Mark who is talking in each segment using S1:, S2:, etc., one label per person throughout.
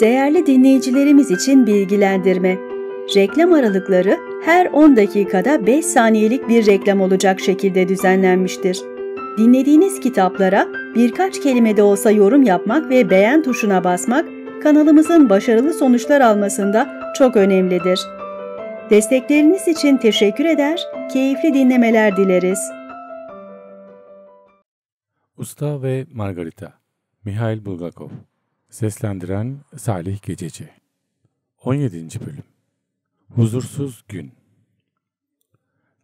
S1: değerli dinleyicilerimiz için bilgilendirme. Reklam aralıkları her 10 dakikada 5 saniyelik bir reklam olacak şekilde düzenlenmiştir. Dinlediğiniz kitaplara birkaç kelime de olsa yorum yapmak ve beğen tuşuna basmak kanalımızın başarılı sonuçlar almasında çok önemlidir. Destekleriniz için teşekkür eder, keyifli dinlemeler dileriz.
S2: Usta ve Margarita Mihail Bulgakov Seslendiren Salih Gececi 17. Bölüm Huzursuz Gün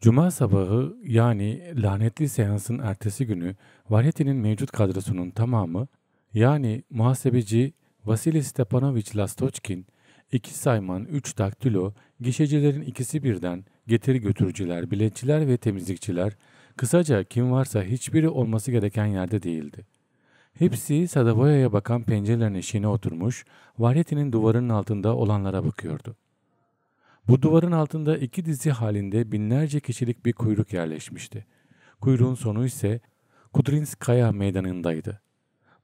S2: Cuma sabahı yani lanetli seansın ertesi günü Varyeti'nin mevcut kadrosunun tamamı yani muhasebeci Vasily Stepanovich Lastochkin, iki sayman, üç daktilo, gişecilerin ikisi birden, getiri götürücüler, biletçiler ve temizlikçiler, kısaca kim varsa hiçbiri olması gereken yerde değildi. Hepsi Sadavoya'ya bakan pencerelerin eşiğine oturmuş, varyetinin duvarının altında olanlara bakıyordu. Bu duvarın altında iki dizi halinde binlerce kişilik bir kuyruk yerleşmişti. Kuyruğun sonu ise Kudrinskaya meydanındaydı.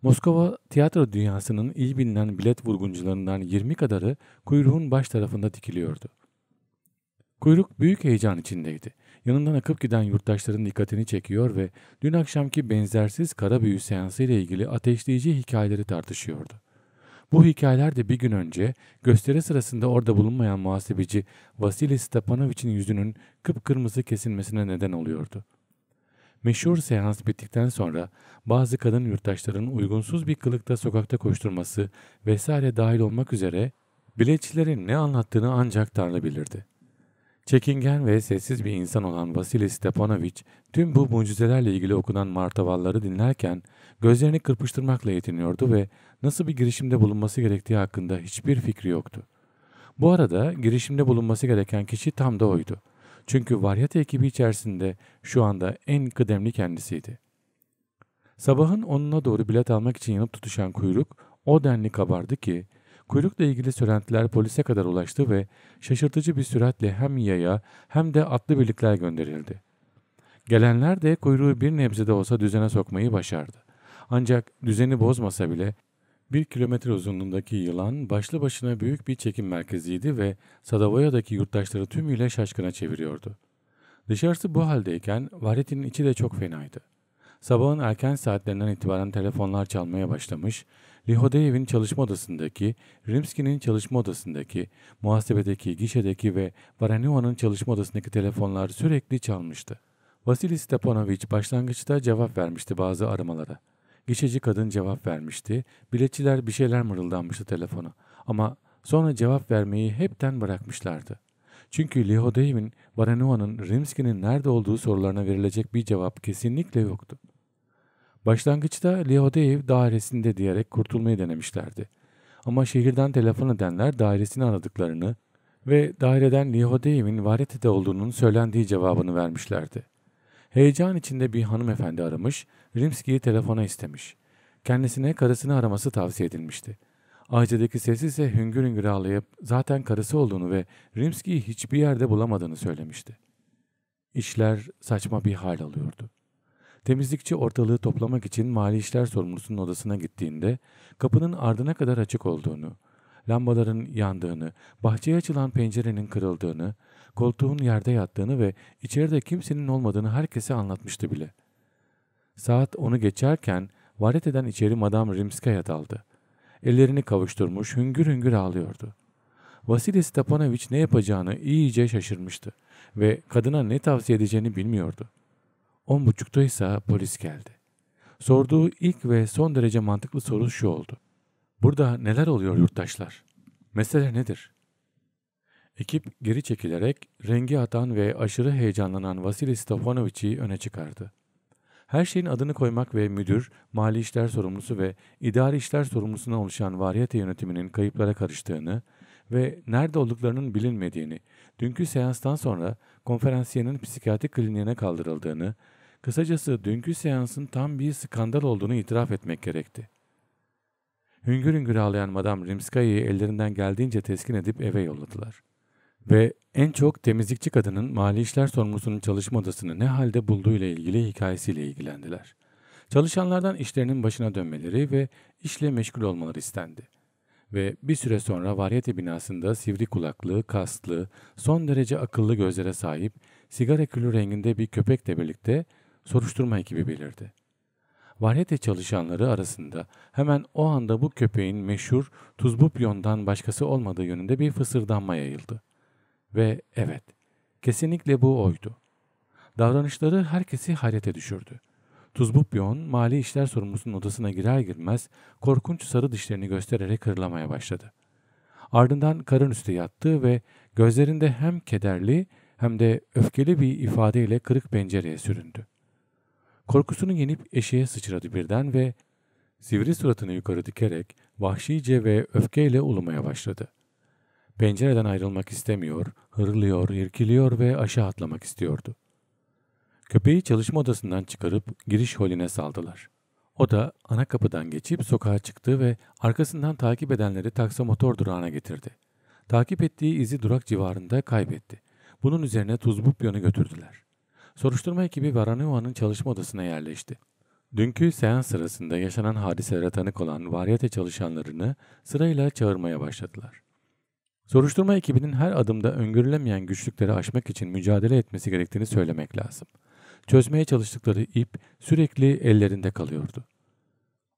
S2: Moskova tiyatro dünyasının iyi bilinen bilet vurguncularından 20 kadarı kuyruğun baş tarafında dikiliyordu. Kuyruk büyük heyecan içindeydi yanından akıp giden yurttaşların dikkatini çekiyor ve dün akşamki benzersiz kara büyü seansı ile ilgili ateşleyici hikayeleri tartışıyordu. Bu hikayeler de bir gün önce gösteri sırasında orada bulunmayan muhasebeci Vasily Stepanovich'in yüzünün kıpkırmızı kesilmesine neden oluyordu. Meşhur seans bittikten sonra bazı kadın yurttaşların uygunsuz bir kılıkta sokakta koşturması vesaire dahil olmak üzere biletçilerin ne anlattığını ancak Tanrı bilirdi. Çekingen ve sessiz bir insan olan Vasily Stepanovic, tüm bu mucizelerle ilgili okunan martavalları dinlerken gözlerini kırpıştırmakla yetiniyordu ve nasıl bir girişimde bulunması gerektiği hakkında hiçbir fikri yoktu. Bu arada girişimde bulunması gereken kişi tam da oydu. Çünkü varyate ekibi içerisinde şu anda en kıdemli kendisiydi. Sabahın onuna doğru bilet almak için yanıp tutuşan kuyruk o denli kabardı ki Kuyrukla ilgili söylentiler polise kadar ulaştı ve şaşırtıcı bir süratle hem yaya hem de atlı birlikler gönderildi. Gelenler de kuyruğu bir nebze de olsa düzene sokmayı başardı. Ancak düzeni bozmasa bile bir kilometre uzunluğundaki yılan başlı başına büyük bir çekim merkeziydi ve Sadavoya'daki yurttaşları tümüyle şaşkına çeviriyordu. Dışarısı bu haldeyken Varettin'in içi de çok fenaydı. Sabahın erken saatlerinden itibaren telefonlar çalmaya başlamış, Lihodeyev'in çalışma odasındaki, Rimski'nin çalışma odasındaki, muhasebedeki, gişedeki ve Varanovanın çalışma odasındaki telefonlar sürekli çalmıştı. Vasili Stepanovich başlangıçta cevap vermişti bazı aramalara. Gişeci kadın cevap vermişti, biletçiler bir şeyler mırıldanmıştı telefona ama sonra cevap vermeyi hepten bırakmışlardı. Çünkü Lihodeyev'in, Varanovanın, Rimski'nin nerede olduğu sorularına verilecek bir cevap kesinlikle yoktu. Başlangıçta Lehodeyev dairesinde diyerek kurtulmayı denemişlerdi. Ama şehirden telefon edenler dairesini aradıklarını ve daireden Lehodeyev'in Varete'de olduğunun söylendiği cevabını vermişlerdi. Heyecan içinde bir hanımefendi aramış, Rimski'yi telefona istemiş. Kendisine karısını araması tavsiye edilmişti. Ayca'daki ses ise hüngür hüngür ağlayıp zaten karısı olduğunu ve Rimski'yi hiçbir yerde bulamadığını söylemişti. İşler saçma bir hal alıyordu. Temizlikçi ortalığı toplamak için mali işler sorumlusunun odasına gittiğinde kapının ardına kadar açık olduğunu, lambaların yandığını, bahçeye açılan pencerenin kırıldığını, koltuğun yerde yattığını ve içeride kimsenin olmadığını herkese anlatmıştı bile. Saat onu geçerken varet eden içeri Madame Rimskaya daldı. Ellerini kavuşturmuş hüngür hüngür ağlıyordu. Vasily Stepanoviç ne yapacağını iyice şaşırmıştı ve kadına ne tavsiye edeceğini bilmiyordu. On buçukta ise polis geldi. Sorduğu ilk ve son derece mantıklı soru şu oldu. Burada neler oluyor yurttaşlar? Mesele nedir? Ekip geri çekilerek rengi atan ve aşırı heyecanlanan Vasily Stefanovic'i öne çıkardı. Her şeyin adını koymak ve müdür, mali işler sorumlusu ve idari işler sorumlusuna oluşan variyete yönetiminin kayıplara karıştığını ve nerede olduklarının bilinmediğini, dünkü seanstan sonra konferansiyenin psikiyatri kliniğine kaldırıldığını, Kısacası dünkü seansın tam bir skandal olduğunu itiraf etmek gerekti. Hüngür hüngür ağlayan Madame Rimskaya'yı ellerinden geldiğince teskin edip eve yolladılar. Ve en çok temizlikçi kadının mali işler sorumlusunun çalışma odasını ne halde bulduğuyla ilgili hikayesiyle ilgilendiler. Çalışanlardan işlerinin başına dönmeleri ve işle meşgul olmaları istendi. Ve bir süre sonra varyete binasında sivri kulaklı, kaslı, son derece akıllı gözlere sahip, sigara külü renginde bir köpekle birlikte soruşturma ekibi belirdi. Varete çalışanları arasında hemen o anda bu köpeğin meşhur Tuzbupyon'dan başkası olmadığı yönünde bir fısırdanma yayıldı. Ve evet, kesinlikle bu oydu. Davranışları herkesi hayrete düşürdü. Tuzbupyon, mali işler sorumlusunun odasına girer girmez korkunç sarı dişlerini göstererek hırlamaya başladı. Ardından karın üstü yattı ve gözlerinde hem kederli hem de öfkeli bir ifadeyle kırık pencereye süründü. Korkusunu yenip eşeğe sıçradı birden ve sivri suratını yukarı dikerek vahşice ve öfkeyle ulumaya başladı. Pencereden ayrılmak istemiyor, hırlıyor, irkiliyor ve aşağı atlamak istiyordu. Köpeği çalışma odasından çıkarıp giriş holine saldılar. O da ana kapıdan geçip sokağa çıktı ve arkasından takip edenleri taksa motor durağına getirdi. Takip ettiği izi durak civarında kaybetti. Bunun üzerine tuzbupyonu götürdüler. Soruşturma ekibi Varanova'nın çalışma odasına yerleşti. Dünkü seans sırasında yaşanan hadiselere tanık olan varyete çalışanlarını sırayla çağırmaya başladılar. Soruşturma ekibinin her adımda öngörülemeyen güçlükleri aşmak için mücadele etmesi gerektiğini söylemek lazım. Çözmeye çalıştıkları ip sürekli ellerinde kalıyordu.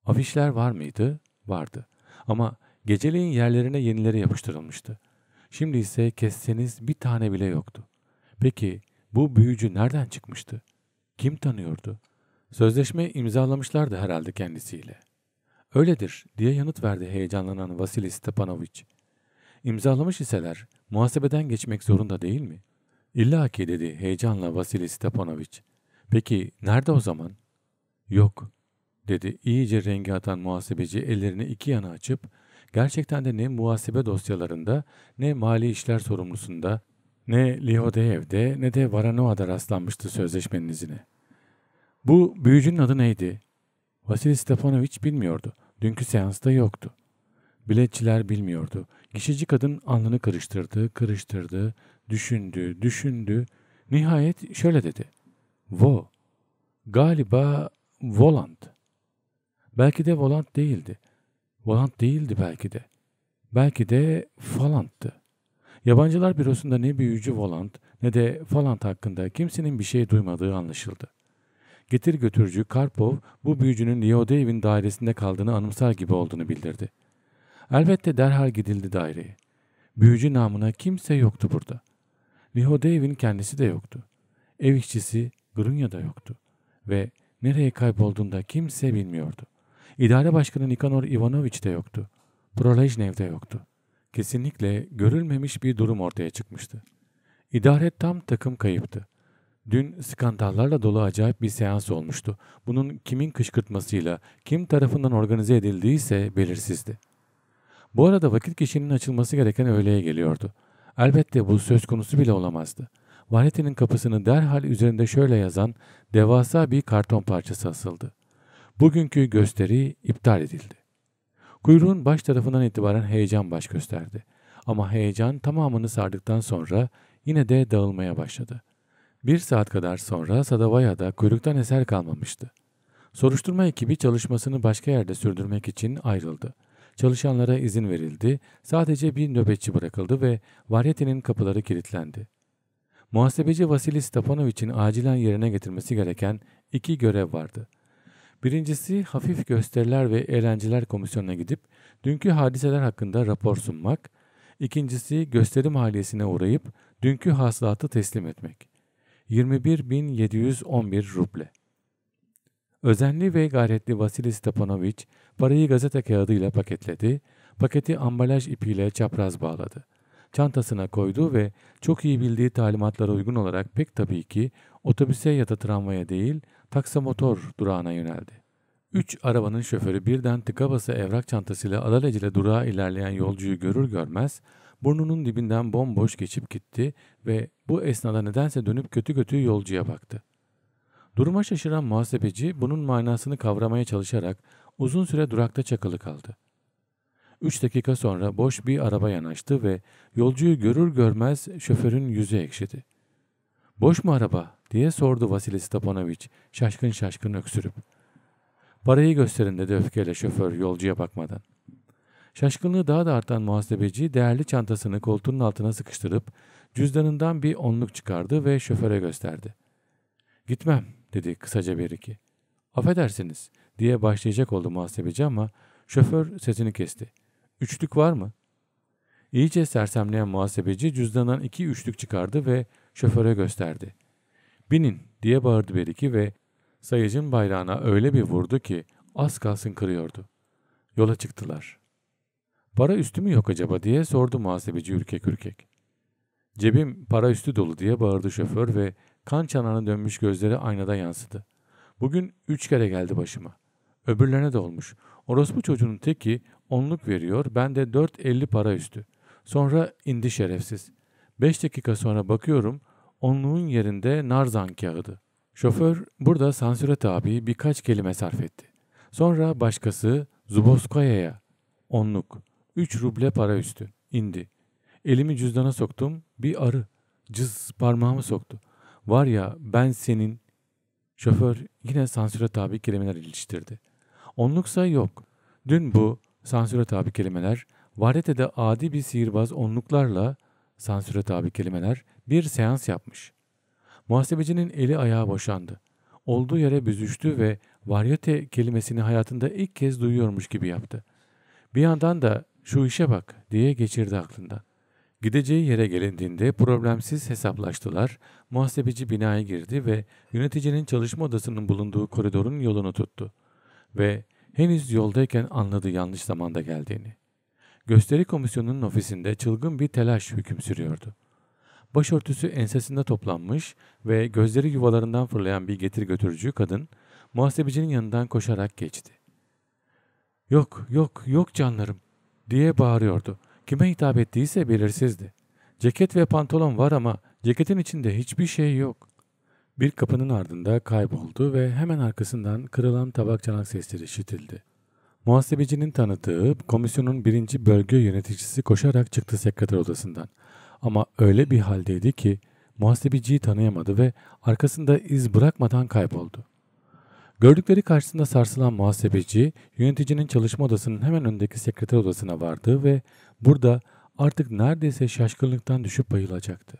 S2: Afişler var mıydı? Vardı. Ama geceleyin yerlerine yenileri yapıştırılmıştı. Şimdi ise kesseniz bir tane bile yoktu. Peki bu büyücü nereden çıkmıştı? Kim tanıyordu? Sözleşme imzalamışlardı herhalde kendisiyle. Öyledir diye yanıt verdi heyecanlanan Vasili Stepanoviç. İmzalamış iseler muhasebeden geçmek zorunda değil mi? İlla ki dedi heyecanla Vasili Stepanoviç. Peki nerede o zaman? Yok dedi iyice rengi atan muhasebeci ellerini iki yana açıp gerçekten de ne muhasebe dosyalarında ne mali işler sorumlusunda ne Lihodeyev'de ne de Varanoa'da rastlanmıştı sözleşmenin izine. Bu büyücünün adı neydi? Vasily Stefanoviç bilmiyordu. Dünkü seansta yoktu. Biletçiler bilmiyordu. Gişeci kadın alnını kırıştırdı, kırıştırdı, düşündü, düşündü. Nihayet şöyle dedi. Vo. Galiba Volant. Belki de Volant değildi. Volant değildi belki de. Belki de Falant'tı. Yabancılar bürosunda ne büyücü Volant ne de Falant hakkında kimsenin bir şey duymadığı anlaşıldı. Getir götürücü Karpov bu büyücünün Leodeyev'in dairesinde kaldığını anımsar gibi olduğunu bildirdi. Elbette derhal gidildi daireye. Büyücü namına kimse yoktu burada. Leodeyev'in kendisi de yoktu. Ev işçisi Grunya da yoktu. Ve nereye kaybolduğunda kimse bilmiyordu. İdare Başkanı Nikanor Ivanoviç de yoktu. Prolejnev de yoktu kesinlikle görülmemiş bir durum ortaya çıkmıştı. İdare tam takım kayıptı. Dün skandallarla dolu acayip bir seans olmuştu. Bunun kimin kışkırtmasıyla, kim tarafından organize edildiyse belirsizdi. Bu arada vakit kişinin açılması gereken öğleye geliyordu. Elbette bu söz konusu bile olamazdı. Valetinin kapısını derhal üzerinde şöyle yazan devasa bir karton parçası asıldı. Bugünkü gösteri iptal edildi. Kuyruğun baş tarafından itibaren heyecan baş gösterdi. Ama heyecan tamamını sardıktan sonra yine de dağılmaya başladı. Bir saat kadar sonra Sadavaya'da kuyruktan eser kalmamıştı. Soruşturma ekibi çalışmasını başka yerde sürdürmek için ayrıldı. Çalışanlara izin verildi, sadece bir nöbetçi bırakıldı ve varyetenin kapıları kilitlendi. Muhasebeci Vasili Stepanoviç'in acilen yerine getirmesi gereken iki görev vardı.'' Birincisi hafif gösteriler ve eğlenceler komisyonuna gidip dünkü hadiseler hakkında rapor sunmak. İkincisi gösteri maliyesine uğrayıp dünkü hasılatı teslim etmek. 21.711 ruble. Özenli ve gayretli Vasili Stepanovic parayı gazete kağıdıyla paketledi, paketi ambalaj ipiyle çapraz bağladı. Çantasına koydu ve çok iyi bildiği talimatlara uygun olarak pek tabii ki otobüse ya da tramvaya değil taksa motor durağına yöneldi. Üç arabanın şoförü birden tıka basa evrak çantasıyla alelacele durağa ilerleyen yolcuyu görür görmez burnunun dibinden bomboş geçip gitti ve bu esnada nedense dönüp kötü kötü yolcuya baktı. Duruma şaşıran muhasebeci bunun manasını kavramaya çalışarak uzun süre durakta çakılı kaldı. Üç dakika sonra boş bir araba yanaştı ve yolcuyu görür görmez şoförün yüzü ekşidi. Boş mu araba diye sordu Vasili Stepanoviç şaşkın şaşkın öksürüp. Parayı gösterin dedi öfkeyle şoför yolcuya bakmadan. Şaşkınlığı daha da artan muhasebeci değerli çantasını koltuğunun altına sıkıştırıp cüzdanından bir onluk çıkardı ve şoföre gösterdi. Gitmem dedi kısaca bir iki. Affedersiniz diye başlayacak oldu muhasebeci ama şoför sesini kesti. Üçlük var mı? İyice sersemleyen muhasebeci cüzdanından iki üçlük çıkardı ve şoföre gösterdi. Binin diye bağırdı Beriki ve sayıcın bayrağına öyle bir vurdu ki az kalsın kırıyordu. Yola çıktılar. Para üstü mü yok acaba diye sordu muhasebeci ürkek ürkek. Cebim para üstü dolu diye bağırdı şoför ve kan çanağına dönmüş gözleri aynada yansıdı. Bugün üç kere geldi başıma. Öbürlerine de olmuş. Orospu çocuğunun teki onluk veriyor, ben de dört elli para üstü. Sonra indi şerefsiz. Beş dakika sonra bakıyorum onluğun yerinde narzan kağıdı. Şoför burada sansüre tabi birkaç kelime sarf etti. Sonra başkası Zuboskaya'ya onluk 3 ruble para üstü indi. Elimi cüzdana soktum bir arı cız parmağımı soktu. Var ya ben senin şoför yine sansüre tabi kelimeler iliştirdi. Onluksa yok. Dün bu sansüre tabi kelimeler Varete'de adi bir sihirbaz onluklarla sansüre tabi kelimeler bir seans yapmış. Muhasebecinin eli ayağı boşandı. Olduğu yere büzüştü ve varyete kelimesini hayatında ilk kez duyuyormuş gibi yaptı. Bir yandan da şu işe bak diye geçirdi aklında. Gideceği yere gelindiğinde problemsiz hesaplaştılar, muhasebeci binaya girdi ve yöneticinin çalışma odasının bulunduğu koridorun yolunu tuttu. Ve henüz yoldayken anladı yanlış zamanda geldiğini gösteri komisyonunun ofisinde çılgın bir telaş hüküm sürüyordu. Başörtüsü ensesinde toplanmış ve gözleri yuvalarından fırlayan bir getir götürücü kadın muhasebecinin yanından koşarak geçti. ''Yok, yok, yok canlarım!'' diye bağırıyordu. Kime hitap ettiyse belirsizdi. Ceket ve pantolon var ama ceketin içinde hiçbir şey yok. Bir kapının ardında kayboldu ve hemen arkasından kırılan tabak çanak sesleri işitildi. Muhasebecinin tanıdığı komisyonun birinci bölge yöneticisi koşarak çıktı sekreter odasından. Ama öyle bir haldeydi ki muhasebeciyi tanıyamadı ve arkasında iz bırakmadan kayboldu. Gördükleri karşısında sarsılan muhasebeci yöneticinin çalışma odasının hemen öndeki sekreter odasına vardı ve burada artık neredeyse şaşkınlıktan düşüp bayılacaktı.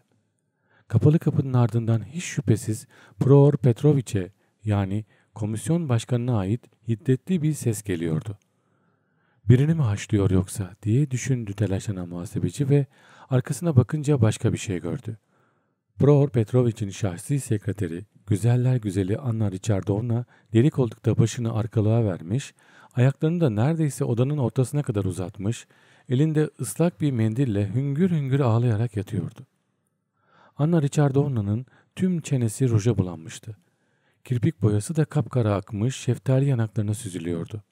S2: Kapalı kapının ardından hiç şüphesiz Proor Petroviç'e yani komisyon başkanına ait hiddetli bir ses geliyordu. Birini mi haşlıyor yoksa diye düşündü telaşlanan muhasebeci ve arkasına bakınca başka bir şey gördü. Prohor Petrovic'in şahsi sekreteri, güzeller güzeli Anna Richardovna delik oldukta başını arkalığa vermiş, ayaklarını da neredeyse odanın ortasına kadar uzatmış, elinde ıslak bir mendille hüngür hüngür ağlayarak yatıyordu. Anna Richardovna'nın tüm çenesi ruja bulanmıştı. Kirpik boyası da kapkara akmış, şeftali yanaklarına süzülüyordu.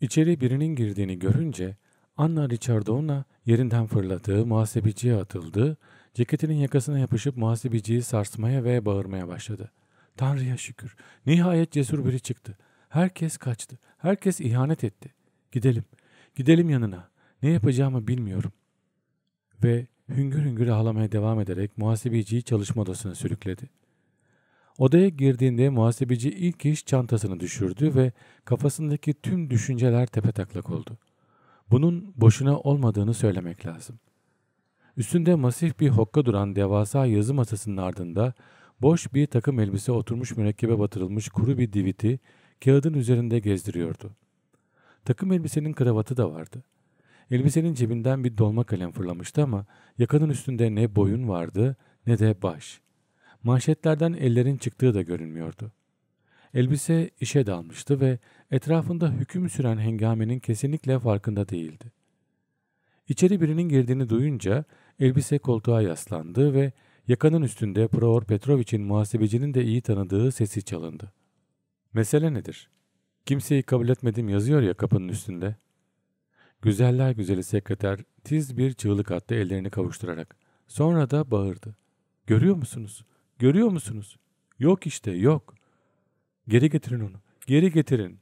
S2: İçeri birinin girdiğini görünce Anna Richardovna yerinden fırladı, muhasebeciye atıldı, ceketinin yakasına yapışıp muhasebeciyi sarsmaya ve bağırmaya başladı. Tanrı'ya şükür, nihayet cesur biri çıktı. Herkes kaçtı, herkes ihanet etti. Gidelim, gidelim yanına. Ne yapacağımı bilmiyorum. Ve hüngür hüngür ağlamaya devam ederek muhasebeciyi çalışma odasına sürükledi.'' Odaya girdiğinde muhasebeci ilk iş çantasını düşürdü ve kafasındaki tüm düşünceler tepetaklak oldu. Bunun boşuna olmadığını söylemek lazım. Üstünde masif bir hokka duran devasa yazı masasının ardında boş bir takım elbise oturmuş mürekkebe batırılmış kuru bir diviti kağıdın üzerinde gezdiriyordu. Takım elbisenin kravatı da vardı. Elbisenin cebinden bir dolma kalem fırlamıştı ama yakanın üstünde ne boyun vardı ne de baş.'' Manşetlerden ellerin çıktığı da görünmüyordu. Elbise işe dalmıştı ve etrafında hüküm süren hengamenin kesinlikle farkında değildi. İçeri birinin girdiğini duyunca elbise koltuğa yaslandı ve yakanın üstünde Proor Petrovich'in muhasebecinin de iyi tanıdığı sesi çalındı. Mesele nedir? Kimseyi kabul etmedim yazıyor ya kapının üstünde. Güzeller güzeli sekreter tiz bir çığlık attı ellerini kavuşturarak. Sonra da bağırdı. Görüyor musunuz? Görüyor musunuz? Yok işte yok. Geri getirin onu. Geri getirin.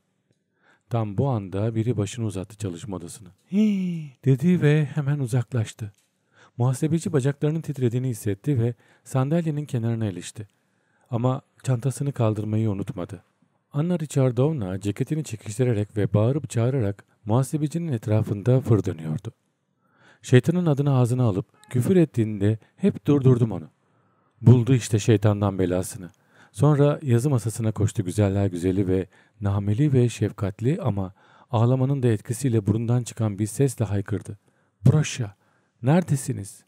S2: Tam bu anda biri başını uzattı çalışma odasına. Hii dedi ve hemen uzaklaştı. Muhasebeci bacaklarının titrediğini hissetti ve sandalyenin kenarına ilişti. Ama çantasını kaldırmayı unutmadı. Anna Richardovna ceketini çekiştirerek ve bağırıp çağırarak muhasebecinin etrafında fır Şeytanın adını ağzına alıp küfür ettiğinde hep durdurdum onu. Buldu işte şeytandan belasını. Sonra yazı masasına koştu güzeller güzeli ve nameli ve şefkatli ama ağlamanın da etkisiyle burundan çıkan bir sesle haykırdı. Broşa, neredesiniz?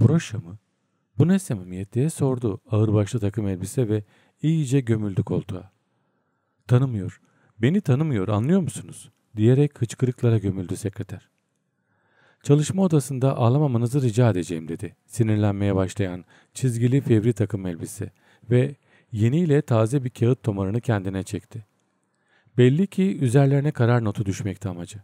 S2: Broşa mı? Bu ne samimiyet diye sordu ağırbaşlı takım elbise ve iyice gömüldü koltuğa. Tanımıyor, beni tanımıyor anlıyor musunuz? diyerek hıçkırıklara gömüldü sekreter. Çalışma odasında ağlamamanızı rica edeceğim dedi. Sinirlenmeye başlayan çizgili fevri takım elbise ve yeniyle taze bir kağıt tomarını kendine çekti. Belli ki üzerlerine karar notu düşmekti amacı.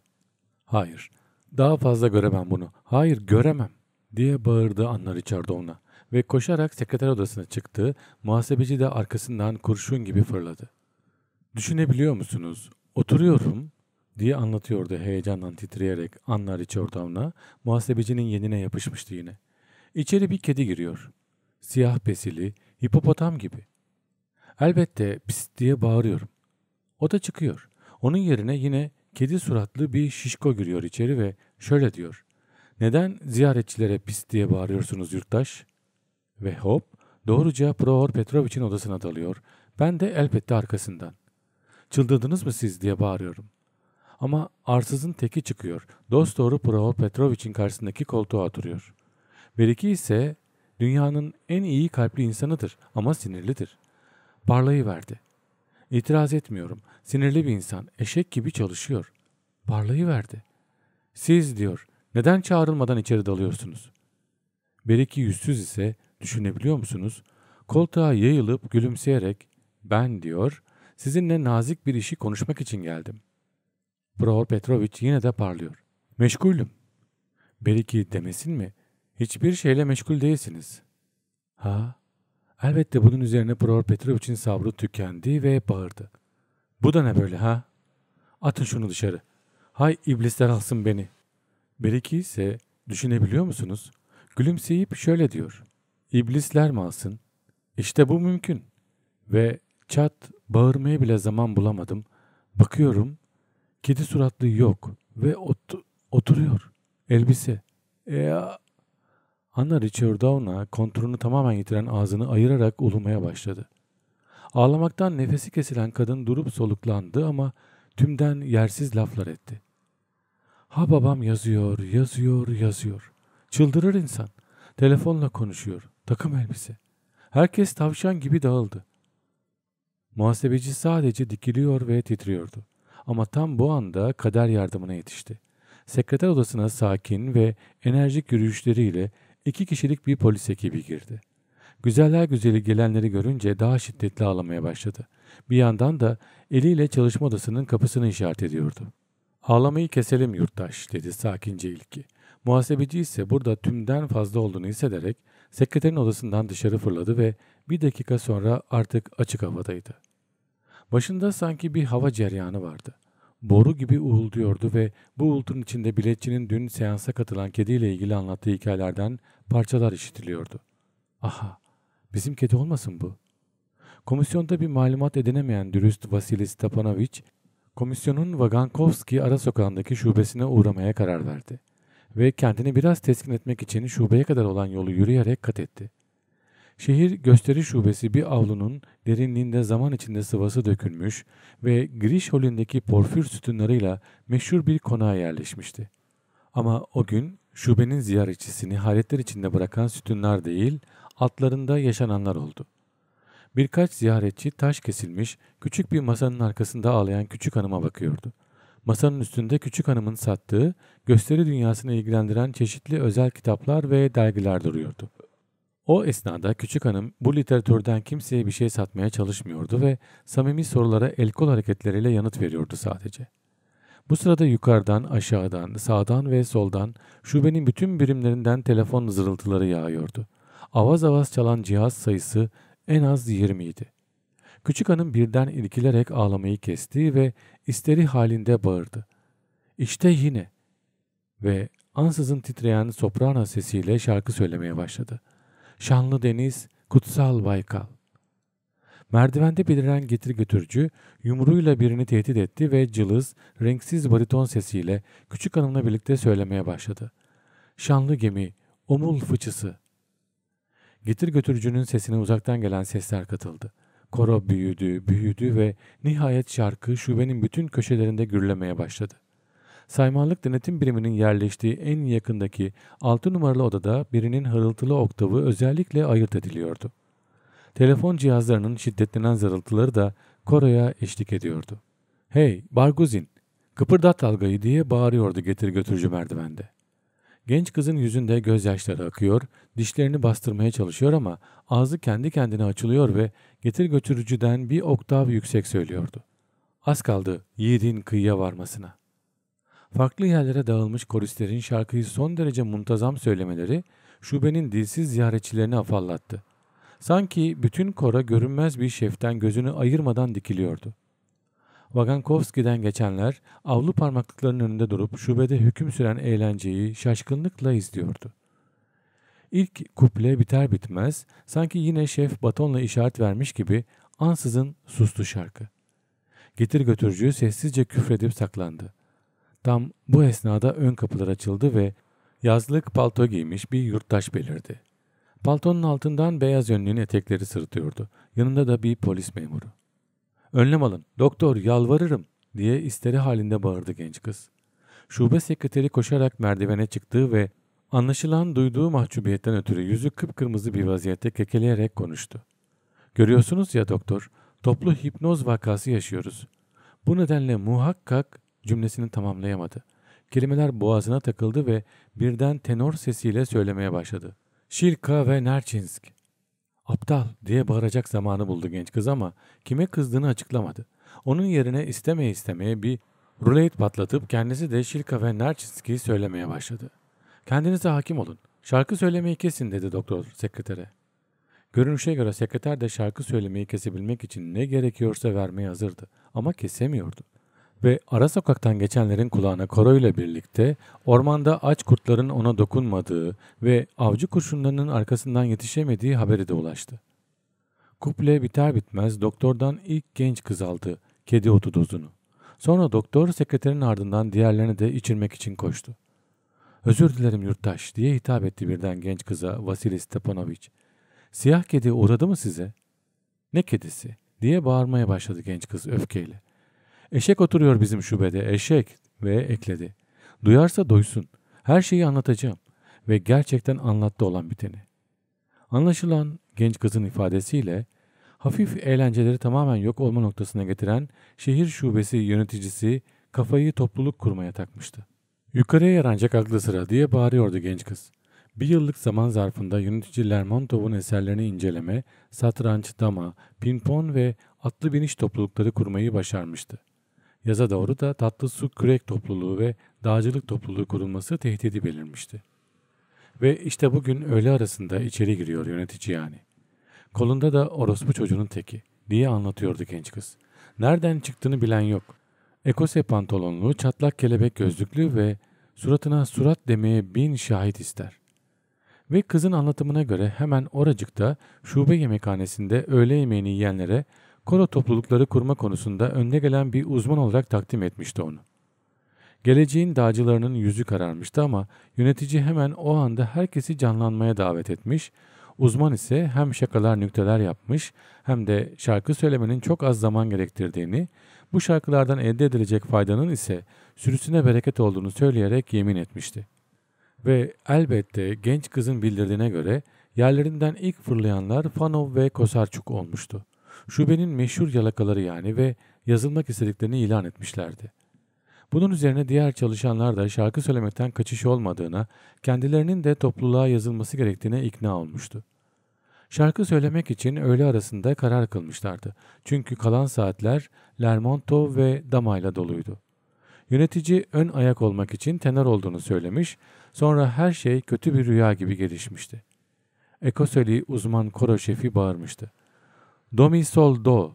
S2: Hayır, daha fazla göremem bunu. Hayır, göremem diye bağırdı Anna Richardovna ve koşarak sekreter odasına çıktı. Muhasebeci de arkasından kurşun gibi fırladı. Düşünebiliyor musunuz? Oturuyorum, diye anlatıyordu heyecandan titreyerek anlar iç ortamına. Muhasebecinin yenine yapışmıştı yine. İçeri bir kedi giriyor. Siyah besili, hipopotam gibi. Elbette pis diye bağırıyorum. O da çıkıyor. Onun yerine yine kedi suratlı bir şişko giriyor içeri ve şöyle diyor. Neden ziyaretçilere pis diye bağırıyorsunuz yurttaş? Ve hop doğruca Prohor Petrovic'in odasına dalıyor. Ben de elbette arkasından. Çıldırdınız mı siz diye bağırıyorum. Ama arsızın teki çıkıyor. Dosdoğru Pravo Petrovic'in karşısındaki koltuğa oturuyor. Beriki ise dünyanın en iyi kalpli insanıdır ama sinirlidir. verdi. İtiraz etmiyorum. Sinirli bir insan. Eşek gibi çalışıyor. verdi. Siz diyor. Neden çağrılmadan içeri dalıyorsunuz? Beriki yüzsüz ise düşünebiliyor musunuz? Koltuğa yayılıp gülümseyerek ben diyor sizinle nazik bir işi konuşmak için geldim.'' Prohor Petrovic yine de parlıyor. Meşgulüm. Belki demesin mi? Hiçbir şeyle meşgul değilsiniz. Ha? Elbette bunun üzerine Prohor Petrovic'in sabrı tükendi ve bağırdı. Bu da ne böyle ha? Atın şunu dışarı. Hay iblisler alsın beni. Beriki ise düşünebiliyor musunuz? Gülümseyip şöyle diyor. İblisler mi alsın? İşte bu mümkün. Ve çat bağırmaya bile zaman bulamadım. Bakıyorum Kedi suratlı yok ve ot oturuyor. Elbise. E Anna Richard Down'a kontrolünü tamamen yitiren ağzını ayırarak ulumaya başladı. Ağlamaktan nefesi kesilen kadın durup soluklandı ama tümden yersiz laflar etti. Ha babam yazıyor, yazıyor, yazıyor. Çıldırır insan. Telefonla konuşuyor. Takım elbise. Herkes tavşan gibi dağıldı. Muhasebeci sadece dikiliyor ve titriyordu. Ama tam bu anda kader yardımına yetişti. Sekreter odasına sakin ve enerjik yürüyüşleriyle iki kişilik bir polis ekibi girdi. Güzeller güzeli gelenleri görünce daha şiddetli ağlamaya başladı. Bir yandan da eliyle çalışma odasının kapısını işaret ediyordu. Ağlamayı keselim yurttaş dedi sakince ilki. Muhasebeci ise burada tümden fazla olduğunu hissederek sekreterin odasından dışarı fırladı ve bir dakika sonra artık açık havadaydı. Başında sanki bir hava ceryanı vardı. Boru gibi uğulduyordu ve bu uğultunun içinde biletçinin dün seansa katılan kediyle ilgili anlattığı hikayelerden parçalar işitiliyordu. Aha, bizim kedi olmasın bu. Komisyonda bir malumat edinemeyen dürüst Vasilis Stepanoviç, komisyonun Vagankovski ara sokağındaki şubesine uğramaya karar verdi ve kendini biraz teskin etmek için şubeye kadar olan yolu yürüyerek kat etti. Şehir gösteri şubesi bir avlunun derinliğinde zaman içinde sıvası dökülmüş ve giriş holündeki porfür sütunlarıyla meşhur bir konağa yerleşmişti. Ama o gün şubenin ziyaretçisini hayretler içinde bırakan sütunlar değil, atlarında yaşananlar oldu. Birkaç ziyaretçi taş kesilmiş, küçük bir masanın arkasında ağlayan küçük hanıma bakıyordu. Masanın üstünde küçük hanımın sattığı, gösteri dünyasını ilgilendiren çeşitli özel kitaplar ve dergiler duruyordu. O esnada küçük hanım bu literatürden kimseye bir şey satmaya çalışmıyordu ve samimi sorulara el kol hareketleriyle yanıt veriyordu sadece. Bu sırada yukarıdan, aşağıdan, sağdan ve soldan şubenin bütün birimlerinden telefon zırıltıları yağıyordu. Avaz avaz çalan cihaz sayısı en az 20 Küçük hanım birden irkilerek ağlamayı kesti ve isteri halinde bağırdı. İşte yine ve ansızın titreyen soprano sesiyle şarkı söylemeye başladı.'' şanlı deniz, kutsal Baykal. Merdivende beliren getir götürücü yumruğuyla birini tehdit etti ve cılız, renksiz bariton sesiyle küçük hanımla birlikte söylemeye başladı. Şanlı gemi, omul fıçısı. Getir götürücünün sesine uzaktan gelen sesler katıldı. Koro büyüdü, büyüdü ve nihayet şarkı şubenin bütün köşelerinde gürlemeye başladı. Saymanlık denetim biriminin yerleştiği en yakındaki 6 numaralı odada birinin hırıltılı oktavı özellikle ayırt ediliyordu. Telefon cihazlarının şiddetlenen zarıltıları da koroya eşlik ediyordu. ''Hey Barguzin, kıpırdat dalgayı!'' diye bağırıyordu getir götürücü merdivende. Genç kızın yüzünde gözyaşları akıyor, dişlerini bastırmaya çalışıyor ama ağzı kendi kendine açılıyor ve getir götürücüden bir oktav yüksek söylüyordu. Az kaldı yiğidin kıyıya varmasına. Farklı yerlere dağılmış koristlerin şarkıyı son derece muntazam söylemeleri şubenin dilsiz ziyaretçilerini afallattı. Sanki bütün kora görünmez bir şeften gözünü ayırmadan dikiliyordu. Vagankovski'den geçenler avlu parmaklıklarının önünde durup şubede hüküm süren eğlenceyi şaşkınlıkla izliyordu. İlk kuple biter bitmez sanki yine şef batonla işaret vermiş gibi ansızın sustu şarkı. Getir götürücü sessizce küfredip saklandı. Tam bu esnada ön kapılar açıldı ve yazlık palto giymiş bir yurttaş belirdi. Paltonun altından beyaz yönlünün etekleri sırıtıyordu. Yanında da bir polis memuru. Önlem alın, doktor yalvarırım diye isteri halinde bağırdı genç kız. Şube sekreteri koşarak merdivene çıktı ve anlaşılan duyduğu mahcubiyetten ötürü yüzü kıpkırmızı bir vaziyette kekeleyerek konuştu. Görüyorsunuz ya doktor, toplu hipnoz vakası yaşıyoruz. Bu nedenle muhakkak cümlesini tamamlayamadı. Kelimeler boğazına takıldı ve birden tenor sesiyle söylemeye başladı. Şirka ve Nerçinsk. Aptal diye bağıracak zamanı buldu genç kız ama kime kızdığını açıklamadı. Onun yerine istemeye istemeye bir rulet patlatıp kendisi de Şilka ve Nerçinski'yi söylemeye başladı. Kendinize hakim olun. Şarkı söylemeyi kesin dedi doktor sekretere. Görünüşe göre sekreter de şarkı söylemeyi kesebilmek için ne gerekiyorsa vermeye hazırdı ama kesemiyordu ve ara sokaktan geçenlerin kulağına koro ile birlikte ormanda aç kurtların ona dokunmadığı ve avcı kurşunlarının arkasından yetişemediği haberi de ulaştı. Kuple biter bitmez doktordan ilk genç kız aldı kedi otu dozunu. Sonra doktor sekreterin ardından diğerlerini de içirmek için koştu. Özür dilerim yurttaş diye hitap etti birden genç kıza Vasili Stepanoviç. Siyah kedi uğradı mı size? Ne kedisi diye bağırmaya başladı genç kız öfkeyle. Eşek oturuyor bizim şubede, eşek ve ekledi. Duyarsa doysun, her şeyi anlatacağım ve gerçekten anlattı olan biteni. Anlaşılan genç kızın ifadesiyle hafif eğlenceleri tamamen yok olma noktasına getiren şehir şubesi yöneticisi kafayı topluluk kurmaya takmıştı. Yukarıya yaranacak aklı sıra diye bağırıyordu genç kız. Bir yıllık zaman zarfında yönetici Lermontov'un eserlerini inceleme, satranç, dama, pinpon ve atlı biniş toplulukları kurmayı başarmıştı. Yaza doğru da tatlı su kürek topluluğu ve dağcılık topluluğu kurulması tehdidi belirmişti. Ve işte bugün öğle arasında içeri giriyor yönetici yani. Kolunda da orospu çocuğunun teki diye anlatıyordu genç kız. Nereden çıktığını bilen yok. Ekose pantolonlu, çatlak kelebek gözlüklü ve suratına surat demeye bin şahit ister. Ve kızın anlatımına göre hemen oracıkta şube yemekhanesinde öğle yemeğini yiyenlere koro toplulukları kurma konusunda önde gelen bir uzman olarak takdim etmişti onu. Geleceğin dağcılarının yüzü kararmıştı ama yönetici hemen o anda herkesi canlanmaya davet etmiş, uzman ise hem şakalar nükteler yapmış hem de şarkı söylemenin çok az zaman gerektirdiğini, bu şarkılardan elde edilecek faydanın ise sürüsüne bereket olduğunu söyleyerek yemin etmişti. Ve elbette genç kızın bildirdiğine göre yerlerinden ilk fırlayanlar Fanov ve Kosarçuk olmuştu. Şubenin meşhur yalakaları yani ve yazılmak istediklerini ilan etmişlerdi. Bunun üzerine diğer çalışanlar da şarkı söylemekten kaçış olmadığına, kendilerinin de topluluğa yazılması gerektiğine ikna olmuştu. Şarkı söylemek için öğle arasında karar kılmışlardı. Çünkü kalan saatler Lermontov ve Damayla doluydu. Yönetici ön ayak olmak için tenar olduğunu söylemiş, sonra her şey kötü bir rüya gibi gelişmişti. Ekoseli uzman koro şefi bağırmıştı. Domi Sol Do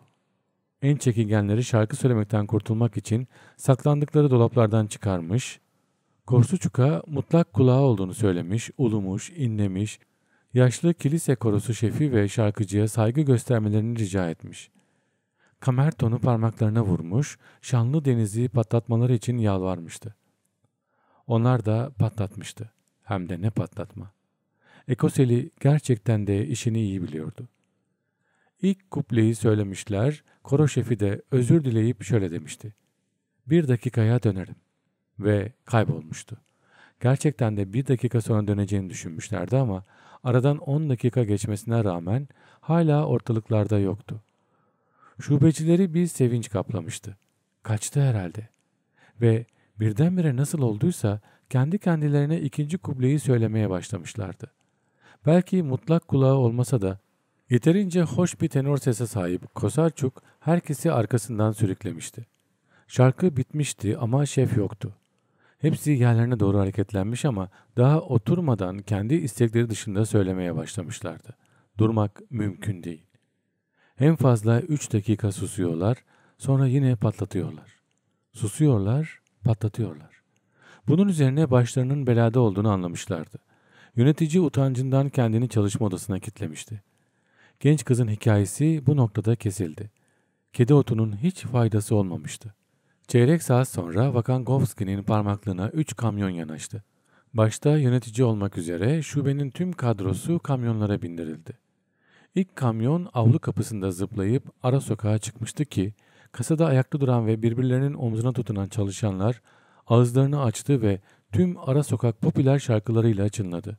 S2: en çekingenleri şarkı söylemekten kurtulmak için saklandıkları dolaplardan çıkarmış, Korsuçuka mutlak kulağı olduğunu söylemiş, ulumuş, inlemiş, yaşlı kilise korosu şefi ve şarkıcıya saygı göstermelerini rica etmiş. Kamerton'u parmaklarına vurmuş, şanlı denizi patlatmaları için yalvarmıştı. Onlar da patlatmıştı. Hem de ne patlatma. Ekoseli gerçekten de işini iyi biliyordu. İlk kupleyi söylemişler, koro şefi de özür dileyip şöyle demişti. Bir dakikaya dönerim. Ve kaybolmuştu. Gerçekten de bir dakika sonra döneceğini düşünmüşlerdi ama aradan 10 dakika geçmesine rağmen hala ortalıklarda yoktu. Şubecileri bir sevinç kaplamıştı. Kaçtı herhalde. Ve birdenbire nasıl olduysa kendi kendilerine ikinci kubleyi söylemeye başlamışlardı. Belki mutlak kulağı olmasa da Yeterince hoş bir tenor sese sahip Kosarçuk herkesi arkasından sürüklemişti. Şarkı bitmişti ama şef yoktu. Hepsi yerlerine doğru hareketlenmiş ama daha oturmadan kendi istekleri dışında söylemeye başlamışlardı. Durmak mümkün değil. En fazla 3 dakika susuyorlar, sonra yine patlatıyorlar. Susuyorlar, patlatıyorlar. Bunun üzerine başlarının belada olduğunu anlamışlardı. Yönetici utancından kendini çalışma odasına kitlemişti. Genç kızın hikayesi bu noktada kesildi. Kedi otunun hiç faydası olmamıştı. Çeyrek saat sonra Vakangovski'nin parmaklığına üç kamyon yanaştı. Başta yönetici olmak üzere şubenin tüm kadrosu kamyonlara bindirildi. İlk kamyon avlu kapısında zıplayıp ara sokağa çıkmıştı ki kasada ayakta duran ve birbirlerinin omzuna tutunan çalışanlar ağızlarını açtı ve tüm ara sokak popüler şarkılarıyla çınladı.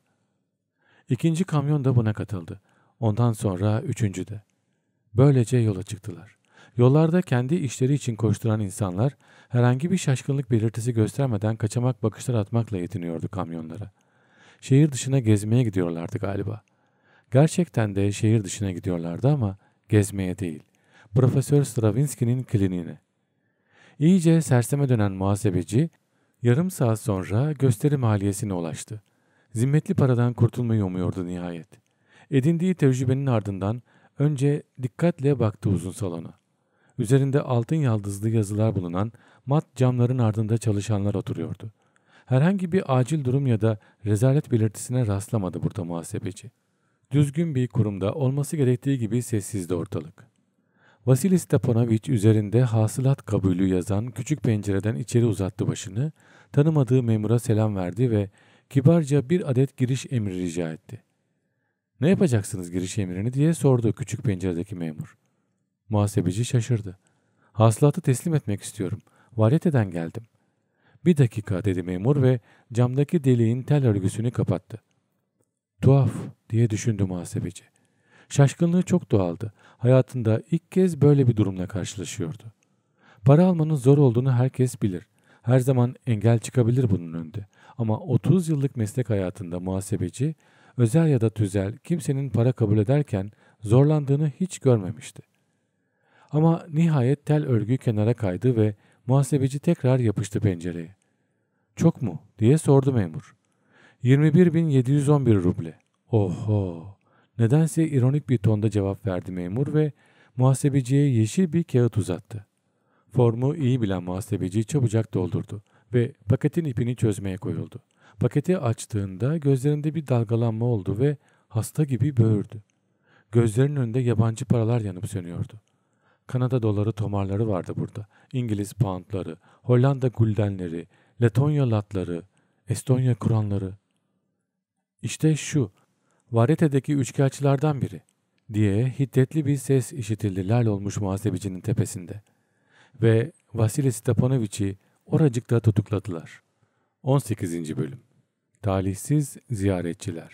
S2: İkinci kamyon da buna katıldı. Ondan sonra üçüncü de. Böylece yola çıktılar. Yollarda kendi işleri için koşturan insanlar herhangi bir şaşkınlık belirtisi göstermeden kaçamak bakışlar atmakla yetiniyordu kamyonlara. Şehir dışına gezmeye gidiyorlardı galiba. Gerçekten de şehir dışına gidiyorlardı ama gezmeye değil. Profesör Stravinsky'nin kliniğine. İyice serseme dönen muhasebeci yarım saat sonra gösteri maliyesine ulaştı. Zimmetli paradan kurtulmayı umuyordu nihayet. Edindiği tecrübenin ardından önce dikkatle baktı uzun salona. Üzerinde altın yaldızlı yazılar bulunan mat camların ardında çalışanlar oturuyordu. Herhangi bir acil durum ya da rezalet belirtisine rastlamadı burada muhasebeci. Düzgün bir kurumda olması gerektiği gibi sessizdi ortalık. Vasili Stepanoviç üzerinde hasılat kabulü yazan küçük pencereden içeri uzattı başını, tanımadığı memura selam verdi ve kibarca bir adet giriş emri rica etti. Ne yapacaksınız giriş emrini diye sordu küçük penceredeki memur. Muhasebeci şaşırdı. Hasılatı teslim etmek istiyorum. Varyeteden geldim. Bir dakika dedi memur ve camdaki deliğin tel örgüsünü kapattı. Tuhaf diye düşündü muhasebeci. Şaşkınlığı çok doğaldı. Hayatında ilk kez böyle bir durumla karşılaşıyordu. Para almanın zor olduğunu herkes bilir. Her zaman engel çıkabilir bunun önünde. Ama 30 yıllık meslek hayatında muhasebeci özel ya da tüzel kimsenin para kabul ederken zorlandığını hiç görmemişti. Ama nihayet tel örgü kenara kaydı ve muhasebeci tekrar yapıştı pencereye. Çok mu? diye sordu memur. 21.711 ruble. Oho! Nedense ironik bir tonda cevap verdi memur ve muhasebeciye yeşil bir kağıt uzattı. Formu iyi bilen muhasebeci çabucak doldurdu ve paketin ipini çözmeye koyuldu. Paketi açtığında gözlerinde bir dalgalanma oldu ve hasta gibi böğürdü. Gözlerinin önünde yabancı paralar yanıp sönüyordu. Kanada doları tomarları vardı burada. İngiliz poundları, Hollanda guldenleri, Letonya latları, Estonya kuranları. İşte şu, varetedeki üçkağıtçılardan biri diye hiddetli bir ses işitildi lal olmuş muhasebecinin tepesinde. Ve Vasili Stepanoviç'i oracıkta tutukladılar. 18. Bölüm Talihsiz ziyaretçiler.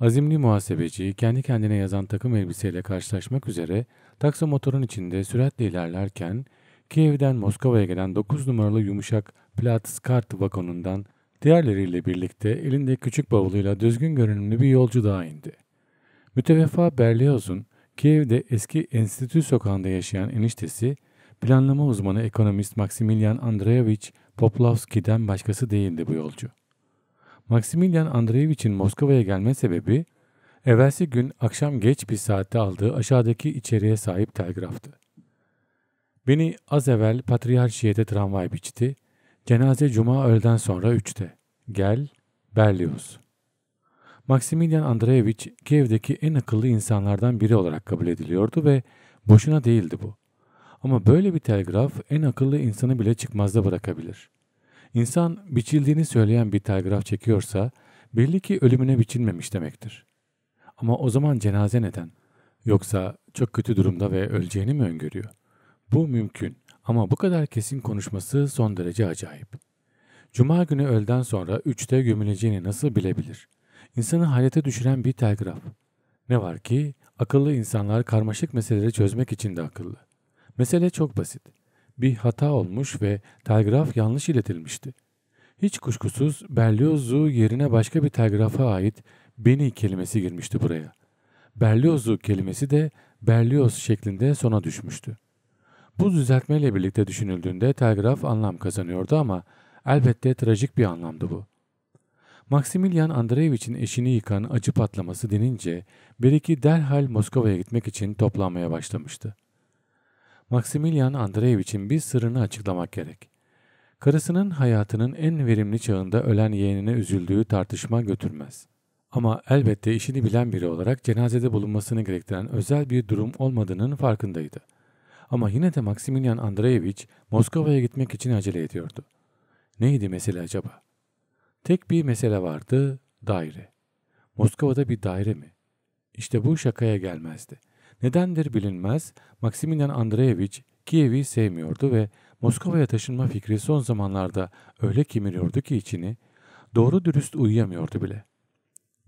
S2: Azimli muhasebeci kendi kendine yazan takım elbiseyle karşılaşmak üzere taksa motorun içinde süratle ilerlerken Kiev'den Moskova'ya gelen 9 numaralı yumuşak Platskart vagonundan diğerleriyle birlikte elinde küçük bavuluyla düzgün görünümlü bir yolcu daha indi. Müteveffa Berlioz'un Kiev'de eski enstitü sokağında yaşayan eniştesi planlama uzmanı ekonomist Maximilian Andreevich Poplavski'den başkası değildi bu yolcu. Maximilian Andreyevich'in Moskova'ya gelme sebebi evvelsi gün akşam geç bir saatte aldığı aşağıdaki içeriğe sahip telgraftı. Beni az evvel Patriyarşiye'de tramvay biçti. Cenaze cuma öğleden sonra üçte. Gel, Berlioz. Maximilian Andreyevich Kiev'deki en akıllı insanlardan biri olarak kabul ediliyordu ve boşuna değildi bu. Ama böyle bir telgraf en akıllı insanı bile çıkmazda bırakabilir. İnsan biçildiğini söyleyen bir telgraf çekiyorsa belli ki ölümüne biçilmemiş demektir. Ama o zaman cenaze neden? Yoksa çok kötü durumda ve öleceğini mi öngörüyor? Bu mümkün ama bu kadar kesin konuşması son derece acayip. Cuma günü öğleden sonra üçte gömüleceğini nasıl bilebilir? İnsanı hayrete düşüren bir telgraf. Ne var ki akıllı insanlar karmaşık meseleleri çözmek için de akıllı. Mesele çok basit bir hata olmuş ve telgraf yanlış iletilmişti. Hiç kuşkusuz Berliozu yerine başka bir telgrafa ait beni kelimesi girmişti buraya. Berliozu kelimesi de Berlioz şeklinde sona düşmüştü. Bu düzeltmeyle birlikte düşünüldüğünde telgraf anlam kazanıyordu ama elbette trajik bir anlamdı bu. Maximilian Andreevich'in eşini yıkan acı patlaması denince iki derhal Moskova'ya gitmek için toplanmaya başlamıştı. Maximilian Andreevich'in bir sırrını açıklamak gerek. Karısının hayatının en verimli çağında ölen yeğenine üzüldüğü tartışma götürmez. Ama elbette işini bilen biri olarak cenazede bulunmasını gerektiren özel bir durum olmadığının farkındaydı. Ama yine de Maximilian Andreevich Moskova'ya gitmek için acele ediyordu. Neydi mesele acaba? Tek bir mesele vardı, daire. Moskova'da bir daire mi? İşte bu şakaya gelmezdi. Nedendir bilinmez, Maximilian Andreyevich Kiev'i sevmiyordu ve Moskova'ya taşınma fikri son zamanlarda öyle kimiriyordu ki içini, doğru dürüst uyuyamıyordu bile.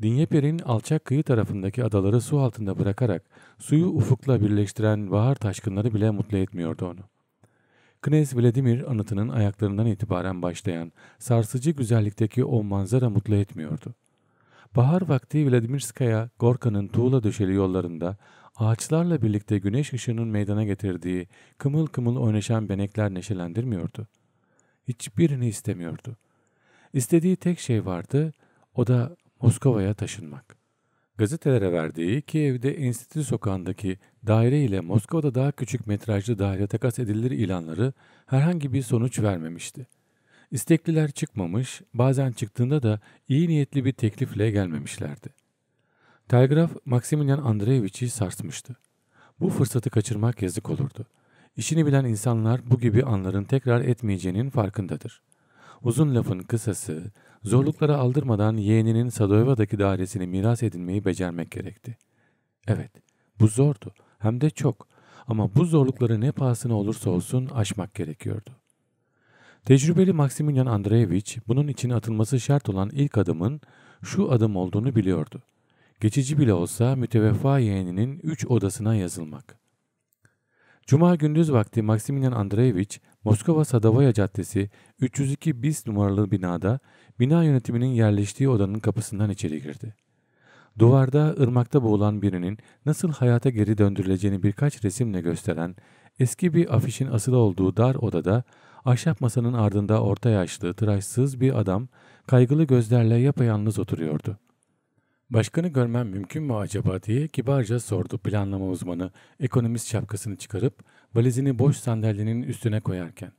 S2: Dinyeper'in alçak kıyı tarafındaki adaları su altında bırakarak suyu ufukla birleştiren bahar taşkınları bile mutlu etmiyordu onu. Knez Vladimir anıtının ayaklarından itibaren başlayan sarsıcı güzellikteki o manzara mutlu etmiyordu. Bahar vakti Vladimirskaya, Gorka'nın tuğla döşeli yollarında ağaçlarla birlikte güneş ışığının meydana getirdiği kımıl kımıl oynaşan benekler neşelendirmiyordu. Hiçbirini istemiyordu. İstediği tek şey vardı, o da Moskova'ya taşınmak. Gazetelere verdiği Kiev'de Enstitü Sokağı'ndaki daire ile Moskova'da daha küçük metrajlı daire takas edilir ilanları herhangi bir sonuç vermemişti. İstekliler çıkmamış, bazen çıktığında da iyi niyetli bir teklifle gelmemişlerdi. Telgraf Maximilian Andreevich'i sarsmıştı. Bu fırsatı kaçırmak yazık olurdu. İşini bilen insanlar bu gibi anların tekrar etmeyeceğinin farkındadır. Uzun lafın kısası, zorluklara aldırmadan yeğeninin Sadoyva'daki dairesini miras edinmeyi becermek gerekti. Evet, bu zordu hem de çok ama bu zorlukları ne pahasına olursa olsun aşmak gerekiyordu. Tecrübeli Maximilian Andreevich bunun için atılması şart olan ilk adımın şu adım olduğunu biliyordu geçici bile olsa müteveffa yeğeninin üç odasına yazılmak. Cuma gündüz vakti Maximilian Andreevich Moskova Sadovaya Caddesi 302 bis numaralı binada bina yönetiminin yerleştiği odanın kapısından içeri girdi. Duvarda ırmakta boğulan birinin nasıl hayata geri döndürüleceğini birkaç resimle gösteren eski bir afişin asılı olduğu dar odada ahşap masanın ardında orta yaşlı, tıraşsız bir adam kaygılı gözlerle yapayalnız oturuyordu. Başkanı görmem mümkün mü acaba diye kibarca sordu planlama uzmanı ekonomist şapkasını çıkarıp valizini boş sandalyenin üstüne koyarken.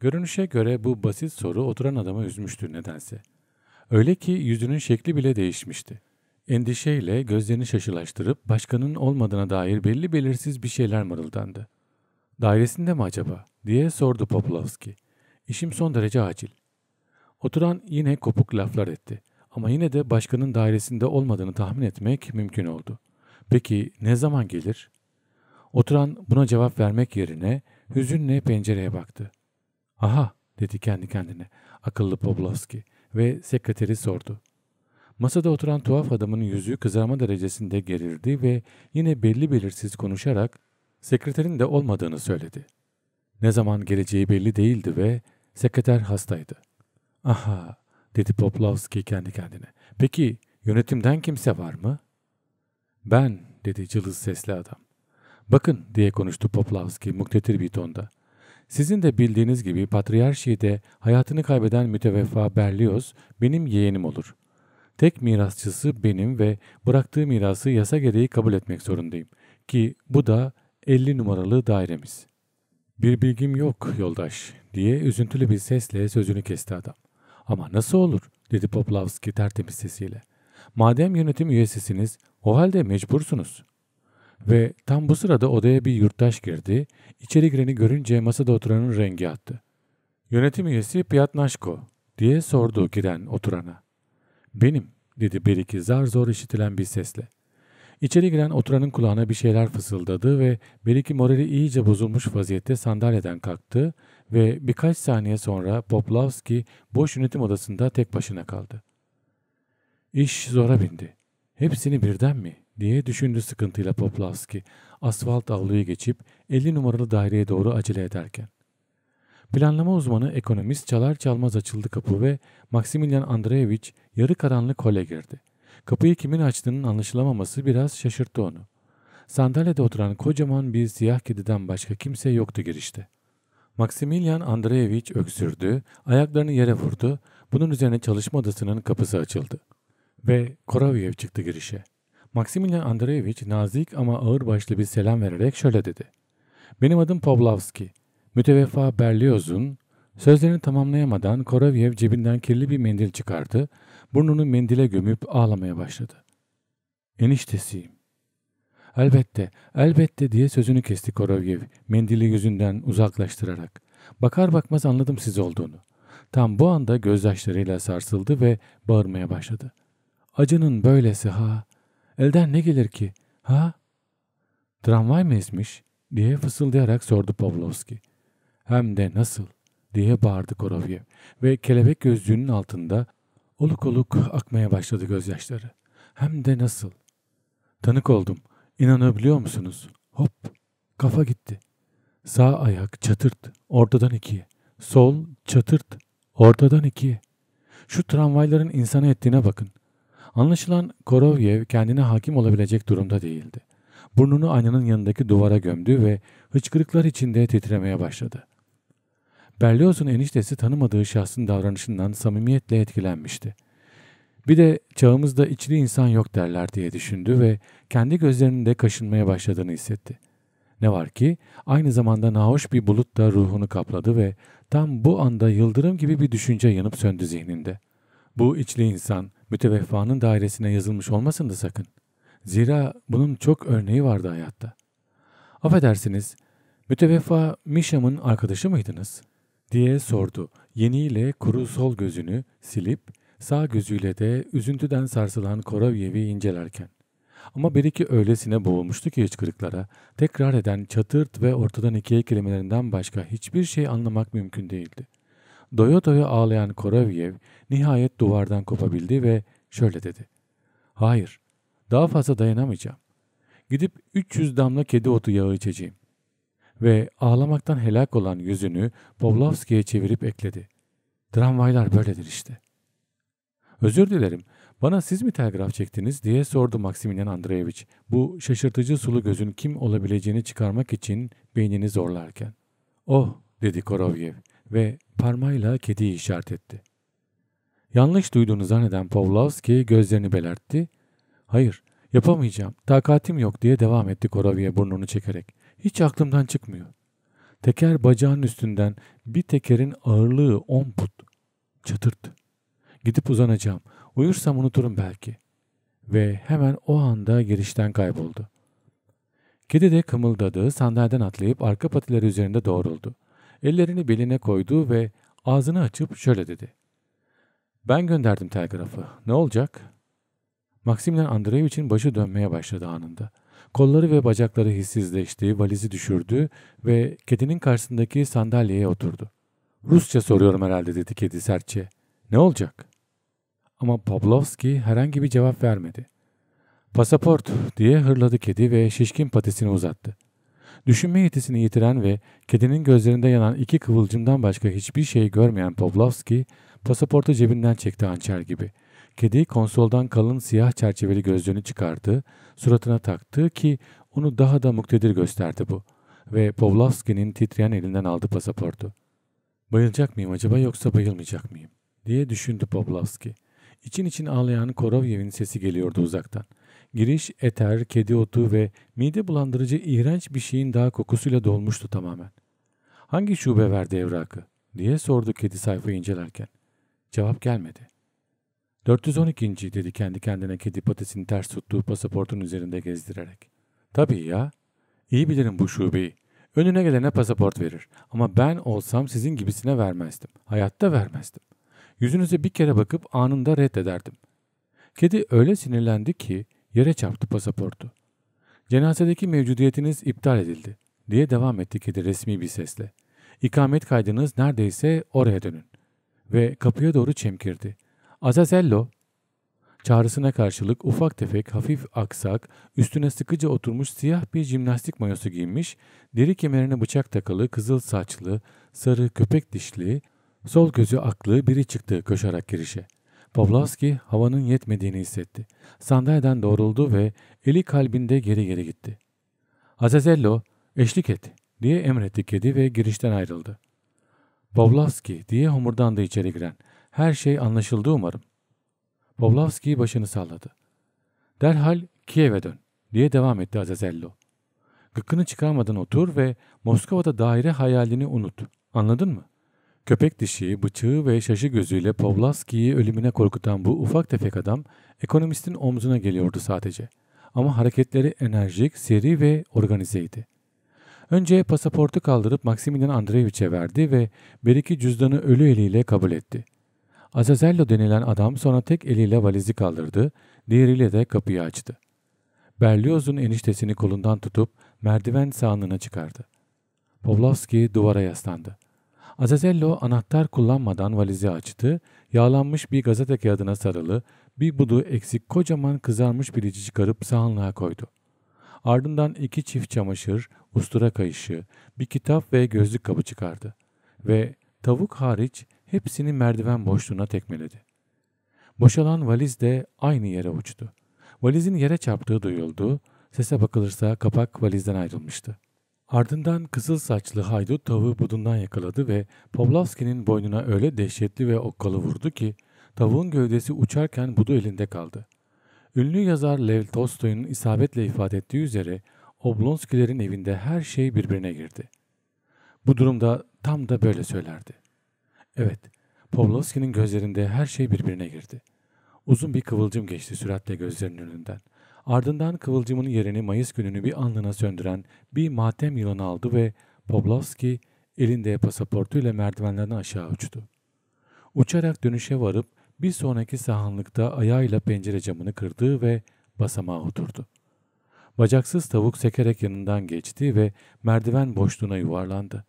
S2: Görünüşe göre bu basit soru oturan adamı üzmüştü nedense. Öyle ki yüzünün şekli bile değişmişti. Endişeyle gözlerini şaşılaştırıp başkanın olmadığına dair belli belirsiz bir şeyler mırıldandı. Dairesinde mi acaba diye sordu Poplovski. İşim son derece acil. Oturan yine kopuk laflar etti. Ama yine de başkanın dairesinde olmadığını tahmin etmek mümkün oldu. Peki ne zaman gelir? Oturan buna cevap vermek yerine hüzünle pencereye baktı. Aha dedi kendi kendine akıllı Poblovski ve sekreteri sordu. Masada oturan tuhaf adamın yüzü kızarma derecesinde gerildi ve yine belli belirsiz konuşarak sekreterin de olmadığını söyledi. Ne zaman geleceği belli değildi ve sekreter hastaydı. Aha dedi Poplavski kendi kendine. Peki yönetimden kimse var mı? Ben dedi cılız sesli adam. Bakın diye konuştu Poplavski muktedir bir tonda. Sizin de bildiğiniz gibi Patriyarşi'de hayatını kaybeden müteveffa Berlioz benim yeğenim olur. Tek mirasçısı benim ve bıraktığı mirası yasa gereği kabul etmek zorundayım. Ki bu da 50 numaralı dairemiz. Bir bilgim yok yoldaş diye üzüntülü bir sesle sözünü kesti adam. Ama nasıl olur dedi Poplavski tertemiz sesiyle. Madem yönetim üyesisiniz o halde mecbursunuz. Ve tam bu sırada odaya bir yurttaş girdi. İçeri gireni görünce masada oturanın rengi attı. Yönetim üyesi Piyatnaşko diye sordu giren oturana. Benim dedi Beriki zar zor işitilen bir sesle. İçeri giren oturanın kulağına bir şeyler fısıldadı ve Beriki morali iyice bozulmuş vaziyette sandalyeden kalktı ve birkaç saniye sonra Poplavski boş yönetim odasında tek başına kaldı. İş zora bindi. Hepsini birden mi? diye düşündü sıkıntıyla Poplavski asfalt avluyu geçip 50 numaralı daireye doğru acele ederken. Planlama uzmanı ekonomist çalar çalmaz açıldı kapı ve Maximilian Andreevich yarı karanlık hole girdi. Kapıyı kimin açtığının anlaşılamaması biraz şaşırttı onu. Sandalyede oturan kocaman bir siyah kediden başka kimse yoktu girişte. Maximilian Andreevich öksürdü, ayaklarını yere vurdu. Bunun üzerine çalışma odasının kapısı açıldı. Ve Koravyev çıktı girişe. Maximilian Andreevich nazik ama ağırbaşlı bir selam vererek şöyle dedi. Benim adım Pavlovski. Müteveffa Berlioz'un sözlerini tamamlayamadan Koravyev cebinden kirli bir mendil çıkardı. Burnunu mendile gömüp ağlamaya başladı. Eniştesiyim. Elbette, elbette diye sözünü kesti Korovyev, mendili yüzünden uzaklaştırarak. Bakar bakmaz anladım siz olduğunu. Tam bu anda gözyaşlarıyla sarsıldı ve bağırmaya başladı. Acının böylesi ha. Elden ne gelir ki? Ha? Tramvay mı ezmiş? diye fısıldayarak sordu Pavlovski. Hem de nasıl? diye bağırdı Korovyev ve kelebek gözlüğünün altında oluk oluk akmaya başladı gözyaşları. Hem de nasıl? Tanık oldum. İnanabiliyor musunuz? Hop, kafa gitti. Sağ ayak çatırt, ortadan ikiye. Sol çatırt, ortadan ikiye. Şu tramvayların insana ettiğine bakın. Anlaşılan Koroviev kendine hakim olabilecek durumda değildi. Burnunu aynanın yanındaki duvara gömdü ve hıçkırıklar içinde titremeye başladı. Berlioz'un eniştesi tanımadığı şahsın davranışından samimiyetle etkilenmişti. Bir de çağımızda içli insan yok derler diye düşündü ve kendi gözlerinin de kaşınmaya başladığını hissetti. Ne var ki aynı zamanda nahoş bir bulut da ruhunu kapladı ve tam bu anda yıldırım gibi bir düşünce yanıp söndü zihninde. Bu içli insan müteveffanın dairesine yazılmış olmasın da sakın. Zira bunun çok örneği vardı hayatta. Affedersiniz, müteveffa Mişam'ın arkadaşı mıydınız? diye sordu. Yeniyle kuru sol gözünü silip Sağ gözüyle de üzüntüden sarsılan Koroviyev'i incelerken. Ama bir iki öylesine boğulmuştu ki hıçkırıklara, tekrar eden çatırt ve ortadan ikiye kelimelerinden başka hiçbir şey anlamak mümkün değildi. Doya doya ağlayan Koroviyev nihayet duvardan kopabildi ve şöyle dedi. Hayır, daha fazla dayanamayacağım. Gidip 300 damla kedi otu yağı içeceğim. Ve ağlamaktan helak olan yüzünü Boblavski'ye çevirip ekledi. Tramvaylar böyledir işte. Özür dilerim. Bana siz mi telgraf çektiniz diye sordu Maximilian Andreevich. Bu şaşırtıcı sulu gözün kim olabileceğini çıkarmak için beynini zorlarken. Oh dedi Korovyev ve parmağıyla kediyi işaret etti. Yanlış duyduğunu zanneden Pavlovski gözlerini belertti. Hayır yapamayacağım takatim yok diye devam etti Korovyev burnunu çekerek. Hiç aklımdan çıkmıyor. Teker bacağın üstünden bir tekerin ağırlığı on put. Çatırttı. Gidip uzanacağım. Uyursam unuturum belki. Ve hemen o anda girişten kayboldu. Kedi de kımıldadı, sandalyeden atlayıp arka patileri üzerinde doğruldu. Ellerini beline koydu ve ağzını açıp şöyle dedi. Ben gönderdim telgrafı. Ne olacak? Maximilian Andreyevich'in başı dönmeye başladı anında. Kolları ve bacakları hissizleşti, valizi düşürdü ve kedinin karşısındaki sandalyeye oturdu. Rusça soruyorum herhalde dedi kedi sertçe. Ne olacak? Ama Pavlovski herhangi bir cevap vermedi. Pasaport diye hırladı kedi ve şişkin patisini uzattı. Düşünme yetisini yitiren ve kedinin gözlerinde yanan iki kıvılcımdan başka hiçbir şey görmeyen Pavlovski pasaportu cebinden çekti hançer gibi. Kedi konsoldan kalın siyah çerçeveli gözlüğünü çıkardı, suratına taktı ki onu daha da muktedir gösterdi bu. Ve Pavlovski'nin titreyen elinden aldı pasaportu. Bayılacak mıyım acaba yoksa bayılmayacak mıyım diye düşündü Pavlovski. İçin için ağlayan Korovyev'in sesi geliyordu uzaktan. Giriş eter, kedi otu ve mide bulandırıcı iğrenç bir şeyin daha kokusuyla dolmuştu tamamen. Hangi şube verdi evrakı? diye sordu kedi sayfayı incelerken. Cevap gelmedi. 412. dedi kendi kendine kedi patisini ters tuttuğu pasaportun üzerinde gezdirerek. Tabii ya. İyi bilirim bu şubeyi. Önüne gelene pasaport verir. Ama ben olsam sizin gibisine vermezdim. Hayatta vermezdim. Yüzünüze bir kere bakıp anında reddederdim. Kedi öyle sinirlendi ki yere çarptı pasaportu. Cenazedeki mevcudiyetiniz iptal edildi diye devam etti kedi resmi bir sesle. İkamet kaydınız neredeyse oraya dönün. Ve kapıya doğru çemkirdi. Azazello Çağrısına karşılık ufak tefek, hafif aksak, üstüne sıkıca oturmuş siyah bir jimnastik mayosu giymiş, deri kemerine bıçak takalı, kızıl saçlı, sarı köpek dişli, Sol gözü aklı biri çıktı koşarak girişe. Pavlovski havanın yetmediğini hissetti. Sandalyeden doğruldu ve eli kalbinde geri geri gitti. Azazello eşlik et diye emretti kedi ve girişten ayrıldı. Pavlovski diye homurdandı içeri giren. Her şey anlaşıldı umarım. Pavlovski başını salladı. Derhal Kiev'e dön diye devam etti Azazello. Gıkkını çıkarmadan otur ve Moskova'da daire hayalini unut. Anladın mı? Köpek dişi, bıçağı ve şaşı gözüyle Povlaski'yi ölümüne korkutan bu ufak tefek adam ekonomistin omzuna geliyordu sadece. Ama hareketleri enerjik, seri ve organizeydi. Önce pasaportu kaldırıp Maximilian Andreevich'e verdi ve bir iki cüzdanı ölü eliyle kabul etti. Azazello denilen adam sonra tek eliyle valizi kaldırdı, diğeriyle de kapıyı açtı. Berlioz'un eniştesini kolundan tutup merdiven sahanlığına çıkardı. Povlovski duvara yaslandı. Azazello anahtar kullanmadan valizi açtı, yağlanmış bir gazete kağıdına sarılı, bir budu eksik kocaman kızarmış bir içi çıkarıp sahanlığa koydu. Ardından iki çift çamaşır, ustura kayışı, bir kitap ve gözlük kabı çıkardı. Ve tavuk hariç hepsini merdiven boşluğuna tekmeledi. Boşalan valiz de aynı yere uçtu. Valizin yere çarptığı duyuldu, sese bakılırsa kapak valizden ayrılmıştı. Ardından kızıl saçlı haydut tavuğu budundan yakaladı ve Poblavski'nin boynuna öyle dehşetli ve okkalı vurdu ki tavuğun gövdesi uçarken budu elinde kaldı. Ünlü yazar Lev Tolstoy'un isabetle ifade ettiği üzere Oblonskilerin evinde her şey birbirine girdi. Bu durumda tam da böyle söylerdi. Evet, Poblovski'nin gözlerinde her şey birbirine girdi. Uzun bir kıvılcım geçti süratle gözlerinin önünden. Ardından kıvılcımın yerini Mayıs gününü bir anlığına söndüren bir matem yılanı aldı ve Poblovski elinde pasaportuyla merdivenlerden aşağı uçtu. Uçarak dönüşe varıp bir sonraki sahanlıkta ayağıyla pencere camını kırdı ve basamağa oturdu. Bacaksız tavuk sekerek yanından geçti ve merdiven boşluğuna yuvarlandı.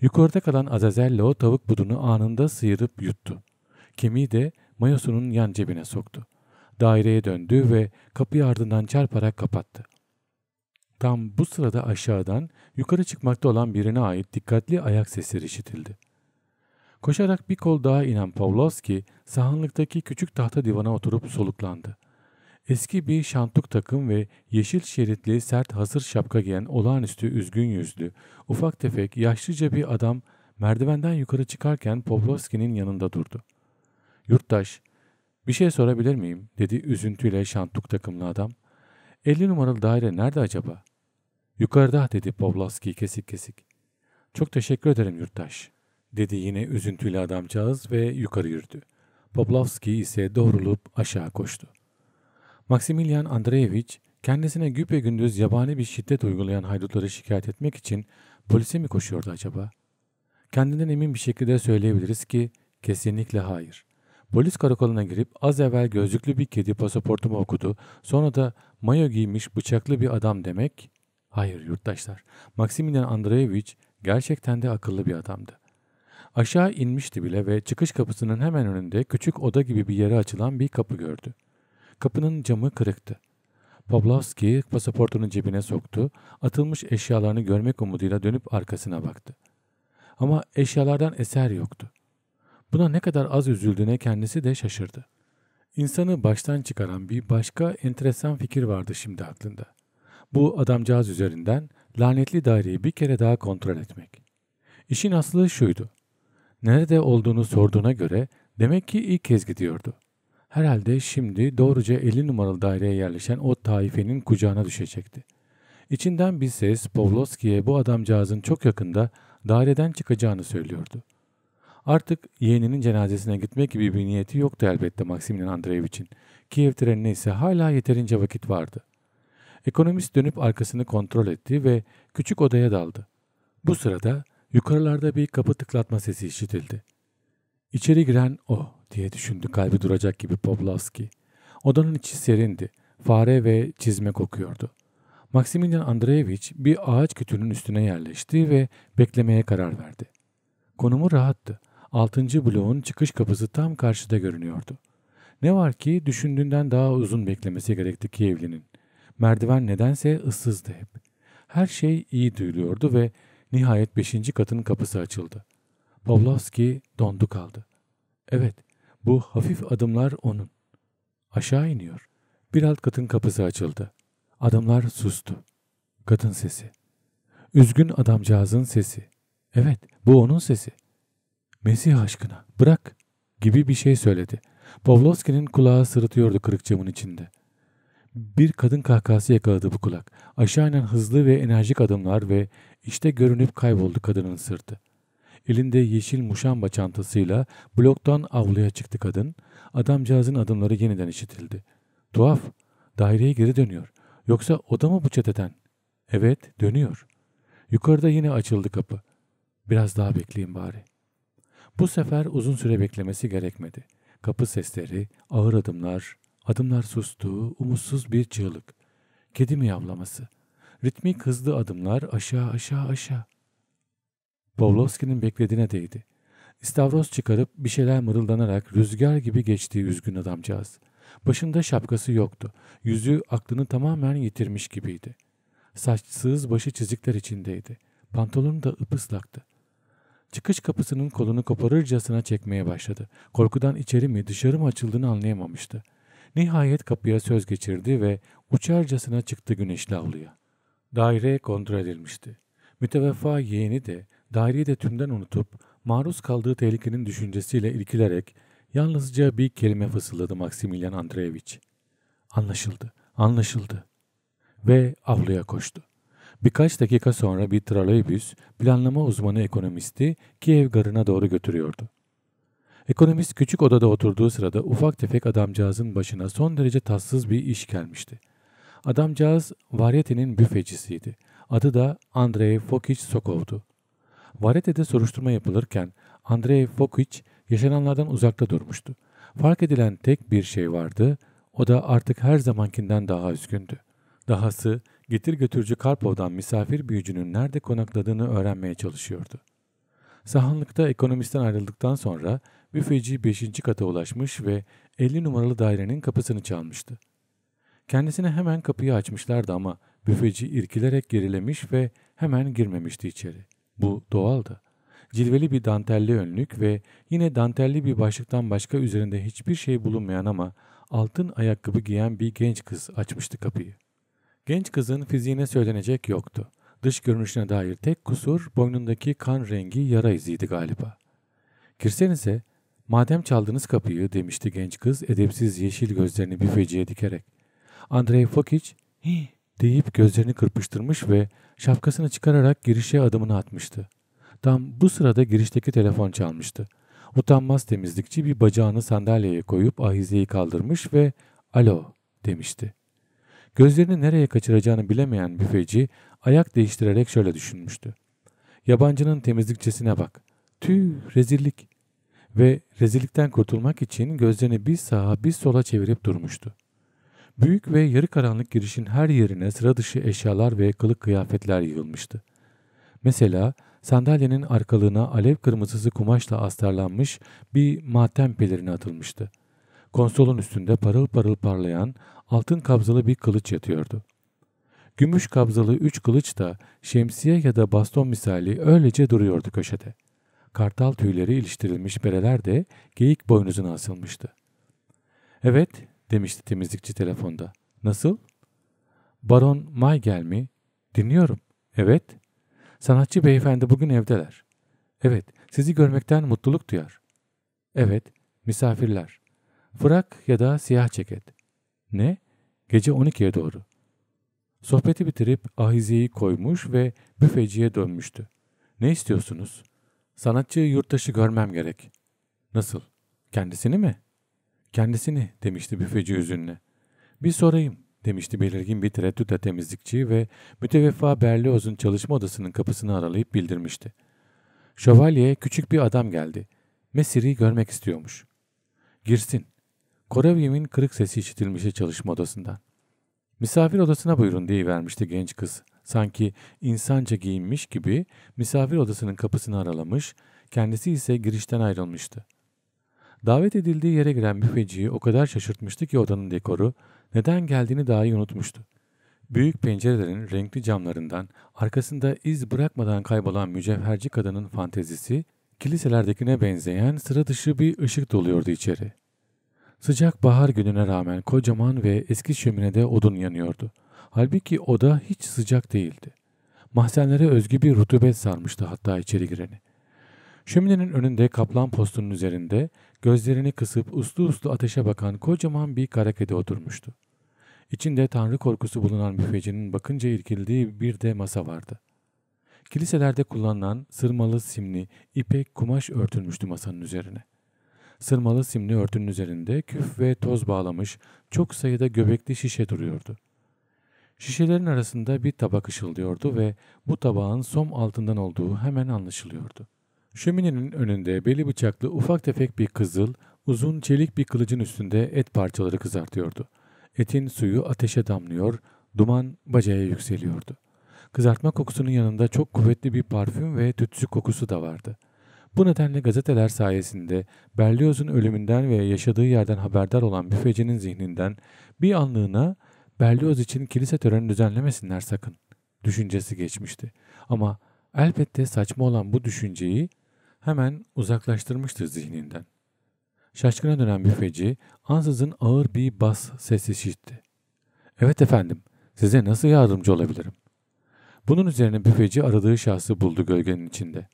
S2: Yukarıda kalan Azazello tavuk budunu anında sıyırıp yuttu. Kemiği de mayosunun yan cebine soktu daireye döndü ve kapıyı ardından çarparak kapattı. Tam bu sırada aşağıdan yukarı çıkmakta olan birine ait dikkatli ayak sesleri işitildi. Koşarak bir kol daha inen Pavlovski sahanlıktaki küçük tahta divana oturup soluklandı. Eski bir şantuk takım ve yeşil şeritli sert hazır şapka giyen olağanüstü üzgün yüzlü, ufak tefek yaşlıca bir adam merdivenden yukarı çıkarken Pavlovski'nin yanında durdu. Yurttaş bir şey sorabilir miyim? dedi üzüntüyle şantuk takımlı adam. 50 numaralı daire nerede acaba? Yukarıda dedi Povlaski kesik kesik. Çok teşekkür ederim yurttaş dedi yine üzüntüyle adamcağız ve yukarı yürüdü. Poplavski ise doğrulup aşağı koştu. Maximilian Andreevich kendisine güpe gündüz yabani bir şiddet uygulayan haydutları şikayet etmek için polise mi koşuyordu acaba? Kendinden emin bir şekilde söyleyebiliriz ki kesinlikle hayır. Polis karakoluna girip az evvel gözlüklü bir kedi pasaportumu okudu. Sonra da mayo giymiş bıçaklı bir adam demek. Hayır yurttaşlar. Maximilian Andreevich gerçekten de akıllı bir adamdı. Aşağı inmişti bile ve çıkış kapısının hemen önünde küçük oda gibi bir yere açılan bir kapı gördü. Kapının camı kırıktı. Poblavski pasaportunu cebine soktu, atılmış eşyalarını görmek umuduyla dönüp arkasına baktı. Ama eşyalardan eser yoktu. Buna ne kadar az üzüldüğüne kendisi de şaşırdı. İnsanı baştan çıkaran bir başka enteresan fikir vardı şimdi aklında. Bu adamcağız üzerinden lanetli daireyi bir kere daha kontrol etmek. İşin aslı şuydu. Nerede olduğunu sorduğuna göre demek ki ilk kez gidiyordu. Herhalde şimdi doğruca 50 numaralı daireye yerleşen o taifenin kucağına düşecekti. İçinden bir ses Pavlovski'ye bu adamcağızın çok yakında daireden çıkacağını söylüyordu. Artık yeğeninin cenazesine gitmek gibi bir niyeti yoktu elbette Maximilian Andreevich'in. Kiev trenine ise hala yeterince vakit vardı. Ekonomist dönüp arkasını kontrol etti ve küçük odaya daldı. Bu sırada yukarılarda bir kapı tıklatma sesi işitildi. İçeri giren o oh! diye düşündü kalbi duracak gibi Poblavski. Odanın içi serindi. Fare ve çizme kokuyordu. Maximilian Andreevich bir ağaç kütüğünün üstüne yerleşti ve beklemeye karar verdi. Konumu rahattı. 6. bloğun çıkış kapısı tam karşıda görünüyordu. Ne var ki düşündüğünden daha uzun beklemesi gerekti ki evlinin. Merdiven nedense ıssızdı hep. Her şey iyi duyuluyordu ve nihayet 5. katın kapısı açıldı. Pavlovski dondu kaldı. Evet, bu hafif adımlar onun. Aşağı iniyor. Bir alt katın kapısı açıldı. Adımlar sustu. Kadın sesi. Üzgün adamcağızın sesi. Evet, bu onun sesi. Mesih aşkına bırak gibi bir şey söyledi. Pavlovski'nin kulağı sırıtıyordu kırık camın içinde. Bir kadın kahkası yakaladı bu kulak. Aşağı inen hızlı ve enerjik adımlar ve işte görünüp kayboldu kadının sırtı. Elinde yeşil muşamba çantasıyla bloktan avluya çıktı kadın. Adamcağızın adımları yeniden işitildi. Tuhaf. Daireye geri dönüyor. Yoksa o mı bu çeteden? Evet, dönüyor. Yukarıda yine açıldı kapı. Biraz daha bekleyin bari. Bu sefer uzun süre beklemesi gerekmedi. Kapı sesleri, ağır adımlar, adımlar sustuğu umutsuz bir çığlık. Kedi miyavlaması. Ritmik hızlı adımlar aşağı aşağı aşağı. Pavlovski'nin beklediğine değdi. İstavros çıkarıp bir şeyler mırıldanarak rüzgar gibi geçtiği üzgün adamcağız. Başında şapkası yoktu. Yüzü aklını tamamen yitirmiş gibiydi. Saçsız başı çizikler içindeydi. Pantolonu da ıpıslaktı. Çıkış kapısının kolunu koparırcasına çekmeye başladı. Korkudan içeri mi dışarı mı açıldığını anlayamamıştı. Nihayet kapıya söz geçirdi ve uçarcasına çıktı güneşli avluya. Daire kontrol edilmişti. Müteveffa yeğeni de daireyi de tümden unutup maruz kaldığı tehlikenin düşüncesiyle ilgilerek yalnızca bir kelime fısıldadı Maximilian Andreevich. Anlaşıldı, anlaşıldı ve avluya koştu. Birkaç dakika sonra bir trolleybüs planlama uzmanı ekonomisti Kiev garına doğru götürüyordu. Ekonomist küçük odada oturduğu sırada ufak tefek adamcağızın başına son derece tatsız bir iş gelmişti. Adamcağız Varyete'nin büfecisiydi. Adı da Andrei Fokich Sokov'du. Varyete'de soruşturma yapılırken Andrei Fokich yaşananlardan uzakta durmuştu. Fark edilen tek bir şey vardı, o da artık her zamankinden daha üzgündü. Dahası getir götürücü Karpov'dan misafir büyücünün nerede konakladığını öğrenmeye çalışıyordu. Sahanlıkta ekonomisten ayrıldıktan sonra büfeci 5. kata ulaşmış ve 50 numaralı dairenin kapısını çalmıştı. Kendisine hemen kapıyı açmışlardı ama büfeci irkilerek gerilemiş ve hemen girmemişti içeri. Bu doğaldı. Cilveli bir dantelli önlük ve yine dantelli bir başlıktan başka üzerinde hiçbir şey bulunmayan ama altın ayakkabı giyen bir genç kız açmıştı kapıyı. Genç kızın fiziğine söylenecek yoktu. Dış görünüşüne dair tek kusur boynundaki kan rengi yara iziydi galiba. Girsenize, madem çaldınız kapıyı demişti genç kız edepsiz yeşil gözlerini büfeciye dikerek. Andrei Fokic Hii! deyip gözlerini kırpıştırmış ve şapkasını çıkararak girişe adımını atmıştı. Tam bu sırada girişteki telefon çalmıştı. Utanmaz temizlikçi bir bacağını sandalyeye koyup ahizeyi kaldırmış ve ''Alo'' demişti. Gözlerini nereye kaçıracağını bilemeyen büfeci ayak değiştirerek şöyle düşünmüştü. Yabancının temizlikçesine bak. Tüh rezillik. Ve rezillikten kurtulmak için gözlerini bir sağa bir sola çevirip durmuştu. Büyük ve yarı karanlık girişin her yerine sıra dışı eşyalar ve kılık kıyafetler yığılmıştı. Mesela sandalyenin arkalığına alev kırmızısı kumaşla astarlanmış bir matem pelerini atılmıştı. Konsolun üstünde parıl parıl parlayan altın kabzalı bir kılıç yatıyordu. Gümüş kabzalı üç kılıç da şemsiye ya da baston misali öylece duruyordu köşede. Kartal tüyleri iliştirilmiş bereler de geyik boynuzuna asılmıştı. Evet, demişti temizlikçi telefonda. Nasıl? Baron Maygel mi? Dinliyorum. Evet. Sanatçı beyefendi bugün evdeler. Evet, sizi görmekten mutluluk duyar. Evet, misafirler. Fırak ya da siyah ceket. Ne? Gece 12'ye doğru. Sohbeti bitirip ahizeyi koymuş ve büfeciye dönmüştü. Ne istiyorsunuz? Sanatçı yurttaşı görmem gerek. Nasıl? Kendisini mi? Kendisini demişti büfeci üzünle. Bir sorayım demişti belirgin bir tereddütle temizlikçi ve müteveffa Berlioz'un çalışma odasının kapısını aralayıp bildirmişti. Şövalye küçük bir adam geldi. Mesir'i görmek istiyormuş. Girsin Koravyemin kırık sesi işitilmişti e çalışma odasından. Misafir odasına buyurun diye vermişti genç kız. Sanki insanca giyinmiş gibi misafir odasının kapısını aralamış, kendisi ise girişten ayrılmıştı. Davet edildiği yere giren büfeciyi o kadar şaşırtmıştı ki odanın dekoru, neden geldiğini dahi unutmuştu. Büyük pencerelerin renkli camlarından, arkasında iz bırakmadan kaybolan mücevherci kadının fantezisi, kiliselerdekine benzeyen sıra dışı bir ışık doluyordu içeri. Sıcak bahar gününe rağmen kocaman ve eski şöminede odun yanıyordu. Halbuki oda hiç sıcak değildi. Mahzenlere özgü bir rutubet sarmıştı hatta içeri gireni. Şöminenin önünde kaplan postunun üzerinde gözlerini kısıp uslu uslu ateşe bakan kocaman bir karakede oturmuştu. İçinde tanrı korkusu bulunan büfecinin bakınca irkildiği bir de masa vardı. Kiliselerde kullanılan sırmalı simli ipek kumaş örtülmüştü masanın üzerine. Sırmalı simli örtünün üzerinde küf ve toz bağlamış çok sayıda göbekli şişe duruyordu. Şişelerin arasında bir tabak ışıldıyordu ve bu tabağın som altından olduğu hemen anlaşılıyordu. Şöminenin önünde beli bıçaklı ufak tefek bir kızıl, uzun çelik bir kılıcın üstünde et parçaları kızartıyordu. Etin suyu ateşe damlıyor, duman bacaya yükseliyordu. Kızartma kokusunun yanında çok kuvvetli bir parfüm ve tütsü kokusu da vardı.'' Bu nedenle gazeteler sayesinde Berlioz'un ölümünden ve yaşadığı yerden haberdar olan büfecinin zihninden bir anlığına Berlioz için kilise töreni düzenlemesinler sakın düşüncesi geçmişti. Ama elbette saçma olan bu düşünceyi hemen uzaklaştırmıştır zihninden. Şaşkına dönen büfeci ansızın ağır bir bas sesi işitti. Evet efendim, size nasıl yardımcı olabilirim? Bunun üzerine büfeci aradığı şahsı buldu gölgenin içinde.''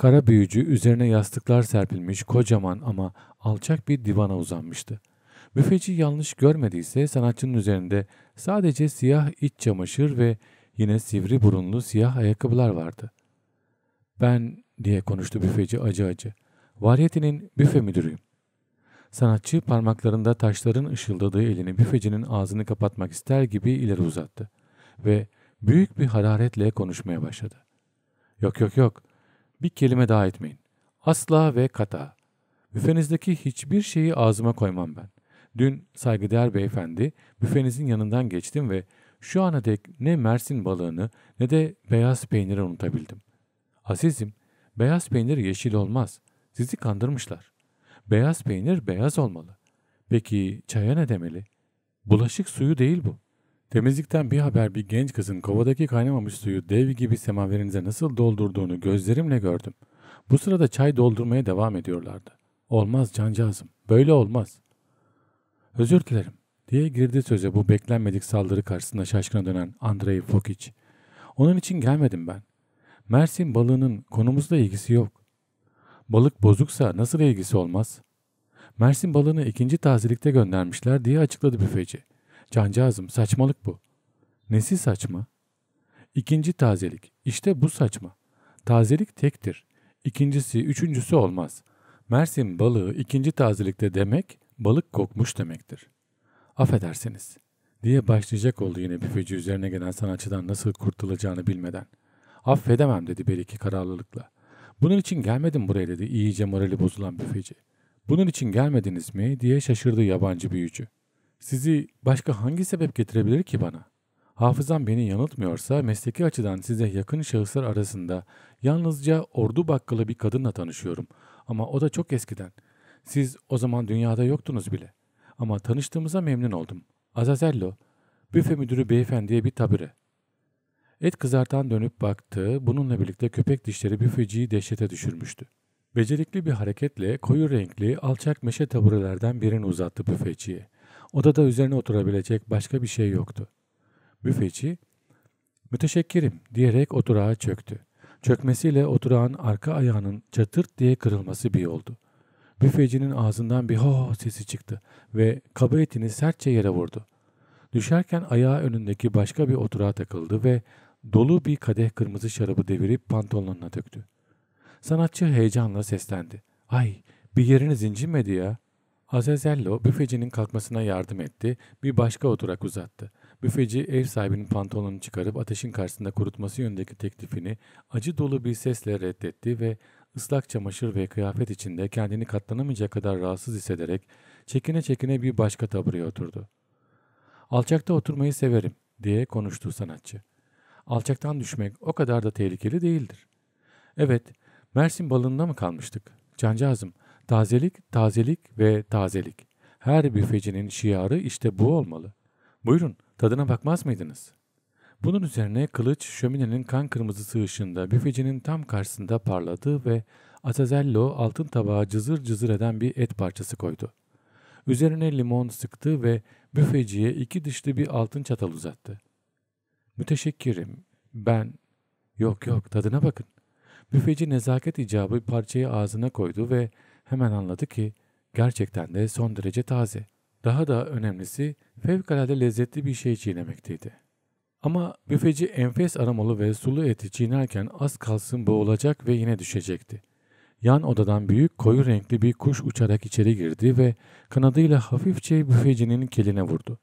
S2: Kara büyücü üzerine yastıklar serpilmiş kocaman ama alçak bir divana uzanmıştı. Büfeci yanlış görmediyse sanatçının üzerinde sadece siyah iç çamaşır ve yine sivri burunlu siyah ayakkabılar vardı. Ben diye konuştu büfeci acı acı. Varyete'nin büfe müdürüyüm. Sanatçı parmaklarında taşların ışıldadığı elini büfecinin ağzını kapatmak ister gibi ileri uzattı ve büyük bir hararetle konuşmaya başladı. Yok yok yok bir kelime daha etmeyin. Asla ve kata. Büfenizdeki hiçbir şeyi ağzıma koymam ben. Dün saygıdeğer beyefendi büfenizin yanından geçtim ve şu ana dek ne mersin balığını ne de beyaz peyniri unutabildim. Azizim, beyaz peynir yeşil olmaz. Sizi kandırmışlar. Beyaz peynir beyaz olmalı. Peki çaya ne demeli? Bulaşık suyu değil bu.'' Temizlikten bir haber bir genç kızın kovadaki kaynamamış suyu dev gibi semaverinize nasıl doldurduğunu gözlerimle gördüm. Bu sırada çay doldurmaya devam ediyorlardı. Olmaz cancağızım, böyle olmaz. Özür dilerim diye girdi söze bu beklenmedik saldırı karşısında şaşkına dönen Andrei Fokic. Onun için gelmedim ben. Mersin balığının konumuzla ilgisi yok. Balık bozuksa nasıl ilgisi olmaz? Mersin balığını ikinci tazelikte göndermişler diye açıkladı büfeci. Cancağızım saçmalık bu. Nesi saçma? İkinci tazelik. İşte bu saçma. Tazelik tektir. İkincisi, üçüncüsü olmaz. Mersin balığı ikinci tazelikte demek, balık kokmuş demektir. Affedersiniz diye başlayacak oldu yine büfeci üzerine gelen sanatçıdan nasıl kurtulacağını bilmeden. Affedemem dedi belki kararlılıkla. Bunun için gelmedim buraya dedi iyice morali bozulan büfeci. Bunun için gelmediniz mi diye şaşırdı yabancı büyücü. Sizi başka hangi sebep getirebilir ki bana? Hafızam beni yanıltmıyorsa mesleki açıdan size yakın şahıslar arasında yalnızca ordu bakkalı bir kadınla tanışıyorum. Ama o da çok eskiden. Siz o zaman dünyada yoktunuz bile. Ama tanıştığımıza memnun oldum. Azazello, büfe müdürü beyefendiye bir tabire. Et kızartan dönüp baktı, bununla birlikte köpek dişleri büfeciyi dehşete düşürmüştü. Becerikli bir hareketle koyu renkli alçak meşe taburelerden birini uzattı büfeciye. Odada üzerine oturabilecek başka bir şey yoktu. Büfeci, müteşekkirim diyerek oturağa çöktü. Çökmesiyle oturağın arka ayağının çatırt diye kırılması bir oldu. Büfecinin ağzından bir ho ho sesi çıktı ve kaba etini sertçe yere vurdu. Düşerken ayağı önündeki başka bir oturağa takıldı ve dolu bir kadeh kırmızı şarabı devirip pantolonuna döktü. Sanatçı heyecanla seslendi. Ay bir yeriniz incinmedi ya. Azazello, büfecinin kalkmasına yardım etti, bir başka oturak uzattı. Büfeci ev sahibinin pantolonunu çıkarıp ateşin karşısında kurutması yönündeki teklifini acı dolu bir sesle reddetti ve ıslak çamaşır ve kıyafet içinde kendini katlanamayacak kadar rahatsız hissederek çekine çekine bir başka tabureye oturdu. Alçakta oturmayı severim diye konuştu sanatçı. Alçaktan düşmek o kadar da tehlikeli değildir. Evet, Mersin balığında mı kalmıştık? Cancağızım, Tazelik, tazelik ve tazelik. Her büfecinin şiarı işte bu olmalı. Buyurun, tadına bakmaz mıydınız? Bunun üzerine kılıç şöminenin kan kırmızısı ışığında büfecinin tam karşısında parladı ve Atazello altın tabağa cızır cızır eden bir et parçası koydu. Üzerine limon sıktı ve büfeciye iki dişli bir altın çatal uzattı. Müteşekkirim, ben... Yok yok, tadına bakın. Büfeci nezaket icabı parçayı ağzına koydu ve Hemen anladı ki gerçekten de son derece taze. Daha da önemlisi fevkalade lezzetli bir şey çiğnemekteydi. Ama büfeci enfes aromalı ve sulu eti çiğnerken az kalsın boğulacak ve yine düşecekti. Yan odadan büyük koyu renkli bir kuş uçarak içeri girdi ve kanadıyla hafifçe büfecinin keline vurdu.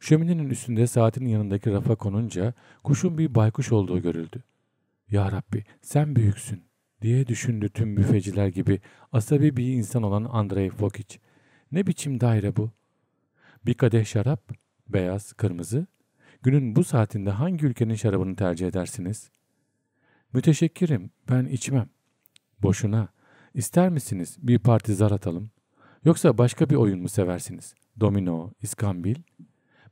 S2: Şöminenin üstünde saatin yanındaki rafa konunca kuşun bir baykuş olduğu görüldü. ''Ya Rabbi sen büyüksün diye düşündü tüm büfeciler gibi asabi bir insan olan Andrei Fokic. Ne biçim daire bu? Bir kadeh şarap, beyaz, kırmızı. Günün bu saatinde hangi ülkenin şarabını tercih edersiniz? Müteşekkirim, ben içmem. Boşuna. İster misiniz bir parti zar atalım? Yoksa başka bir oyun mu seversiniz? Domino, iskambil?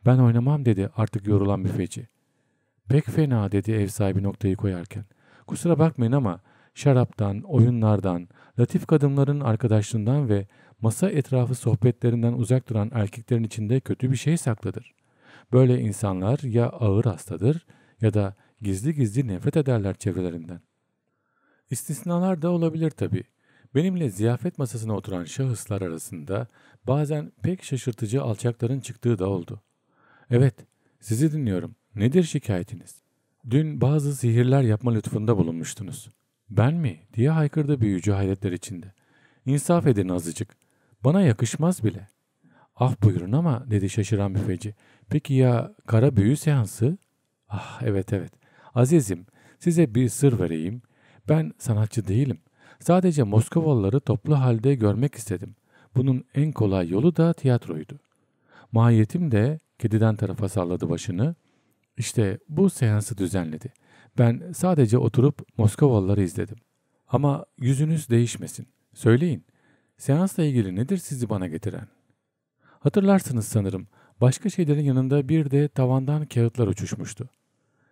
S2: Ben oynamam dedi artık yorulan büfeci. Pek fena dedi ev sahibi noktayı koyarken. Kusura bakmayın ama şaraptan, oyunlardan, latif kadınların arkadaşlığından ve masa etrafı sohbetlerinden uzak duran erkeklerin içinde kötü bir şey saklıdır. Böyle insanlar ya ağır hastadır ya da gizli gizli nefret ederler çevrelerinden. İstisnalar da olabilir tabii. Benimle ziyafet masasına oturan şahıslar arasında bazen pek şaşırtıcı alçakların çıktığı da oldu. Evet, sizi dinliyorum. Nedir şikayetiniz? Dün bazı sihirler yapma lütfunda bulunmuştunuz. Ben mi? diye haykırdı büyücü hayretler içinde. İnsaf edin azıcık. Bana yakışmaz bile. Ah buyurun ama dedi şaşıran büfeci. Peki ya kara büyü seansı? Ah evet evet. Azizim size bir sır vereyim. Ben sanatçı değilim. Sadece Moskovalıları toplu halde görmek istedim. Bunun en kolay yolu da tiyatroydu. Mahiyetim de kediden tarafa salladı başını. İşte bu seansı düzenledi. Ben sadece oturup Moskovalıları izledim. Ama yüzünüz değişmesin. Söyleyin, seansla ilgili nedir sizi bana getiren? Hatırlarsınız sanırım, başka şeylerin yanında bir de tavandan kağıtlar uçuşmuştu.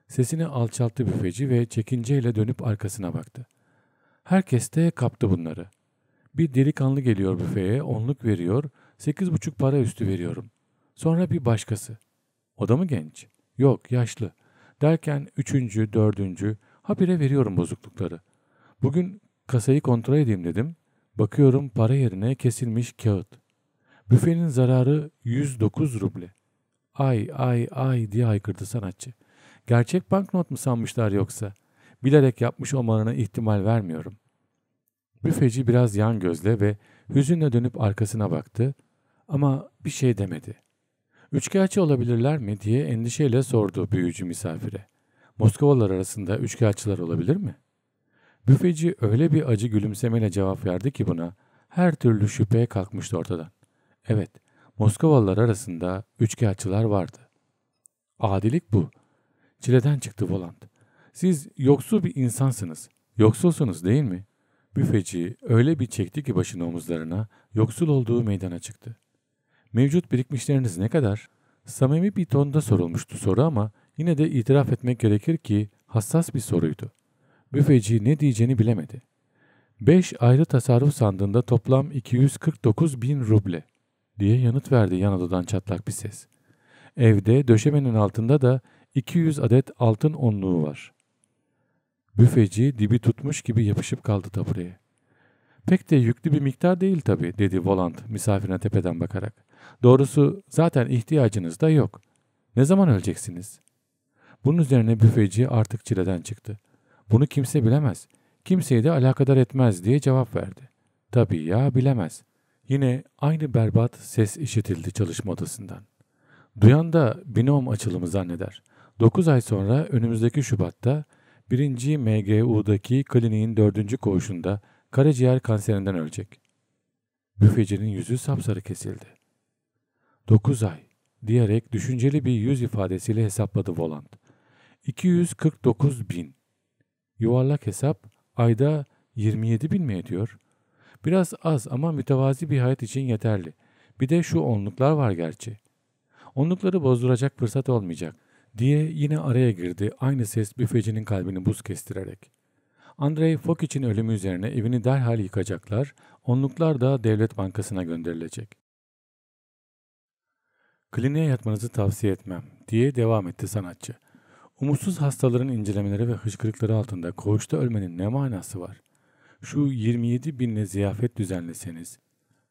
S2: Sesini alçalttı büfeci ve çekinceyle dönüp arkasına baktı. Herkes de kaptı bunları. Bir delikanlı geliyor büfeye, onluk veriyor, sekiz buçuk para üstü veriyorum. Sonra bir başkası. O da mı genç? Yok, yaşlı.'' Derken üçüncü, dördüncü, habire veriyorum bozuklukları. Bugün kasayı kontrol edeyim dedim. Bakıyorum para yerine kesilmiş kağıt. Büfenin zararı 109 ruble. Ay ay ay diye haykırdı sanatçı. Gerçek banknot mu sanmışlar yoksa? Bilerek yapmış olmalarına ihtimal vermiyorum. Büfeci biraz yan gözle ve hüzünle dönüp arkasına baktı ama bir şey demedi. Üçkağıtçı olabilirler mi diye endişeyle sordu büyücü misafire. Moskova'lar arasında üçkağıtçılar olabilir mi? Büfeci öyle bir acı gülümsemeyle cevap verdi ki buna her türlü şüphe kalkmıştı ortadan. Evet, Moskovalılar arasında üçkağıtçılar vardı. Adilik bu. Çileden çıktı Voland. Siz yoksul bir insansınız. Yoksulsunuz değil mi? Büfeci öyle bir çekti ki başını omuzlarına, yoksul olduğu meydana çıktı. Mevcut birikmişleriniz ne kadar? Samimi bir tonda sorulmuştu soru ama yine de itiraf etmek gerekir ki hassas bir soruydu. Büfeci ne diyeceğini bilemedi. 5 ayrı tasarruf sandığında toplam 249 bin ruble diye yanıt verdi yan odadan çatlak bir ses. Evde döşemenin altında da 200 adet altın onluğu var. Büfeci dibi tutmuş gibi yapışıp kaldı tabureye. Pek de yüklü bir miktar değil tabii dedi Volant misafirine tepeden bakarak. Doğrusu zaten ihtiyacınız da yok. Ne zaman öleceksiniz? Bunun üzerine büfeci artık çileden çıktı. Bunu kimse bilemez. Kimseyi de alakadar etmez diye cevap verdi. Tabii ya bilemez. Yine aynı berbat ses işitildi çalışma odasından. Duyan da binom açılımı zanneder. 9 ay sonra önümüzdeki Şubat'ta 1. MGU'daki kliniğin 4. koğuşunda karaciğer kanserinden ölecek. Büfecinin yüzü sapsarı kesildi. Dokuz ay diyerek düşünceli bir yüz ifadesiyle hesapladı Volant. 249 bin. Yuvarlak hesap ayda 27 bin mi ediyor? Biraz az ama mütevazi bir hayat için yeterli. Bir de şu onluklar var gerçi. Onlukları bozduracak fırsat olmayacak diye yine araya girdi aynı ses büfecinin kalbini buz kestirerek. Andrei Fok için ölümü üzerine evini derhal yıkacaklar, onluklar da devlet bankasına gönderilecek. Kliniğe yatmanızı tavsiye etmem diye devam etti sanatçı. Umutsuz hastaların incelemeleri ve hışkırıkları altında koğuşta ölmenin ne manası var? Şu 27 binle ziyafet düzenleseniz,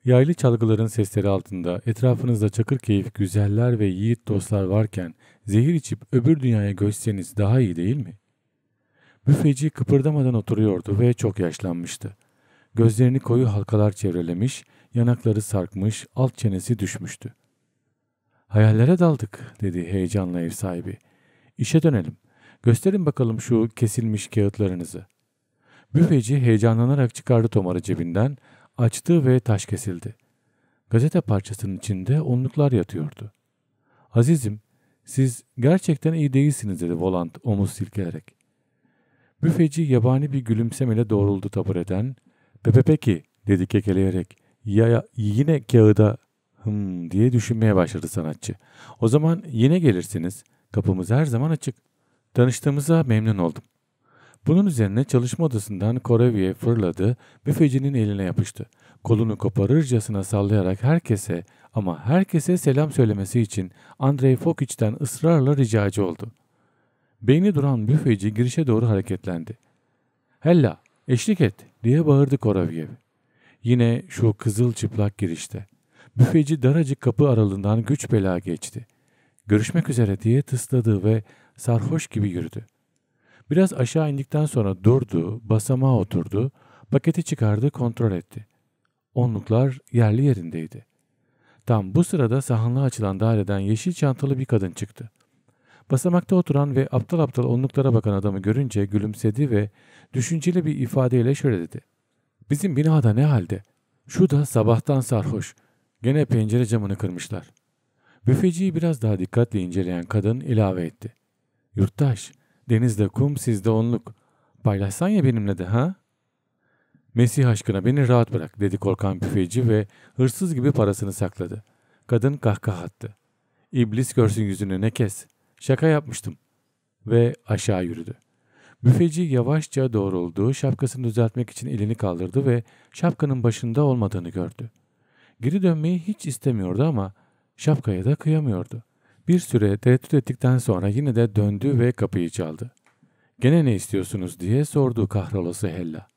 S2: yaylı çalgıların sesleri altında etrafınızda çakır keyif güzeller ve yiğit dostlar varken zehir içip öbür dünyaya göçseniz daha iyi değil mi? Büfeci kıpırdamadan oturuyordu ve çok yaşlanmıştı. Gözlerini koyu halkalar çevrelemiş, yanakları sarkmış, alt çenesi düşmüştü. Hayallere daldık dedi heyecanlı ev sahibi. İşe dönelim. Gösterin bakalım şu kesilmiş kağıtlarınızı. Büfeci heyecanlanarak çıkardı tomarı cebinden, açtı ve taş kesildi. Gazete parçasının içinde onluklar yatıyordu. Azizim, siz gerçekten iyi değilsiniz dedi Volant omuz silkelerek. Büfeci yabani bir gülümsemeyle doğruldu tabureden. Pepe peki dedi kekeleyerek. Ya, ya yine kağıda hım diye düşünmeye başladı sanatçı. O zaman yine gelirsiniz. Kapımız her zaman açık. Tanıştığımıza memnun oldum. Bunun üzerine çalışma odasından Korevi'ye fırladı, büfecinin eline yapıştı. Kolunu koparırcasına sallayarak herkese ama herkese selam söylemesi için Andrei Fokiç'ten ısrarla ricacı oldu. Beyni duran büfeci girişe doğru hareketlendi. ''Hella, eşlik et!'' diye bağırdı Koravyev. Yine şu kızıl çıplak girişte. Büfeci daracık kapı aralığından güç bela geçti. Görüşmek üzere diye tısladı ve sarhoş gibi yürüdü. Biraz aşağı indikten sonra durdu, basamağa oturdu, paketi çıkardı, kontrol etti. Onluklar yerli yerindeydi. Tam bu sırada sahanlığa açılan daireden yeşil çantalı bir kadın çıktı. Basamakta oturan ve aptal aptal onluklara bakan adamı görünce gülümsedi ve düşünceli bir ifadeyle şöyle dedi. Bizim binada ne halde? Şu da sabahtan sarhoş. Gene pencere camını kırmışlar. Büfeciyi biraz daha dikkatle inceleyen kadın ilave etti. Yurttaş, denizde kum sizde onluk. Paylaşsan ya benimle de ha? Mesih aşkına beni rahat bırak dedi korkan büfeci ve hırsız gibi parasını sakladı. Kadın kahkaha attı. İblis görsün yüzünü ne kes. Şaka yapmıştım. Ve aşağı yürüdü. Büfeci yavaşça doğruldu, şapkasını düzeltmek için elini kaldırdı ve şapkanın başında olmadığını gördü. Geri dönmeyi hiç istemiyordu ama şapkaya da kıyamıyordu. Bir süre tereddüt ettikten sonra yine de döndü ve kapıyı çaldı. Gene ne istiyorsunuz diye sordu kahrolası Hella.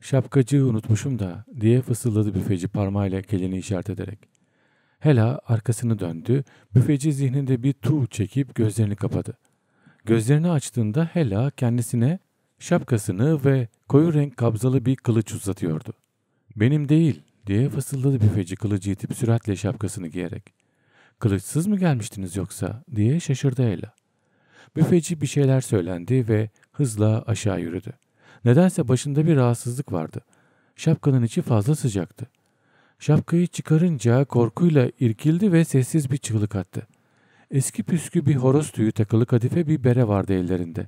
S2: Şapkacığı unutmuşum da diye fısıldadı büfeci parmağıyla kelini işaret ederek. Hela arkasını döndü, büfeci zihninde bir tuğ çekip gözlerini kapadı. Gözlerini açtığında Hela kendisine şapkasını ve koyu renk kabzalı bir kılıç uzatıyordu. Benim değil diye fısıldadı büfeci kılıcı itip süratle şapkasını giyerek. Kılıçsız mı gelmiştiniz yoksa diye şaşırdı Ela. Büfeci bir şeyler söylendi ve hızla aşağı yürüdü. Nedense başında bir rahatsızlık vardı. Şapkanın içi fazla sıcaktı. Şapkayı çıkarınca korkuyla irkildi ve sessiz bir çığlık attı. Eski püskü bir horoz tüyü takılı kadife bir bere vardı ellerinde.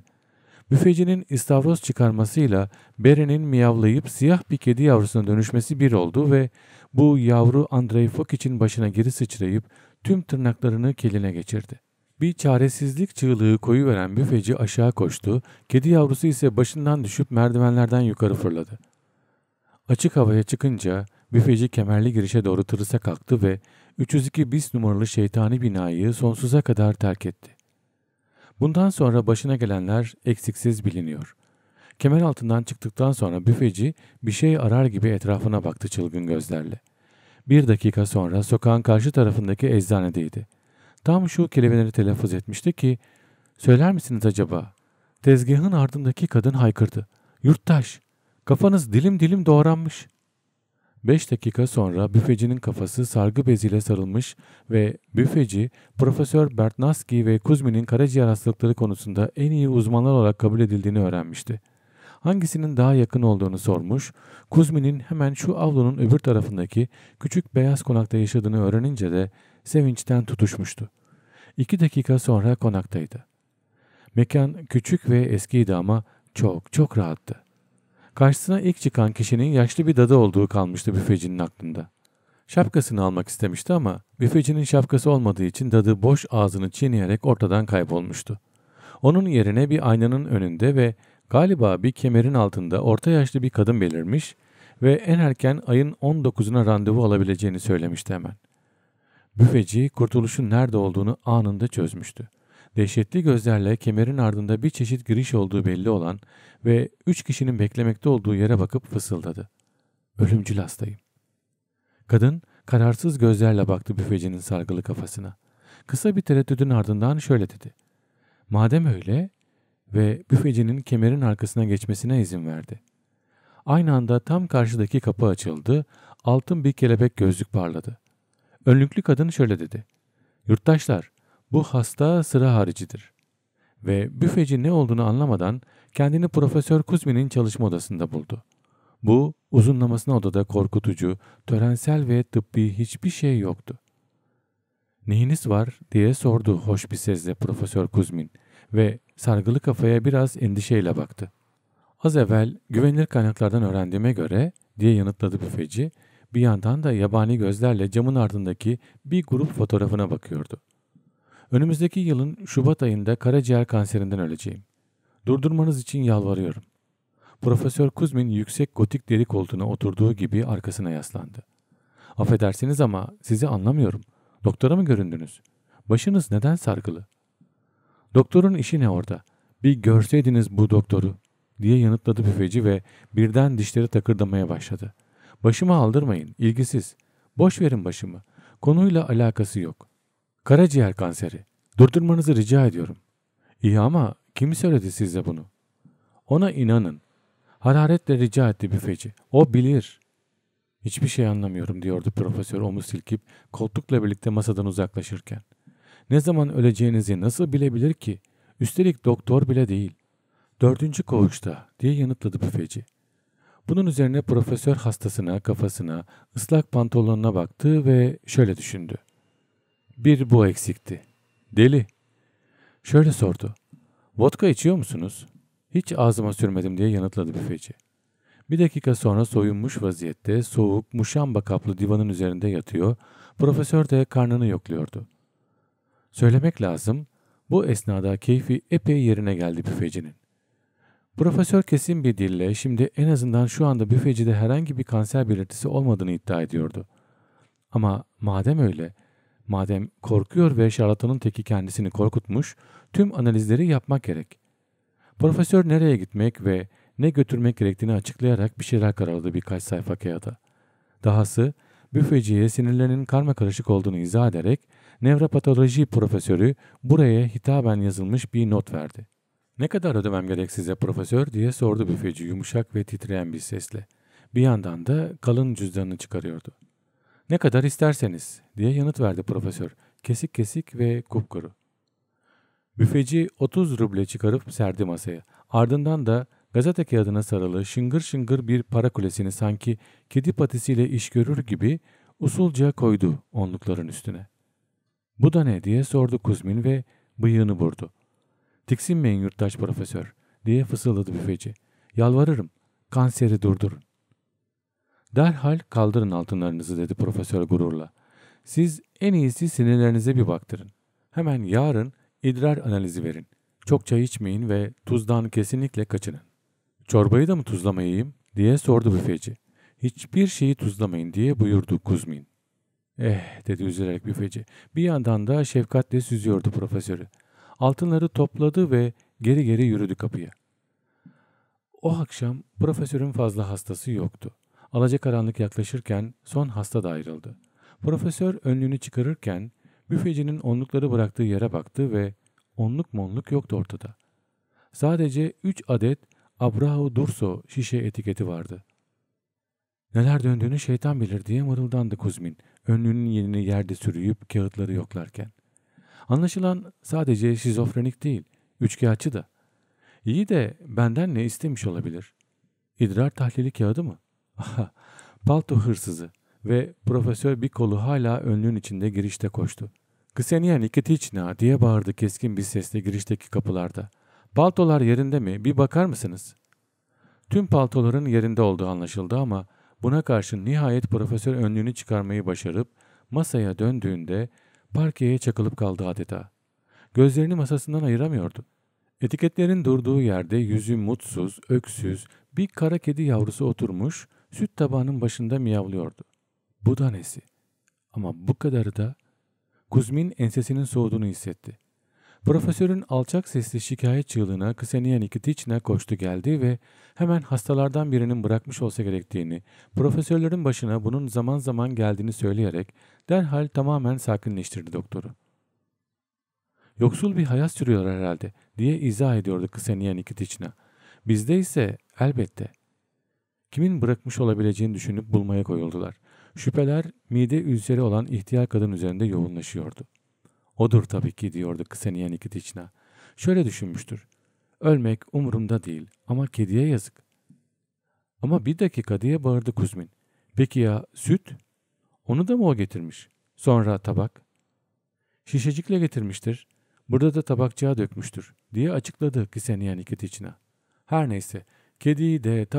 S2: Büfecinin istavroz çıkarmasıyla Beren'in miyavlayıp siyah bir kedi yavrusuna dönüşmesi bir oldu ve bu yavru Andrei Fokic'in başına geri sıçrayıp tüm tırnaklarını keline geçirdi. Bir çaresizlik çığlığı koyu veren büfeci aşağı koştu, kedi yavrusu ise başından düşüp merdivenlerden yukarı fırladı. Açık havaya çıkınca büfeci kemerli girişe doğru tırısa kalktı ve 302 bis numaralı şeytani binayı sonsuza kadar terk etti. Bundan sonra başına gelenler eksiksiz biliniyor. Kemer altından çıktıktan sonra büfeci bir şey arar gibi etrafına baktı çılgın gözlerle. Bir dakika sonra sokağın karşı tarafındaki eczanedeydi. Tam şu kelimeleri telaffuz etmişti ki, ''Söyler misiniz acaba?'' Tezgahın ardındaki kadın haykırdı. ''Yurttaş, kafanız dilim dilim doğranmış.'' Beş dakika sonra büfecinin kafası sargı beziyle sarılmış ve büfeci, Profesör Bertnaski ve Kuzmi'nin karaciğer hastalıkları konusunda en iyi uzmanlar olarak kabul edildiğini öğrenmişti. Hangisinin daha yakın olduğunu sormuş, Kuzmi'nin hemen şu avlunun öbür tarafındaki küçük beyaz konakta yaşadığını öğrenince de sevinçten tutuşmuştu. İki dakika sonra konaktaydı. Mekan küçük ve eskiydi ama çok çok rahattı. Karşısına ilk çıkan kişinin yaşlı bir dadı olduğu kalmıştı büfecinin aklında. Şapkasını almak istemişti ama büfecinin şapkası olmadığı için dadı boş ağzını çiğneyerek ortadan kaybolmuştu. Onun yerine bir aynanın önünde ve galiba bir kemerin altında orta yaşlı bir kadın belirmiş ve en erken ayın 19'una randevu alabileceğini söylemişti hemen. Büfeci kurtuluşun nerede olduğunu anında çözmüştü. Dehşetli gözlerle kemerin ardında bir çeşit giriş olduğu belli olan ve üç kişinin beklemekte olduğu yere bakıp fısıldadı. Ölümcül hastayım. Kadın kararsız gözlerle baktı büfecinin sargılı kafasına. Kısa bir tereddüdün ardından şöyle dedi. Madem öyle ve büfecinin kemerin arkasına geçmesine izin verdi. Aynı anda tam karşıdaki kapı açıldı, altın bir kelebek gözlük parladı. Önlüklü kadın şöyle dedi. Yurttaşlar, bu hasta sıra haricidir. Ve büfeci ne olduğunu anlamadan kendini Profesör Kuzmi'nin çalışma odasında buldu. Bu uzunlamasına odada korkutucu, törensel ve tıbbi hiçbir şey yoktu. Neyiniz var diye sordu hoş bir sesle Profesör Kuzmin ve sargılı kafaya biraz endişeyle baktı. Az evvel güvenilir kaynaklardan öğrendiğime göre diye yanıtladı büfeci bir yandan da yabani gözlerle camın ardındaki bir grup fotoğrafına bakıyordu. Önümüzdeki yılın Şubat ayında karaciğer kanserinden öleceğim. Durdurmanız için yalvarıyorum. Profesör Kuzmin yüksek gotik deri koltuğuna oturduğu gibi arkasına yaslandı. Affedersiniz ama sizi anlamıyorum. Doktora mı göründünüz? Başınız neden sargılı? Doktorun işi ne orada? Bir görseydiniz bu doktoru diye yanıtladı büfeci ve birden dişleri takırdamaya başladı. Başımı aldırmayın, ilgisiz. Boş verin başımı. Konuyla alakası yok. Karaciğer kanseri. Durdurmanızı rica ediyorum. İyi ama kim söyledi size bunu? Ona inanın. Hararetle rica etti büfeci. O bilir. Hiçbir şey anlamıyorum diyordu profesör omuz silkip koltukla birlikte masadan uzaklaşırken. Ne zaman öleceğinizi nasıl bilebilir ki? Üstelik doktor bile değil. Dördüncü koğuşta diye yanıtladı büfeci. Bunun üzerine profesör hastasına, kafasına, ıslak pantolonuna baktı ve şöyle düşündü. Bir bu eksikti. Deli. Şöyle sordu. Vodka içiyor musunuz? Hiç ağzıma sürmedim diye yanıtladı büfeci. Bir dakika sonra soyunmuş vaziyette soğuk, muşamba kaplı divanın üzerinde yatıyor, profesör de karnını yokluyordu. Söylemek lazım, bu esnada keyfi epey yerine geldi büfecinin. Profesör kesin bir dille şimdi en azından şu anda büfecide herhangi bir kanser belirtisi olmadığını iddia ediyordu. Ama madem öyle, Madem korkuyor ve şarlatanın teki kendisini korkutmuş, tüm analizleri yapmak gerek. Profesör nereye gitmek ve ne götürmek gerektiğini açıklayarak bir şeyler kararladı birkaç sayfa kağıda. Dahası büfeciye sinirlerinin karma karışık olduğunu izah ederek nevropatoloji profesörü buraya hitaben yazılmış bir not verdi. Ne kadar ödemem gerek size profesör diye sordu büfeci yumuşak ve titreyen bir sesle. Bir yandan da kalın cüzdanını çıkarıyordu. Ne kadar isterseniz diye yanıt verdi profesör. Kesik kesik ve kupkuru. Büfeci 30 ruble çıkarıp serdi masaya. Ardından da gazete kağıdına sarılı şıngır şıngır bir para kulesini sanki kedi patisiyle iş görür gibi usulca koydu onlukların üstüne. Bu da ne diye sordu Kuzmin ve bıyığını burdu. Tiksinmeyin yurttaş profesör diye fısıldadı büfeci. Yalvarırım kanseri durdur. Derhal kaldırın altınlarınızı dedi profesör gururla. Siz en iyisi sinirlerinize bir baktırın. Hemen yarın idrar analizi verin. Çok çay içmeyin ve tuzdan kesinlikle kaçının. Çorbayı da mı tuzlamayayım diye sordu büfeci. Hiçbir şeyi tuzlamayın diye buyurdu Kuzmin. Eh dedi üzülerek büfeci. Bir yandan da şefkatle süzüyordu profesörü. Altınları topladı ve geri geri yürüdü kapıya. O akşam profesörün fazla hastası yoktu. Alacakaranlık yaklaşırken son hasta da ayrıldı. Profesör önlüğünü çıkarırken büfecinin onlukları bıraktığı yere baktı ve onluk monluk yoktu ortada. Sadece üç adet Abrahu Durso şişe etiketi vardı. Neler döndüğünü şeytan bilir diye mırıldandı Kuzmin, önlüğünün yerini yerde sürüyüp kağıtları yoklarken. Anlaşılan sadece şizofrenik değil, üçkağıtçı da. İyi de benden ne istemiş olabilir? İdrar tahlili kağıdı mı? Aha, palto hırsızı ve profesör bir kolu hala önlüğün içinde girişte koştu. Ksenia Nikitiçna diye bağırdı keskin bir sesle girişteki kapılarda. Paltolar yerinde mi? Bir bakar mısınız? Tüm paltoların yerinde olduğu anlaşıldı ama buna karşın nihayet profesör önlüğünü çıkarmayı başarıp masaya döndüğünde parkeye çakılıp kaldı adeta. Gözlerini masasından ayıramıyordu. Etiketlerin durduğu yerde yüzü mutsuz, öksüz, bir kara kedi yavrusu oturmuş, süt tabağının başında miyavlıyordu. Bu da nesi? Ama bu kadarı da Kuzmin ensesinin soğuduğunu hissetti. Profesörün alçak sesli şikayet çığlığına Ksenia Nikitichna koştu geldi ve hemen hastalardan birinin bırakmış olsa gerektiğini, profesörlerin başına bunun zaman zaman geldiğini söyleyerek derhal tamamen sakinleştirdi doktoru. Yoksul bir hayat sürüyorlar herhalde diye izah ediyordu Ksenia Nikitichna. Bizde ise elbette Kimin bırakmış olabileceğini düşünüp bulmaya koyuldular. Şüpheler mide ülseri olan ihtiyar kadın üzerinde yoğunlaşıyordu. Odur tabii ki diyordu Kseniya içine. Şöyle düşünmüştür. Ölmek umurumda değil ama kediye yazık. Ama bir dakika diye bağırdı Kuzmin. Peki ya süt? Onu da mı o getirmiş? Sonra tabak? Şişecikle getirmiştir. Burada da tabakçığa dökmüştür diye açıkladı Kseniya içine. Her neyse Kediyi de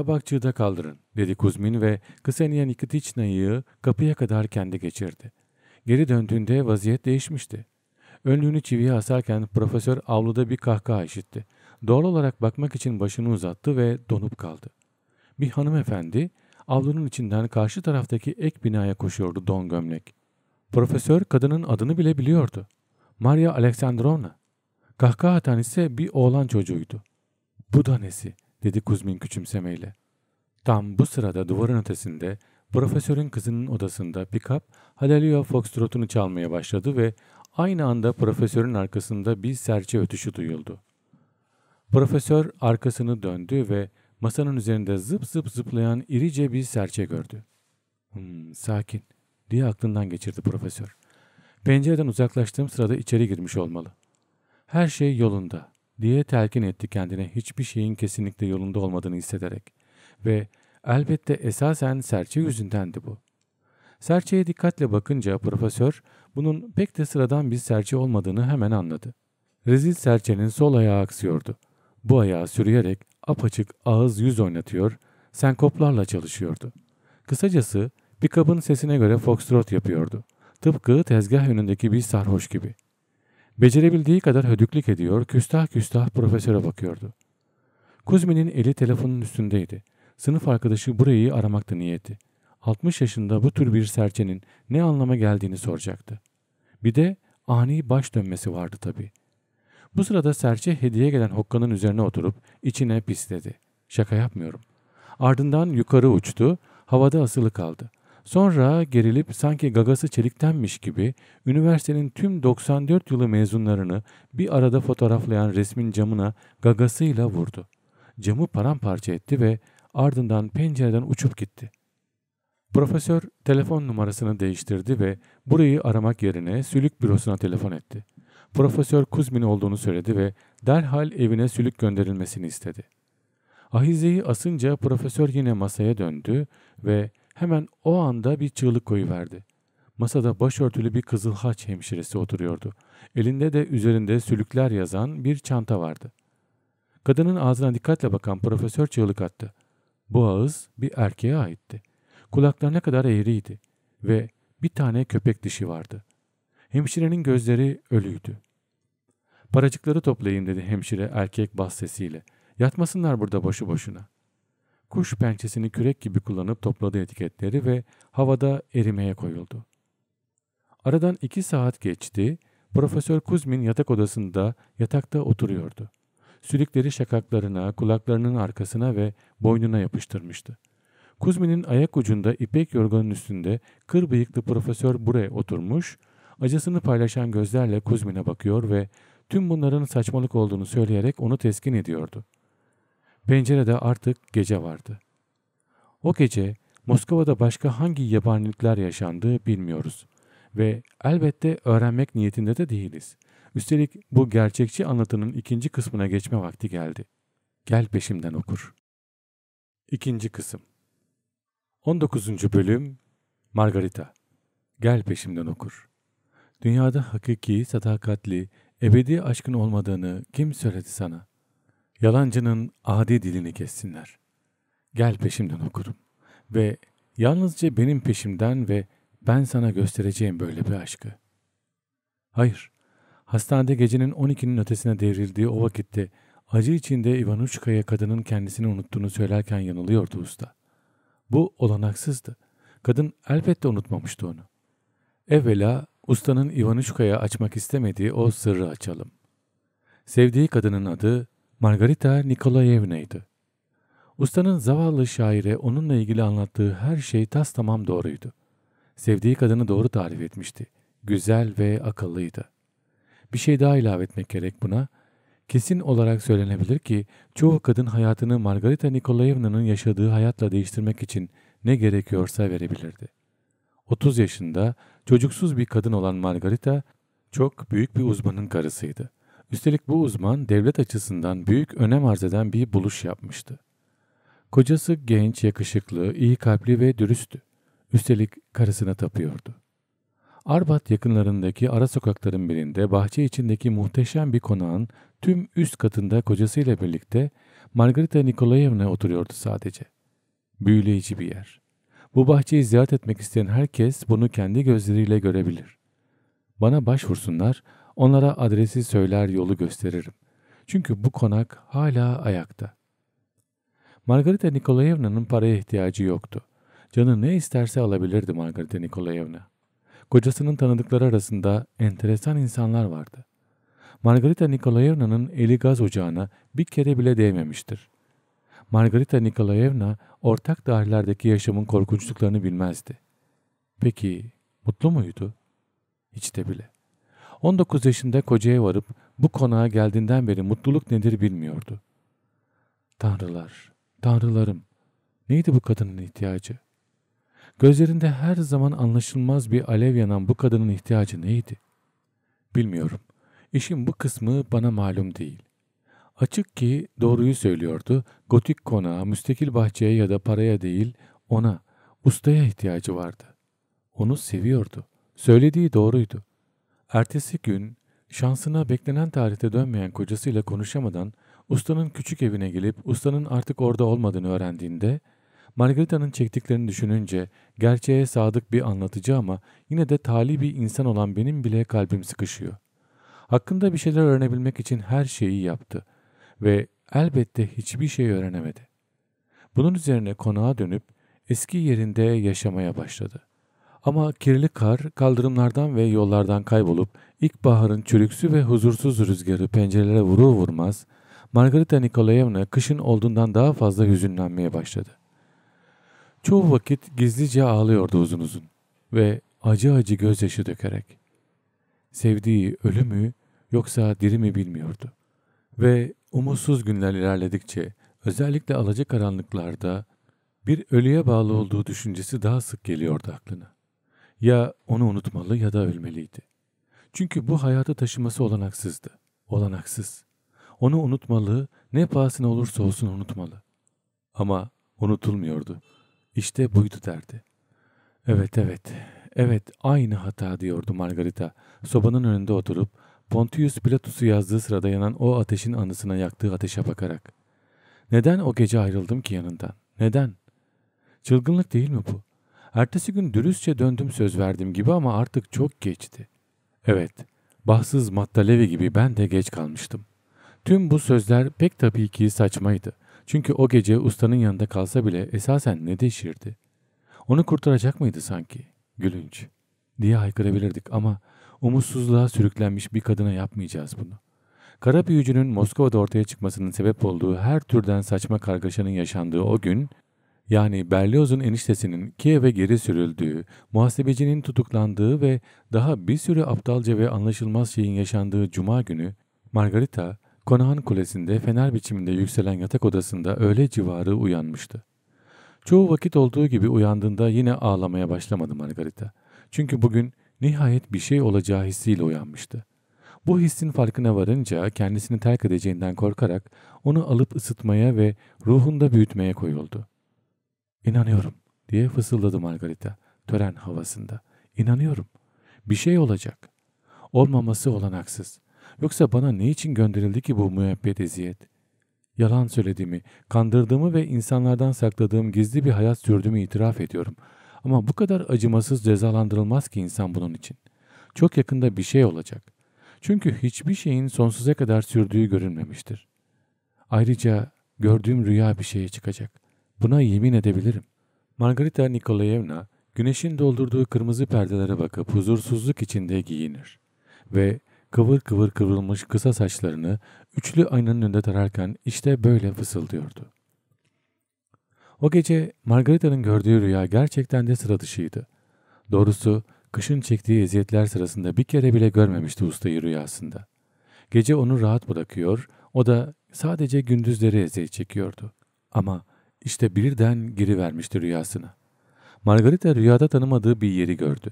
S2: da kaldırın dedi Kuzmin ve Ksenia Nikitiçna'yı kapıya kadar kendi geçirdi. Geri döndüğünde vaziyet değişmişti. Önlüğünü çiviye asarken profesör avluda bir kahkaha işitti. Doğal olarak bakmak için başını uzattı ve donup kaldı. Bir hanımefendi avlunun içinden karşı taraftaki ek binaya koşuyordu don gömlek. Profesör kadının adını bile biliyordu. Maria Aleksandrovna. Kahkaha atan ise bir oğlan çocuğuydu. Bu da nesi? dedi Kuzmin küçümsemeyle. Tam bu sırada duvarın ötesinde profesörün kızının odasında pikap Hallelujah Foxtrot'unu çalmaya başladı ve aynı anda profesörün arkasında bir serçe ötüşü duyuldu. Profesör arkasını döndü ve masanın üzerinde zıp zıp zıplayan irice bir serçe gördü. Hmm, sakin diye aklından geçirdi profesör. Pencereden uzaklaştığım sırada içeri girmiş olmalı. Her şey yolunda diye telkin etti kendine hiçbir şeyin kesinlikle yolunda olmadığını hissederek. Ve elbette esasen serçe yüzündendi bu. Serçeye dikkatle bakınca profesör bunun pek de sıradan bir serçe olmadığını hemen anladı. Rezil serçenin sol ayağı aksıyordu. Bu ayağı sürüyerek apaçık ağız yüz oynatıyor, senkoplarla çalışıyordu. Kısacası bir kabın sesine göre foxtrot yapıyordu. Tıpkı tezgah önündeki bir sarhoş gibi. Becerebildiği kadar hödüklük ediyor, küstah küstah profesöre bakıyordu. Kuzmi'nin eli telefonun üstündeydi. Sınıf arkadaşı burayı aramakta niyeti. 60 yaşında bu tür bir serçenin ne anlama geldiğini soracaktı. Bir de ani baş dönmesi vardı tabii. Bu sırada serçe hediye gelen hokkanın üzerine oturup içine pisledi. Şaka yapmıyorum. Ardından yukarı uçtu, havada asılı kaldı. Sonra gerilip sanki gagası çeliktenmiş gibi üniversitenin tüm 94 yılı mezunlarını bir arada fotoğraflayan resmin camına gagasıyla vurdu. Camı paramparça etti ve ardından pencereden uçup gitti. Profesör telefon numarasını değiştirdi ve burayı aramak yerine sülük bürosuna telefon etti. Profesör Kuzmin olduğunu söyledi ve derhal evine sülük gönderilmesini istedi. Ahize'yi asınca profesör yine masaya döndü ve Hemen o anda bir çığlık koyuverdi. Masada başörtülü bir kızılhaç hemşiresi oturuyordu. Elinde de üzerinde sülükler yazan bir çanta vardı. Kadının ağzına dikkatle bakan profesör çığlık attı. Bu ağız bir erkeğe aitti. Kulaklarına kadar eğriydi ve bir tane köpek dişi vardı. Hemşirenin gözleri ölüydü. Paracıkları toplayayım dedi hemşire erkek bas sesiyle. Yatmasınlar burada boşu boşuna. Kuş pençesini kürek gibi kullanıp topladığı etiketleri ve havada erimeye koyuldu. Aradan iki saat geçti. Profesör Kuzmin yatak odasında yatakta oturuyordu. Sülükleri şakaklarına, kulaklarının arkasına ve boynuna yapıştırmıştı. Kuzmin'in ayak ucunda ipek yorganın üstünde kır bıyıklı Profesör Bure oturmuş, acısını paylaşan gözlerle Kuzmin'e bakıyor ve tüm bunların saçmalık olduğunu söyleyerek onu teskin ediyordu. Pencerede artık gece vardı. O gece Moskova'da başka hangi yabanilikler yaşandığı bilmiyoruz ve elbette öğrenmek niyetinde de değiliz. Üstelik bu gerçekçi anlatının ikinci kısmına geçme vakti geldi. Gel peşimden okur. İkinci kısım 19. Bölüm Margarita Gel peşimden okur. Dünyada hakiki, sadakatli, ebedi aşkın olmadığını kim söyledi sana? Yalancının adi dilini kessinler. Gel peşimden okurum. Ve yalnızca benim peşimden ve ben sana göstereceğim böyle bir aşkı. Hayır, hastanede gecenin 12'nin ötesine devrildiği o vakitte acı içinde Ivanuşka'ya kadının kendisini unuttuğunu söylerken yanılıyordu usta. Bu olanaksızdı. Kadın elbette unutmamıştı onu. Evvela ustanın Ivanuşka'ya açmak istemediği o sırrı açalım. Sevdiği kadının adı Margarita Nikolaevna'ydı. Ustanın zavallı şaire onunla ilgili anlattığı her şey tas tamam doğruydu. Sevdiği kadını doğru tarif etmişti. Güzel ve akıllıydı. Bir şey daha ilave etmek gerek buna. Kesin olarak söylenebilir ki çoğu kadın hayatını Margarita Nikolaevna'nın yaşadığı hayatla değiştirmek için ne gerekiyorsa verebilirdi. 30 yaşında çocuksuz bir kadın olan Margarita çok büyük bir uzmanın karısıydı. Üstelik bu uzman devlet açısından büyük önem arz eden bir buluş yapmıştı. Kocası genç, yakışıklı, iyi kalpli ve dürüsttü. Üstelik karısına tapıyordu. Arbat yakınlarındaki ara sokakların birinde bahçe içindeki muhteşem bir konağın tüm üst katında kocasıyla birlikte Margarita Nikolaevna oturuyordu sadece. Büyüleyici bir yer. Bu bahçeyi ziyaret etmek isteyen herkes bunu kendi gözleriyle görebilir. Bana başvursunlar, Onlara adresi söyler yolu gösteririm. Çünkü bu konak hala ayakta. Margarita Nikolayevna'nın paraya ihtiyacı yoktu. Canı ne isterse alabilirdi Margarita Nikolayevna. Kocasının tanıdıkları arasında enteresan insanlar vardı. Margarita Nikolayevna'nın eli gaz ocağına bir kere bile değmemiştir. Margarita Nikolayevna ortak dahillerdeki yaşamın korkunçluklarını bilmezdi. Peki mutlu muydu? Hiç de bile. 19 yaşında kocaya varıp bu konağa geldiğinden beri mutluluk nedir bilmiyordu. Tanrılar, tanrılarım, neydi bu kadının ihtiyacı? Gözlerinde her zaman anlaşılmaz bir alev yanan bu kadının ihtiyacı neydi? Bilmiyorum. İşin bu kısmı bana malum değil. Açık ki doğruyu söylüyordu. Gotik konağa, müstekil bahçeye ya da paraya değil, ona, ustaya ihtiyacı vardı. Onu seviyordu. Söylediği doğruydu. Ertesi gün şansına beklenen tarihte dönmeyen kocasıyla konuşamadan ustanın küçük evine gelip ustanın artık orada olmadığını öğrendiğinde Margarita'nın çektiklerini düşününce gerçeğe sadık bir anlatıcı ama yine de tali bir insan olan benim bile kalbim sıkışıyor. Hakkında bir şeyler öğrenebilmek için her şeyi yaptı ve elbette hiçbir şey öğrenemedi. Bunun üzerine konağa dönüp eski yerinde yaşamaya başladı. Ama kirli kar kaldırımlardan ve yollardan kaybolup ilkbaharın çürüksü ve huzursuz rüzgarı pencerelere vurur vurmaz Margarita Nikolayevna kışın olduğundan daha fazla hüzünlenmeye başladı. Çoğu vakit gizlice ağlıyordu uzun uzun ve acı acı gözyaşı dökerek. Sevdiği ölü mü yoksa diri mi bilmiyordu. Ve umutsuz günler ilerledikçe özellikle alacakaranlıklarda bir ölüye bağlı olduğu düşüncesi daha sık geliyordu aklına. Ya onu unutmalı ya da ölmeliydi. Çünkü bu hayatı taşıması olanaksızdı. Olanaksız. Onu unutmalı, ne pahasına olursa olsun unutmalı. Ama unutulmuyordu. İşte buydu derdi. Evet evet, evet aynı hata diyordu Margarita. Sobanın önünde oturup Pontius Pilatus'u yazdığı sırada yanan o ateşin anısına yaktığı ateşe bakarak. Neden o gece ayrıldım ki yanından? Neden? Çılgınlık değil mi bu? Ertesi gün dürüstçe döndüm söz verdiğim gibi ama artık çok geçti. Evet, bahtsız Mattalevi gibi ben de geç kalmıştım. Tüm bu sözler pek tabii ki saçmaydı. Çünkü o gece ustanın yanında kalsa bile esasen ne değişirdi? Onu kurtaracak mıydı sanki? Gülünç diye haykırabilirdik ama umutsuzluğa sürüklenmiş bir kadına yapmayacağız bunu. Kara büyücünün Moskova'da ortaya çıkmasının sebep olduğu her türden saçma kargaşanın yaşandığı o gün yani Berlioz'un eniştesinin Kiev'e geri sürüldüğü, muhasebecinin tutuklandığı ve daha bir sürü aptalca ve anlaşılmaz şeyin yaşandığı cuma günü Margarita, Konahan Kulesi'nde fener biçiminde yükselen yatak odasında öğle civarı uyanmıştı. Çoğu vakit olduğu gibi uyandığında yine ağlamaya başlamadı Margarita. Çünkü bugün nihayet bir şey olacağı hissiyle uyanmıştı. Bu hissin farkına varınca kendisini terk edeceğinden korkarak onu alıp ısıtmaya ve ruhunda büyütmeye koyuldu. İnanıyorum diye fısıldadı Margarita tören havasında. İnanıyorum. Bir şey olacak. Olmaması olanaksız. Yoksa bana ne için gönderildi ki bu müebbet eziyet? Yalan söylediğimi, kandırdığımı ve insanlardan sakladığım gizli bir hayat sürdüğümü itiraf ediyorum. Ama bu kadar acımasız cezalandırılmaz ki insan bunun için. Çok yakında bir şey olacak. Çünkü hiçbir şeyin sonsuza kadar sürdüğü görünmemiştir. Ayrıca gördüğüm rüya bir şeye çıkacak. Buna yemin edebilirim. Margarita Nikolayevna güneşin doldurduğu kırmızı perdelere bakıp huzursuzluk içinde giyinir ve kıvır kıvır kıvrılmış kısa saçlarını üçlü aynanın önünde tararken işte böyle fısıldıyordu. O gece Margarita'nın gördüğü rüya gerçekten de sıra dışıydı. Doğrusu kışın çektiği eziyetler sırasında bir kere bile görmemişti ustayı rüyasında. Gece onu rahat bırakıyor, o da sadece gündüzleri eziyet çekiyordu. Ama işte birden geri vermişti rüyasına. Margarita rüyada tanımadığı bir yeri gördü.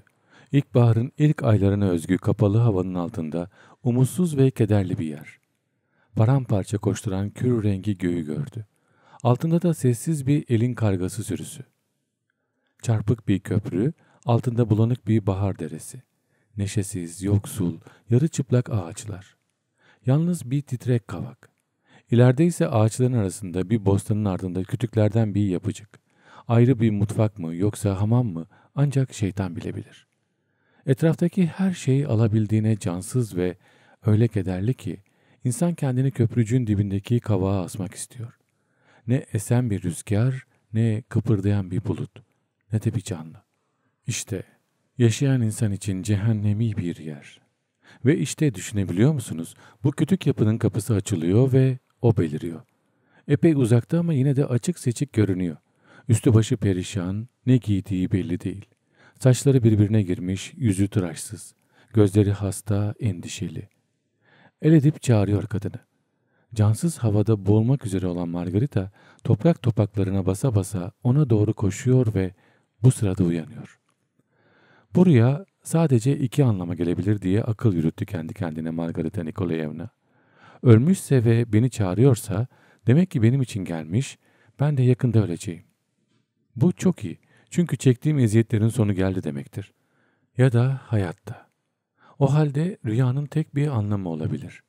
S2: İlkbaharın ilk aylarına özgü kapalı havanın altında umutsuz ve kederli bir yer. Paramparça koşturan kür rengi göğü gördü. Altında da sessiz bir elin kargası sürüsü. Çarpık bir köprü, altında bulanık bir bahar deresi. Neşesiz, yoksul, yarı çıplak ağaçlar. Yalnız bir titrek kavak. İleride ise ağaçların arasında bir bostanın ardında kütüklerden bir yapıcık. Ayrı bir mutfak mı yoksa hamam mı ancak şeytan bilebilir. Etraftaki her şeyi alabildiğine cansız ve öyle kederli ki insan kendini köprücüğün dibindeki kavağa asmak istiyor. Ne esen bir rüzgar ne kıpırdayan bir bulut ne de bir canlı. İşte yaşayan insan için cehennemi bir yer. Ve işte düşünebiliyor musunuz? Bu kütük yapının kapısı açılıyor ve o beliriyor. Epey uzakta ama yine de açık seçik görünüyor. Üstü başı perişan, ne giydiği belli değil. Saçları birbirine girmiş, yüzü tıraşsız. Gözleri hasta, endişeli. El edip çağırıyor kadını. Cansız havada boğulmak üzere olan Margarita, toprak topaklarına basa basa ona doğru koşuyor ve bu sırada uyanıyor. Buraya sadece iki anlama gelebilir diye akıl yürüttü kendi kendine Margarita Nikolayevna. Ölmüşse ve beni çağırıyorsa demek ki benim için gelmiş, ben de yakında öleceğim. Bu çok iyi çünkü çektiğim eziyetlerin sonu geldi demektir. Ya da hayatta. O halde rüyanın tek bir anlamı olabilir.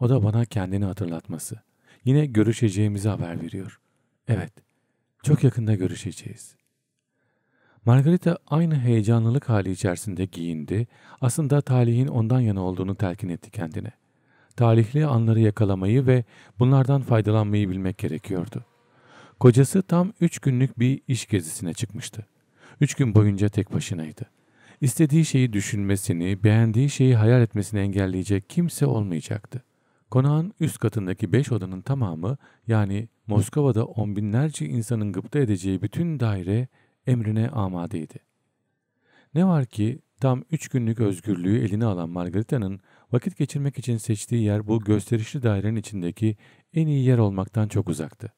S2: O da bana kendini hatırlatması. Yine görüşeceğimizi haber veriyor. Evet, çok yakında görüşeceğiz. Margarita aynı heyecanlılık hali içerisinde giyindi. Aslında talihin ondan yana olduğunu telkin etti kendine talihli anları yakalamayı ve bunlardan faydalanmayı bilmek gerekiyordu. Kocası tam üç günlük bir iş gezisine çıkmıştı. Üç gün boyunca tek başınaydı. İstediği şeyi düşünmesini, beğendiği şeyi hayal etmesini engelleyecek kimse olmayacaktı. Konağın üst katındaki beş odanın tamamı yani Moskova'da on binlerce insanın gıpta edeceği bütün daire emrine amadeydi. Ne var ki tam üç günlük özgürlüğü eline alan Margarita'nın Vakit geçirmek için seçtiği yer bu gösterişli dairenin içindeki en iyi yer olmaktan çok uzaktı.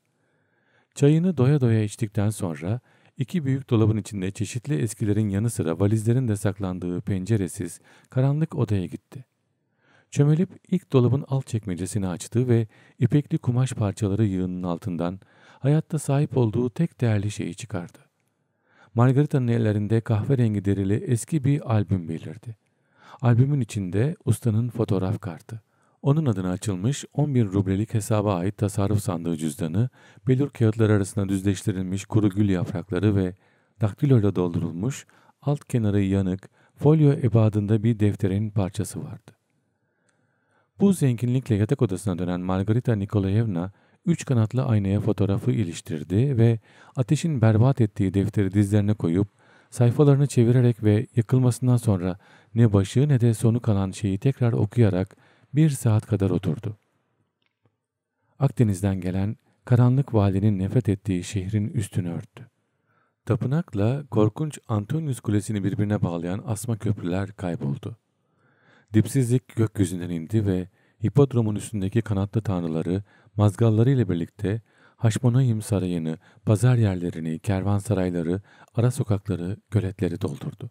S2: Çayını doya doya içtikten sonra iki büyük dolabın içinde çeşitli eskilerin yanı sıra valizlerin de saklandığı penceresiz, karanlık odaya gitti. Çömelip ilk dolabın alt çekmecesini açtı ve ipekli kumaş parçaları yığının altından hayatta sahip olduğu tek değerli şeyi çıkardı. Margarita'nın ellerinde kahverengi derili eski bir albüm belirdi. Albümün içinde ustanın fotoğraf kartı, onun adına açılmış 11 rublelik hesaba ait tasarruf sandığı cüzdanı, belur kağıtlar arasında düzleştirilmiş kuru gül yaprakları ve daktiloyla doldurulmuş, alt kenarı yanık, folyo ebadında bir defterin parçası vardı. Bu zenginlikle yatak odasına dönen Margarita Nikolayevna, üç kanatlı aynaya fotoğrafı iliştirdi ve ateşin berbat ettiği defteri dizlerine koyup, sayfalarını çevirerek ve yakılmasından sonra ne başı ne de sonu kalan şeyi tekrar okuyarak bir saat kadar oturdu. Akdeniz'den gelen karanlık valinin nefret ettiği şehrin üstünü örttü. Tapınakla korkunç Antonius Kulesi'ni birbirine bağlayan asma köprüler kayboldu. Dipsizlik gökyüzünden indi ve hipodromun üstündeki kanatlı tanrıları mazgalları ile birlikte Haşmonaim sarayını, pazar yerlerini, kervansarayları, ara sokakları, göletleri doldurdu.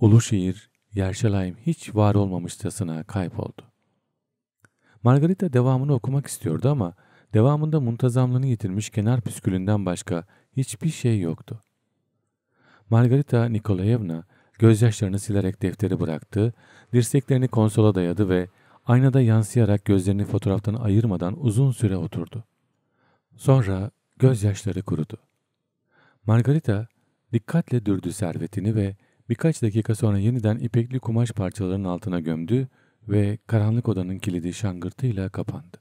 S2: Ulu şehir Yerşalayim hiç var olmamışçasına kayboldu. Margarita devamını okumak istiyordu ama devamında muntazamlığını yitirmiş kenar püskülünden başka hiçbir şey yoktu. Margarita Nikolayevna gözyaşlarını silerek defteri bıraktı, dirseklerini konsola dayadı ve aynada yansıyarak gözlerini fotoğraftan ayırmadan uzun süre oturdu. Sonra gözyaşları kurudu. Margarita dikkatle dürdü servetini ve Birkaç dakika sonra yeniden ipekli kumaş parçalarının altına gömdü ve karanlık odanın kilidi şangırtıyla kapandı.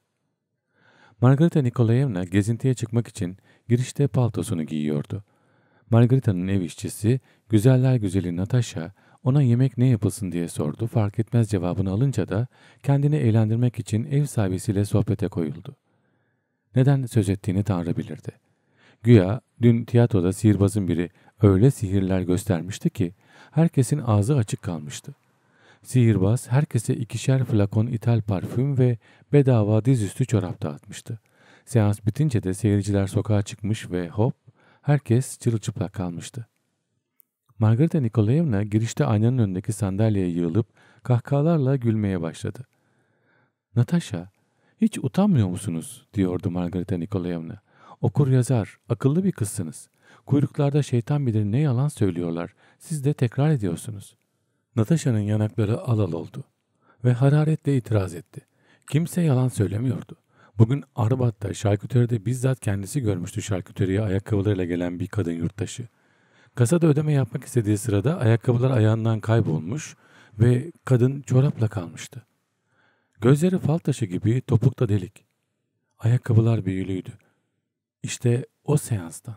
S2: Margarita Nikolayevna gezintiye çıkmak için girişte paltosunu giyiyordu. Margarita'nın ev işçisi, güzeller güzeli Natasha, ona yemek ne yapılsın diye sordu. Fark etmez cevabını alınca da kendini eğlendirmek için ev sahibisiyle sohbete koyuldu. Neden söz ettiğini Tanrı bilirdi. Güya dün tiyatroda sihirbazın biri öyle sihirler göstermişti ki Herkesin ağzı açık kalmıştı. Sihirbaz herkese ikişer flakon ithal parfüm ve bedava dizüstü çorap dağıtmıştı. Seans bitince de seyirciler sokağa çıkmış ve hop herkes çırılçıplak kalmıştı. Margarita Nikolayevna girişte aynanın önündeki sandalyeye yığılıp kahkahalarla gülmeye başladı. Natasha, hiç utanmıyor musunuz? diyordu Margarita Nikolayevna. Okur yazar, akıllı bir kızsınız. Kuyruklarda şeytan bilir ne yalan söylüyorlar. Siz de tekrar ediyorsunuz. Natasha'nın yanakları alal oldu ve hararetle itiraz etti. Kimse yalan söylemiyordu. Bugün Arabat'ta şarküteride bizzat kendisi görmüştü şarküteriye ayakkabılarıyla gelen bir kadın yurttaşı. Kasada ödeme yapmak istediği sırada ayakkabılar ayağından kaybolmuş ve kadın çorapla kalmıştı. Gözleri fal taşı gibi topukta delik. Ayakkabılar büyülüydü. İşte o seanstan.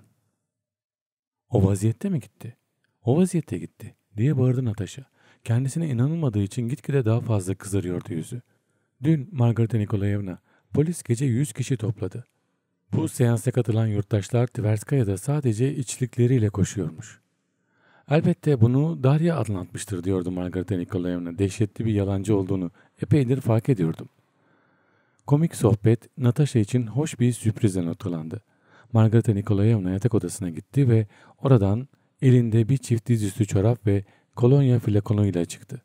S2: O vaziyette mi gitti? O vaziyette gitti diye bağırdı Natasha. Kendisine inanılmadığı için gitgide daha fazla kızarıyordu yüzü. Dün Margarita Nikolayevna polis gece 100 kişi topladı. Bu seansa katılan yurttaşlar Tverskaya'da sadece içlikleriyle koşuyormuş. Elbette bunu Darya anlatmıştır diyordu Margarita Nikolayevna. Dehşetli bir yalancı olduğunu epeydir fark ediyordum. Komik sohbet Natasha için hoş bir sürprize noktalandı. Margarita Nikolaevna yatak odasına gitti ve oradan elinde bir çift dizüstü çorap ve kolonya flakonuyla çıktı.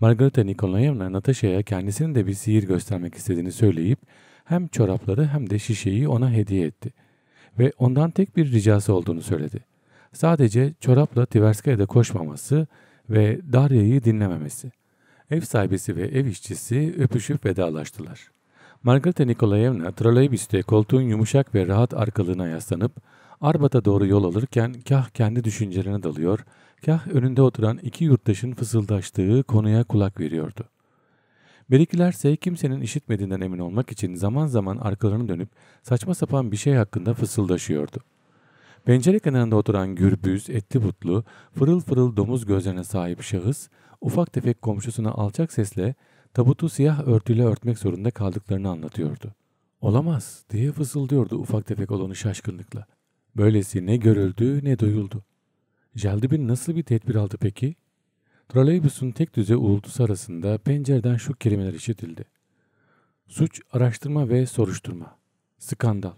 S2: Margarita Nikolaevna Natasha'ya kendisinin de bir sihir göstermek istediğini söyleyip hem çorapları hem de şişeyi ona hediye etti. Ve ondan tek bir ricası olduğunu söyledi. Sadece çorapla Tiverskaya'da koşmaması ve Darya'yı dinlememesi. Ev sahibesi ve ev işçisi öpüşüp vedalaştılar. Margarita Nikolayevna trolleybüste koltuğun yumuşak ve rahat arkalığına yaslanıp Arbat'a doğru yol alırken kah kendi düşüncelerine dalıyor, kah önünde oturan iki yurttaşın fısıldaştığı konuya kulak veriyordu. Birikilerse kimsenin işitmediğinden emin olmak için zaman zaman arkalarını dönüp saçma sapan bir şey hakkında fısıldaşıyordu. Pencere kenarında oturan gürbüz, etli butlu, fırıl fırıl domuz gözlerine sahip şahıs, ufak tefek komşusuna alçak sesle Tabutu siyah örtüyle örtmek zorunda kaldıklarını anlatıyordu. Olamaz diye fısıldıyordu ufak tefek olanı şaşkınlıkla. Böylesi ne görüldü ne duyuldu. Jeldibin nasıl bir tedbir aldı peki? Troleybusun tek düze uğultusu arasında pencereden şu kelimeler işitildi. Suç, araştırma ve soruşturma. Skandal.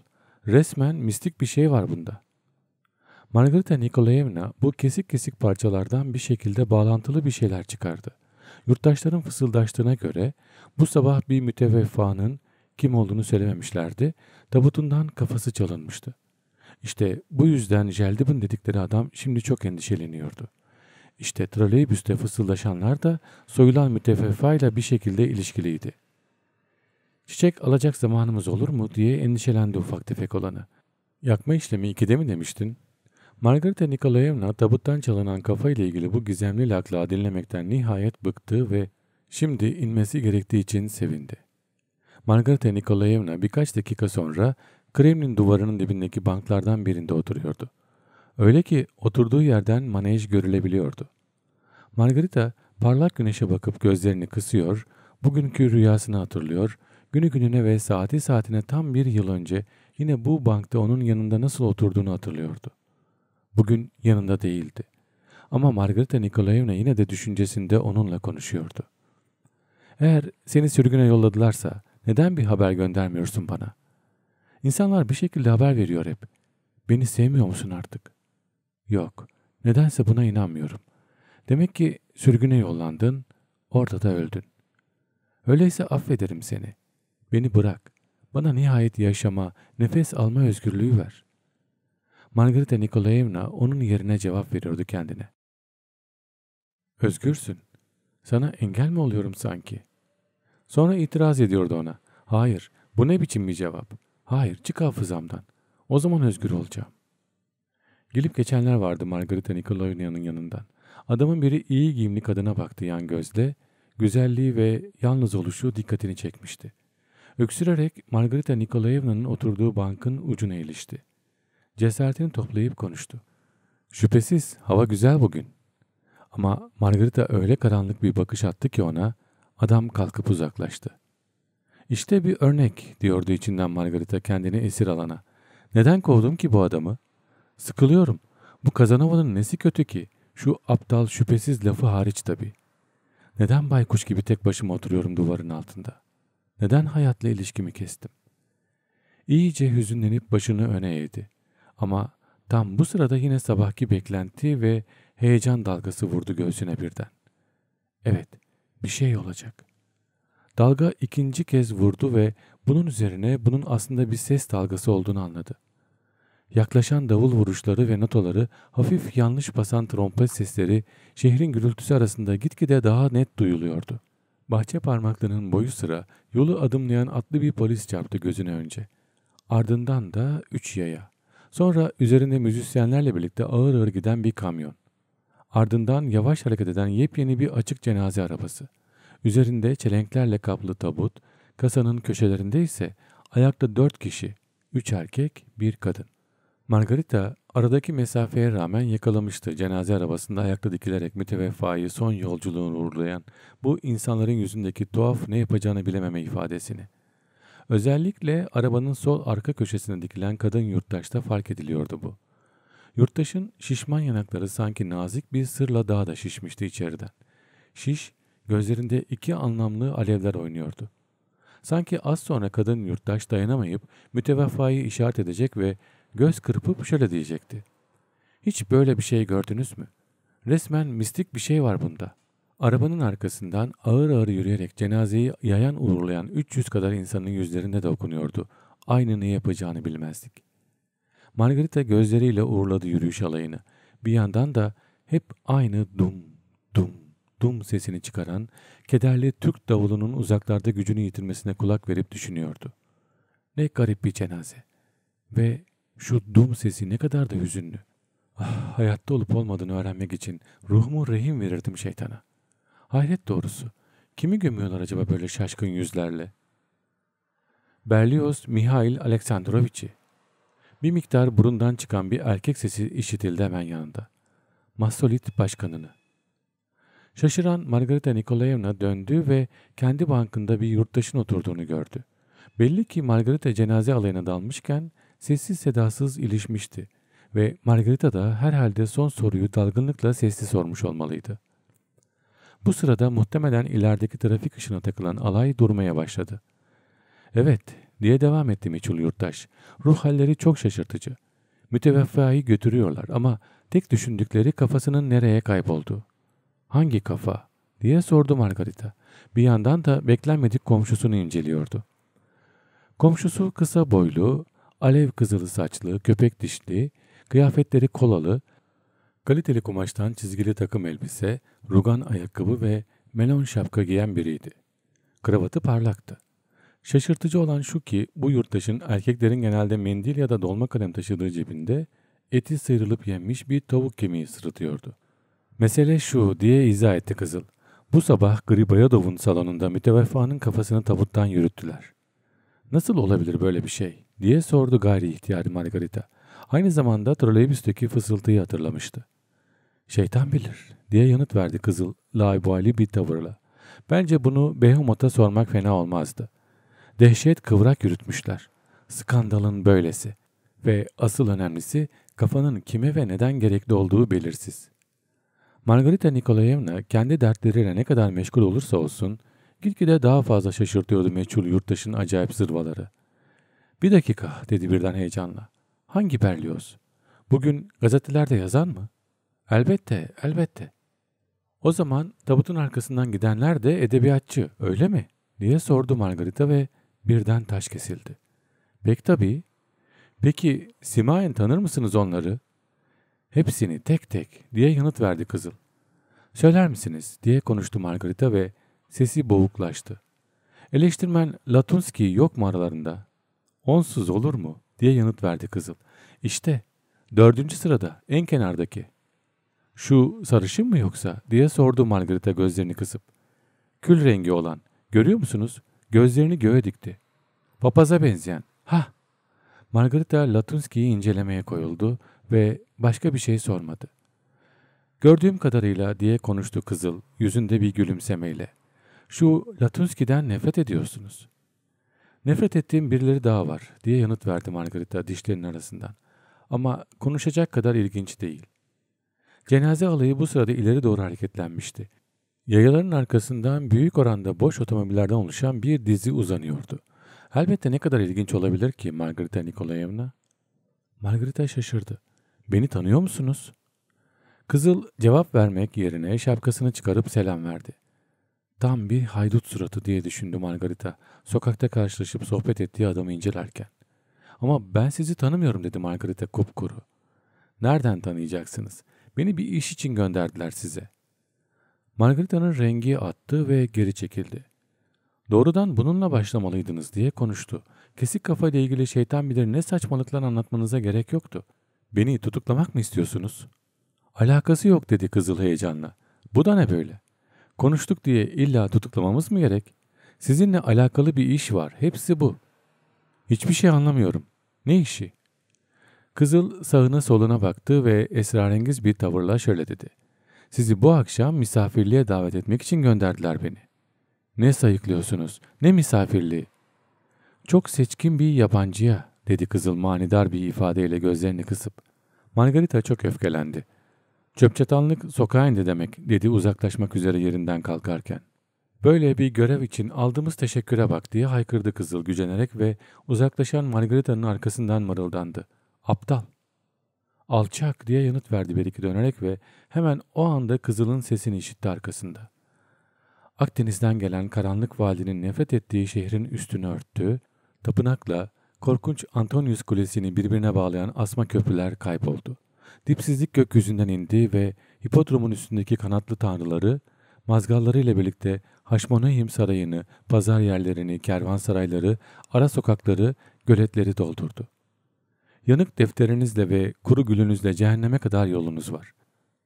S2: Resmen mistik bir şey var bunda. Margarita Nikolaevna bu kesik kesik parçalardan bir şekilde bağlantılı bir şeyler çıkardı. Yurttaşların fısıldaştığına göre bu sabah bir müteveffanın kim olduğunu söylememişlerdi. Tabutundan kafası çalınmıştı. İşte bu yüzden Jeldib'in dedikleri adam şimdi çok endişeleniyordu. İşte troleybuste fısıldaşanlar da soyulan müteveffayla bir şekilde ilişkiliydi. Çiçek alacak zamanımız olur mu diye endişelendi ufak tefek olanı. Yakma işlemi ikide mi demiştin? Margarita Nikolaevna, tabuttan çalınan kafa ile ilgili bu gizemli lakla dinlemekten nihayet bıktı ve şimdi inmesi gerektiği için sevindi. Margarita Nikolaevna birkaç dakika sonra Kremlin duvarının dibindeki banklardan birinde oturuyordu. Öyle ki oturduğu yerden manej görülebiliyordu. Margarita parlak güneşe bakıp gözlerini kısıyor, bugünkü rüyasını hatırlıyor, günü gününe ve saati saatine tam bir yıl önce yine bu bankta onun yanında nasıl oturduğunu hatırlıyordu. Bugün yanında değildi. Ama Margarita Nikolayevna yine de düşüncesinde onunla konuşuyordu. Eğer seni sürgüne yolladılarsa neden bir haber göndermiyorsun bana? İnsanlar bir şekilde haber veriyor hep. Beni sevmiyor musun artık? Yok. Nedense buna inanmıyorum. Demek ki sürgüne yollandın, orada da öldün. Öyleyse affederim seni. Beni bırak. Bana nihayet yaşama, nefes alma özgürlüğü ver. Margarita Nikolayevna onun yerine cevap veriyordu kendine. Özgürsün. Sana engel mi oluyorum sanki? Sonra itiraz ediyordu ona. Hayır, bu ne biçim bir cevap? Hayır, çık hafızamdan. O zaman özgür olacağım. Gelip geçenler vardı Margarita Nikolaevna'nın yanından. Adamın biri iyi giyimli kadına baktı yan gözle. Güzelliği ve yalnız oluşu dikkatini çekmişti. Öksürerek Margarita Nikolaevna'nın oturduğu bankın ucuna ilişti. Cesaretini toplayıp konuştu. Şüphesiz hava güzel bugün. Ama Margarita öyle karanlık bir bakış attı ki ona, adam kalkıp uzaklaştı. İşte bir örnek diyordu içinden Margarita kendini esir alana. Neden kovdum ki bu adamı? Sıkılıyorum. Bu Kazanova'nın nesi kötü ki? Şu aptal şüphesiz lafı hariç tabii. Neden baykuş gibi tek başıma oturuyorum duvarın altında? Neden hayatla ilişkimi kestim? İyice hüzünlenip başını öne eğdi. Ama tam bu sırada yine sabahki beklenti ve heyecan dalgası vurdu göğsüne birden. Evet, bir şey olacak. Dalga ikinci kez vurdu ve bunun üzerine bunun aslında bir ses dalgası olduğunu anladı. Yaklaşan davul vuruşları ve notaları, hafif yanlış basan trompet sesleri şehrin gürültüsü arasında gitgide daha net duyuluyordu. Bahçe parmaklarının boyu sıra yolu adımlayan atlı bir polis çarptı gözüne önce. Ardından da üç yaya. Sonra üzerinde müzisyenlerle birlikte ağır ağır giden bir kamyon. Ardından yavaş hareket eden yepyeni bir açık cenaze arabası. Üzerinde çelenklerle kaplı tabut, kasanın köşelerinde ise ayakta dört kişi, üç erkek, bir kadın. Margarita aradaki mesafeye rağmen yakalamıştı cenaze arabasında ayakta dikilerek müteveffayı son yolculuğunu uğurlayan bu insanların yüzündeki tuhaf ne yapacağını bilememe ifadesini.'' Özellikle arabanın sol arka köşesine dikilen kadın yurttaşta fark ediliyordu bu. Yurttaşın şişman yanakları sanki nazik bir sırla daha da şişmişti içeriden. Şiş, gözlerinde iki anlamlı alevler oynuyordu. Sanki az sonra kadın yurttaş dayanamayıp müteveffayı işaret edecek ve göz kırpıp şöyle diyecekti. Hiç böyle bir şey gördünüz mü? Resmen mistik bir şey var bunda.'' Arabanın arkasından ağır ağır yürüyerek cenazeyi yayan uğurlayan 300 kadar insanın yüzlerinde dokunuyordu. okunuyordu. Aynı ne yapacağını bilmezdik. Margarita gözleriyle uğurladı yürüyüş alayını. Bir yandan da hep aynı dum dum dum sesini çıkaran kederli Türk davulunun uzaklarda gücünü yitirmesine kulak verip düşünüyordu. Ne garip bir cenaze. Ve şu dum sesi ne kadar da hüzünlü. Ah, hayatta olup olmadığını öğrenmek için ruhumu rehin verirdim şeytana. Hayret doğrusu. Kimi gömüyorlar acaba böyle şaşkın yüzlerle? Berlioz Mihail Aleksandrovici. Bir miktar burundan çıkan bir erkek sesi işitildi hemen yanında. Masolit başkanını. Şaşıran Margarita Nikolayevna döndü ve kendi bankında bir yurttaşın oturduğunu gördü. Belli ki Margarita cenaze alayına dalmışken sessiz sedasız ilişmişti ve Margarita da herhalde son soruyu dalgınlıkla sessiz sormuş olmalıydı. Bu sırada muhtemelen ilerideki trafik ışığına takılan alay durmaya başladı. Evet diye devam etti Mitchell yurttaş. Ruh halleri çok şaşırtıcı. Müteveffayı götürüyorlar ama tek düşündükleri kafasının nereye kayboldu? Hangi kafa? diye sordu Margarita. Bir yandan da beklenmedik komşusunu inceliyordu. Komşusu kısa boylu, alev kızılı saçlı, köpek dişli, kıyafetleri kolalı, Kaliteli kumaştan çizgili takım elbise, rugan ayakkabı ve melon şapka giyen biriydi. Kravatı parlaktı. Şaşırtıcı olan şu ki bu yurttaşın erkeklerin genelde mendil ya da dolma kalem taşıdığı cebinde eti sıyrılıp yenmiş bir tavuk kemiği sırıtıyordu. Mesele şu diye izah etti Kızıl. Bu sabah Gribayadov'un salonunda müteveffanın kafasını tabuttan yürüttüler. Nasıl olabilir böyle bir şey diye sordu gayri ihtiyar Margarita. Aynı zamanda trolleybüsteki fısıltıyı hatırlamıştı. Şeytan bilir diye yanıt verdi kızıl laibali bir tavırla. Bence bunu Behemoth'a sormak fena olmazdı. Dehşet kıvrak yürütmüşler. Skandalın böylesi. Ve asıl önemlisi kafanın kime ve neden gerekli olduğu belirsiz. Margarita Nikolayevna kendi dertleriyle ne kadar meşgul olursa olsun gitgide daha fazla şaşırtıyordu meçhul yurttaşın acayip zırvaları. Bir dakika dedi birden heyecanla. Hangi Berlioz? Bugün gazetelerde yazan mı? Elbette, elbette. O zaman tabutun arkasından gidenler de edebiyatçı, öyle mi? diye sordu Margarita ve birden taş kesildi. Pek tabii. Peki Simayen tanır mısınız onları? Hepsini tek tek diye yanıt verdi kızıl. Söyler misiniz diye konuştu Margarita ve sesi boğuklaştı. Eleştirmen Latunski yok mu aralarında? Onsuz olur mu? diye yanıt verdi Kızıl. İşte dördüncü sırada en kenardaki. Şu sarışın mı yoksa diye sordu Margarita gözlerini kısıp. Kül rengi olan görüyor musunuz gözlerini göğe dikti. Papaza benzeyen. Ha. Margarita Latunski'yi incelemeye koyuldu ve başka bir şey sormadı. Gördüğüm kadarıyla diye konuştu Kızıl yüzünde bir gülümsemeyle. Şu Latunski'den nefret ediyorsunuz. Nefret ettiğim birileri daha var diye yanıt verdi Margarita dişlerinin arasından. Ama konuşacak kadar ilginç değil. Cenaze alayı bu sırada ileri doğru hareketlenmişti. Yayaların arkasından büyük oranda boş otomobillerden oluşan bir dizi uzanıyordu. Elbette ne kadar ilginç olabilir ki Margarita Nikolayevna? Margarita şaşırdı. Beni tanıyor musunuz? Kızıl cevap vermek yerine şapkasını çıkarıp selam verdi. Tam bir haydut suratı diye düşündü Margarita. Sokakta karşılaşıp sohbet ettiği adamı incelerken. Ama ben sizi tanımıyorum dedi Margarita kupkuru. Nereden tanıyacaksınız? Beni bir iş için gönderdiler size. Margarita'nın rengi attı ve geri çekildi. Doğrudan bununla başlamalıydınız diye konuştu. Kesik kafayla ilgili şeytan bilir ne saçmalıklar anlatmanıza gerek yoktu. Beni tutuklamak mı istiyorsunuz? Alakası yok dedi kızıl heyecanla. Bu da ne böyle? Konuştuk diye illa tutuklamamız mı gerek? Sizinle alakalı bir iş var. Hepsi bu. Hiçbir şey anlamıyorum. Ne işi? Kızıl sağına soluna baktı ve esrarengiz bir tavırla şöyle dedi. Sizi bu akşam misafirliğe davet etmek için gönderdiler beni. Ne sayıklıyorsunuz? Ne misafirliği? Çok seçkin bir yabancıya dedi kızıl manidar bir ifadeyle gözlerini kısıp. Margarita çok öfkelendi. Çöpçatanlık sokağa indi demek dedi uzaklaşmak üzere yerinden kalkarken. Böyle bir görev için aldığımız teşekküre bak diye haykırdı kızıl gücenerek ve uzaklaşan Margareta'nın arkasından mırıldandı. Aptal. Alçak diye yanıt verdi Beriki dönerek ve hemen o anda kızılın sesini işitti arkasında. Akdeniz'den gelen karanlık valinin nefret ettiği şehrin üstünü örttü, tapınakla korkunç Antonius Kulesi'ni birbirine bağlayan asma köprüler kayboldu. Dipsizlik gökyüzünden indi ve hipodromun üstündeki kanatlı tanrıları mazgalları ile birlikte Haşmonahim sarayını, pazar yerlerini, kervansarayları, ara sokakları, göletleri doldurdu. Yanık defterinizle ve kuru gülünüzle cehenneme kadar yolunuz var.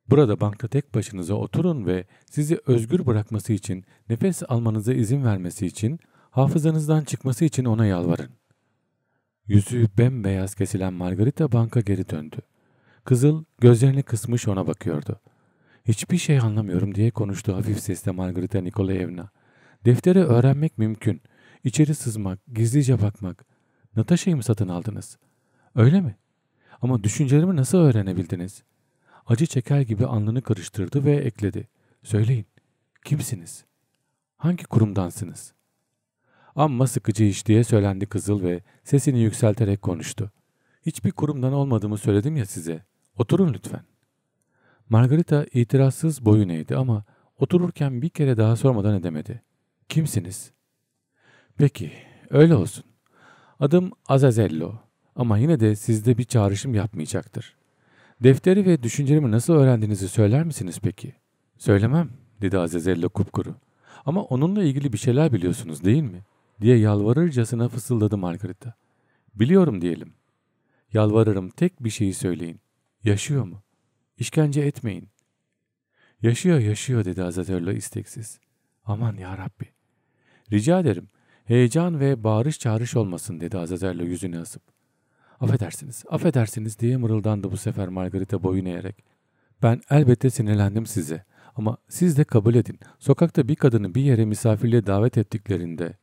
S2: Burada bankta tek başınıza oturun ve sizi özgür bırakması için, nefes almanıza izin vermesi için, hafızanızdan çıkması için ona yalvarın. Yüzü bembeyaz kesilen Margarita banka geri döndü. Kızıl gözlerini kısmış ona bakıyordu. Hiçbir şey anlamıyorum diye konuştu hafif sesle Margarita Nikolayevna. Defteri öğrenmek mümkün. İçeri sızmak, gizlice bakmak. Natasha'yı mı satın aldınız? Öyle mi? Ama düşüncelerimi nasıl öğrenebildiniz? Acı çeker gibi alnını karıştırdı ve ekledi. Söyleyin, kimsiniz? Hangi kurumdansınız? Amma sıkıcı iş diye söylendi Kızıl ve sesini yükselterek konuştu. Hiçbir kurumdan olmadığımı söyledim ya size. Oturun lütfen. Margarita itirazsız boyun eğdi ama otururken bir kere daha sormadan edemedi. Kimsiniz? Peki, öyle olsun. Adım Azazello ama yine de sizde bir çağrışım yapmayacaktır. Defteri ve düşüncelerimi nasıl öğrendiğinizi söyler misiniz peki? Söylemem, dedi Azazello kupkuru. Ama onunla ilgili bir şeyler biliyorsunuz değil mi? diye yalvarırcasına fısıldadı Margarita. Biliyorum diyelim. Yalvarırım tek bir şeyi söyleyin. Yaşıyor mu? İşkence etmeyin. Yaşıyor yaşıyor dedi Hazreti isteksiz. Aman ya Rabbi. Rica ederim. Heyecan ve bağırış çağırış olmasın dedi Hazreti yüzünü asıp.
S1: Affedersiniz,
S2: affedersiniz diye mırıldandı bu sefer Margarita boyun eğerek. Ben elbette sinirlendim size ama siz de kabul edin. Sokakta bir kadını bir yere misafirliğe davet ettiklerinde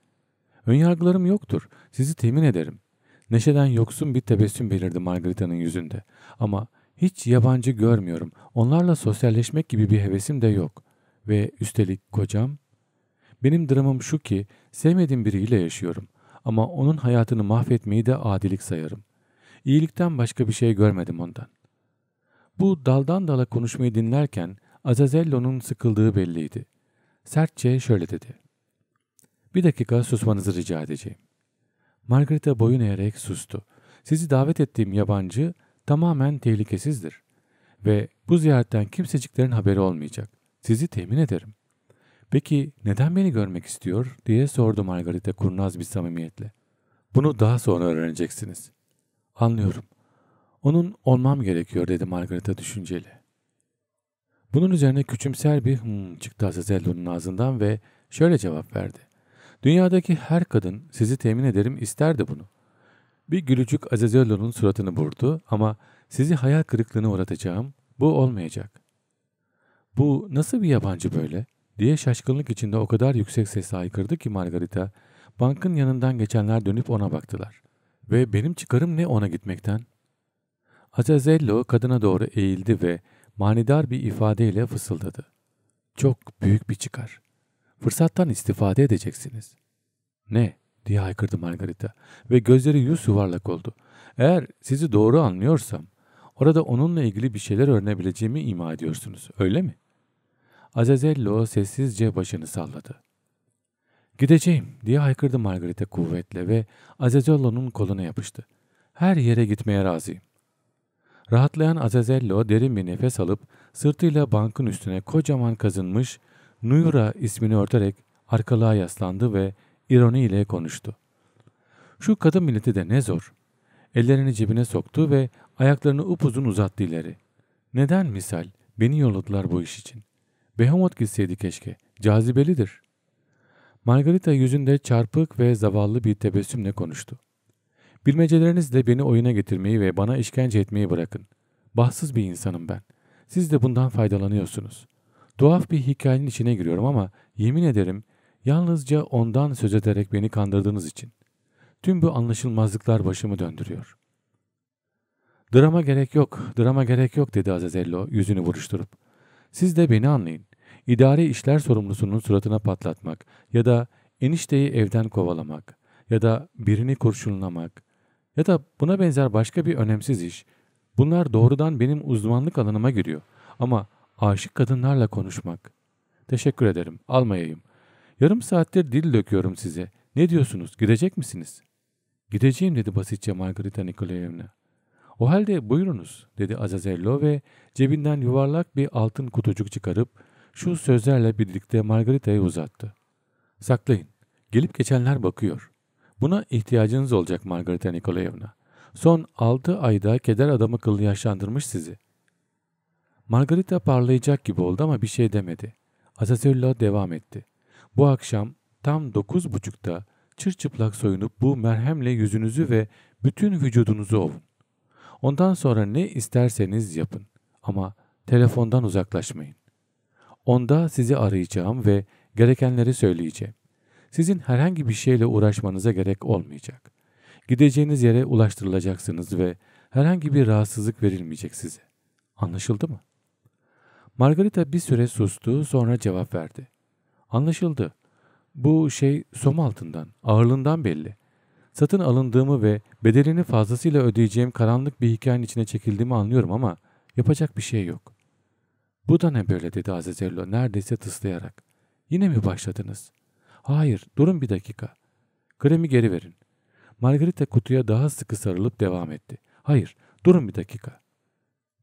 S2: Önyargılarım yoktur. Sizi temin ederim. Neşeden yoksun bir tebessüm belirdi Margarita'nın yüzünde. Ama hiç yabancı görmüyorum. Onlarla sosyalleşmek gibi bir hevesim de yok. Ve üstelik kocam? Benim dramım şu ki sevmediğim biriyle yaşıyorum. Ama onun hayatını mahvetmeyi de adilik sayarım. İyilikten başka bir şey görmedim ondan. Bu daldan dala konuşmayı dinlerken Azazello'nun sıkıldığı belliydi. Sertçe şöyle dedi. Bir dakika susmanızı rica edeceğim. Margarita boyun eğerek sustu. Sizi davet ettiğim yabancı tamamen tehlikesizdir. Ve bu ziyaretten kimseciklerin haberi olmayacak. Sizi temin ederim. Peki neden beni görmek istiyor diye sordu Margarita kurnaz bir samimiyetle. Bunu daha sonra öğreneceksiniz. Anlıyorum. Onun olmam gerekiyor dedi Margarita düşünceli. Bunun üzerine küçümser bir hımm çıktı Azazello'nun ağzından ve şöyle cevap verdi. Dünyadaki her kadın sizi temin ederim isterdi bunu. Bir gülücük Azazello'nun suratını vurdu ama sizi hayal kırıklığına uğratacağım, bu olmayacak. Bu nasıl bir yabancı böyle? diye şaşkınlık içinde o kadar yüksek sesle haykırdı ki Margarita, bankın yanından geçenler dönüp ona baktılar. Ve benim çıkarım ne ona gitmekten? Azazello kadına doğru eğildi ve manidar bir ifadeyle fısıldadı. Çok büyük bir çıkar. Fırsattan istifade edeceksiniz. Ne? diye haykırdı Margarita ve gözleri yüz yuvarlak oldu. Eğer sizi doğru anlıyorsam orada onunla ilgili bir şeyler öğrenebileceğimi ima ediyorsunuz öyle mi? Azazello sessizce başını salladı. Gideceğim diye haykırdı Margarita kuvvetle ve Azazello'nun koluna yapıştı. Her yere gitmeye razıyım. Rahatlayan Azazello derin bir nefes alıp sırtıyla bankın üstüne kocaman kazınmış Nuyura ismini örterek arkalığa yaslandı ve ironiyle konuştu. Şu kadın milleti de ne zor. Ellerini cebine soktu ve ayaklarını upuzun uzattı ileri. Neden misal? Beni yolladılar bu iş için. Behemoth gitseydi keşke. Cazibelidir. Margarita yüzünde çarpık ve zavallı bir tebessümle konuştu. Bilmecelerinizle beni oyuna getirmeyi ve bana işkence etmeyi bırakın. Bahtsız bir insanım ben. Siz de bundan faydalanıyorsunuz. Tuhaf bir hikayenin içine giriyorum ama yemin ederim Yalnızca ondan söz ederek beni kandırdığınız için. Tüm bu anlaşılmazlıklar başımı döndürüyor. Drama gerek yok, drama gerek yok dedi Azazello yüzünü buruşturup. Siz de beni anlayın. İdari işler sorumlusunun suratına patlatmak ya da enişteyi evden kovalamak ya da birini kurşunlamak ya da buna benzer başka bir önemsiz iş. Bunlar doğrudan benim uzmanlık alanıma giriyor. Ama aşık kadınlarla konuşmak. Teşekkür ederim, almayayım. Yarım saattir dil döküyorum size. Ne diyorsunuz? Gidecek misiniz? Gideceğim dedi basitçe Margarita Nikolaevna. O halde buyurunuz dedi Azazello ve cebinden yuvarlak bir altın kutucuk çıkarıp şu sözlerle birlikte Margarita'ya uzattı. Saklayın. Gelip geçenler bakıyor. Buna ihtiyacınız olacak Margarita Nikolaevna. Son altı ayda keder adamı kıllı yaşlandırmış sizi. Margarita parlayacak gibi oldu ama bir şey demedi. Azazello devam etti. Bu akşam tam dokuz buçukta çırçıplak soyunup bu merhemle yüzünüzü ve bütün vücudunuzu ovun. Ondan sonra ne isterseniz yapın ama telefondan uzaklaşmayın. Onda sizi arayacağım ve gerekenleri söyleyeceğim. Sizin herhangi bir şeyle uğraşmanıza gerek olmayacak. Gideceğiniz yere ulaştırılacaksınız ve herhangi bir rahatsızlık verilmeyecek size. Anlaşıldı mı? Margarita bir süre sustu sonra cevap verdi. Anlaşıldı. Bu şey som altından, ağırlığından belli. Satın alındığımı ve bedelini fazlasıyla ödeyeceğim karanlık bir hikayenin içine çekildiğimi anlıyorum ama yapacak bir şey yok. Bu da ne böyle dedi Azezello neredeyse tıslayarak. Yine mi başladınız? Hayır, durun bir dakika. Kremi geri verin. Margarita kutuya daha sıkı sarılıp devam etti. Hayır, durun bir dakika.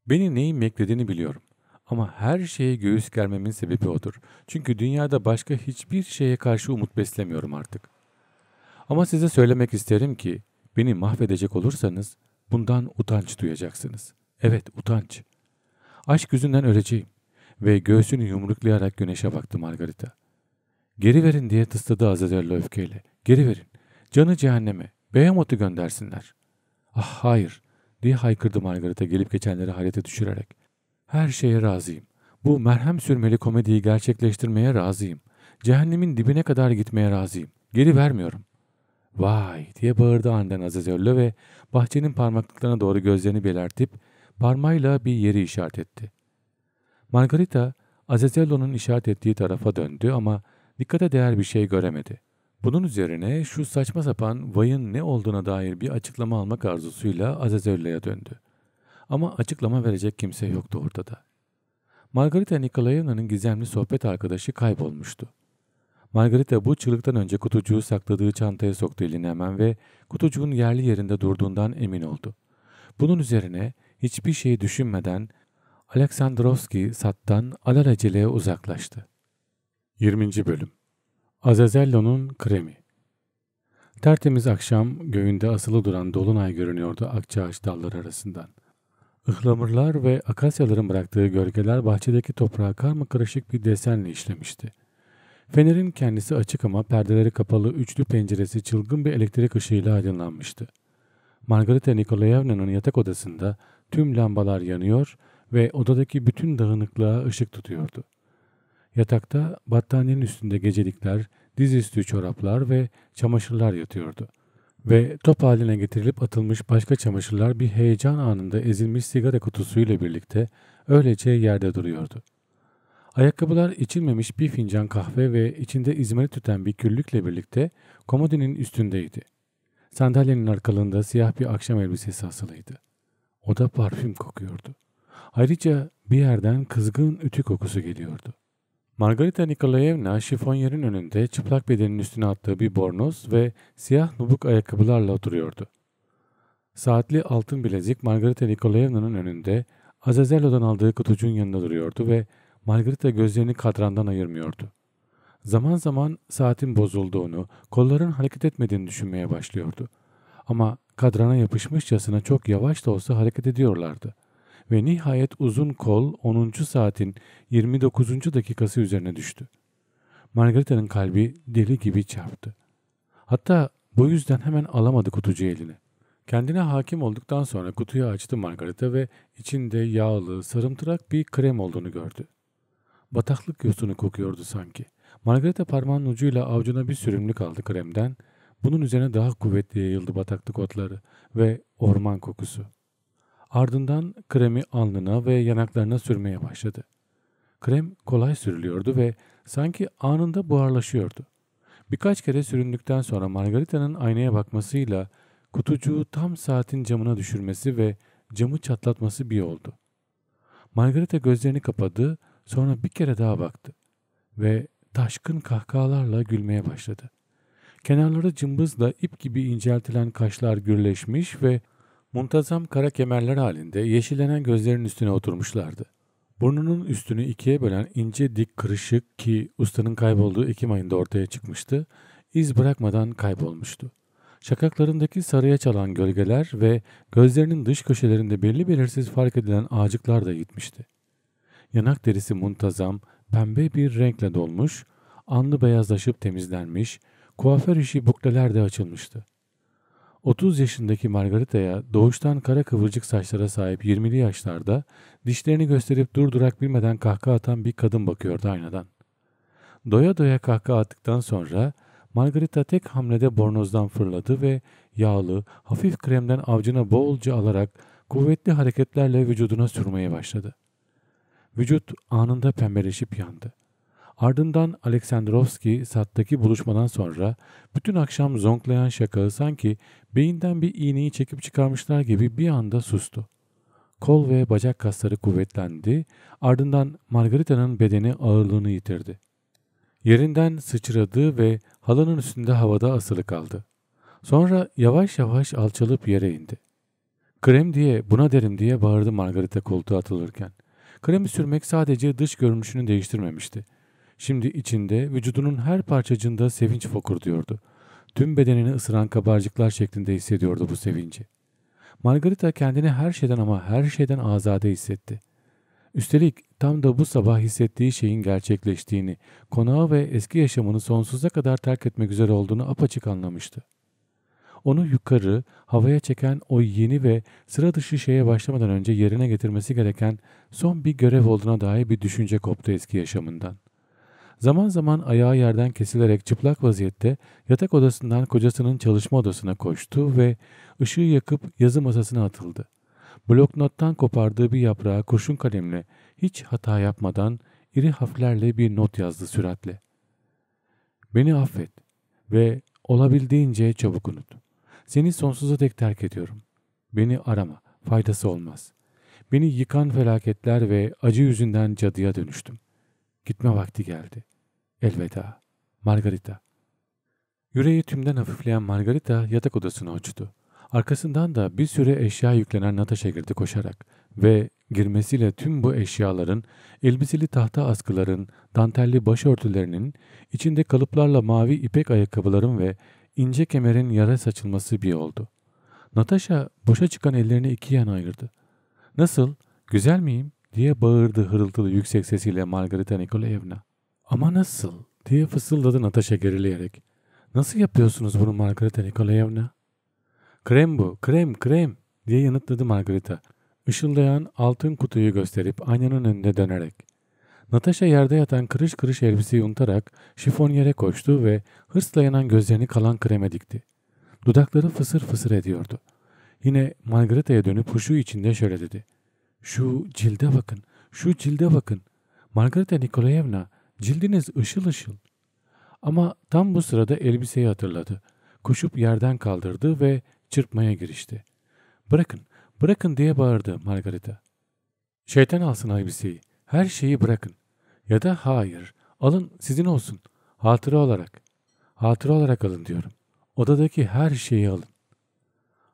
S2: Beni neyin beklediğini biliyorum. Ama her şeye göğüs germemin sebebi odur. Çünkü dünyada başka hiçbir şeye karşı umut beslemiyorum artık. Ama size söylemek isterim ki beni mahvedecek olursanız bundan utanç duyacaksınız. Evet utanç. Aşk yüzünden öleceğim. Ve göğsünü yumruklayarak güneşe baktı Margarita. Geri verin diye tıstadı Azazello öfkeyle. Geri verin. Canı cehenneme. Behemoth'u göndersinler. Ah hayır diye haykırdı Margarita gelip geçenleri hayrete düşürerek. Her şeye razıyım. Bu merhem sürmeli komediyi gerçekleştirmeye razıyım. Cehennemin dibine kadar gitmeye razıyım. Geri vermiyorum. Vay diye bağırdı aniden Azazello ve bahçenin parmaklıklarına doğru gözlerini belirtip parmağıyla bir yeri işaret etti. Margarita Azazello'nun işaret ettiği tarafa döndü ama dikkate değer bir şey göremedi. Bunun üzerine şu saçma sapan Vay'ın ne olduğuna dair bir açıklama almak arzusuyla Azazello'ya döndü. Ama açıklama verecek kimse yoktu ortada. Margarita Nikolayevna'nın gizemli sohbet arkadaşı kaybolmuştu. Margarita bu çığlıktan önce kutucuğu sakladığı çantaya soktu elini hemen ve kutucuğun yerli yerinde durduğundan emin oldu. Bunun üzerine hiçbir şey düşünmeden Aleksandrovski sattan alelacele uzaklaştı. 20. Bölüm Azazello'nun Kremi Tertemiz akşam göğünde asılı duran dolunay görünüyordu akçaağaç dalları arasından. Ihlamurlar ve akasyaların bıraktığı gölgeler bahçedeki toprağa karmakarışık bir desenle işlemişti. Fenerin kendisi açık ama perdeleri kapalı üçlü penceresi çılgın bir elektrik ışığıyla aydınlanmıştı. Margarita Nikolaevna'nın yatak odasında tüm lambalar yanıyor ve odadaki bütün dağınıklığa ışık tutuyordu. Yatakta battaniyenin üstünde gecelikler, dizüstü çoraplar ve çamaşırlar yatıyordu ve top haline getirilip atılmış başka çamaşırlar bir heyecan anında ezilmiş sigara kutusuyla birlikte öylece yerde duruyordu. Ayakkabılar içilmemiş bir fincan kahve ve içinde izmarit tüten bir küllükle birlikte komodinin üstündeydi. Sandalyenin arkalığında siyah bir akşam elbisesi asılıydı. Oda parfüm kokuyordu. Ayrıca bir yerden kızgın ütü kokusu geliyordu. Margarita Nikolayevna şifonyerin önünde çıplak bedenin üstüne attığı bir bornoz ve siyah nubuk ayakkabılarla oturuyordu. Saatli altın bilezik Margarita Nikolayevna'nın önünde Azazello'dan aldığı kutucuğun yanında duruyordu ve Margarita gözlerini kadrandan ayırmıyordu. Zaman zaman saatin bozulduğunu, kolların hareket etmediğini düşünmeye başlıyordu. Ama kadrana yapışmışçasına çok yavaş da olsa hareket ediyorlardı.'' ve nihayet uzun kol 10. saatin 29. dakikası üzerine düştü. Margarita'nın kalbi deli gibi çarptı. Hatta bu yüzden hemen alamadı kutucu eline. Kendine hakim olduktan sonra kutuyu açtı Margarita ve içinde yağlı, sarımtırak bir krem olduğunu gördü. Bataklık yosunu kokuyordu sanki. Margarita parmağının ucuyla avcuna bir sürümlük aldı kremden. Bunun üzerine daha kuvvetli yayıldı bataklık otları ve orman kokusu. Ardından kremi alnına ve yanaklarına sürmeye başladı. Krem kolay sürülüyordu ve sanki anında buharlaşıyordu. Birkaç kere süründükten sonra Margarita'nın aynaya bakmasıyla kutucuğu tam saatin camına düşürmesi ve camı çatlatması bir oldu. Margarita gözlerini kapadı, sonra bir kere daha baktı ve taşkın kahkahalarla gülmeye başladı. Kenarları cımbızla ip gibi inceltilen kaşlar gürleşmiş ve Muntazam kara kemerler halinde yeşillenen gözlerin üstüne oturmuşlardı. Burnunun üstünü ikiye bölen ince dik kırışık ki ustanın kaybolduğu Ekim ayında ortaya çıkmıştı, iz bırakmadan kaybolmuştu. Şakaklarındaki sarıya çalan gölgeler ve gözlerinin dış köşelerinde belli belirsiz fark edilen ağacıklar da gitmişti. Yanak derisi muntazam, pembe bir renkle dolmuş, anlı beyazlaşıp temizlenmiş, kuaför işi buklelerde de açılmıştı. 30 yaşındaki Margarita'ya doğuştan kara kıvırcık saçlara sahip 20'li yaşlarda dişlerini gösterip durdurak bilmeden kahkaha atan bir kadın bakıyordu aynadan. Doya doya kahkaha attıktan sonra Margarita tek hamlede bornozdan fırladı ve yağlı, hafif kremden avcına bolca alarak kuvvetli hareketlerle vücuduna sürmeye başladı. Vücut anında pembeleşip yandı. Ardından Aleksandrovski sattaki buluşmadan sonra bütün akşam zonklayan şakağı sanki beyinden bir iğneyi çekip çıkarmışlar gibi bir anda sustu. Kol ve bacak kasları kuvvetlendi, ardından Margarita'nın bedeni ağırlığını yitirdi. Yerinden sıçradı ve halının üstünde havada asılı kaldı. Sonra yavaş yavaş alçalıp yere indi. Krem diye, buna derim diye bağırdı Margarita koltuğa atılırken. Kremi sürmek sadece dış görünüşünü değiştirmemişti. Şimdi içinde, vücudunun her parçacığında sevinç fokurduyordu. Tüm bedenini ısıran kabarcıklar şeklinde hissediyordu bu sevinci. Margarita kendini her şeyden ama her şeyden azade hissetti. Üstelik tam da bu sabah hissettiği şeyin gerçekleştiğini, konağı ve eski yaşamını sonsuza kadar terk etmek üzere olduğunu apaçık anlamıştı. Onu yukarı, havaya çeken o yeni ve sıra dışı şeye başlamadan önce yerine getirmesi gereken son bir görev olduğuna dair bir düşünce koptu eski yaşamından. Zaman zaman ayağı yerden kesilerek çıplak vaziyette yatak odasından kocasının çalışma odasına koştu ve ışığı yakıp yazı masasına atıldı. Bloknottan kopardığı bir yaprağa kurşun kalemle hiç hata yapmadan iri harflerle bir not yazdı süratle. Beni affet ve olabildiğince çabuk unut. Seni sonsuza dek terk ediyorum. Beni arama, faydası olmaz. Beni yıkan felaketler ve acı yüzünden cadıya dönüştüm. Gitme vakti geldi. Elveda. Margarita. Yüreği tümden hafifleyen Margarita yatak odasını uçtu. Arkasından da bir süre eşya yüklenen Natasha girdi koşarak ve girmesiyle tüm bu eşyaların, elbiseli tahta askıların, dantelli başörtülerinin, içinde kalıplarla mavi ipek ayakkabıların ve ince kemerin yara saçılması bir oldu. Natasha boşa çıkan ellerini iki yana ayırdı. Nasıl? Güzel miyim? diye bağırdı hırıltılı yüksek sesiyle Margarita Nikolaevna. Ama nasıl diye fısıldadı Natasha gerileyerek. Nasıl yapıyorsunuz bunu Margarita Nikolaevna? Krem bu, krem, krem diye yanıtladı Margarita. Işıldayan altın kutuyu gösterip aynanın önünde dönerek. Natasha yerde yatan kırış kırış elbiseyi unutarak şifon yere koştu ve hırsla yanan gözlerini kalan kreme dikti. Dudakları fısır fısır ediyordu. Yine Margarita'ya dönüp huşu içinde şöyle dedi. Şu cilde bakın, şu cilde bakın. Margarita Nikolayevna, cildiniz ışıl ışıl. Ama tam bu sırada elbiseyi hatırladı. Koşup yerden kaldırdı ve çırpmaya girişti. Bırakın, bırakın diye bağırdı Margarita. Şeytan alsın elbiseyi, her şeyi bırakın. Ya da hayır, alın sizin olsun, hatıra olarak. Hatıra olarak alın diyorum. Odadaki her şeyi alın.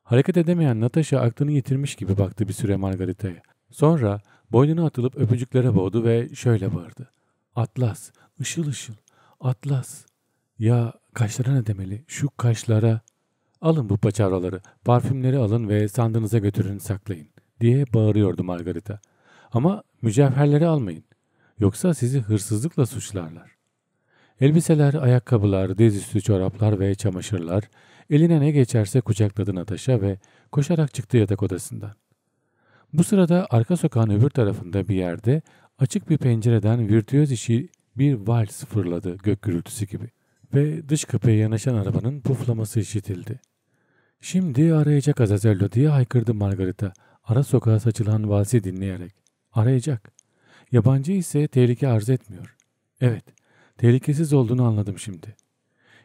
S2: Hareket edemeyen Natasha aklını yitirmiş gibi baktı bir süre Margarita'ya. Sonra boynuna atılıp öpücüklere boğdu ve şöyle bağırdı. Atlas, ışıl ışıl, Atlas. Ya kaşlara ne demeli, şu kaşlara. Alın bu paçavraları, parfümleri alın ve sandığınıza götürün saklayın diye bağırıyordu Margarita. Ama mücevherleri almayın. Yoksa sizi hırsızlıkla suçlarlar. Elbiseler, ayakkabılar, dizüstü çoraplar ve çamaşırlar eline ne geçerse kucakladı Nataşa ve koşarak çıktı yatak odasından. Bu sırada arka sokağın öbür tarafında bir yerde açık bir pencereden virtüöz işi bir vals fırladı gök gürültüsü gibi ve dış kapıya yanaşan arabanın puflaması işitildi. Şimdi arayacak Azazello diye haykırdı Margarita ara sokağa saçılan valsi dinleyerek. Arayacak. Yabancı ise tehlike arz etmiyor. Evet, tehlikesiz olduğunu anladım şimdi.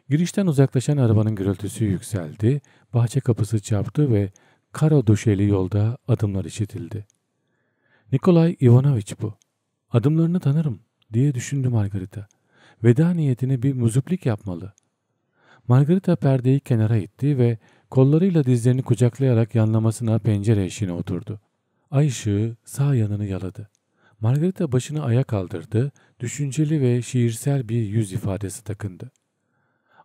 S2: Girişten uzaklaşan arabanın gürültüsü yükseldi, bahçe kapısı çarptı ve karo döşeli yolda adımlar işitildi. Nikolay Ivanoviç bu. Adımlarını tanırım diye düşündü Margarita. Veda niyetini bir muziplik yapmalı. Margarita perdeyi kenara itti ve kollarıyla dizlerini kucaklayarak yanlamasına pencere eşiğine oturdu. Ay ışığı sağ yanını yaladı. Margarita başını aya kaldırdı, düşünceli ve şiirsel bir yüz ifadesi takındı.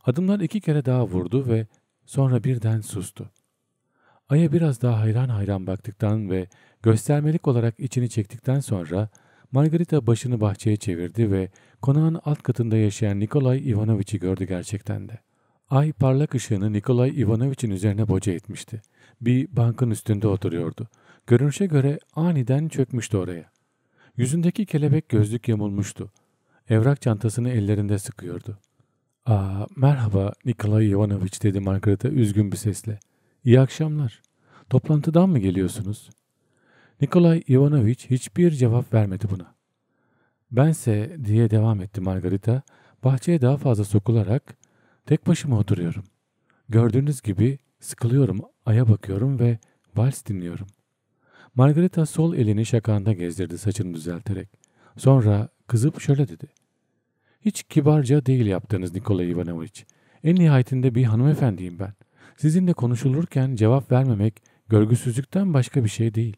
S2: Adımlar iki kere daha vurdu ve sonra birden sustu. Ay'a biraz daha hayran hayran baktıktan ve göstermelik olarak içini çektikten sonra Margarita başını bahçeye çevirdi ve konağın alt katında yaşayan Nikolay Ivanoviç'i gördü gerçekten de. Ay parlak ışığını Nikolay Ivanoviç'in üzerine boca etmişti. Bir bankın üstünde oturuyordu. Görünüşe göre aniden çökmüştü oraya. Yüzündeki kelebek gözlük yamulmuştu. Evrak çantasını ellerinde sıkıyordu. ''Aa, merhaba Nikolay Ivanoviç'' dedi Margarita üzgün bir sesle. İyi akşamlar. Toplantıdan mı geliyorsunuz? Nikolay Ivanoviç hiçbir cevap vermedi buna. Bense diye devam etti Margarita, bahçeye daha fazla sokularak tek başıma oturuyorum. Gördüğünüz gibi sıkılıyorum, aya bakıyorum ve vals dinliyorum. Margarita sol elini şakanda gezdirdi saçını düzelterek. Sonra kızıp şöyle dedi. Hiç kibarca değil yaptığınız Nikolay Ivanoviç. En nihayetinde bir hanımefendiyim ben. Sizinle konuşulurken cevap vermemek görgüsüzlükten başka bir şey değil.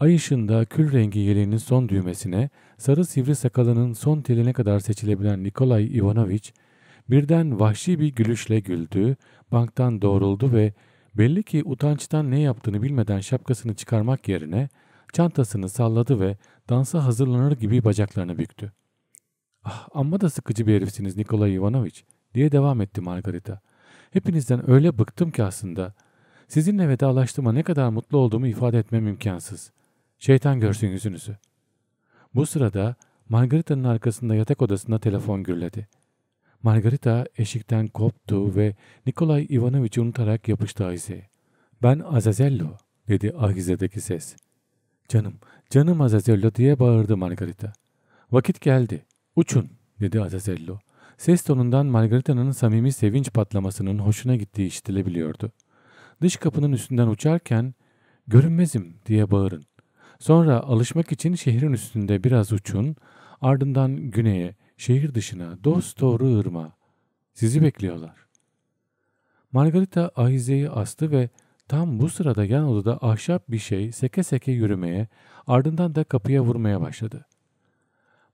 S2: Ay ışığında kül rengi yeleğinin son düğmesine, sarı sivri sakalının son teline kadar seçilebilen Nikolay Ivanoviç, birden vahşi bir gülüşle güldü, banktan doğruldu ve belli ki utançtan ne yaptığını bilmeden şapkasını çıkarmak yerine çantasını salladı ve dansa hazırlanır gibi bacaklarını büktü. Ah amma da sıkıcı bir herifsiniz Nikolay Ivanoviç diye devam etti Margarita. Hepinizden öyle bıktım ki aslında. Sizinle vedalaştığıma ne kadar mutlu olduğumu ifade etmem imkansız. Şeytan görsün yüzünüzü. Bu sırada Margarita'nın arkasında yatak odasında telefon gürledi. Margarita eşikten koptu ve Nikolay Ivanoviç'i unutarak yapıştı Ahize'ye. Ben Azazello dedi Ahize'deki ses. Canım, canım Azazello diye bağırdı Margarita. Vakit geldi, uçun dedi Azazello. Ses tonundan Margarita'nın samimi sevinç patlamasının hoşuna gittiği işitilebiliyordu. Dış kapının üstünden uçarken görünmezim diye bağırın. Sonra alışmak için şehrin üstünde biraz uçun, ardından güneye, şehir dışına, doğru ırma. Sizi bekliyorlar. Margarita ahizeyi astı ve tam bu sırada yan odada ahşap bir şey seke seke yürümeye, ardından da kapıya vurmaya başladı.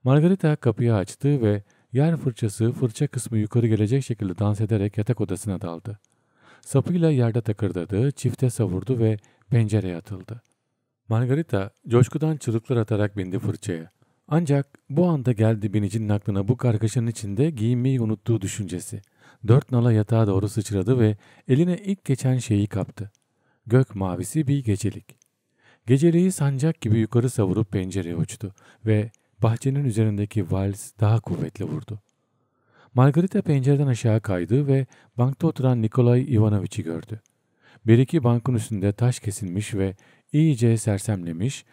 S2: Margarita kapıyı açtı ve Yer fırçası fırça kısmı yukarı gelecek şekilde dans ederek yatak odasına daldı. Sapıyla yerde takırdadı, çifte savurdu ve pencereye atıldı. Margarita coşkudan çığlıklar atarak bindi fırçaya. Ancak bu anda geldi binicinin aklına bu kargaşanın içinde giyinmeyi unuttuğu düşüncesi. Dört nala yatağa doğru sıçradı ve eline ilk geçen şeyi kaptı. Gök mavisi bir gecelik. Geceliği sancak gibi yukarı savurup pencereye uçtu ve bahçenin üzerindeki vals daha kuvvetli vurdu. Margarita pencereden aşağı kaydı ve bankta oturan Nikolay Ivanoviç'i gördü. Bir iki bankın üstünde taş kesilmiş ve iyice sersemlemiş,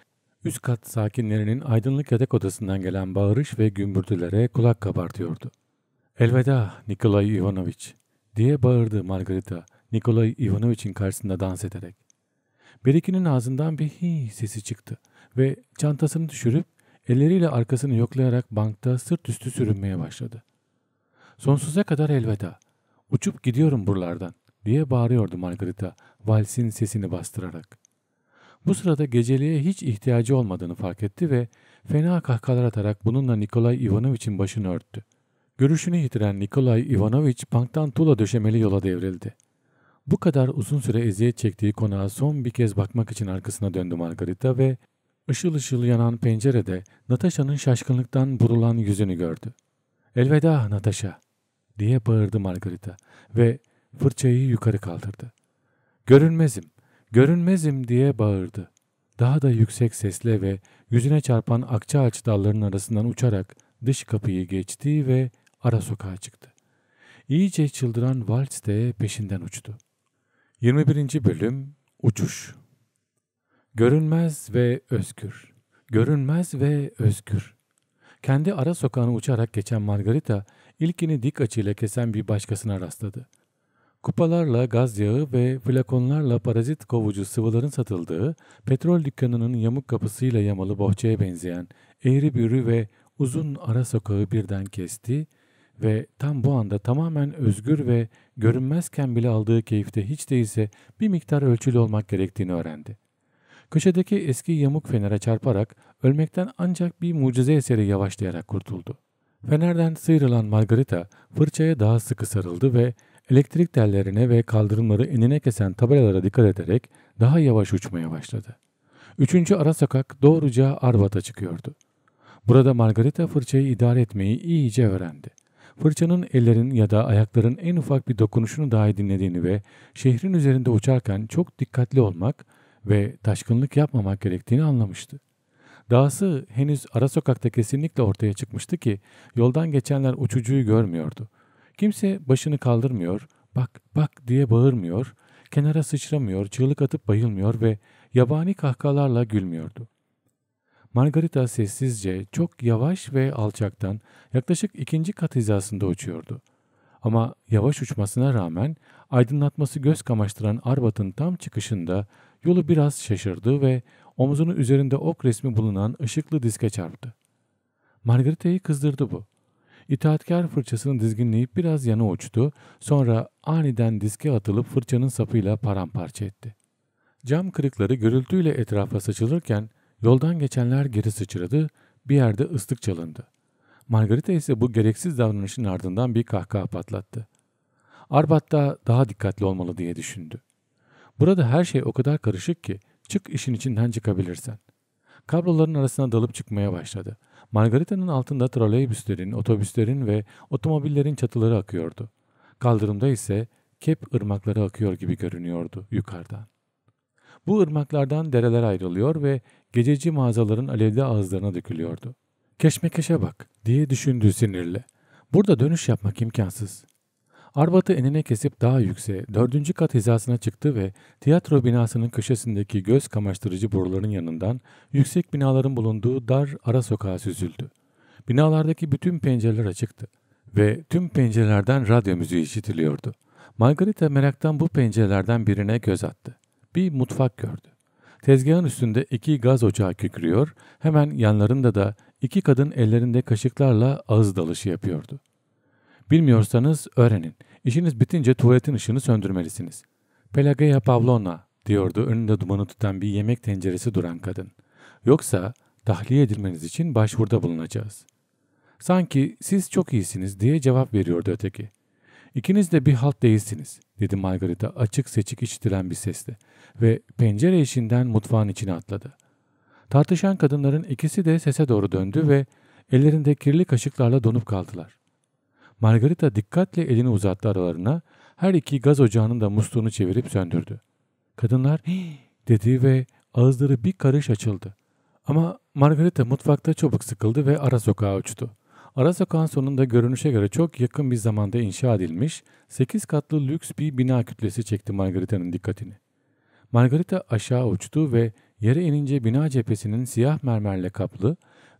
S2: üst kat sakinlerinin aydınlık yatak odasından gelen bağırış ve gümbürtülere kulak kabartıyordu. ''Elveda Nikolay Ivanoviç'' diye bağırdı Margarita Nikolay Ivanoviç'in karşısında dans ederek. Beriki'nin ağzından bir hi sesi çıktı ve çantasını düşürüp Elleriyle arkasını yoklayarak bankta sırt üstü sürünmeye başladı. Sonsuza kadar elveda. Uçup gidiyorum buralardan diye bağırıyordu Margarita valsin sesini bastırarak. Bu sırada geceliğe hiç ihtiyacı olmadığını fark etti ve fena kahkahalar atarak bununla Nikolay Ivanovich'in başını örttü. Görüşünü yitiren Nikolay Ivanovich banktan Tula döşemeli yola devrildi. Bu kadar uzun süre eziyet çektiği konağa son bir kez bakmak için arkasına döndü Margarita ve Işıl ışıl yanan pencerede Natasha'nın şaşkınlıktan burulan yüzünü gördü. ''Elveda Natasha'' diye bağırdı Margarita ve fırçayı yukarı kaldırdı. ''Görünmezim, görünmezim'' diye bağırdı. Daha da yüksek sesle ve yüzüne çarpan akça ağaç dallarının arasından uçarak dış kapıyı geçti ve ara sokağa çıktı. İyice çıldıran Valts de peşinden uçtu. 21. Bölüm Uçuş Görünmez ve özgür. Görünmez ve özgür. Kendi ara sokağını uçarak geçen Margarita, ilkini dik açıyla kesen bir başkasına rastladı. Kupalarla gaz yağı ve flakonlarla parazit kovucu sıvıların satıldığı, petrol dükkanının yamuk kapısıyla yamalı bohçaya benzeyen eğri bürü ve uzun ara sokağı birden kesti ve tam bu anda tamamen özgür ve görünmezken bile aldığı keyifte hiç değilse bir miktar ölçülü olmak gerektiğini öğrendi. Köşedeki eski yamuk fenere çarparak ölmekten ancak bir mucize eseri yavaşlayarak kurtuldu. Fenerden sıyrılan Margarita fırçaya daha sıkı sarıldı ve elektrik tellerine ve kaldırımları enine kesen tabelalara dikkat ederek daha yavaş uçmaya başladı. Üçüncü ara sokak doğruca arvata çıkıyordu. Burada Margarita fırçayı idare etmeyi iyice öğrendi. Fırçanın ellerin ya da ayakların en ufak bir dokunuşunu dahi dinlediğini ve şehrin üzerinde uçarken çok dikkatli olmak ve taşkınlık yapmamak gerektiğini anlamıştı. Dahası henüz ara sokakta kesinlikle ortaya çıkmıştı ki yoldan geçenler uçucuyu görmüyordu. Kimse başını kaldırmıyor, bak bak diye bağırmıyor, kenara sıçramıyor, çığlık atıp bayılmıyor ve yabani kahkahalarla gülmüyordu. Margarita sessizce, çok yavaş ve alçaktan yaklaşık ikinci kat hizasında uçuyordu. Ama yavaş uçmasına rağmen aydınlatması göz kamaştıran Arbat'ın tam çıkışında Yolu biraz şaşırdı ve omzunun üzerinde ok resmi bulunan ışıklı diske çarptı. Margarita'yı kızdırdı bu. İtaatkar fırçasını dizginleyip biraz yana uçtu, sonra aniden diske atılıp fırçanın sapıyla paramparça etti. Cam kırıkları gürültüyle etrafa saçılırken yoldan geçenler geri sıçradı, bir yerde ıslık çalındı. Margarita ise bu gereksiz davranışın ardından bir kahkaha patlattı. Arbat da daha dikkatli olmalı diye düşündü. Burada her şey o kadar karışık ki çık işin içinden çıkabilirsen. Kabloların arasına dalıp çıkmaya başladı. Margarita'nın altında troleybüslerin, otobüslerin ve otomobillerin çatıları akıyordu. Kaldırımda ise kep ırmakları akıyor gibi görünüyordu yukarıdan. Bu ırmaklardan dereler ayrılıyor ve gececi mağazaların alevli ağızlarına dökülüyordu. Keşmekeşe bak diye düşündü sinirle. Burada dönüş yapmak imkansız. Arbat'ı enine kesip daha yükseğe, dördüncü kat hizasına çıktı ve tiyatro binasının köşesindeki göz kamaştırıcı boruların yanından yüksek binaların bulunduğu dar ara sokağa süzüldü. Binalardaki bütün pencereler açıktı ve tüm pencerelerden radyo müziği işitiliyordu. Margarita meraktan bu pencerelerden birine göz attı. Bir mutfak gördü. Tezgahın üstünde iki gaz ocağı kükürüyor. hemen yanlarında da iki kadın ellerinde kaşıklarla ağız dalışı yapıyordu. Bilmiyorsanız öğrenin. İşiniz bitince tuvaletin ışığını söndürmelisiniz. Pelagaya Pavlona diyordu önünde dumanı tutan bir yemek tenceresi duran kadın. Yoksa tahliye edilmeniz için başvuruda bulunacağız. Sanki siz çok iyisiniz diye cevap veriyordu öteki. İkiniz de bir halt değilsiniz dedi Margarita açık seçik işitilen bir sesle ve pencere işinden mutfağın içine atladı. Tartışan kadınların ikisi de sese doğru döndü ve ellerinde kirli kaşıklarla donup kaldılar. Margarita dikkatle elini uzattı aralarına. Her iki gaz ocağının da musluğunu çevirip söndürdü. Kadınlar dedi ve ağızları bir karış açıldı. Ama Margarita mutfakta çabuk sıkıldı ve ara sokağa uçtu. Ara sokağın sonunda görünüşe göre çok yakın bir zamanda inşa edilmiş 8 katlı lüks bir bina kütlesi çekti Margarita'nın dikkatini. Margarita aşağı uçtu ve yere inince bina cephesinin siyah mermerle kaplı,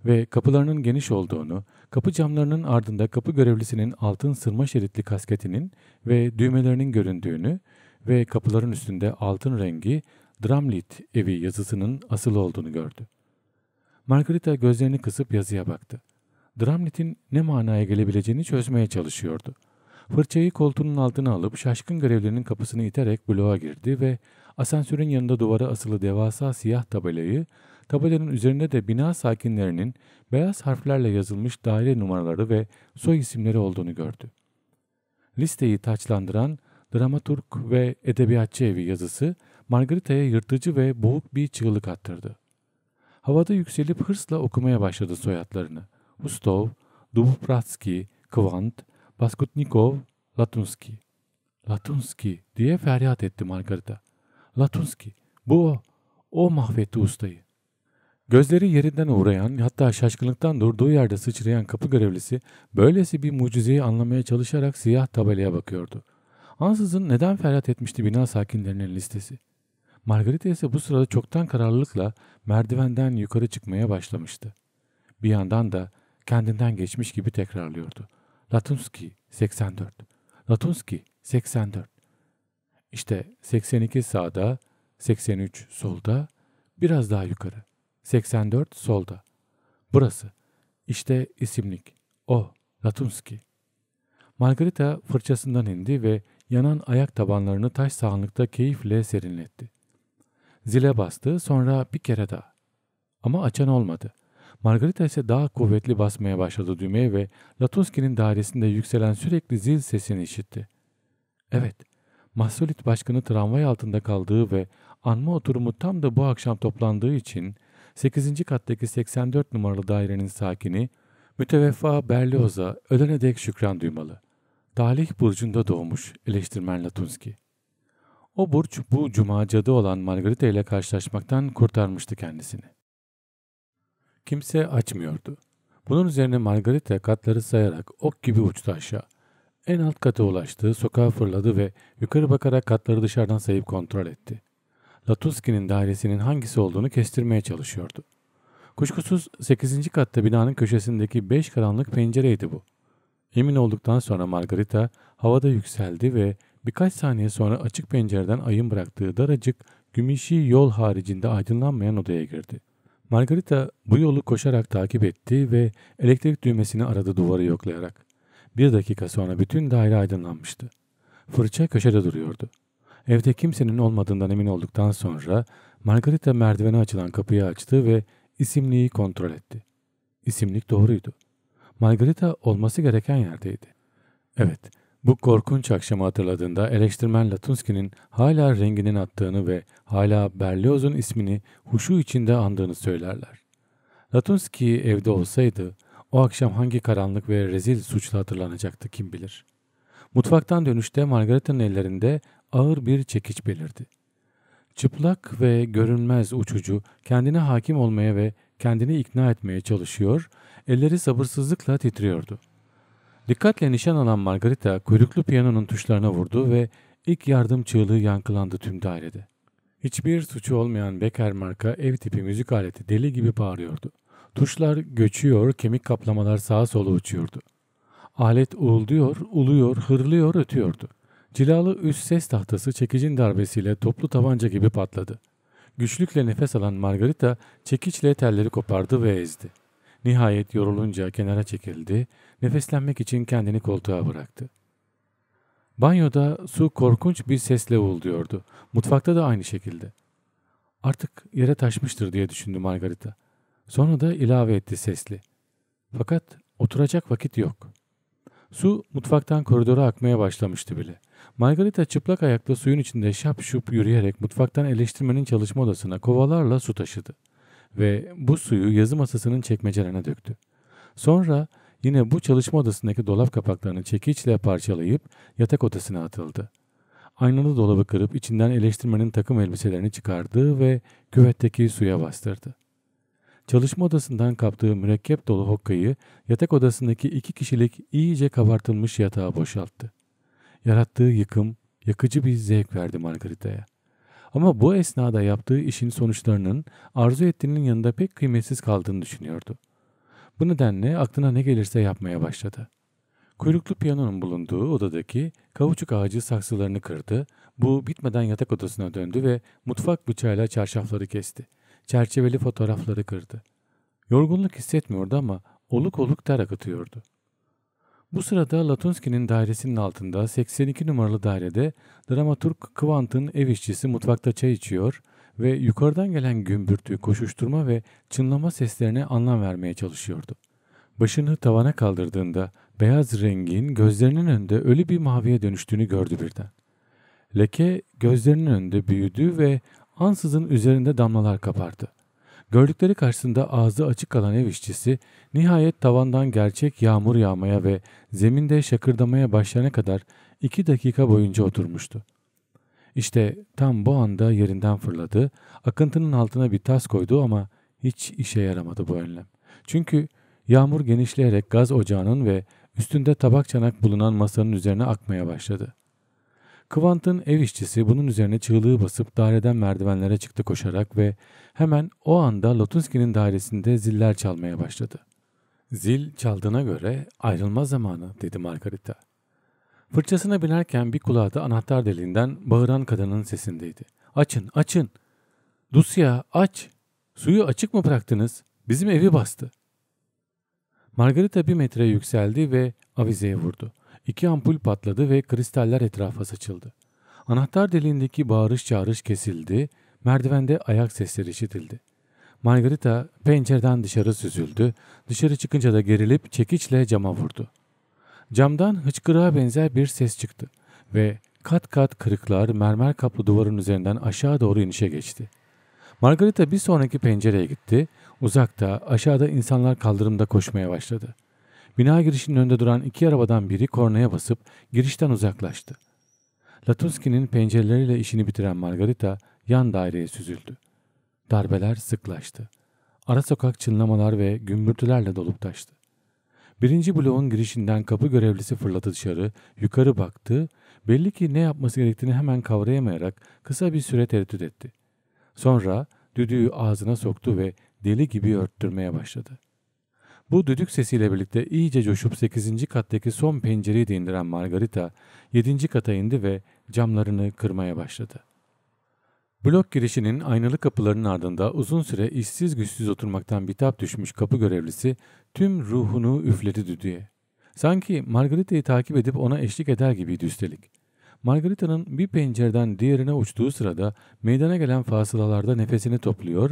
S2: ve kapılarının geniş olduğunu, kapı camlarının ardında kapı görevlisinin altın sırma şeritli kasketinin ve düğmelerinin göründüğünü ve kapıların üstünde altın rengi Dramlit evi yazısının asılı olduğunu gördü. Margarita gözlerini kısıp yazıya baktı. Dramlit'in ne manaya gelebileceğini çözmeye çalışıyordu. Fırçayı koltuğunun altına alıp şaşkın görevlinin kapısını iterek bloğa girdi ve asansörün yanında duvara asılı devasa siyah tabelayı Tabelanın üzerinde de bina sakinlerinin beyaz harflerle yazılmış daire numaraları ve soy isimleri olduğunu gördü. Listeyi taçlandıran dramaturg ve edebiyatçı evi yazısı Margarita'ya yırtıcı ve boğuk bir çığlık attırdı. Havada yükselip hırsla okumaya başladı soyadlarını. Ustov, Dubratski, Kvant, Baskutnikov, Latunski. Latunski diye feryat etti Margarita. Latunski, bu o. O mahvetti ustayı. Gözleri yerinden uğrayan hatta şaşkınlıktan durduğu yerde sıçrayan kapı görevlisi böylesi bir mucizeyi anlamaya çalışarak siyah tabelaya bakıyordu. Ansızın neden feryat etmişti bina sakinlerinin listesi. Margarita ise bu sırada çoktan kararlılıkla merdivenden yukarı çıkmaya başlamıştı. Bir yandan da kendinden geçmiş gibi tekrarlıyordu. Latunski 84. Latunski 84. İşte 82 sağda, 83 solda, biraz daha yukarı. 84 solda. Burası. İşte isimlik. O. Latunski. Margarita fırçasından indi ve yanan ayak tabanlarını taş sahanlıkta keyifle serinletti. Zile bastı sonra bir kere daha. Ama açan olmadı. Margarita ise daha kuvvetli basmaya başladı düğmeye ve Latunski'nin dairesinde yükselen sürekli zil sesini işitti. Evet, Massolit Başkanı tramvay altında kaldığı ve anma oturumu tam da bu akşam toplandığı için 8. kattaki 84 numaralı dairenin sakini müteveffa Berlioz'a ölene dek şükran duymalı. Talih burcunda doğmuş eleştirmen Latunski. O burç bu cuma cadı olan Margarita ile karşılaşmaktan kurtarmıştı kendisini. Kimse açmıyordu. Bunun üzerine Margarita katları sayarak ok gibi uçtu aşağı. En alt kata ulaştı, sokağa fırladı ve yukarı bakarak katları dışarıdan sayıp kontrol etti. Latuski'nin dairesinin hangisi olduğunu kestirmeye çalışıyordu. Kuşkusuz 8. katta binanın köşesindeki 5 karanlık pencereydi bu. Emin olduktan sonra Margarita havada yükseldi ve birkaç saniye sonra açık pencereden ayın bıraktığı daracık gümüşü yol haricinde aydınlanmayan odaya girdi. Margarita bu yolu koşarak takip etti ve elektrik düğmesini aradı duvarı yoklayarak. Bir dakika sonra bütün daire aydınlanmıştı. Fırça köşede duruyordu. Evde kimsenin olmadığından emin olduktan sonra Margarita merdivene açılan kapıyı açtı ve isimliği kontrol etti. İsimlik doğruydu. Margarita olması gereken yerdeydi. Evet, bu korkunç akşamı hatırladığında eleştirmen Latunski'nin hala renginin attığını ve hala Berlioz'un ismini huşu içinde andığını söylerler. Latunski evde olsaydı o akşam hangi karanlık ve rezil suçla hatırlanacaktı kim bilir. Mutfaktan dönüşte Margarita'nın ellerinde ağır bir çekiç belirdi. Çıplak ve görünmez uçucu kendine hakim olmaya ve kendini ikna etmeye çalışıyor, elleri sabırsızlıkla titriyordu. Dikkatle nişan alan Margarita kuyruklu piyanonun tuşlarına vurdu ve ilk yardım çığlığı yankılandı tüm dairede. Hiçbir suçu olmayan Becker marka ev tipi müzik aleti deli gibi bağırıyordu. Tuşlar göçüyor, kemik kaplamalar sağa sola uçuyordu. Alet uğulduyor, uluyor, hırlıyor, ötüyordu. Cilalı üst ses tahtası çekicin darbesiyle toplu tabanca gibi patladı. Güçlükle nefes alan Margarita çekiçle telleri kopardı ve ezdi. Nihayet yorulunca kenara çekildi, nefeslenmek için kendini koltuğa bıraktı. Banyoda su korkunç bir sesle uğulduyordu. Mutfakta da aynı şekilde. Artık yere taşmıştır diye düşündü Margarita. Sonra da ilave etti sesli. Fakat oturacak vakit yok. Su mutfaktan koridora akmaya başlamıştı bile. Margarita çıplak ayakla suyun içinde şap şup yürüyerek mutfaktan eleştirmenin çalışma odasına kovalarla su taşıdı ve bu suyu yazı masasının çekmecelerine döktü. Sonra yine bu çalışma odasındaki dolap kapaklarını çekiçle parçalayıp yatak odasına atıldı. Aynalı dolabı kırıp içinden eleştirmenin takım elbiselerini çıkardı ve küvetteki suya bastırdı. Çalışma odasından kaptığı mürekkep dolu hokkayı yatak odasındaki iki kişilik iyice kabartılmış yatağa boşalttı. Yarattığı yıkım yakıcı bir zevk verdi Margarita'ya. Ama bu esnada yaptığı işin sonuçlarının arzu ettiğinin yanında pek kıymetsiz kaldığını düşünüyordu. Bu nedenle aklına ne gelirse yapmaya başladı. Kuyruklu piyanonun bulunduğu odadaki kavuçuk ağacı saksılarını kırdı. Bu bitmeden yatak odasına döndü ve mutfak bıçağıyla çarşafları kesti. Çerçeveli fotoğrafları kırdı. Yorgunluk hissetmiyordu ama oluk oluk ter akıtıyordu. Bu sırada Latunski'nin dairesinin altında 82 numaralı dairede dramaturg Kvant'ın ev işçisi mutfakta çay içiyor ve yukarıdan gelen gümbürtü, koşuşturma ve çınlama seslerine anlam vermeye çalışıyordu. Başını tavana kaldırdığında beyaz rengin gözlerinin önünde ölü bir maviye dönüştüğünü gördü birden. Leke gözlerinin önünde büyüdü ve ansızın üzerinde damlalar kapardı. Gördükleri karşısında ağzı açık kalan ev işçisi nihayet tavandan gerçek yağmur yağmaya ve zeminde şakırdamaya başlayana kadar iki dakika boyunca oturmuştu. İşte tam bu anda yerinden fırladı, akıntının altına bir tas koydu ama hiç işe yaramadı bu önlem. Çünkü yağmur genişleyerek gaz ocağının ve üstünde tabak çanak bulunan masanın üzerine akmaya başladı. Kıvant'ın ev işçisi bunun üzerine çığlığı basıp daireden merdivenlere çıktı koşarak ve hemen o anda Lotunski'nin dairesinde ziller çalmaya başladı. Zil çaldığına göre ayrılma zamanı dedi Margarita. Fırçasına binerken bir kulağı da anahtar deliğinden bağıran kadının sesindeydi. Açın, açın. Lucia aç. Suyu açık mı bıraktınız? Bizim evi bastı. Margarita bir metre yükseldi ve avizeye vurdu. İki ampul patladı ve kristaller etrafa saçıldı. Anahtar deliğindeki bağırış çağırış kesildi, merdivende ayak sesleri işitildi. Margarita pencereden dışarı süzüldü, dışarı çıkınca da gerilip çekiçle cama vurdu. Camdan hıçkırığa benzer bir ses çıktı ve kat kat kırıklar mermer kaplı duvarın üzerinden aşağı doğru inişe geçti. Margarita bir sonraki pencereye gitti, uzakta aşağıda insanlar kaldırımda koşmaya başladı.'' Bina girişinin önünde duran iki arabadan biri kornaya basıp girişten uzaklaştı. Latunski'nin pencereleriyle işini bitiren Margarita yan daireye süzüldü. Darbeler sıklaştı. Ara sokak çınlamalar ve gümbürtülerle dolup taştı. Birinci bloğun girişinden kapı görevlisi fırladı dışarı, yukarı baktı, belli ki ne yapması gerektiğini hemen kavrayamayarak kısa bir süre tereddüt etti. Sonra düdüğü ağzına soktu ve deli gibi örttürmeye başladı.'' Bu düdük sesiyle birlikte iyice coşup 8. kattaki son pencereyi de indiren Margarita 7. kata indi ve camlarını kırmaya başladı. Blok girişinin aynalı kapılarının ardında uzun süre işsiz güçsüz oturmaktan bitap düşmüş kapı görevlisi tüm ruhunu üfledi düdüğe. Sanki Margarita'yı takip edip ona eşlik eder gibiydi üstelik. Margarita'nın bir pencereden diğerine uçtuğu sırada meydana gelen fasılalarda nefesini topluyor,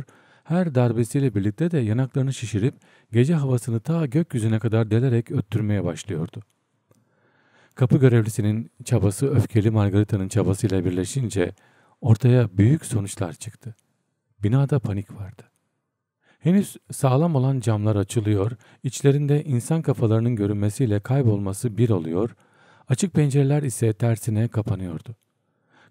S2: her darbesiyle birlikte de yanaklarını şişirip gece havasını ta gökyüzüne kadar delerek öttürmeye başlıyordu. Kapı görevlisinin çabası öfkeli Margarita'nın çabasıyla birleşince ortaya büyük sonuçlar çıktı. Binada panik vardı. Henüz sağlam olan camlar açılıyor, içlerinde insan kafalarının görünmesiyle kaybolması bir oluyor, açık pencereler ise tersine kapanıyordu.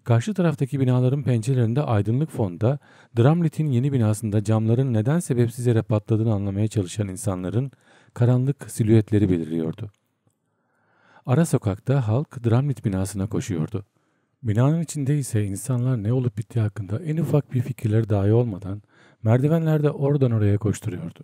S2: Karşı taraftaki binaların pencerelerinde aydınlık fonda, Dramlit'in yeni binasında camların neden sebepsiz yere patladığını anlamaya çalışan insanların karanlık silüetleri beliriyordu. Ara sokakta halk Dramlit binasına koşuyordu. Binanın içinde ise insanlar ne olup bittiği hakkında en ufak bir fikirleri dahi olmadan merdivenlerde oradan oraya koşturuyordu.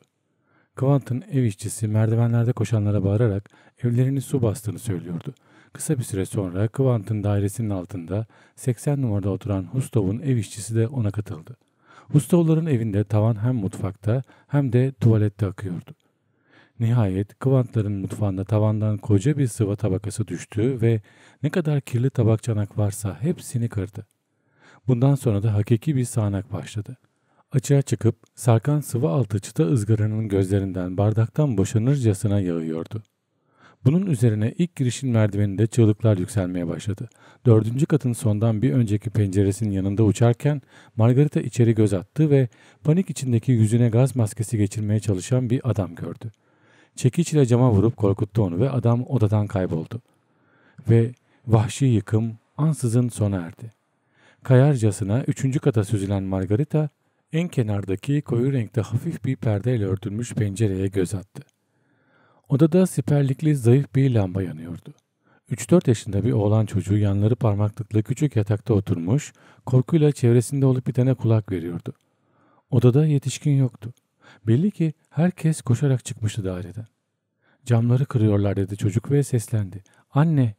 S2: Kvant'ın ev işçisi merdivenlerde koşanlara bağırarak evlerini su bastığını söylüyordu. Kısa bir süre sonra Kvant'ın dairesinin altında 80 numarada oturan Hustov'un ev işçisi de ona katıldı. Hustovların evinde tavan hem mutfakta hem de tuvalette akıyordu. Nihayet Kvantların mutfağında tavandan koca bir sıva tabakası düştü ve ne kadar kirli tabak çanak varsa hepsini kırdı. Bundan sonra da hakiki bir sağanak başladı. Açığa çıkıp sarkan sıva altı çıta ızgaranın gözlerinden bardaktan boşanırcasına yağıyordu. Bunun üzerine ilk girişin merdiveninde çığlıklar yükselmeye başladı. Dördüncü katın sondan bir önceki penceresinin yanında uçarken Margarita içeri göz attı ve panik içindeki yüzüne gaz maskesi geçirmeye çalışan bir adam gördü. Çekiçle cama vurup korkuttu onu ve adam odadan kayboldu. Ve vahşi yıkım ansızın sona erdi. Kayarcasına üçüncü kata süzülen Margarita en kenardaki koyu renkte hafif bir perdeyle örtülmüş pencereye göz attı. Odada siperlikli zayıf bir lamba yanıyordu. 3-4 yaşında bir oğlan çocuğu yanları parmaklıkla küçük yatakta oturmuş, korkuyla çevresinde olup bitene kulak veriyordu. Odada yetişkin yoktu. Belli ki herkes koşarak çıkmıştı daireden. Camları kırıyorlar dedi çocuk ve seslendi. Anne!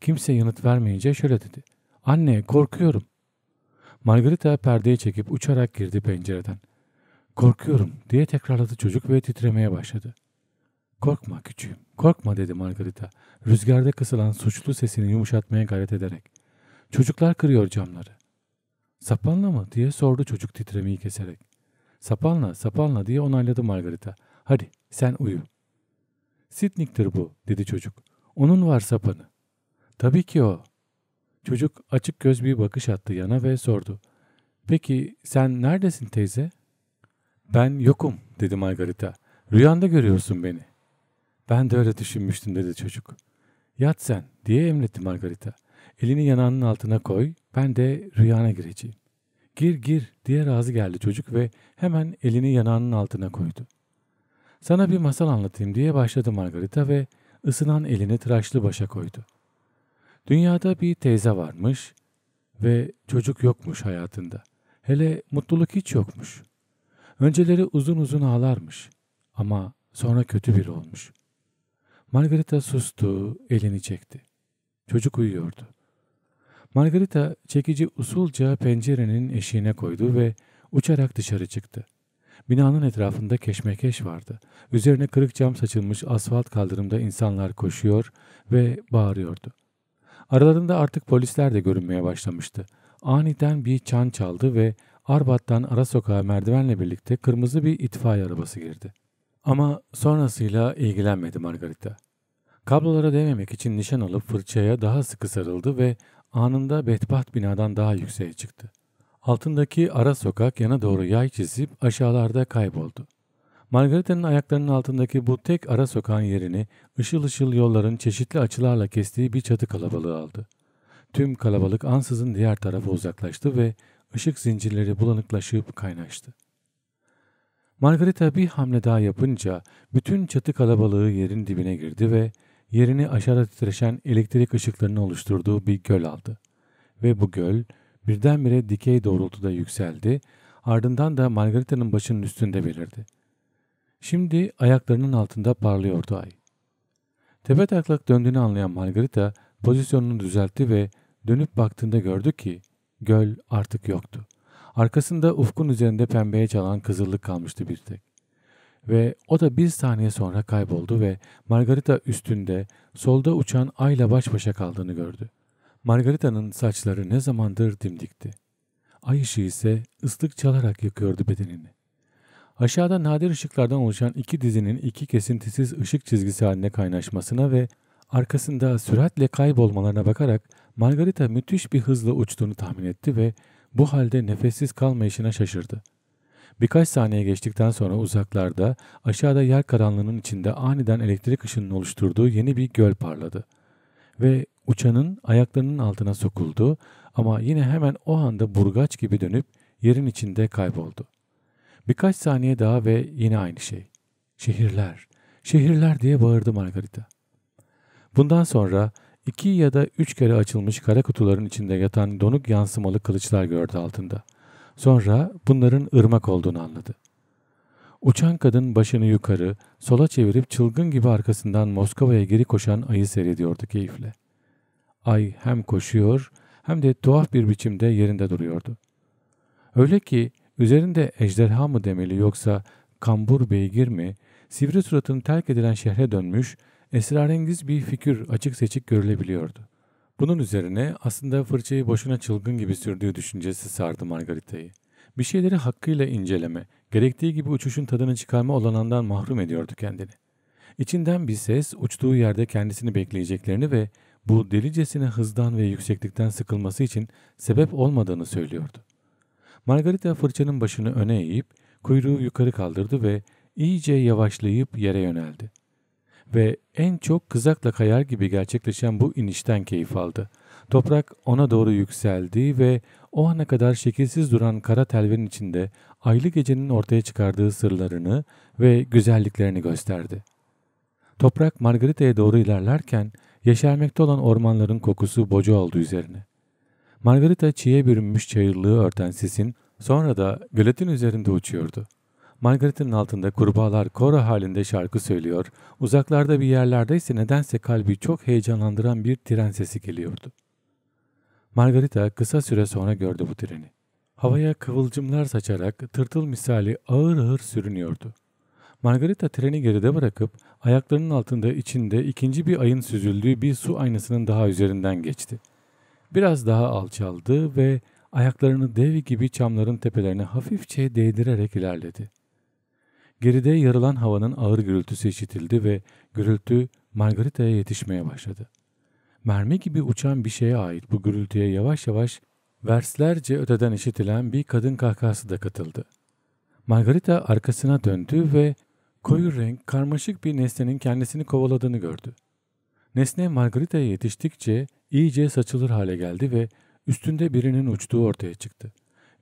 S2: Kimse yanıt vermeyince şöyle dedi. Anne korkuyorum. Margarita perdeyi çekip uçarak girdi pencereden. Korkuyorum diye tekrarladı çocuk ve titremeye başladı. Korkma küçüğüm, korkma dedi Margarita, rüzgarda kısılan suçlu sesini yumuşatmaya gayret ederek. Çocuklar kırıyor camları. Sapanla mı diye sordu çocuk titremeyi keserek. Sapanla, sapanla diye onayladı Margarita. Hadi sen uyu. Sitnik'tir bu dedi çocuk. Onun var sapanı. Tabii ki o. Çocuk açık göz bir bakış attı yana ve sordu. Peki sen neredesin teyze? Ben yokum dedi Margarita. Rüyanda görüyorsun beni. Ben de öyle düşünmüştüm dedi çocuk. Yat sen diye emretti Margarita. Elini yanağının altına koy ben de rüyana gireceğim. Gir gir diye razı geldi çocuk ve hemen elini yanağının altına koydu. Sana bir masal anlatayım diye başladı Margarita ve ısınan elini tıraşlı başa koydu. Dünyada bir teyze varmış ve çocuk yokmuş hayatında. Hele mutluluk hiç yokmuş. Önceleri uzun uzun ağlarmış ama sonra kötü biri olmuş. Margarita sustu, elini çekti. Çocuk uyuyordu. Margarita çekici usulca pencerenin eşiğine koydu ve uçarak dışarı çıktı. Binanın etrafında keşmekeş vardı. Üzerine kırık cam saçılmış asfalt kaldırımda insanlar koşuyor ve bağırıyordu. Aralarında artık polisler de görünmeye başlamıştı. Aniden bir çan çaldı ve Arbat'tan ara sokağa merdivenle birlikte kırmızı bir itfaiye arabası girdi. Ama sonrasıyla ilgilenmedi Margarita. Kablolara değmemek için nişan alıp fırçaya daha sıkı sarıldı ve anında bedbaht binadan daha yükseğe çıktı. Altındaki ara sokak yana doğru yay çizip aşağılarda kayboldu. Margareta'nın ayaklarının altındaki bu tek ara sokağın yerini ışıl ışıl yolların çeşitli açılarla kestiği bir çatı kalabalığı aldı. Tüm kalabalık ansızın diğer tarafa uzaklaştı ve ışık zincirleri bulanıklaşıp kaynaştı. Margarita bir hamle daha yapınca bütün çatı kalabalığı yerin dibine girdi ve yerini aşağıda titreşen elektrik ışıklarını oluşturduğu bir göl aldı. Ve bu göl birdenbire dikey doğrultuda yükseldi ardından da Margarita'nın başının üstünde belirdi. Şimdi ayaklarının altında parlıyordu ay. Tepe taklak döndüğünü anlayan Margarita pozisyonunu düzeltti ve dönüp baktığında gördü ki göl artık yoktu. Arkasında ufkun üzerinde pembeye çalan kızıllık kalmıştı bir tek. Ve o da bir saniye sonra kayboldu ve Margarita üstünde solda uçan ayla baş başa kaldığını gördü. Margarita'nın saçları ne zamandır dimdikti. Ay ışığı ise ıslık çalarak yakıyordu bedenini. Aşağıda nadir ışıklardan oluşan iki dizinin iki kesintisiz ışık çizgisi haline kaynaşmasına ve arkasında süratle kaybolmalarına bakarak Margarita müthiş bir hızla uçtuğunu tahmin etti ve bu halde nefessiz kalmayışına şaşırdı. Birkaç saniye geçtikten sonra uzaklarda, aşağıda yer karanlığının içinde aniden elektrik ışınının oluşturduğu yeni bir göl parladı. Ve uçanın ayaklarının altına sokuldu ama yine hemen o anda burgaç gibi dönüp yerin içinde kayboldu. Birkaç saniye daha ve yine aynı şey. Şehirler, şehirler diye bağırdı Margarita. Bundan sonra İki ya da üç kere açılmış kara kutuların içinde yatan donuk yansımalı kılıçlar gördü altında. Sonra bunların ırmak olduğunu anladı. Uçan kadın başını yukarı, sola çevirip çılgın gibi arkasından Moskova'ya geri koşan ayı seyrediyordu keyifle. Ay hem koşuyor hem de tuhaf bir biçimde yerinde duruyordu. Öyle ki üzerinde ejderha mı demeli yoksa kambur beygir mi, sivri suratını terk edilen şehre dönmüş, esrarengiz bir fikir açık seçik görülebiliyordu. Bunun üzerine aslında fırçayı boşuna çılgın gibi sürdüğü düşüncesi sardı Margarita'yı. Bir şeyleri hakkıyla inceleme, gerektiği gibi uçuşun tadını çıkarma olanandan mahrum ediyordu kendini. İçinden bir ses uçtuğu yerde kendisini bekleyeceklerini ve bu delicesine hızdan ve yükseklikten sıkılması için sebep olmadığını söylüyordu. Margarita fırçanın başını öne eğip kuyruğu yukarı kaldırdı ve iyice yavaşlayıp yere yöneldi ve en çok kızakla kayar gibi gerçekleşen bu inişten keyif aldı. Toprak ona doğru yükseldi ve o ana kadar şekilsiz duran kara telvenin içinde aylı gecenin ortaya çıkardığı sırlarını ve güzelliklerini gösterdi. Toprak Margarita'ya doğru ilerlerken yeşermekte olan ormanların kokusu boca oldu üzerine. Margarita çiğe bürünmüş çayırlığı örten sisin sonra da göletin üzerinde uçuyordu. Margaret'in altında kurbağalar koro halinde şarkı söylüyor, uzaklarda bir yerlerde ise nedense kalbi çok heyecanlandıran bir tren sesi geliyordu. Margarita kısa süre sonra gördü bu treni. Havaya kıvılcımlar saçarak tırtıl misali ağır ağır sürünüyordu. Margarita treni geride bırakıp ayaklarının altında içinde ikinci bir ayın süzüldüğü bir su aynasının daha üzerinden geçti. Biraz daha alçaldı ve ayaklarını dev gibi çamların tepelerine hafifçe değdirerek ilerledi. Geride yarılan havanın ağır gürültüsü işitildi ve gürültü Margarita'ya yetişmeye başladı. Mermi gibi uçan bir şeye ait bu gürültüye yavaş yavaş verslerce öteden işitilen bir kadın kahkahası da katıldı. Margarita arkasına döndü ve koyu renk karmaşık bir nesnenin kendisini kovaladığını gördü. Nesne Margarita'ya yetiştikçe iyice saçılır hale geldi ve üstünde birinin uçtuğu ortaya çıktı.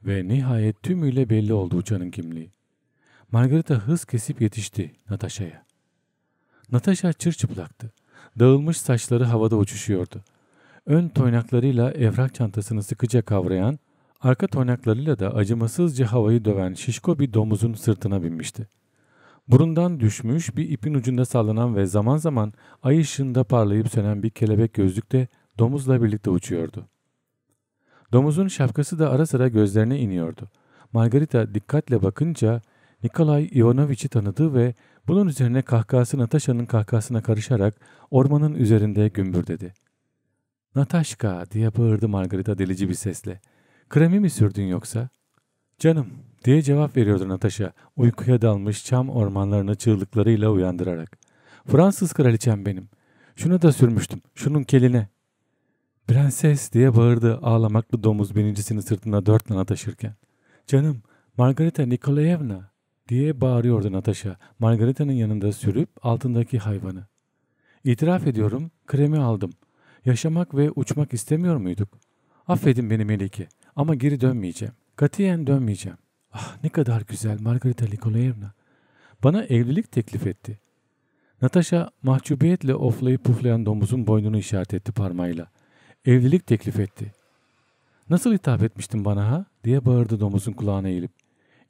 S2: Ve nihayet tümüyle belli oldu uçanın kimliği. Margarita hız kesip yetişti Natasha'ya. Natasha çırçıplaktı. Dağılmış saçları havada uçuşuyordu. Ön toynaklarıyla evrak çantasını sıkıca kavrayan, arka toynaklarıyla da acımasızca havayı döven şişko bir domuzun sırtına binmişti. Burundan düşmüş bir ipin ucunda sallanan ve zaman zaman ay ışığında parlayıp sönen bir kelebek gözlük de domuzla birlikte uçuyordu. Domuzun şapkası da ara sıra gözlerine iniyordu. Margarita dikkatle bakınca Nikolay Ivanoviç'i tanıdı ve bunun üzerine kahkahası Natasha'nın kahkahasına karışarak ormanın üzerinde gümbür dedi. Natasha diye bağırdı Margarita delici bir sesle. ''Kremi mi sürdün yoksa?'' ''Canım!'' diye cevap veriyordu Natasha, uykuya dalmış çam ormanlarını çığlıklarıyla uyandırarak. ''Fransız kraliçem benim. Şunu da sürmüştüm, şunun keline.'' ''Prenses!'' diye bağırdı ağlamaklı domuz binicisini sırtına dört nana taşırken. ''Canım, Margarita Nikolayevna!'' diye bağırıyordu Natasha. Margarita'nın yanında sürüp altındaki hayvanı. İtiraf ediyorum, kremi aldım. Yaşamak ve uçmak istemiyor muyduk? Affedin beni Melike ama geri dönmeyeceğim. Katiyen dönmeyeceğim. Ah ne kadar güzel Margarita Nikolayevna. Bana evlilik teklif etti. Natasha mahcubiyetle oflayıp puflayan domuzun boynunu işaret etti parmağıyla. Evlilik teklif etti. Nasıl hitap etmiştin bana ha? diye bağırdı domuzun kulağına eğilip.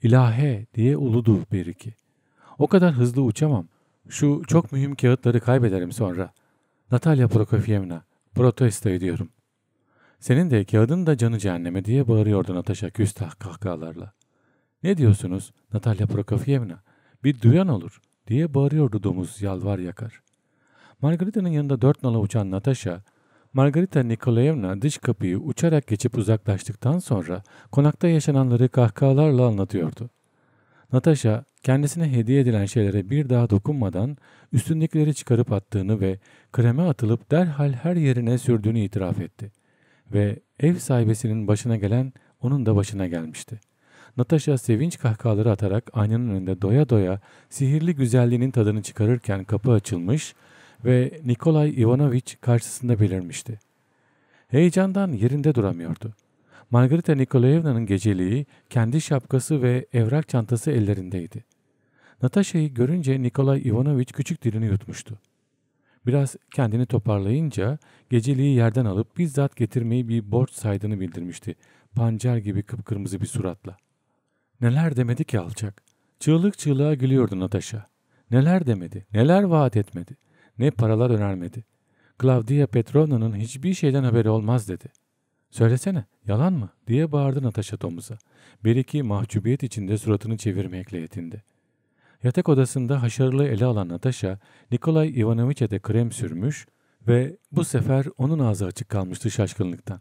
S2: İlahe diye uludu bir iki. O kadar hızlı uçamam. Şu çok mühim kağıtları kaybederim sonra. Natalya Prokofievna, protesto ediyorum. Senin de kağıdın da canı cehenneme diye bağırıyordu Natasha küstah kahkahalarla. Ne diyorsunuz Natalya Prokofievna? Bir duyan olur diye bağırıyordu domuz yalvar yakar. Margarita'nın yanında dört nala uçan Natasha Margarita Nikolayevna dış kapıyı uçarak geçip uzaklaştıktan sonra konakta yaşananları kahkahalarla anlatıyordu. Natasha kendisine hediye edilen şeylere bir daha dokunmadan üstündekileri çıkarıp attığını ve kreme atılıp derhal her yerine sürdüğünü itiraf etti. Ve ev sahibesinin başına gelen onun da başına gelmişti. Natasha sevinç kahkahaları atarak aynanın önünde doya doya sihirli güzelliğinin tadını çıkarırken kapı açılmış ve Nikolay Ivanoviç karşısında belirmişti. Heyecandan yerinde duramıyordu. Margarita Nikolaevna'nın geceliği kendi şapkası ve evrak çantası ellerindeydi. Natasha'yı görünce Nikolay Ivanoviç küçük dilini yutmuştu. Biraz kendini toparlayınca geceliği yerden alıp bizzat getirmeyi bir borç saydığını bildirmişti. Pancar gibi kıpkırmızı bir suratla. Neler demedi ki alçak. Çığlık çığlığa gülüyordu Natasha. Neler demedi, neler vaat etmedi ne paralar önermedi. Claudia Petrovna'nın hiçbir şeyden haberi olmaz dedi. Söylesene, yalan mı? diye bağırdı Natasha Tomuz'a. iki mahcubiyet içinde suratını çevirmekle yetindi. Yatak odasında haşarlı ele alan Natasha, Nikolay Ivanoviç'e de krem sürmüş ve bu sefer onun ağzı açık kalmıştı şaşkınlıktan.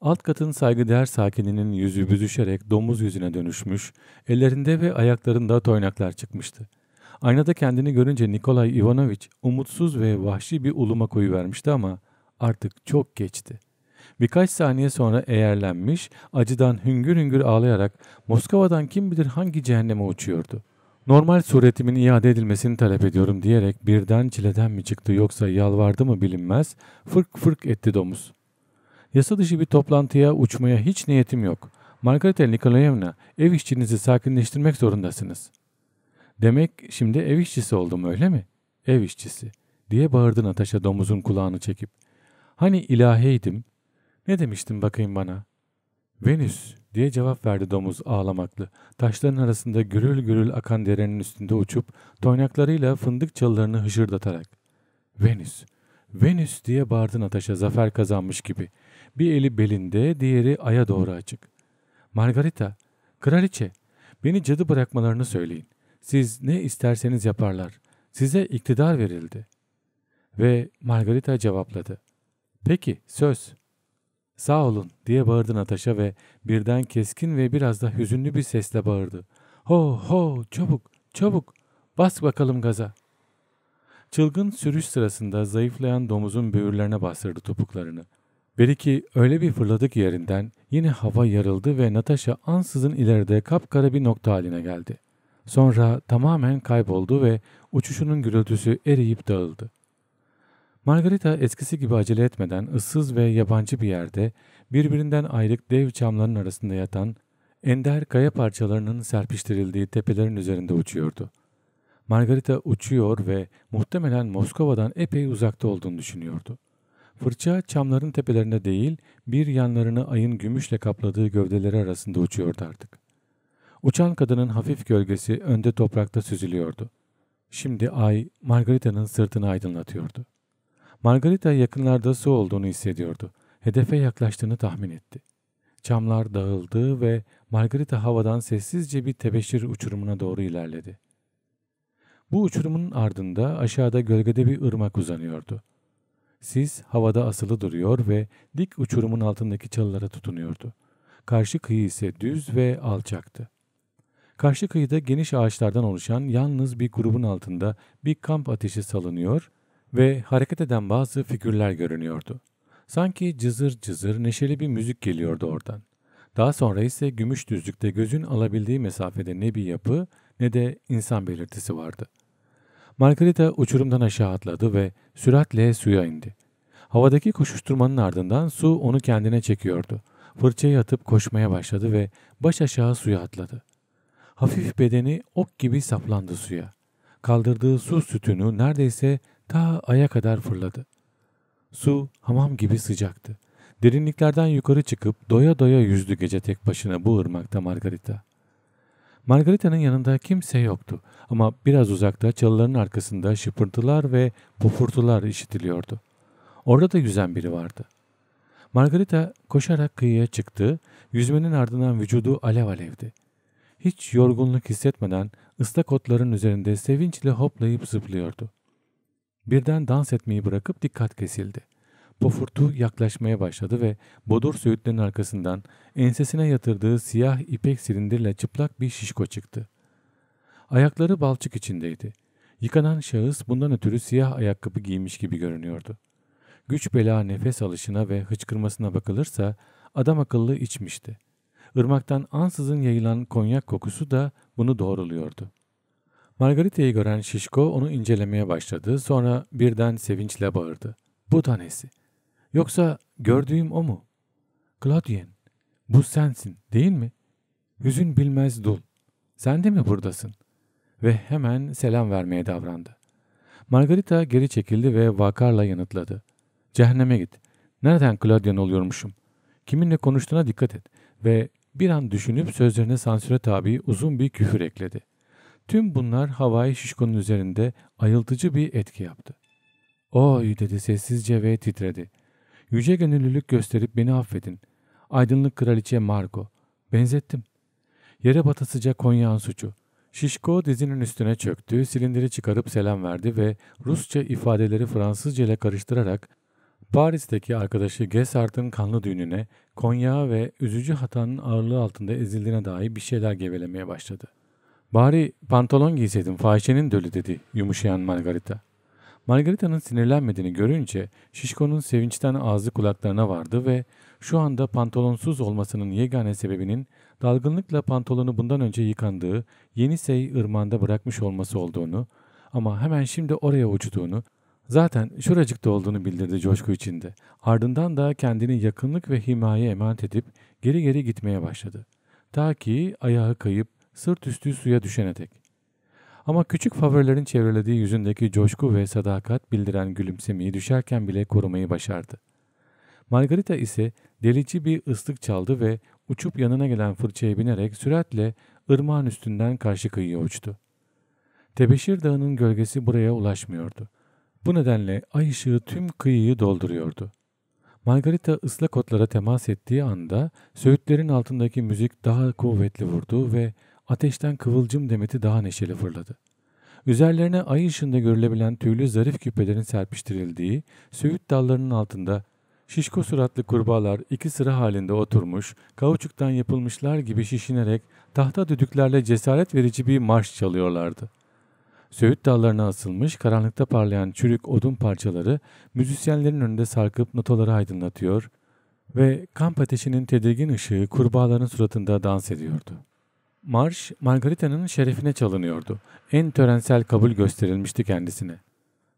S2: Alt katın saygıdeğer sakininin yüzü büzüşerek domuz yüzüne dönüşmüş, ellerinde ve ayaklarında toynaklar çıkmıştı. Aynada kendini görünce Nikolay Ivanoviç umutsuz ve vahşi bir uluma koyu vermişti ama artık çok geçti. Birkaç saniye sonra eğerlenmiş, acıdan hüngür hüngür ağlayarak Moskova'dan kim bilir hangi cehenneme uçuyordu. Normal suretimin iade edilmesini talep ediyorum diyerek birden çileden mi çıktı yoksa yalvardı mı bilinmez fırk fırk etti domuz. Yasa dışı bir toplantıya uçmaya hiç niyetim yok. Margarita Nikolayevna ev işçinizi sakinleştirmek zorundasınız.'' Demek şimdi ev işçisi oldum öyle mi? Ev işçisi diye bağırdı Natasha domuzun kulağını çekip. Hani ilahiydim. Ne demiştin bakayım bana? Venüs diye cevap verdi domuz ağlamaklı. Taşların arasında gürül gürül akan derenin üstünde uçup toynaklarıyla fındık çalılarını hışırdatarak. Venüs, Venüs diye bağırdı Natasha zafer kazanmış gibi. Bir eli belinde diğeri aya doğru açık. Margarita, kraliçe beni cadı bırakmalarını söyleyin. Siz ne isterseniz yaparlar. Size iktidar verildi. Ve Margarita cevapladı. Peki söz. Sağ olun diye bağırdı Natasha ve birden keskin ve biraz da hüzünlü bir sesle bağırdı. Ho ho çabuk çabuk bas bakalım gaza. Çılgın sürüş sırasında zayıflayan domuzun böğürlerine bastırdı topuklarını. Beriki öyle bir fırladık yerinden yine hava yarıldı ve Natasha ansızın ileride kapkara bir nokta haline geldi. Sonra tamamen kayboldu ve uçuşunun gürültüsü eriyip dağıldı. Margarita eskisi gibi acele etmeden ıssız ve yabancı bir yerde birbirinden ayrık dev çamların arasında yatan ender kaya parçalarının serpiştirildiği tepelerin üzerinde uçuyordu. Margarita uçuyor ve muhtemelen Moskova'dan epey uzakta olduğunu düşünüyordu. Fırça çamların tepelerine değil bir yanlarını ayın gümüşle kapladığı gövdeleri arasında uçuyordu artık. Uçan kadının hafif gölgesi önde toprakta süzülüyordu. Şimdi ay Margarita'nın sırtını aydınlatıyordu. Margarita yakınlarda su olduğunu hissediyordu. Hedefe yaklaştığını tahmin etti. Çamlar dağıldı ve Margarita havadan sessizce bir tebeşir uçurumuna doğru ilerledi. Bu uçurumun ardında aşağıda gölgede bir ırmak uzanıyordu. Sis havada asılı duruyor ve dik uçurumun altındaki çalılara tutunuyordu. Karşı kıyı ise düz ve alçaktı. Karşı kıyıda geniş ağaçlardan oluşan yalnız bir grubun altında bir kamp ateşi salınıyor ve hareket eden bazı figürler görünüyordu. Sanki cızır cızır neşeli bir müzik geliyordu oradan. Daha sonra ise gümüş düzlükte gözün alabildiği mesafede ne bir yapı ne de insan belirtisi vardı. Margarita uçurumdan aşağı atladı ve süratle suya indi. Havadaki koşuşturmanın ardından su onu kendine çekiyordu. Fırçayı atıp koşmaya başladı ve baş aşağı suya atladı hafif bedeni ok gibi saplandı suya. Kaldırdığı su sütünü neredeyse ta aya kadar fırladı. Su hamam gibi sıcaktı. Derinliklerden yukarı çıkıp doya doya yüzdü gece tek başına bu ırmakta Margarita. Margarita'nın yanında kimse yoktu ama biraz uzakta çalıların arkasında şıpırtılar ve pufurtular işitiliyordu. Orada da yüzen biri vardı. Margarita koşarak kıyıya çıktı, yüzmenin ardından vücudu alev alevdi. Hiç yorgunluk hissetmeden ıslak otların üzerinde sevinçle hoplayıp zıplıyordu. Birden dans etmeyi bırakıp dikkat kesildi. Pofurtu yaklaşmaya başladı ve bodur söğütlerin arkasından ensesine yatırdığı siyah ipek silindirle çıplak bir şişko çıktı. Ayakları balçık içindeydi. Yıkanan şahıs bundan ötürü siyah ayakkabı giymiş gibi görünüyordu. Güç bela nefes alışına ve hıçkırmasına bakılırsa adam akıllı içmişti. Irmaktan ansızın yayılan konyak kokusu da bunu doğruluyordu. Margarita'yı gören Şişko onu incelemeye başladı. Sonra birden sevinçle bağırdı. Bu tanesi. Yoksa gördüğüm o mu? Claudien, bu sensin değil mi? Hüzün bilmez dul. Sen de mi buradasın? Ve hemen selam vermeye davrandı. Margarita geri çekildi ve vakarla yanıtladı. Cehenneme git. Nereden Claudian oluyormuşum? Kiminle konuştuğuna dikkat et ve bir an düşünüp sözlerine sansüre tabi uzun bir küfür ekledi. Tüm bunlar havai şişkonun üzerinde ayıltıcı bir etki yaptı. Oy dedi sessizce ve titredi. Yüce gönüllülük gösterip beni affedin. Aydınlık kraliçe Margo. Benzettim. Yere batasıca Konya'nın suçu. Şişko dizinin üstüne çöktü, silindiri çıkarıp selam verdi ve Rusça ifadeleri Fransızca ile karıştırarak Paris'teki arkadaşı Gesart'ın kanlı düğününe, Konya ve üzücü hatanın ağırlığı altında ezildiğine dair bir şeyler gevelemeye başladı. Bari pantolon giyseydim fahişenin dölü dedi yumuşayan Margarita. Margarita'nın sinirlenmediğini görünce Şişko'nun sevinçten ağzı kulaklarına vardı ve şu anda pantolonsuz olmasının yegane sebebinin dalgınlıkla pantolonu bundan önce yıkandığı Yenisey ırmağında bırakmış olması olduğunu ama hemen şimdi oraya uçtuğunu Zaten şuracıkta olduğunu bildirdi coşku içinde. Ardından da kendini yakınlık ve himaye emanet edip geri geri gitmeye başladı. Ta ki ayağı kayıp sırt üstü suya düşene dek. Ama küçük favorilerin çevrelediği yüzündeki coşku ve sadakat bildiren gülümsemeyi düşerken bile korumayı başardı. Margarita ise delici bir ıslık çaldı ve uçup yanına gelen fırçaya binerek süratle ırmağın üstünden karşı kıyıya uçtu. Tebeşir Dağı'nın gölgesi buraya ulaşmıyordu. Bu nedenle ay ışığı tüm kıyıyı dolduruyordu. Margarita ıslak otlara temas ettiği anda söğütlerin altındaki müzik daha kuvvetli vurdu ve ateşten kıvılcım demeti daha neşeli fırladı. Üzerlerine ay ışığında görülebilen tüylü zarif küpelerin serpiştirildiği söğüt dallarının altında şişko suratlı kurbağalar iki sıra halinde oturmuş, kauçuktan yapılmışlar gibi şişinerek tahta düdüklerle cesaret verici bir marş çalıyorlardı. Söğüt dallarına asılmış, karanlıkta parlayan çürük odun parçaları müzisyenlerin önünde sarkıp notaları aydınlatıyor ve kamp ateşinin tedirgin ışığı kurbağaların suratında dans ediyordu. Marş, Margarita'nın şerefine çalınıyordu. En törensel kabul gösterilmişti kendisine.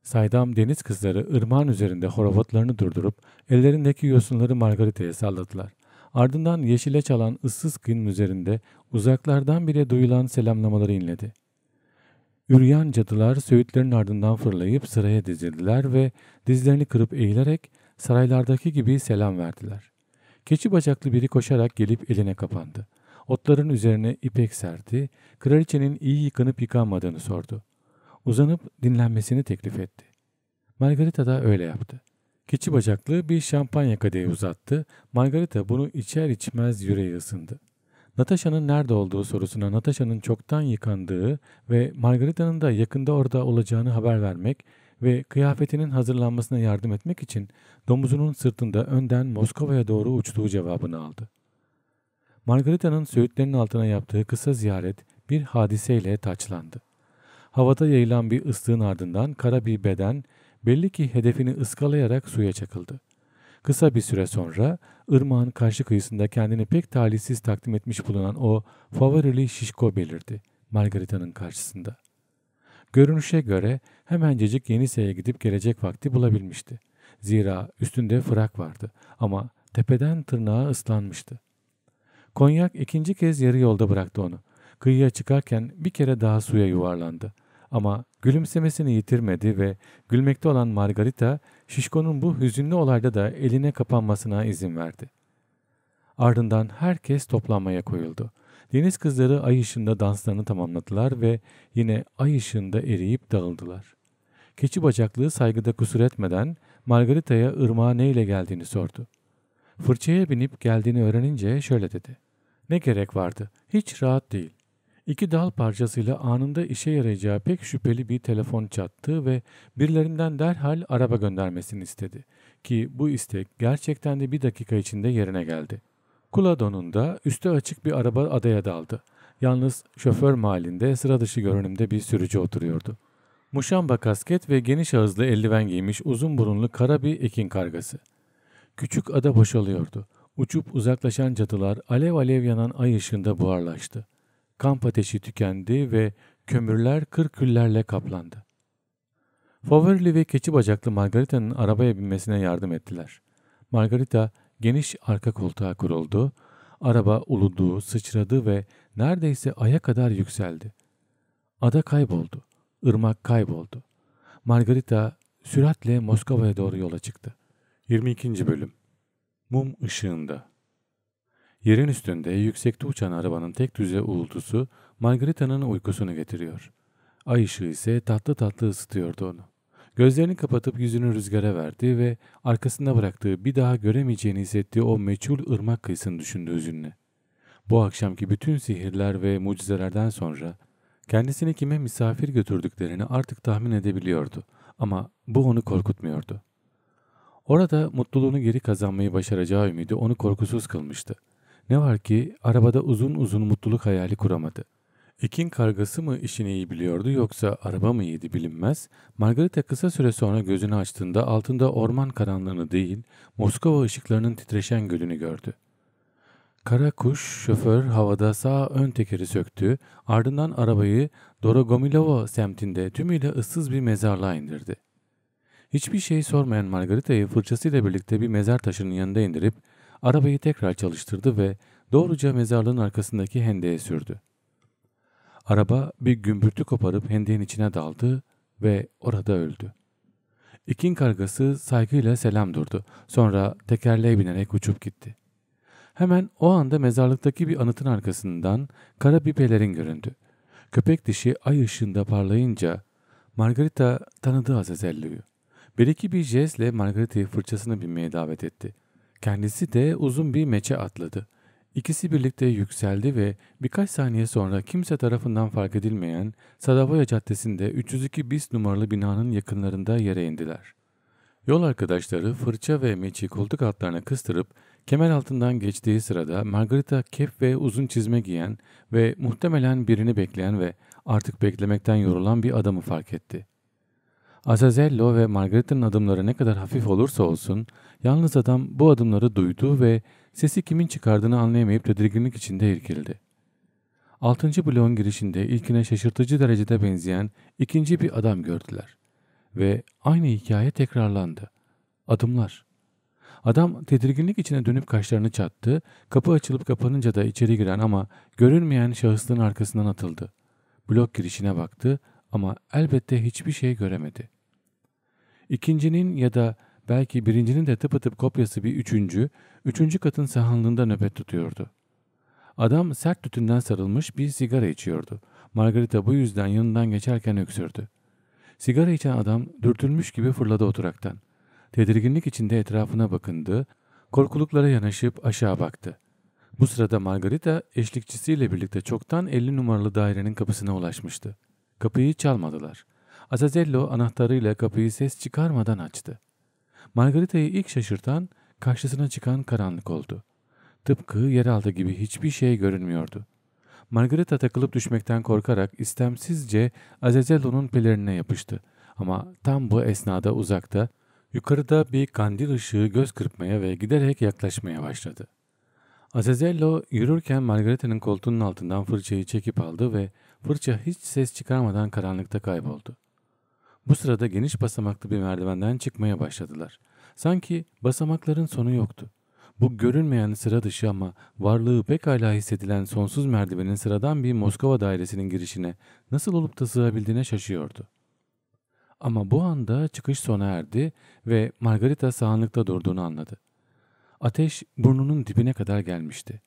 S2: Saydam deniz kızları ırmağın üzerinde horovatlarını durdurup ellerindeki yosunları Margarita'ya salladılar. Ardından yeşile çalan ıssız kıyının üzerinde uzaklardan bile duyulan selamlamaları inledi. Üryan cadılar söğütlerin ardından fırlayıp sıraya dizildiler ve dizlerini kırıp eğilerek saraylardaki gibi selam verdiler. Keçi bacaklı biri koşarak gelip eline kapandı. Otların üzerine ipek serdi, kraliçenin iyi yıkanıp yıkanmadığını sordu. Uzanıp dinlenmesini teklif etti. Margarita da öyle yaptı. Keçi bacaklı bir şampanya kadeyi uzattı. Margarita bunu içer içmez yüreği ısındı. Natasha'nın nerede olduğu sorusuna Natasha'nın çoktan yıkandığı ve Margarita'nın da yakında orada olacağını haber vermek ve kıyafetinin hazırlanmasına yardım etmek için domuzunun sırtında önden Moskova'ya doğru uçtuğu cevabını aldı. Margarita'nın söğütlerin altına yaptığı kısa ziyaret bir hadiseyle taçlandı. Havada yayılan bir ıslığın ardından kara bir beden belli ki hedefini ıskalayarak suya çakıldı. Kısa bir süre sonra ırmağın karşı kıyısında kendini pek talihsiz takdim etmiş bulunan o favorili şişko belirdi Margarita'nın karşısında. Görünüşe göre hemencecik Yenise'ye gidip gelecek vakti bulabilmişti. Zira üstünde fırak vardı ama tepeden tırnağa ıslanmıştı. Konyak ikinci kez yarı yolda bıraktı onu. Kıyıya çıkarken bir kere daha suya yuvarlandı. Ama gülümsemesini yitirmedi ve gülmekte olan Margarita, Şişko'nun bu hüzünlü olayda da eline kapanmasına izin verdi. Ardından herkes toplanmaya koyuldu. Deniz kızları ay ışığında danslarını tamamladılar ve yine ay ışığında eriyip dağıldılar. Keçi bacaklığı saygıda kusur etmeden Margarita'ya ırmağa neyle geldiğini sordu. Fırçaya binip geldiğini öğrenince şöyle dedi. Ne gerek vardı? Hiç rahat değil. İki dal parçasıyla anında işe yarayacağı pek şüpheli bir telefon çattı ve birilerinden derhal araba göndermesini istedi. Ki bu istek gerçekten de bir dakika içinde yerine geldi. Kuladon'un da üstü açık bir araba adaya daldı. Yalnız şoför malinde sıra dışı görünümde bir sürücü oturuyordu. Muşamba kasket ve geniş ağızlı eldiven giymiş uzun burunlu kara bir ekin kargası. Küçük ada boşalıyordu. Uçup uzaklaşan cadılar alev alev yanan ay ışığında buharlaştı. Kamp ateşi tükendi ve kömürler kır küllerle kaplandı. Favorili ve keçi bacaklı Margarita'nın arabaya binmesine yardım ettiler. Margarita geniş arka koltuğa kuruldu, araba uludu, sıçradı ve neredeyse aya kadar yükseldi. Ada kayboldu, ırmak kayboldu. Margarita süratle Moskova'ya doğru yola çıktı. 22. Bölüm Mum ışığında Yerin üstünde yüksekte uçan arabanın tek düze uğultusu Margareta'nın uykusunu getiriyor. Ay ışığı ise tatlı tatlı ısıtıyordu onu. Gözlerini kapatıp yüzünü rüzgara verdi ve arkasında bıraktığı bir daha göremeyeceğini hissettiği o meçhul ırmak kıyısını düşündü üzünle. Bu akşamki bütün sihirler ve mucizelerden sonra kendisini kime misafir götürdüklerini artık tahmin edebiliyordu ama bu onu korkutmuyordu. Orada mutluluğunu geri kazanmayı başaracağı ümidi onu korkusuz kılmıştı. Ne var ki arabada uzun uzun mutluluk hayali kuramadı. Ekin kargası mı işini iyi biliyordu yoksa araba mı iyiydi bilinmez. Margarita kısa süre sonra gözünü açtığında altında orman karanlığını değil, Moskova ışıklarının titreşen gölünü gördü. Kara kuş şoför havada sağ ön tekeri söktü, ardından arabayı Dorogomilova semtinde tümüyle ıssız bir mezarlığa indirdi. Hiçbir şey sormayan Margarita'yı fırçasıyla birlikte bir mezar taşının yanında indirip Arabayı tekrar çalıştırdı ve doğruca mezarlığın arkasındaki hendeye sürdü. Araba bir gümbürtü koparıp hendeğin içine daldı ve orada öldü. İkin kargası saygıyla selam durdu. Sonra tekerleğe binerek uçup gitti. Hemen o anda mezarlıktaki bir anıtın arkasından kara bir pelerin göründü. Köpek dişi ay ışığında parlayınca Margarita tanıdığı Azazello'yu. Belki bir jestle Margarita'yı fırçasını binmeye davet etti. Kendisi de uzun bir meçe atladı. İkisi birlikte yükseldi ve birkaç saniye sonra kimse tarafından fark edilmeyen Sadavoya Caddesi'nde 302 bis numaralı binanın yakınlarında yere indiler. Yol arkadaşları fırça ve meçi koltuk altlarına kıstırıp kemer altından geçtiği sırada Margarita kep ve uzun çizme giyen ve muhtemelen birini bekleyen ve artık beklemekten yorulan bir adamı fark etti. Azazello ve Margaret'in adımları ne kadar hafif olursa olsun, yalnız adam bu adımları duydu ve sesi kimin çıkardığını anlayamayıp tedirginlik içinde irkildi. Altıncı bloğun girişinde ilkine şaşırtıcı derecede benzeyen ikinci bir adam gördüler. Ve aynı hikaye tekrarlandı. Adımlar. Adam tedirginlik içine dönüp kaşlarını çattı, kapı açılıp kapanınca da içeri giren ama görünmeyen şahısların arkasından atıldı. Blok girişine baktı ama elbette hiçbir şey göremedi. İkincinin ya da belki birincinin de tıpatıp kopyası bir üçüncü, üçüncü katın sahanlığında nöbet tutuyordu. Adam sert tütünden sarılmış bir sigara içiyordu. Margarita bu yüzden yanından geçerken öksürdü. Sigara içen adam dürtülmüş gibi fırladı oturaktan. Tedirginlik içinde etrafına bakındı, korkuluklara yanaşıp aşağı baktı. Bu sırada Margarita eşlikçisiyle birlikte çoktan 50 numaralı dairenin kapısına ulaşmıştı. Kapıyı çalmadılar. Azazello anahtarıyla kapıyı ses çıkarmadan açtı. Margarita'yı ilk şaşırtan karşısına çıkan karanlık oldu. Tıpkı yeraltı gibi hiçbir şey görünmüyordu. Margarita takılıp düşmekten korkarak istemsizce Azazello'nun pelerine yapıştı. Ama tam bu esnada uzakta, yukarıda bir kandil ışığı göz kırpmaya ve giderek yaklaşmaya başladı. Azazello yürürken Margarita'nın koltuğunun altından fırçayı çekip aldı ve Fırça hiç ses çıkarmadan karanlıkta kayboldu. Bu sırada geniş basamaklı bir merdivenden çıkmaya başladılar. Sanki basamakların sonu yoktu. Bu görünmeyen sıra dışı ama varlığı pekala hissedilen sonsuz merdivenin sıradan bir Moskova dairesinin girişine nasıl olup da sığabildiğine şaşıyordu. Ama bu anda çıkış sona erdi ve Margarita sahanlıkta durduğunu anladı. Ateş burnunun dibine kadar gelmişti.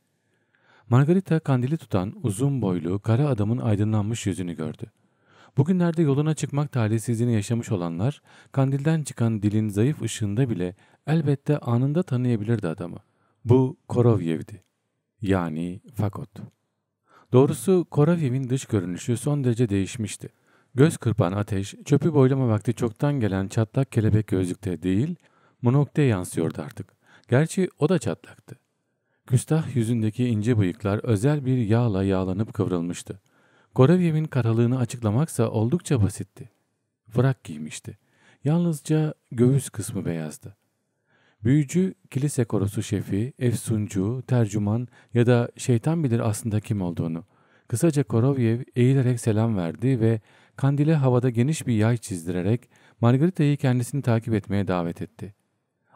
S2: Margarita kandili tutan uzun boylu kara adamın aydınlanmış yüzünü gördü. Bugünlerde yoluna çıkmak talihsizliğini yaşamış olanlar kandilden çıkan dilin zayıf ışığında bile elbette anında tanıyabilirdi adamı. Bu Korovievdi, Yani Fakot. Doğrusu Koroviev'in dış görünüşü son derece değişmişti. Göz kırpan ateş, çöpü boylama vakti çoktan gelen çatlak kelebek gözlükte değil, monokte yansıyordu artık. Gerçi o da çatlaktı. Küstah yüzündeki ince bıyıklar özel bir yağla yağlanıp kıvrılmıştı. Korevyev'in karalığını açıklamaksa oldukça basitti. Frak giymişti. Yalnızca göğüs kısmı beyazdı. Büyücü, kilise korosu şefi, efsuncu, tercüman ya da şeytan bilir aslında kim olduğunu. Kısaca Korovyev eğilerek selam verdi ve kandile havada geniş bir yay çizdirerek Margarita'yı kendisini takip etmeye davet etti.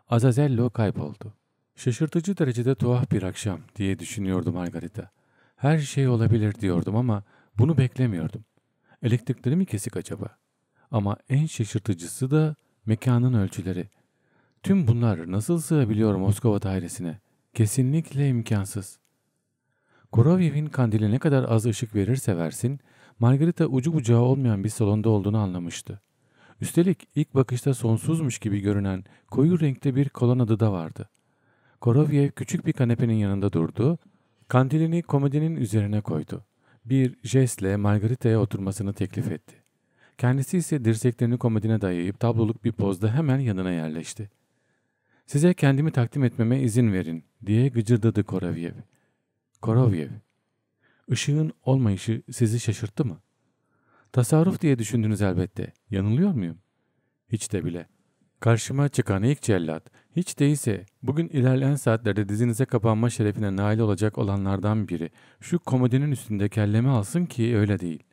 S2: Azazello kayboldu. Şaşırtıcı derecede tuhaf bir akşam diye düşünüyordum Margarita. Her şey olabilir diyordum ama bunu beklemiyordum. Elektrikleri mi kesik acaba? Ama en şaşırtıcısı da mekanın ölçüleri. Tüm bunlar nasıl sığabiliyor Moskova dairesine? Kesinlikle imkansız. Korovyev'in kandili ne kadar az ışık verirse versin, Margarita ucu bucağı olmayan bir salonda olduğunu anlamıştı. Üstelik ilk bakışta sonsuzmuş gibi görünen koyu renkte bir kolon adı da vardı. Korovyev küçük bir kanepenin yanında durdu, kandilini komodinin üzerine koydu. Bir jestle Margarita'ya oturmasını teklif etti. Kendisi ise dirseklerini komodine dayayıp tabloluk bir pozda hemen yanına yerleşti. ''Size kendimi takdim etmeme izin verin.'' diye gıcırdadı Korovyev. Korovyev, ışığın olmayışı sizi şaşırttı mı? Tasarruf diye düşündünüz elbette. Yanılıyor muyum? Hiç de bile. Karşıma çıkan ilk cellat, hiç değilse Bugün ilerleyen saatlerde dizinize kapanma şerefine nail olacak olanlardan biri şu komodinin üstünde kelleme alsın ki öyle değil.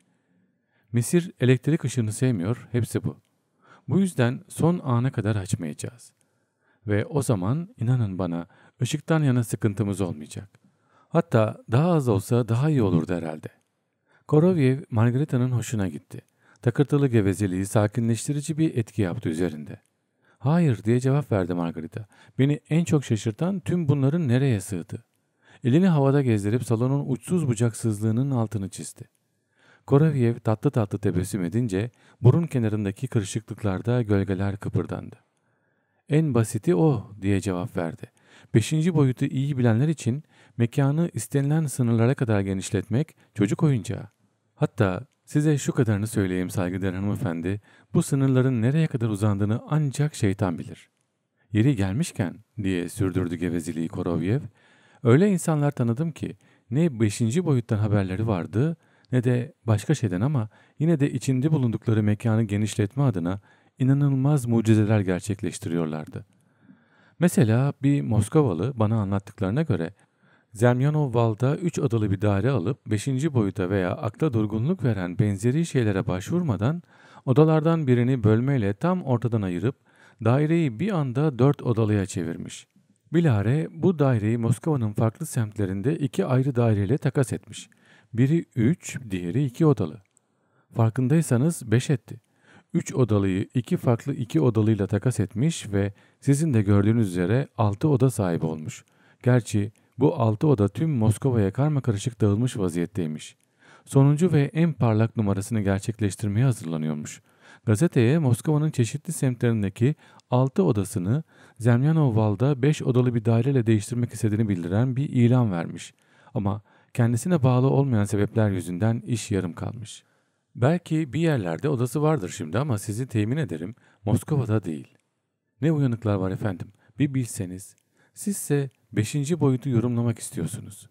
S2: Mesir elektrik ışığını sevmiyor, hepsi bu. Bu yüzden son ana kadar açmayacağız. Ve o zaman inanın bana ışıktan yana sıkıntımız olmayacak. Hatta daha az olsa daha iyi olurdu herhalde. Koroviev Margarita'nın hoşuna gitti. Takırtılı gevezeliği sakinleştirici bir etki yaptı üzerinde. Hayır diye cevap verdi Margarita. Beni en çok şaşırtan tüm bunların nereye sığdı? Elini havada gezdirip salonun uçsuz bucaksızlığının altını çizdi. Koravyev tatlı tatlı tebessüm edince burun kenarındaki kırışıklıklarda gölgeler kıpırdandı. En basiti o diye cevap verdi. Beşinci boyutu iyi bilenler için mekanı istenilen sınırlara kadar genişletmek çocuk oyuncağı. Hatta Size şu kadarını söyleyeyim saygıdeğer hanımefendi, bu sınırların nereye kadar uzandığını ancak şeytan bilir. Yeri gelmişken, diye sürdürdü gevezeliği Korovyev, öyle insanlar tanıdım ki ne beşinci boyuttan haberleri vardı ne de başka şeyden ama yine de içinde bulundukları mekanı genişletme adına inanılmaz mucizeler gerçekleştiriyorlardı. Mesela bir Moskovalı bana anlattıklarına göre Zemyanov Val'da 3 odalı bir daire alıp 5. boyuta veya akla durgunluk veren benzeri şeylere başvurmadan odalardan birini bölmeyle tam ortadan ayırıp daireyi bir anda 4 odalıya çevirmiş. Bilare bu daireyi Moskova'nın farklı semtlerinde iki ayrı daireyle takas etmiş. Biri 3, diğeri 2 odalı. Farkındaysanız 5 etti. 3 odalıyı iki farklı 2 odalıyla takas etmiş ve sizin de gördüğünüz üzere 6 oda sahibi olmuş. Gerçi bu altı oda tüm Moskova'ya karışık dağılmış vaziyetteymiş. Sonuncu ve en parlak numarasını gerçekleştirmeye hazırlanıyormuş. Gazeteye Moskova'nın çeşitli semtlerindeki altı odasını Zemlyanovval'da 5 odalı bir daireyle değiştirmek istediğini bildiren bir ilan vermiş. Ama kendisine bağlı olmayan sebepler yüzünden iş yarım kalmış. Belki bir yerlerde odası vardır şimdi ama sizi temin ederim Moskova'da değil. Ne uyanıklar var efendim bir bilseniz. Sizse Beşinci boyutu yorumlamak istiyorsunuz.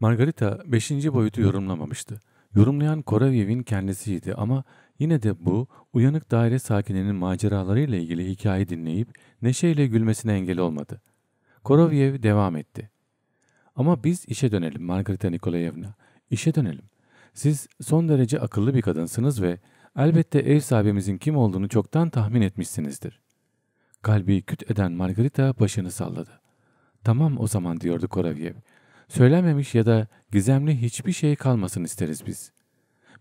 S2: Margarita beşinci boyutu yorumlamamıştı. Yorumlayan Koravyev'in kendisiydi ama yine de bu uyanık daire sakininin maceralarıyla ilgili hikaye dinleyip neşeyle gülmesine engel olmadı. Koravyev devam etti. Ama biz işe dönelim Margarita Nikolayevna. İşe dönelim. Siz son derece akıllı bir kadınsınız ve elbette ev sahibimizin kim olduğunu çoktan tahmin etmişsinizdir. Kalbi küt eden Margarita başını salladı. Tamam o zaman diyordu Koravyev. Söylenmemiş ya da gizemli hiçbir şey kalmasın isteriz biz.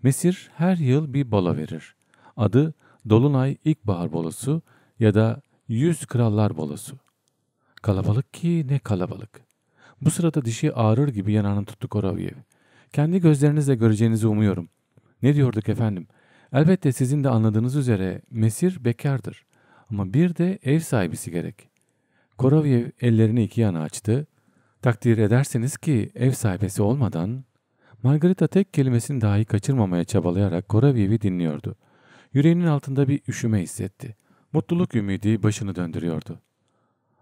S2: Mesir her yıl bir bola verir. Adı Dolunay İlkbahar Bolosu ya da Yüz Krallar Bolosu. Kalabalık ki ne kalabalık. Bu sırada dişi ağrır gibi yanağını tuttu Koravyev. Kendi gözlerinizle göreceğinizi umuyorum. Ne diyorduk efendim? Elbette sizin de anladığınız üzere Mesir bekardır. Ama bir de ev sahibisi gerek. Koroviyev ellerini iki yana açtı. Takdir edersiniz ki ev sahibesi olmadan Margarita tek kelimesini dahi kaçırmamaya çabalayarak Koroviyev'i dinliyordu. Yüreğinin altında bir üşüme hissetti. Mutluluk ümidi başını döndürüyordu.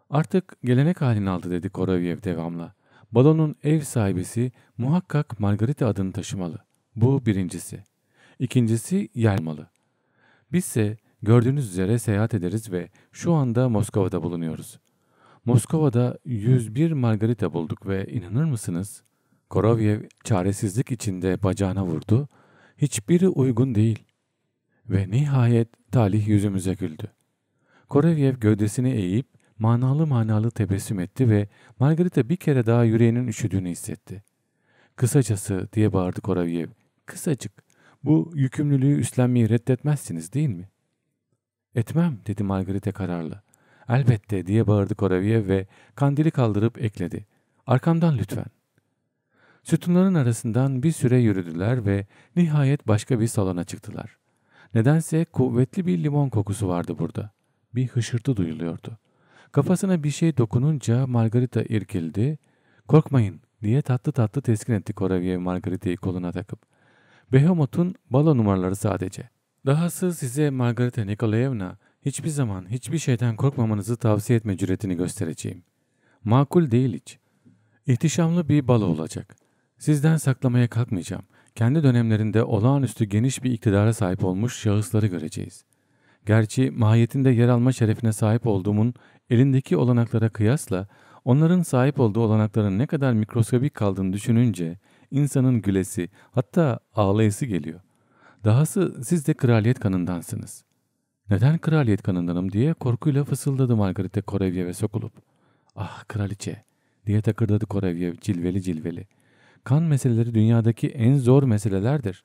S2: Artık gelenek halini aldı dedi Koroviyev devamla. Balonun ev sahibesi muhakkak Margarita adını taşımalı. Bu birincisi. İkincisi yermalı. Bizse gördüğünüz üzere seyahat ederiz ve şu anda Moskova'da bulunuyoruz. Moskova'da 101 margarita bulduk ve inanır mısınız? Korovyev çaresizlik içinde bacağına vurdu. Hiçbiri uygun değil. Ve nihayet talih yüzümüze güldü. Korovyev gövdesini eğip manalı manalı tebessüm etti ve Margarita bir kere daha yüreğinin üşüdüğünü hissetti. Kısacası diye bağırdı Koravyev. Kısacık. Bu yükümlülüğü üstlenmeyi reddetmezsiniz değil mi? Etmem dedi Margarita kararlı. Elbette diye bağırdı Koraviye ve kandili kaldırıp ekledi. Arkamdan lütfen. Sütunların arasından bir süre yürüdüler ve nihayet başka bir salona çıktılar. Nedense kuvvetli bir limon kokusu vardı burada. Bir hışırtı duyuluyordu. Kafasına bir şey dokununca Margarita irkildi. Korkmayın diye tatlı tatlı teskin etti Koraviye Margarita'yı koluna takıp. Behemoth'un balo numaraları sadece. Dahası size Margarita Nikolayevna Hiçbir zaman hiçbir şeyden korkmamanızı tavsiye etme cüretini göstereceğim. Makul değil hiç. İhtişamlı bir balo olacak. Sizden saklamaya kalkmayacağım. Kendi dönemlerinde olağanüstü geniş bir iktidara sahip olmuş şahısları göreceğiz. Gerçi mahiyetinde yer alma şerefine sahip olduğumun elindeki olanaklara kıyasla onların sahip olduğu olanakların ne kadar mikroskobik kaldığını düşününce insanın gülesi hatta ağlayısı geliyor. Dahası siz de kraliyet kanındansınız. Neden kraliyet kanındanım diye korkuyla fısıldadı Margarita Korevye sokulup. Ah kraliçe diye takırdadı Korevye cilveli cilveli. Kan meseleleri dünyadaki en zor meselelerdir.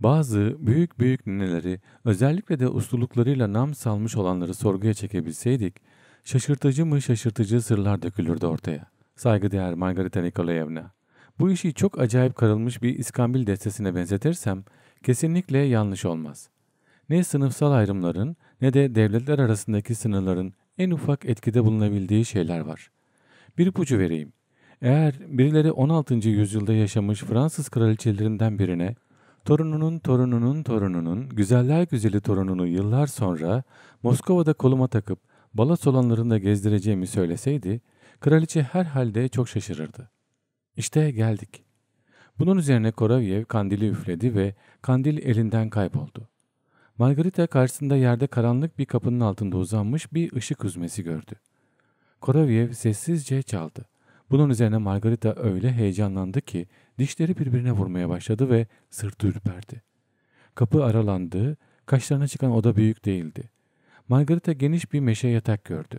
S2: Bazı büyük büyük nineleri özellikle de ustuluklarıyla nam salmış olanları sorguya çekebilseydik şaşırtıcı mı şaşırtıcı sırlar dökülürdü ortaya. Saygıdeğer Margarita Nikolaevna. Bu işi çok acayip karılmış bir iskambil destesine benzetirsem kesinlikle yanlış olmaz. Ne sınıfsal ayrımların ne de devletler arasındaki sınırların en ufak etkide bulunabildiği şeyler var. Bir ipucu vereyim. Eğer birileri 16. yüzyılda yaşamış Fransız kraliçelerinden birine torununun torununun torununun güzeller güzeli torununu yıllar sonra Moskova'da koluma takıp bala solanlarında gezdireceğimi söyleseydi kraliçe herhalde çok şaşırırdı. İşte geldik. Bunun üzerine Koravyev kandili üfledi ve kandil elinden kayboldu. Margarita karşısında yerde karanlık bir kapının altında uzanmış bir ışık hüzmesi gördü. Koravyev sessizce çaldı. Bunun üzerine Margarita öyle heyecanlandı ki dişleri birbirine vurmaya başladı ve sırt ürperdi. Kapı aralandı, kaşlarına çıkan oda büyük değildi. Margarita geniş bir meşe yatak gördü.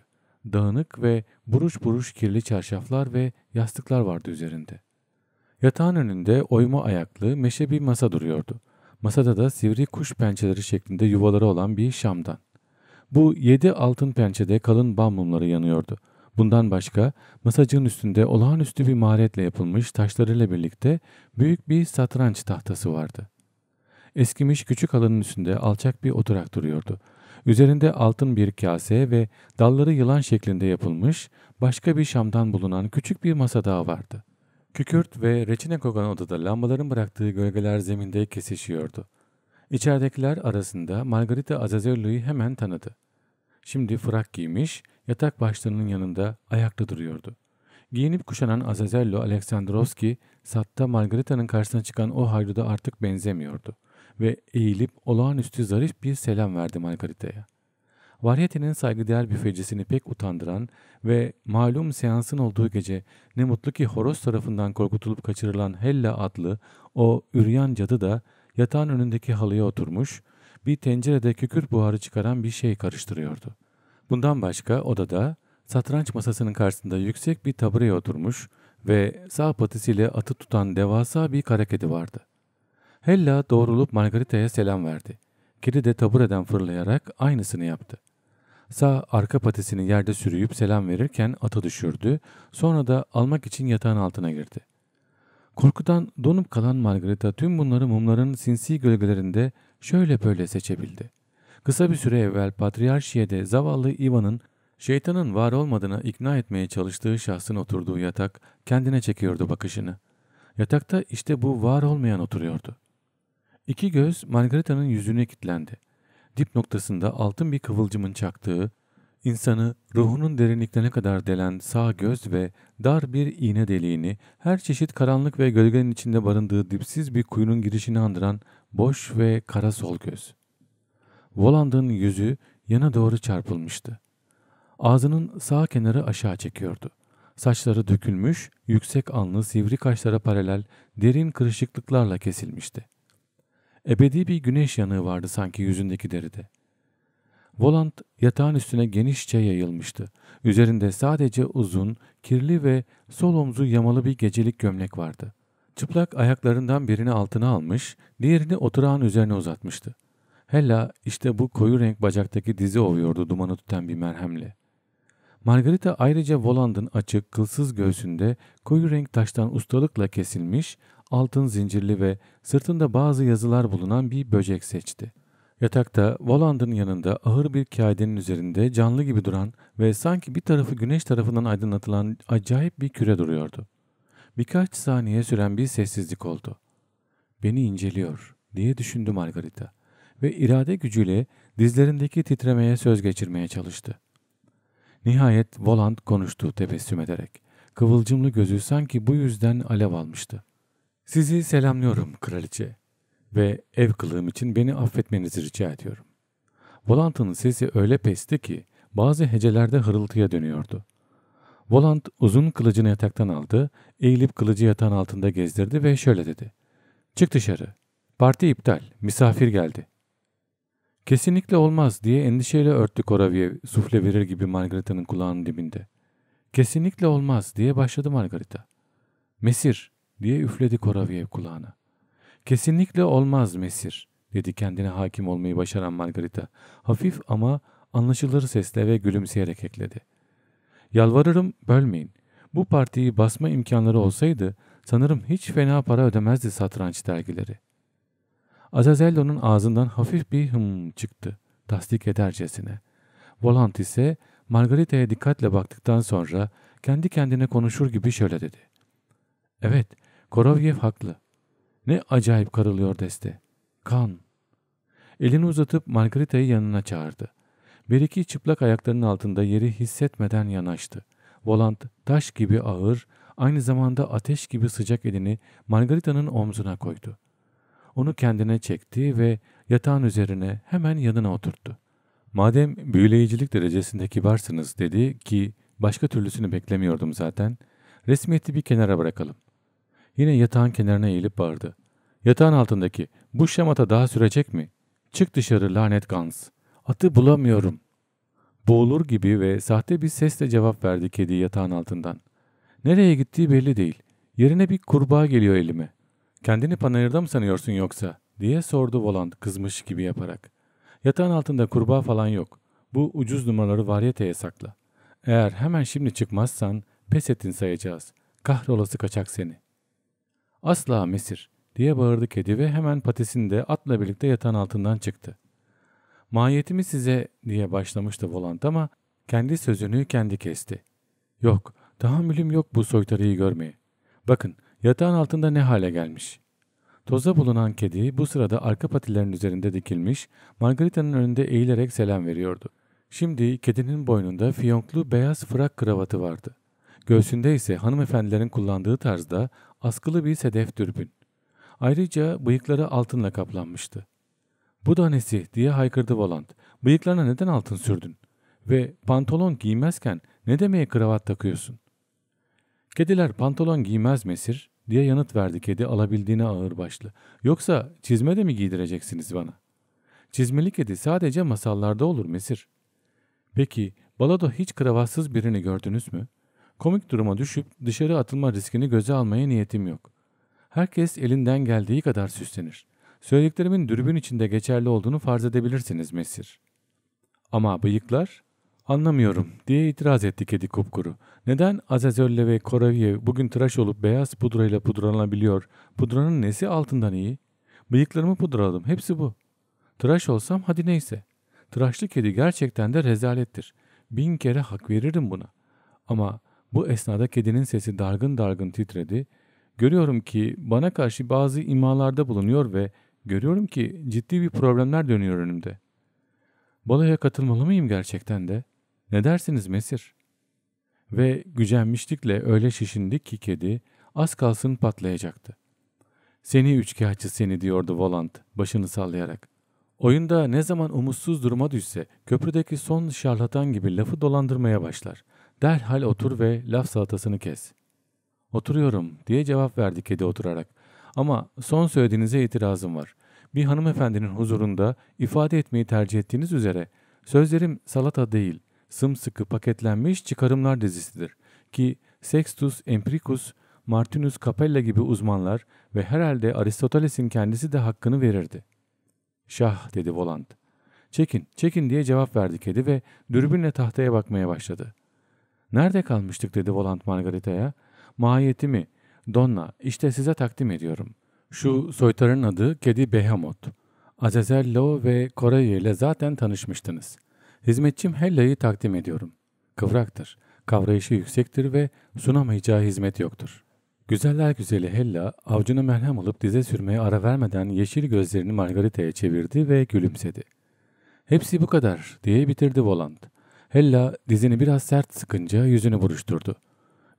S2: Dağınık ve buruş buruş kirli çarşaflar ve yastıklar vardı üzerinde. Yatağın önünde oyma ayaklı meşe bir masa duruyordu. Masada da sivri kuş pençeleri şeklinde yuvaları olan bir şamdan. Bu yedi altın pençede kalın bal mumları yanıyordu. Bundan başka masacığın üstünde olağanüstü bir maharetle yapılmış taşlarıyla birlikte büyük bir satranç tahtası vardı. Eskimiş küçük halının üstünde alçak bir oturak duruyordu. Üzerinde altın bir kase ve dalları yılan şeklinde yapılmış başka bir şamdan bulunan küçük bir masa daha vardı.'' Kükürt ve reçine kokan odada lambaların bıraktığı gölgeler zeminde kesişiyordu. İçeridekiler arasında Margarita Azazello'yu hemen tanıdı. Şimdi frak giymiş, yatak başlarının yanında ayakta duruyordu. Giyinip kuşanan Azazello Aleksandrovski, satta Margarita'nın karşısına çıkan o hayduda artık benzemiyordu ve eğilip olağanüstü zarif bir selam verdi Margarita'ya. Varyete'nin saygıdeğer büfecisini pek utandıran ve malum seansın olduğu gece ne mutlu ki horoz tarafından korkutulup kaçırılan Hella adlı o üryan cadı da yatağın önündeki halıya oturmuş, bir tencerede kükürt buharı çıkaran bir şey karıştırıyordu. Bundan başka odada satranç masasının karşısında yüksek bir tabureye oturmuş ve sağ patisiyle atı tutan devasa bir kara kedi vardı. Hella doğrulup Margarita'ya selam verdi. Kedi de tabureden fırlayarak aynısını yaptı. Sağ arka patisini yerde sürüyüp selam verirken ata düşürdü. Sonra da almak için yatağın altına girdi. Korkudan donup kalan Margarita tüm bunları mumların sinsi gölgelerinde şöyle böyle seçebildi. Kısa bir süre evvel patriarşiyede zavallı Ivan'ın şeytanın var olmadığına ikna etmeye çalıştığı şahsın oturduğu yatak kendine çekiyordu bakışını. Yatakta işte bu var olmayan oturuyordu. İki göz Margarita'nın yüzüne kilitlendi dip noktasında altın bir kıvılcımın çaktığı, insanı ruhunun derinliklerine kadar delen sağ göz ve dar bir iğne deliğini, her çeşit karanlık ve gölgenin içinde barındığı dipsiz bir kuyunun girişini andıran boş ve kara sol göz. Voland'ın yüzü yana doğru çarpılmıştı. Ağzının sağ kenarı aşağı çekiyordu. Saçları dökülmüş, yüksek alnı sivri kaşlara paralel derin kırışıklıklarla kesilmişti. Ebedi bir güneş yanığı vardı sanki yüzündeki deride. Volant yatağın üstüne genişçe yayılmıştı. Üzerinde sadece uzun, kirli ve sol omzu yamalı bir gecelik gömlek vardı. Çıplak ayaklarından birini altına almış, diğerini oturağın üzerine uzatmıştı. Hella işte bu koyu renk bacaktaki dizi ovuyordu dumanı tüten bir merhemle. Margarita ayrıca Voland'ın açık, kılsız göğsünde koyu renk taştan ustalıkla kesilmiş, altın zincirli ve sırtında bazı yazılar bulunan bir böcek seçti. Yatakta Voland'ın yanında ağır bir kaidenin üzerinde canlı gibi duran ve sanki bir tarafı güneş tarafından aydınlatılan acayip bir küre duruyordu. Birkaç saniye süren bir sessizlik oldu. Beni inceliyor diye düşündü Margarita ve irade gücüyle dizlerindeki titremeye söz geçirmeye çalıştı. Nihayet Voland konuştu tebessüm ederek. Kıvılcımlı gözü sanki bu yüzden alev almıştı. Sizi selamlıyorum kraliçe ve ev kılığım için beni affetmenizi rica ediyorum. Volant'ın sesi öyle pesti ki bazı hecelerde hırıltıya dönüyordu. Volant uzun kılıcını yataktan aldı, eğilip kılıcı yatağın altında gezdirdi ve şöyle dedi. Çık dışarı. Parti iptal. Misafir geldi. Kesinlikle olmaz diye endişeyle örttü Koraviye sufle verir gibi Margarita'nın kulağının dibinde. Kesinlikle olmaz diye başladı Margarita. Mesir, diye üfledi Koravyev kulağına. Kesinlikle olmaz Mesir dedi kendine hakim olmayı başaran Margarita. Hafif ama anlaşılır sesle ve gülümseyerek ekledi. Yalvarırım bölmeyin. Bu partiyi basma imkanları olsaydı sanırım hiç fena para ödemezdi satranç dergileri. Azazello'nun ağzından hafif bir hım çıktı tasdik edercesine. Volant ise Margarita'ya dikkatle baktıktan sonra kendi kendine konuşur gibi şöyle dedi. Evet, Korovyev haklı. Ne acayip karılıyor deste. Kan. Elini uzatıp Margarita'yı yanına çağırdı. Bir iki çıplak ayaklarının altında yeri hissetmeden yanaştı. Volant taş gibi ağır, aynı zamanda ateş gibi sıcak elini Margarita'nın omzuna koydu. Onu kendine çekti ve yatağın üzerine hemen yanına oturttu. Madem büyüleyicilik derecesinde kibarsınız dedi ki başka türlüsünü beklemiyordum zaten. Resmiyeti bir kenara bırakalım. Yine yatağın kenarına eğilip bağırdı. Yatağın altındaki bu şamata daha sürecek mi? Çık dışarı lanet Gans. Atı bulamıyorum. Boğulur gibi ve sahte bir sesle cevap verdi kedi yatağın altından. Nereye gittiği belli değil. Yerine bir kurbağa geliyor elime. Kendini panayırda mı sanıyorsun yoksa? diye sordu Voland kızmış gibi yaparak. Yatağın altında kurbağa falan yok. Bu ucuz numaraları varyeteye sakla. Eğer hemen şimdi çıkmazsan pes ettin sayacağız. Kahrolası kaçak seni. Asla Mesir diye bağırdı kedi ve hemen patisini atla birlikte yatan altından çıktı. Mahiyetimi size diye başlamıştı Volant ama kendi sözünü kendi kesti. Yok, tahammülüm yok bu soytarıyı görmeye. Bakın yatağın altında ne hale gelmiş. Toza bulunan kedi bu sırada arka patilerin üzerinde dikilmiş, Margarita'nın önünde eğilerek selam veriyordu. Şimdi kedinin boynunda fiyonklu beyaz frak kravatı vardı. Göğsünde ise hanımefendilerin kullandığı tarzda askılı bir sedef dürbün. Ayrıca bıyıkları altınla kaplanmıştı. Bu da nesi diye haykırdı Volant. Bıyıklarına neden altın sürdün? Ve pantolon giymezken ne demeye kravat takıyorsun? Kediler pantolon giymez Mesir diye yanıt verdi kedi alabildiğine ağır başlı. Yoksa çizme de mi giydireceksiniz bana? Çizmeli kedi sadece masallarda olur Mesir. Peki Balado hiç kravatsız birini gördünüz mü? Komik duruma düşüp dışarı atılma riskini göze almaya niyetim yok. Herkes elinden geldiği kadar süslenir. Söylediklerimin dürbün içinde geçerli olduğunu farz edebilirsiniz Mesir. Ama bıyıklar? Anlamıyorum diye itiraz etti kedi kupkuru. Neden Azazölle ve Koraviye bugün tıraş olup beyaz pudrayla pudralanabiliyor? Pudranın nesi altından iyi? Bıyıklarımı pudraladım hepsi bu. Tıraş olsam hadi neyse. Tıraşlı kedi gerçekten de rezalettir. Bin kere hak veririm buna. Ama bu esnada kedinin sesi dargın dargın titredi. Görüyorum ki bana karşı bazı imalarda bulunuyor ve görüyorum ki ciddi bir problemler dönüyor önümde. Baloya katılmalı mıyım gerçekten de? Ne dersiniz Mesir? Ve gücenmişlikle öyle şişindik ki kedi az kalsın patlayacaktı. Seni üçkağıtçı seni diyordu Volant başını sallayarak. Oyunda ne zaman umutsuz duruma düşse köprüdeki son şarlatan gibi lafı dolandırmaya başlar. Derhal otur ve laf salatasını kes. Oturuyorum diye cevap verdi kedi oturarak. Ama son söylediğinize itirazım var. Bir hanımefendinin huzurunda ifade etmeyi tercih ettiğiniz üzere sözlerim salata değil, sımsıkı paketlenmiş çıkarımlar dizisidir. Ki Sextus Empiricus, Martinus Capella gibi uzmanlar ve herhalde Aristoteles'in kendisi de hakkını verirdi. Şah dedi Volant. Çekin, çekin diye cevap verdi kedi ve dürbünle tahtaya bakmaya başladı. Nerede kalmıştık dedi Volant Margarita'ya. mi? Donna, işte size takdim ediyorum. Şu soytarın adı Kedi Behemoth. Azazello ve Koreyi ile zaten tanışmıştınız. Hizmetçim Hella'yı takdim ediyorum. Kıvraktır, kavrayışı yüksektir ve sunamayacağı hizmet yoktur. Güzeller güzeli Hella avcunu merhem alıp dize sürmeye ara vermeden yeşil gözlerini Margarita'ya çevirdi ve gülümsedi. Hepsi bu kadar diye bitirdi Volant. Hella dizini biraz sert sıkınca yüzünü buruşturdu.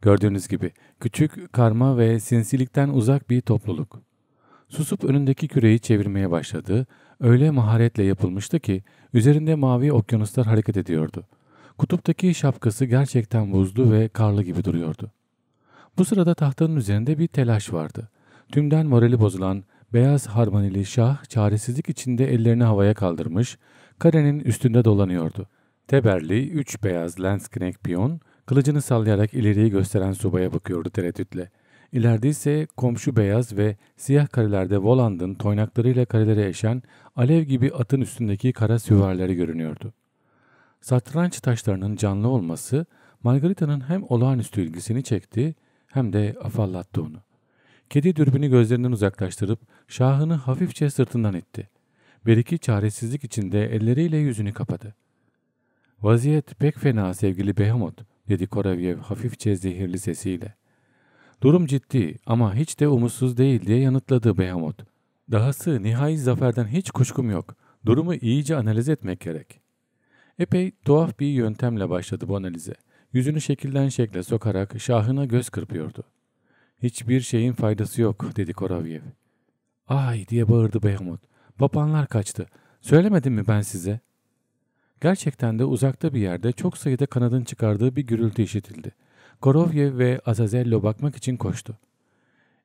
S2: Gördüğünüz gibi küçük, karma ve sinsilikten uzak bir topluluk. Susup önündeki küreyi çevirmeye başladı. Öyle maharetle yapılmıştı ki üzerinde mavi okyanuslar hareket ediyordu. Kutuptaki şapkası gerçekten buzlu ve karlı gibi duruyordu. Bu sırada tahtanın üzerinde bir telaş vardı. Tümden morali bozulan beyaz harmanili şah çaresizlik içinde ellerini havaya kaldırmış, karenin üstünde dolanıyordu. Teberli, üç beyaz lenskinek piyon, kılıcını sallayarak ileriyi gösteren subaya bakıyordu tereddütle. İleride ise komşu beyaz ve siyah karelerde Voland'ın toynaklarıyla karelere eşen alev gibi atın üstündeki kara süvarileri görünüyordu. Satranç taşlarının canlı olması Margarita'nın hem olağanüstü ilgisini çekti hem de afallattı onu. Kedi dürbünü gözlerinden uzaklaştırıp şahını hafifçe sırtından itti. Bir iki çaresizlik içinde elleriyle yüzünü kapadı. Vaziyet pek fena sevgili Behemoth dedi Koravyev hafifçe zehirli sesiyle. Durum ciddi ama hiç de umutsuz değil diye yanıtladı Behemoth. Dahası nihai zaferden hiç kuşkum yok. Durumu iyice analiz etmek gerek. Epey tuhaf bir yöntemle başladı bu analize. Yüzünü şekilden şekle sokarak şahına göz kırpıyordu. Hiçbir şeyin faydası yok dedi Koravyev. Ay diye bağırdı Behemoth. Papanlar kaçtı. Söylemedim mi ben size? Gerçekten de uzakta bir yerde çok sayıda kanadın çıkardığı bir gürültü işitildi. Korovyev ve Azazello bakmak için koştu.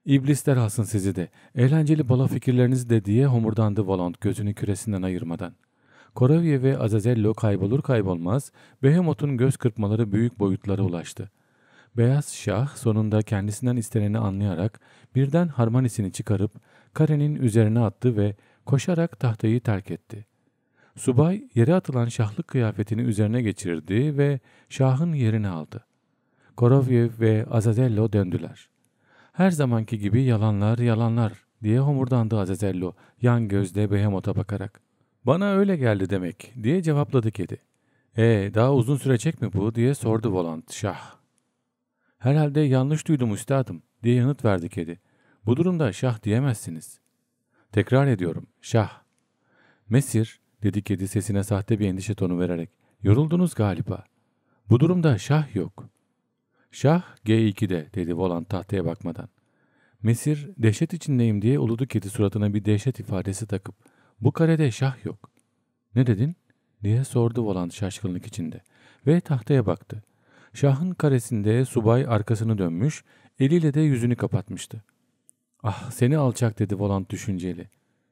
S2: İblisler derhasın sizi de, eğlenceli bala fikirlerinizi de diye homurdandı Volant gözünü küresinden ayırmadan. Korovyev ve Azazello kaybolur kaybolmaz Behemoth'un göz kırpmaları büyük boyutlara ulaştı. Beyaz Şah sonunda kendisinden isteneni anlayarak birden harmonisini çıkarıp karenin üzerine attı ve koşarak tahtayı terk etti. Subay yere atılan şahlık kıyafetini üzerine geçirdi ve şahın yerini aldı. Korovyev ve Azazello döndüler. Her zamanki gibi yalanlar yalanlar diye homurdandı Azazello yan gözde Behemot'a bakarak. Bana öyle geldi demek diye cevapladı kedi. E daha uzun sürecek mi bu diye sordu Volant şah. Herhalde yanlış duydum üstadım diye yanıt verdi kedi. Bu durumda şah diyemezsiniz. Tekrar ediyorum şah. Mesir dedi kedi sesine sahte bir endişe tonu vererek. Yoruldunuz galiba. Bu durumda şah yok. Şah G2'de dedi Volan tahtaya bakmadan. Mesir dehşet içindeyim diye uludu kedi suratına bir dehşet ifadesi takıp. Bu karede şah yok. Ne dedin? diye sordu Volan şaşkınlık içinde ve tahtaya baktı. Şahın karesinde subay arkasını dönmüş, eliyle de yüzünü kapatmıştı. Ah seni alçak dedi Volant düşünceli.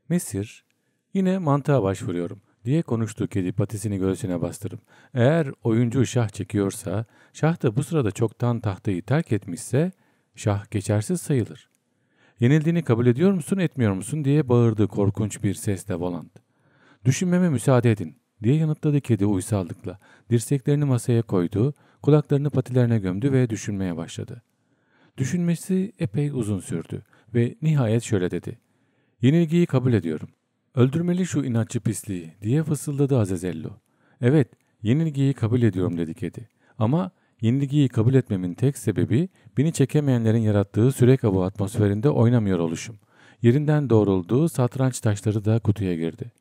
S2: Mesir Yine mantığa başvuruyorum diye konuştu kedi patisini göğsüne bastırıp. Eğer oyuncu şah çekiyorsa, şah da bu sırada çoktan tahtayı terk etmişse şah geçersiz sayılır. Yenildiğini kabul ediyor musun etmiyor musun diye bağırdı korkunç bir sesle Volant. Düşünmeme müsaade edin diye yanıtladı kedi uysallıkla. Dirseklerini masaya koydu, kulaklarını patilerine gömdü ve düşünmeye başladı. Düşünmesi epey uzun sürdü ve nihayet şöyle dedi. Yenilgiyi kabul ediyorum. Öldürmeli şu inatçı pisliği diye fısıldadı Azazello. Evet yenilgiyi kabul ediyorum dedi kedi. Ama yenilgiyi kabul etmemin tek sebebi beni çekemeyenlerin yarattığı sürek avı atmosferinde oynamıyor oluşum. Yerinden doğrulduğu satranç taşları da kutuya girdi.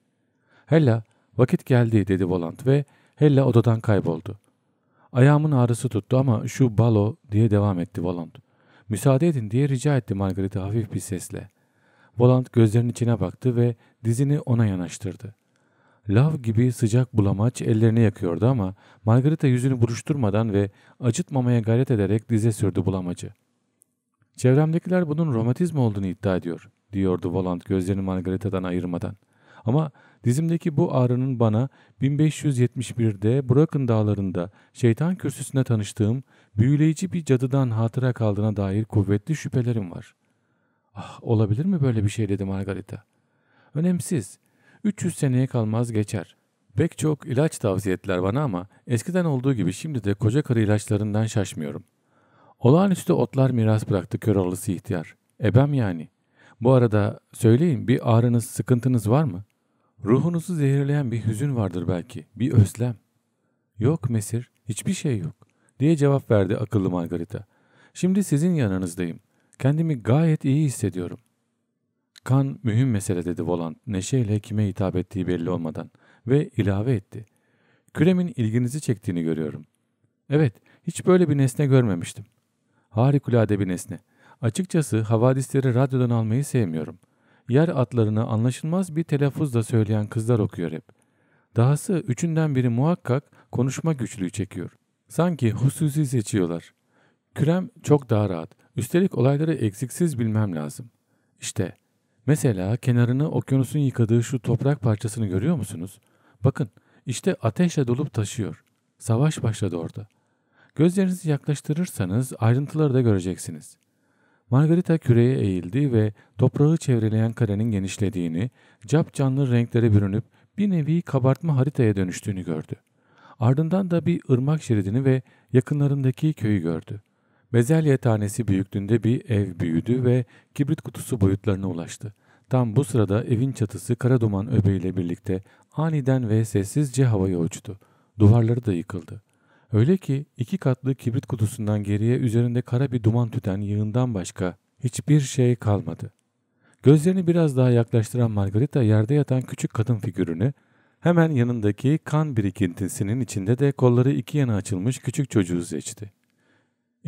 S2: Hella vakit geldi dedi Volant ve Hella odadan kayboldu. Ayağımın ağrısı tuttu ama şu balo diye devam etti Volant. Müsaade edin diye rica etti Margarita hafif bir sesle. Volant gözlerinin içine baktı ve dizini ona yanaştırdı. Lav gibi sıcak bulamaç ellerini yakıyordu ama Margarita yüzünü buruşturmadan ve acıtmamaya gayret ederek dize sürdü bulamacı. Çevremdekiler bunun romatizma olduğunu iddia ediyor, diyordu Volant gözlerini Margarita'dan ayırmadan. Ama dizimdeki bu ağrının bana 1571'de Bırakın dağlarında şeytan kürsüsüne tanıştığım büyüleyici bir cadıdan hatıra kaldığına dair kuvvetli şüphelerim var.'' Ah, olabilir mi böyle bir şey dedi Margarita. Önemsiz. 300 seneye kalmaz geçer. Pek çok ilaç tavsiye ettiler bana ama eskiden olduğu gibi şimdi de koca karı ilaçlarından şaşmıyorum. Olağanüstü otlar miras bıraktı kör alısı ihtiyar. Ebem yani. Bu arada söyleyin bir ağrınız, sıkıntınız var mı? Ruhunuzu zehirleyen bir hüzün vardır belki, bir özlem. Yok Mesir, hiçbir şey yok diye cevap verdi akıllı Margarita. Şimdi sizin yanınızdayım. Kendimi gayet iyi hissediyorum. Kan mühim mesele dedi Volant neşeyle kime hitap ettiği belli olmadan ve ilave etti. Küremin ilginizi çektiğini görüyorum. Evet, hiç böyle bir nesne görmemiştim. Harikulade bir nesne. Açıkçası havadisleri radyodan almayı sevmiyorum. Yer atlarını anlaşılmaz bir telaffuzla söyleyen kızlar okuyor hep. Dahası üçünden biri muhakkak konuşma güçlüğü çekiyor. Sanki hususi seçiyorlar. Kürem çok daha rahat. Üstelik olayları eksiksiz bilmem lazım. İşte mesela kenarını okyanusun yıkadığı şu toprak parçasını görüyor musunuz? Bakın işte ateşle dolup taşıyor. Savaş başladı orada. Gözlerinizi yaklaştırırsanız ayrıntıları da göreceksiniz. Margarita küreye eğildi ve toprağı çevreleyen karenin genişlediğini, cap canlı renklere bürünüp bir nevi kabartma haritaya dönüştüğünü gördü. Ardından da bir ırmak şeridini ve yakınlarındaki köyü gördü. Bezelye tanesi büyüklüğünde bir ev büyüdü ve kibrit kutusu boyutlarına ulaştı. Tam bu sırada evin çatısı kara duman öbeğiyle birlikte aniden ve sessizce havaya uçtu. Duvarları da yıkıldı. Öyle ki iki katlı kibrit kutusundan geriye üzerinde kara bir duman tüten yığından başka hiçbir şey kalmadı. Gözlerini biraz daha yaklaştıran Margarita yerde yatan küçük kadın figürünü, hemen yanındaki kan birikintisinin içinde de kolları iki yana açılmış küçük çocuğu seçti.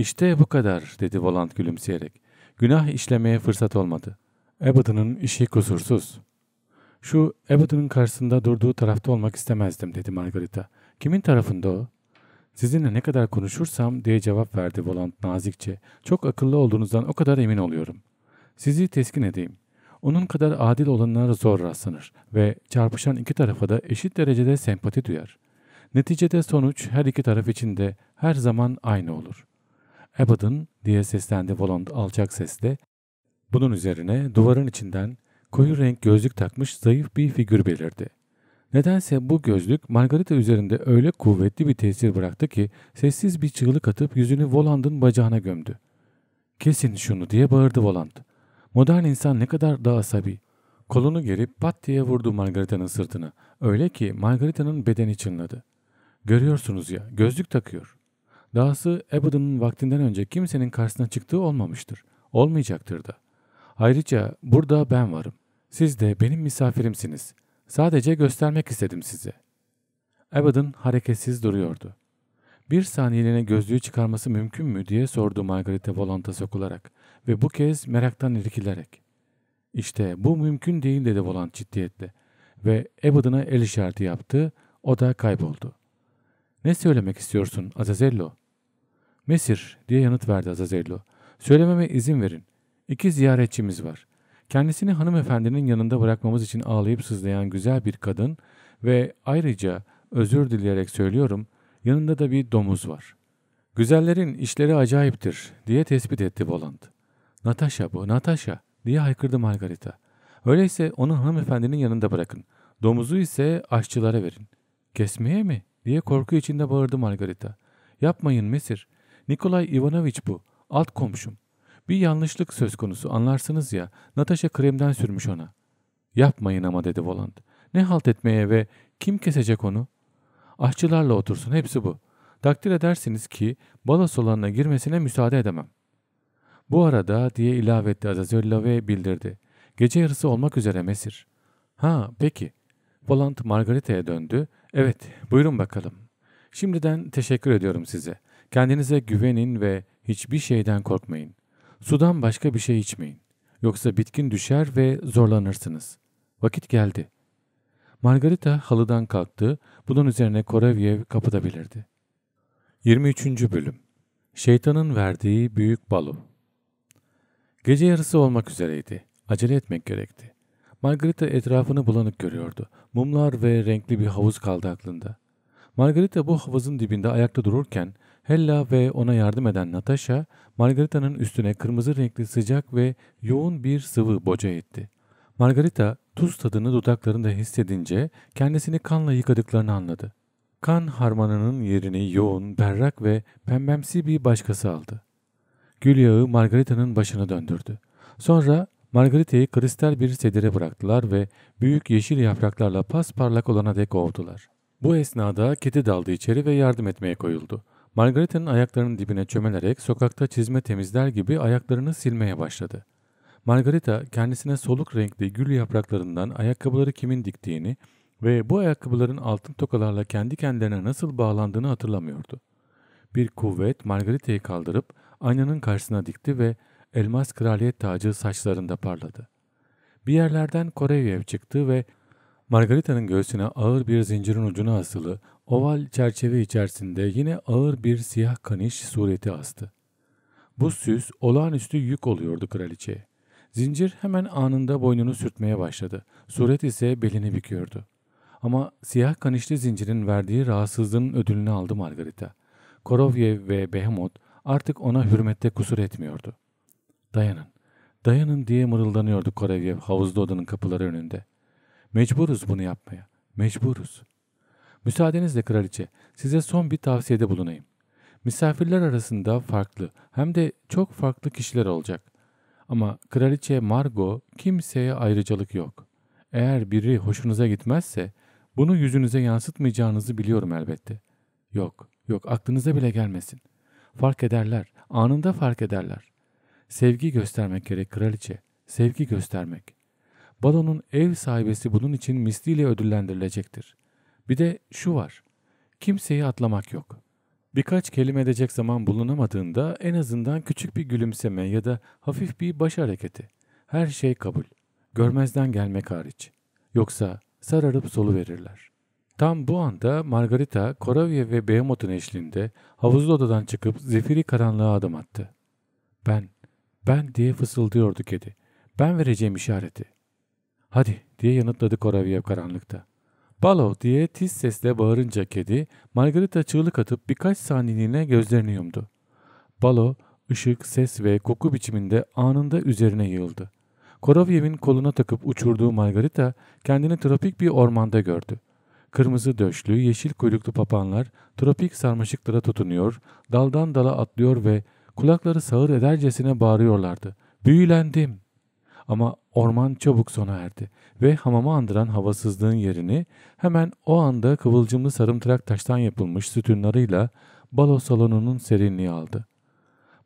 S2: İşte bu kadar dedi Volant gülümseyerek. Günah işlemeye fırsat olmadı. Abbott'ın işi kusursuz. Şu Abbott'ın karşısında durduğu tarafta olmak istemezdim dedi Margarita. Kimin tarafında o? Sizinle ne kadar konuşursam diye cevap verdi Volant nazikçe. Çok akıllı olduğunuzdan o kadar emin oluyorum. Sizi teskin edeyim. Onun kadar adil olanlar zor rastlanır ve çarpışan iki tarafa da eşit derecede sempati duyar. Neticede sonuç her iki taraf için de her zaman aynı olur. Abaddon diye seslendi Volant alçak sesle. Bunun üzerine duvarın içinden koyu renk gözlük takmış zayıf bir figür belirdi. Nedense bu gözlük Margarita üzerinde öyle kuvvetli bir tesir bıraktı ki sessiz bir çığlık atıp yüzünü Voland'ın bacağına gömdü. ''Kesin şunu!'' diye bağırdı Voland. Modern insan ne kadar daha asabi. Kolunu gerip pat diye vurdu Margarita'nın sırtına. Öyle ki Margarita'nın bedeni çınladı. ''Görüyorsunuz ya, gözlük takıyor.'' Dahası Abaddon'un vaktinden önce kimsenin karşısına çıktığı olmamıştır. Olmayacaktır da. Ayrıca burada ben varım. Siz de benim misafirimsiniz. Sadece göstermek istedim size. Abaddon hareketsiz duruyordu. Bir saniyeliğine gözlüğü çıkarması mümkün mü diye sordu Margarita volanta sokularak ve bu kez meraktan irkilerek. İşte bu mümkün değil dedi volant ciddiyetle ve Abaddon'a el işareti yaptı, o da kayboldu. Ne söylemek istiyorsun Azazello? Mesir diye yanıt verdi Azazello. Söylememe izin verin. İki ziyaretçimiz var. Kendisini hanımefendinin yanında bırakmamız için ağlayıp sızlayan güzel bir kadın ve ayrıca özür dileyerek söylüyorum yanında da bir domuz var. Güzellerin işleri acayiptir diye tespit etti Voland. Natasha bu, Natasha diye haykırdı Margarita. Öyleyse onu hanımefendinin yanında bırakın. Domuzu ise aşçılara verin. Kesmeye mi? diye korku içinde bağırdı Margarita. Yapmayın Mesir. Nikolay Ivanoviç bu. Alt komşum. Bir yanlışlık söz konusu anlarsınız ya. Natasha kremden sürmüş ona. Yapmayın ama dedi Voland. Ne halt etmeye ve kim kesecek onu? Aşçılarla otursun hepsi bu. Takdir edersiniz ki bala solanına girmesine müsaade edemem. Bu arada diye ilave etti Azazella ve bildirdi. Gece yarısı olmak üzere Mesir. Ha peki. Volant Margarita'ya döndü. Evet buyurun bakalım. Şimdiden teşekkür ediyorum size. Kendinize güvenin ve hiçbir şeyden korkmayın. Sudan başka bir şey içmeyin. Yoksa bitkin düşer ve zorlanırsınız. Vakit geldi. Margarita halıdan kalktı. Bunun üzerine Koravyev kapıda bilirdi. 23. Bölüm Şeytanın verdiği büyük balo Gece yarısı olmak üzereydi. Acele etmek gerekti. Margarita etrafını bulanık görüyordu. Mumlar ve renkli bir havuz kaldı aklında. Margarita bu havuzun dibinde ayakta dururken Hella ve ona yardım eden Natasha, Margarita'nın üstüne kırmızı renkli sıcak ve yoğun bir sıvı boca etti. Margarita tuz tadını dudaklarında hissedince kendisini kanla yıkadıklarını anladı. Kan harmanının yerini yoğun, berrak ve pembemsi bir başkası aldı. Gül yağı Margarita'nın başını döndürdü. Sonra Margarita'yı kristal bir sedire bıraktılar ve büyük yeşil yapraklarla pas parlak olana dek ovdular. Bu esnada kedi daldı içeri ve yardım etmeye koyuldu. Margareta'nın ayaklarının dibine çömelerek sokakta çizme temizler gibi ayaklarını silmeye başladı. Margareta kendisine soluk renkli gül yapraklarından ayakkabıları kimin diktiğini ve bu ayakkabıların altın tokalarla kendi kendilerine nasıl bağlandığını hatırlamıyordu. Bir kuvvet Margareta'yı kaldırıp aynanın karşısına dikti ve elmas kraliyet tacı saçlarında parladı. Bir yerlerden Koreyev çıktı ve Margareta'nın göğsüne ağır bir zincirin ucuna asılı Oval çerçeve içerisinde yine ağır bir siyah kaniş sureti astı. Bu süs olağanüstü yük oluyordu kraliçeye. Zincir hemen anında boynunu sürtmeye başladı. Suret ise belini büküyordu. Ama siyah kanişli zincirin verdiği rahatsızlığın ödülünü aldı Margarita. Korovyev ve Behemoth artık ona hürmette kusur etmiyordu. Dayanın, dayanın diye mırıldanıyordu Korovyev havuzda odanın kapıları önünde. Mecburuz bunu yapmaya, mecburuz. Müsaadenizle kraliçe, size son bir tavsiyede bulunayım. Misafirler arasında farklı hem de çok farklı kişiler olacak. Ama kraliçe Margot kimseye ayrıcalık yok. Eğer biri hoşunuza gitmezse bunu yüzünüze yansıtmayacağınızı biliyorum elbette. Yok, yok aklınıza bile gelmesin. Fark ederler, anında fark ederler. Sevgi göstermek gerek kraliçe, sevgi göstermek. Balonun ev sahibesi bunun için misliyle ödüllendirilecektir. Bir de şu var. Kimseyi atlamak yok. Birkaç kelime edecek zaman bulunamadığında en azından küçük bir gülümseme ya da hafif bir baş hareketi. Her şey kabul. Görmezden gelmek hariç. Yoksa sararıp solu verirler. Tam bu anda Margarita, Koravye ve Behemoth'un eşliğinde havuzlu odadan çıkıp zifiri karanlığa adım attı. Ben, ben diye fısıldıyordu kedi. Ben vereceğim işareti. Hadi diye yanıtladı Koravye karanlıkta. Balo diye tiz sesle bağırınca kedi, Margarita çığlık atıp birkaç saniyeliğine gözlerini yumdu. Balo, ışık, ses ve koku biçiminde anında üzerine yığıldı. Korovyev'in koluna takıp uçurduğu Margarita kendini tropik bir ormanda gördü. Kırmızı döşlü, yeşil kuyruklu papanlar tropik sarmaşıklara tutunuyor, daldan dala atlıyor ve kulakları sağır edercesine bağırıyorlardı. Büyülendim! Ama Orman çabuk sona erdi ve hamama andıran havasızlığın yerini hemen o anda kıvılcımlı sarımtırak taştan yapılmış sütunlarıyla balo salonunun serinliği aldı.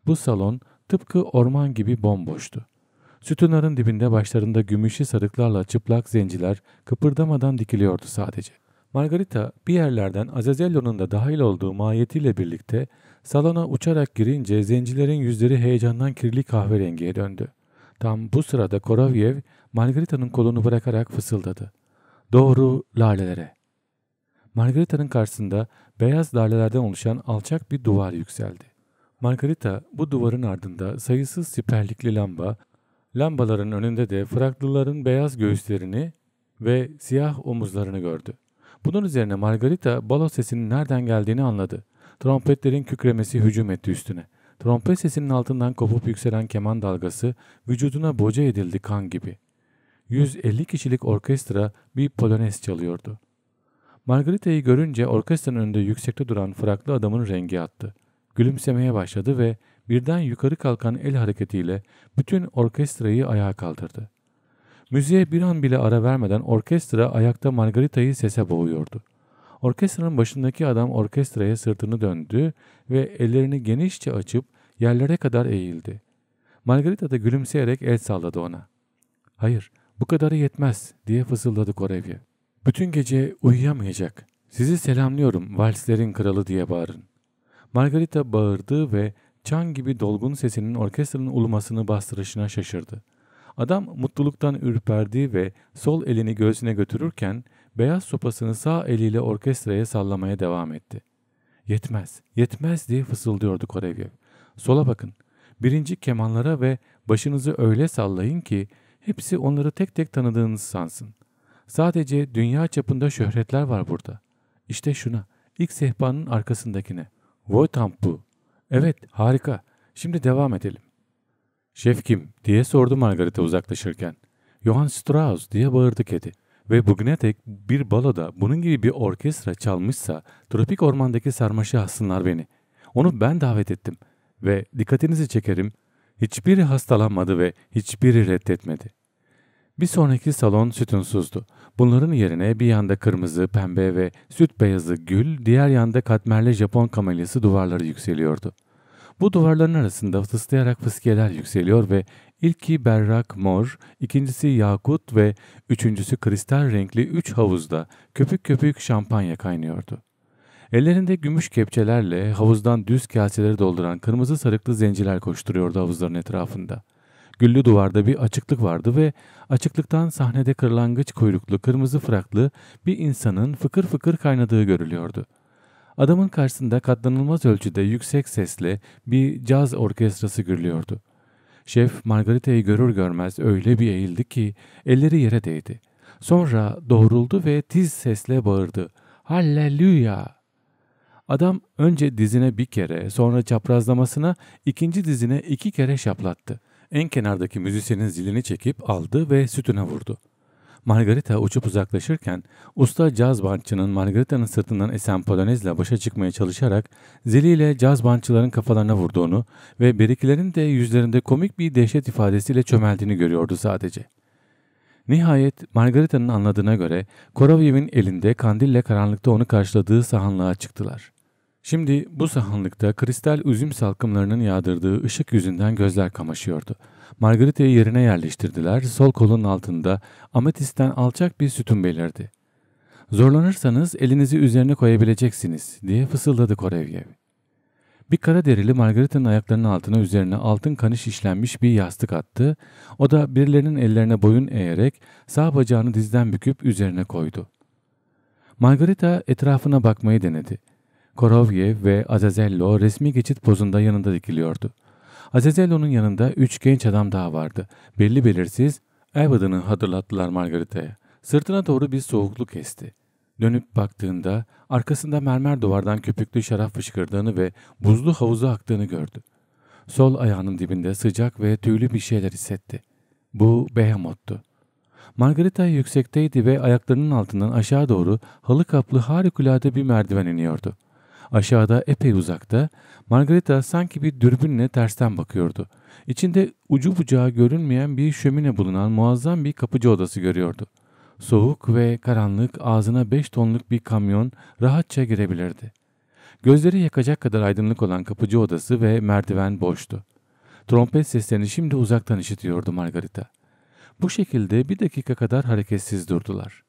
S2: Bu salon tıpkı orman gibi bomboştu. Sütunların dibinde başlarında gümüşü sarıklarla çıplak zenciler kıpırdamadan dikiliyordu sadece. Margarita bir yerlerden Azazello'nun da dahil olduğu mahiyetiyle birlikte salona uçarak girince zencilerin yüzleri heyecandan kirli kahverengiye döndü. Tam bu sırada Koravyev Margarita'nın kolunu bırakarak fısıldadı. Doğru lalelere. Margarita'nın karşısında beyaz lalelerden oluşan alçak bir duvar yükseldi. Margarita bu duvarın ardında sayısız siperlikli lamba, lambaların önünde de Fraklıların beyaz göğüslerini ve siyah omuzlarını gördü. Bunun üzerine Margarita balo sesinin nereden geldiğini anladı. Trompetlerin kükremesi hücum etti üstüne. Trompet sesinin altından kopup yükselen keman dalgası vücuduna boca edildi kan gibi. 150 kişilik orkestra bir polones çalıyordu. Margarita'yı görünce orkestranın önünde yüksekte duran fraklı adamın rengi attı. Gülümsemeye başladı ve birden yukarı kalkan el hareketiyle bütün orkestrayı ayağa kaldırdı. Müziğe bir an bile ara vermeden orkestra ayakta Margarita'yı sese boğuyordu. Orkestranın başındaki adam orkestraya sırtını döndü ve ellerini genişçe açıp yerlere kadar eğildi. Margarita da gülümseyerek el salladı ona. ''Hayır, bu kadarı yetmez.'' diye fısıldadı Korevye. ''Bütün gece uyuyamayacak. Sizi selamlıyorum, valslerin kralı.'' diye bağırın. Margarita bağırdı ve çan gibi dolgun sesinin orkestranın ulumasını bastırışına şaşırdı. Adam mutluluktan ürperdi ve sol elini göğsüne götürürken beyaz sopasını sağ eliyle orkestraya sallamaya devam etti. Yetmez, yetmez diye fısıldıyordu Korevyev. Sola bakın, birinci kemanlara ve başınızı öyle sallayın ki hepsi onları tek tek tanıdığınız sansın. Sadece dünya çapında şöhretler var burada. İşte şuna, ilk sehpanın arkasındakine. Voytamp bu. Evet, harika. Şimdi devam edelim. Şef kim diye sordu Margarita uzaklaşırken. Johann Strauss diye bağırdı kedi. Ve bugüne dek bir baloda bunun gibi bir orkestra çalmışsa tropik ormandaki sarmaşa alsınlar beni. Onu ben davet ettim ve dikkatinizi çekerim hiçbiri hastalanmadı ve hiçbiri reddetmedi. Bir sonraki salon sütunsuzdu. Bunların yerine bir yanda kırmızı, pembe ve süt beyazı gül, diğer yanda katmerli Japon kamelyası duvarları yükseliyordu. Bu duvarların arasında fısıldayarak fıskiyeler yükseliyor ve ilki berrak mor, ikincisi yakut ve üçüncüsü kristal renkli üç havuzda köpük köpük şampanya kaynıyordu. Ellerinde gümüş kepçelerle havuzdan düz kaseleri dolduran kırmızı sarıklı zenciler koşturuyordu havuzların etrafında. Güllü duvarda bir açıklık vardı ve açıklıktan sahnede kırlangıç kuyruklu kırmızı fraklı bir insanın fıkır fıkır kaynadığı görülüyordu.'' Adamın karşısında katlanılmaz ölçüde yüksek sesle bir caz orkestrası gürlüyordu. Şef Margarita'yı görür görmez öyle bir eğildi ki elleri yere değdi. Sonra doğruldu ve tiz sesle bağırdı. Halleluya! Adam önce dizine bir kere, sonra çaprazlamasına, ikinci dizine iki kere şaplattı. En kenardaki müzisyenin zilini çekip aldı ve sütüne vurdu.'' Margarita uçup uzaklaşırken usta caz bandçının Margarita'nın sırtından esen polonezle başa çıkmaya çalışarak ziliyle caz bandçıların kafalarına vurduğunu ve birikilerin de yüzlerinde komik bir dehşet ifadesiyle çömeldiğini görüyordu sadece. Nihayet Margarita'nın anladığına göre Koravyev'in elinde kandille karanlıkta onu karşıladığı sahanlığa çıktılar. Şimdi bu sahanlıkta kristal üzüm salkımlarının yağdırdığı ışık yüzünden gözler kamaşıyordu. Margarita'yı yerine yerleştirdiler, sol kolun altında ametisten alçak bir sütun belirdi. Zorlanırsanız elinizi üzerine koyabileceksiniz diye fısıldadı Korevyev. Bir kara derili Margarita'nın ayaklarının altına üzerine altın kanış işlenmiş bir yastık attı. O da birilerinin ellerine boyun eğerek sağ bacağını dizden büküp üzerine koydu. Margarita etrafına bakmayı denedi. Korovye ve Azazello resmi geçit pozunda yanında dikiliyordu. Azazello'nun yanında üç genç adam daha vardı. Belli belirsiz Elvadın'ı hatırlattılar Margaritaya. Sırtına doğru bir soğukluk esti. Dönüp baktığında arkasında mermer duvardan köpüklü şarap fışkırdığını ve buzlu havuza aktığını gördü. Sol ayağının dibinde sıcak ve tüylü bir şeyler hissetti. Bu behemottu. Margarita yüksekteydi ve ayaklarının altından aşağı doğru halı kaplı harikulade bir merdiven iniyordu. Aşağıda epey uzakta Margareta sanki bir dürbünle tersten bakıyordu. İçinde ucu bucağı görünmeyen bir şömine bulunan muazzam bir kapıcı odası görüyordu. Soğuk ve karanlık ağzına 5 tonluk bir kamyon rahatça girebilirdi. Gözleri yakacak kadar aydınlık olan kapıcı odası ve merdiven boştu. Trompet seslerini şimdi uzaktan işitiyordu Margarita. Bu şekilde bir dakika kadar hareketsiz durdular.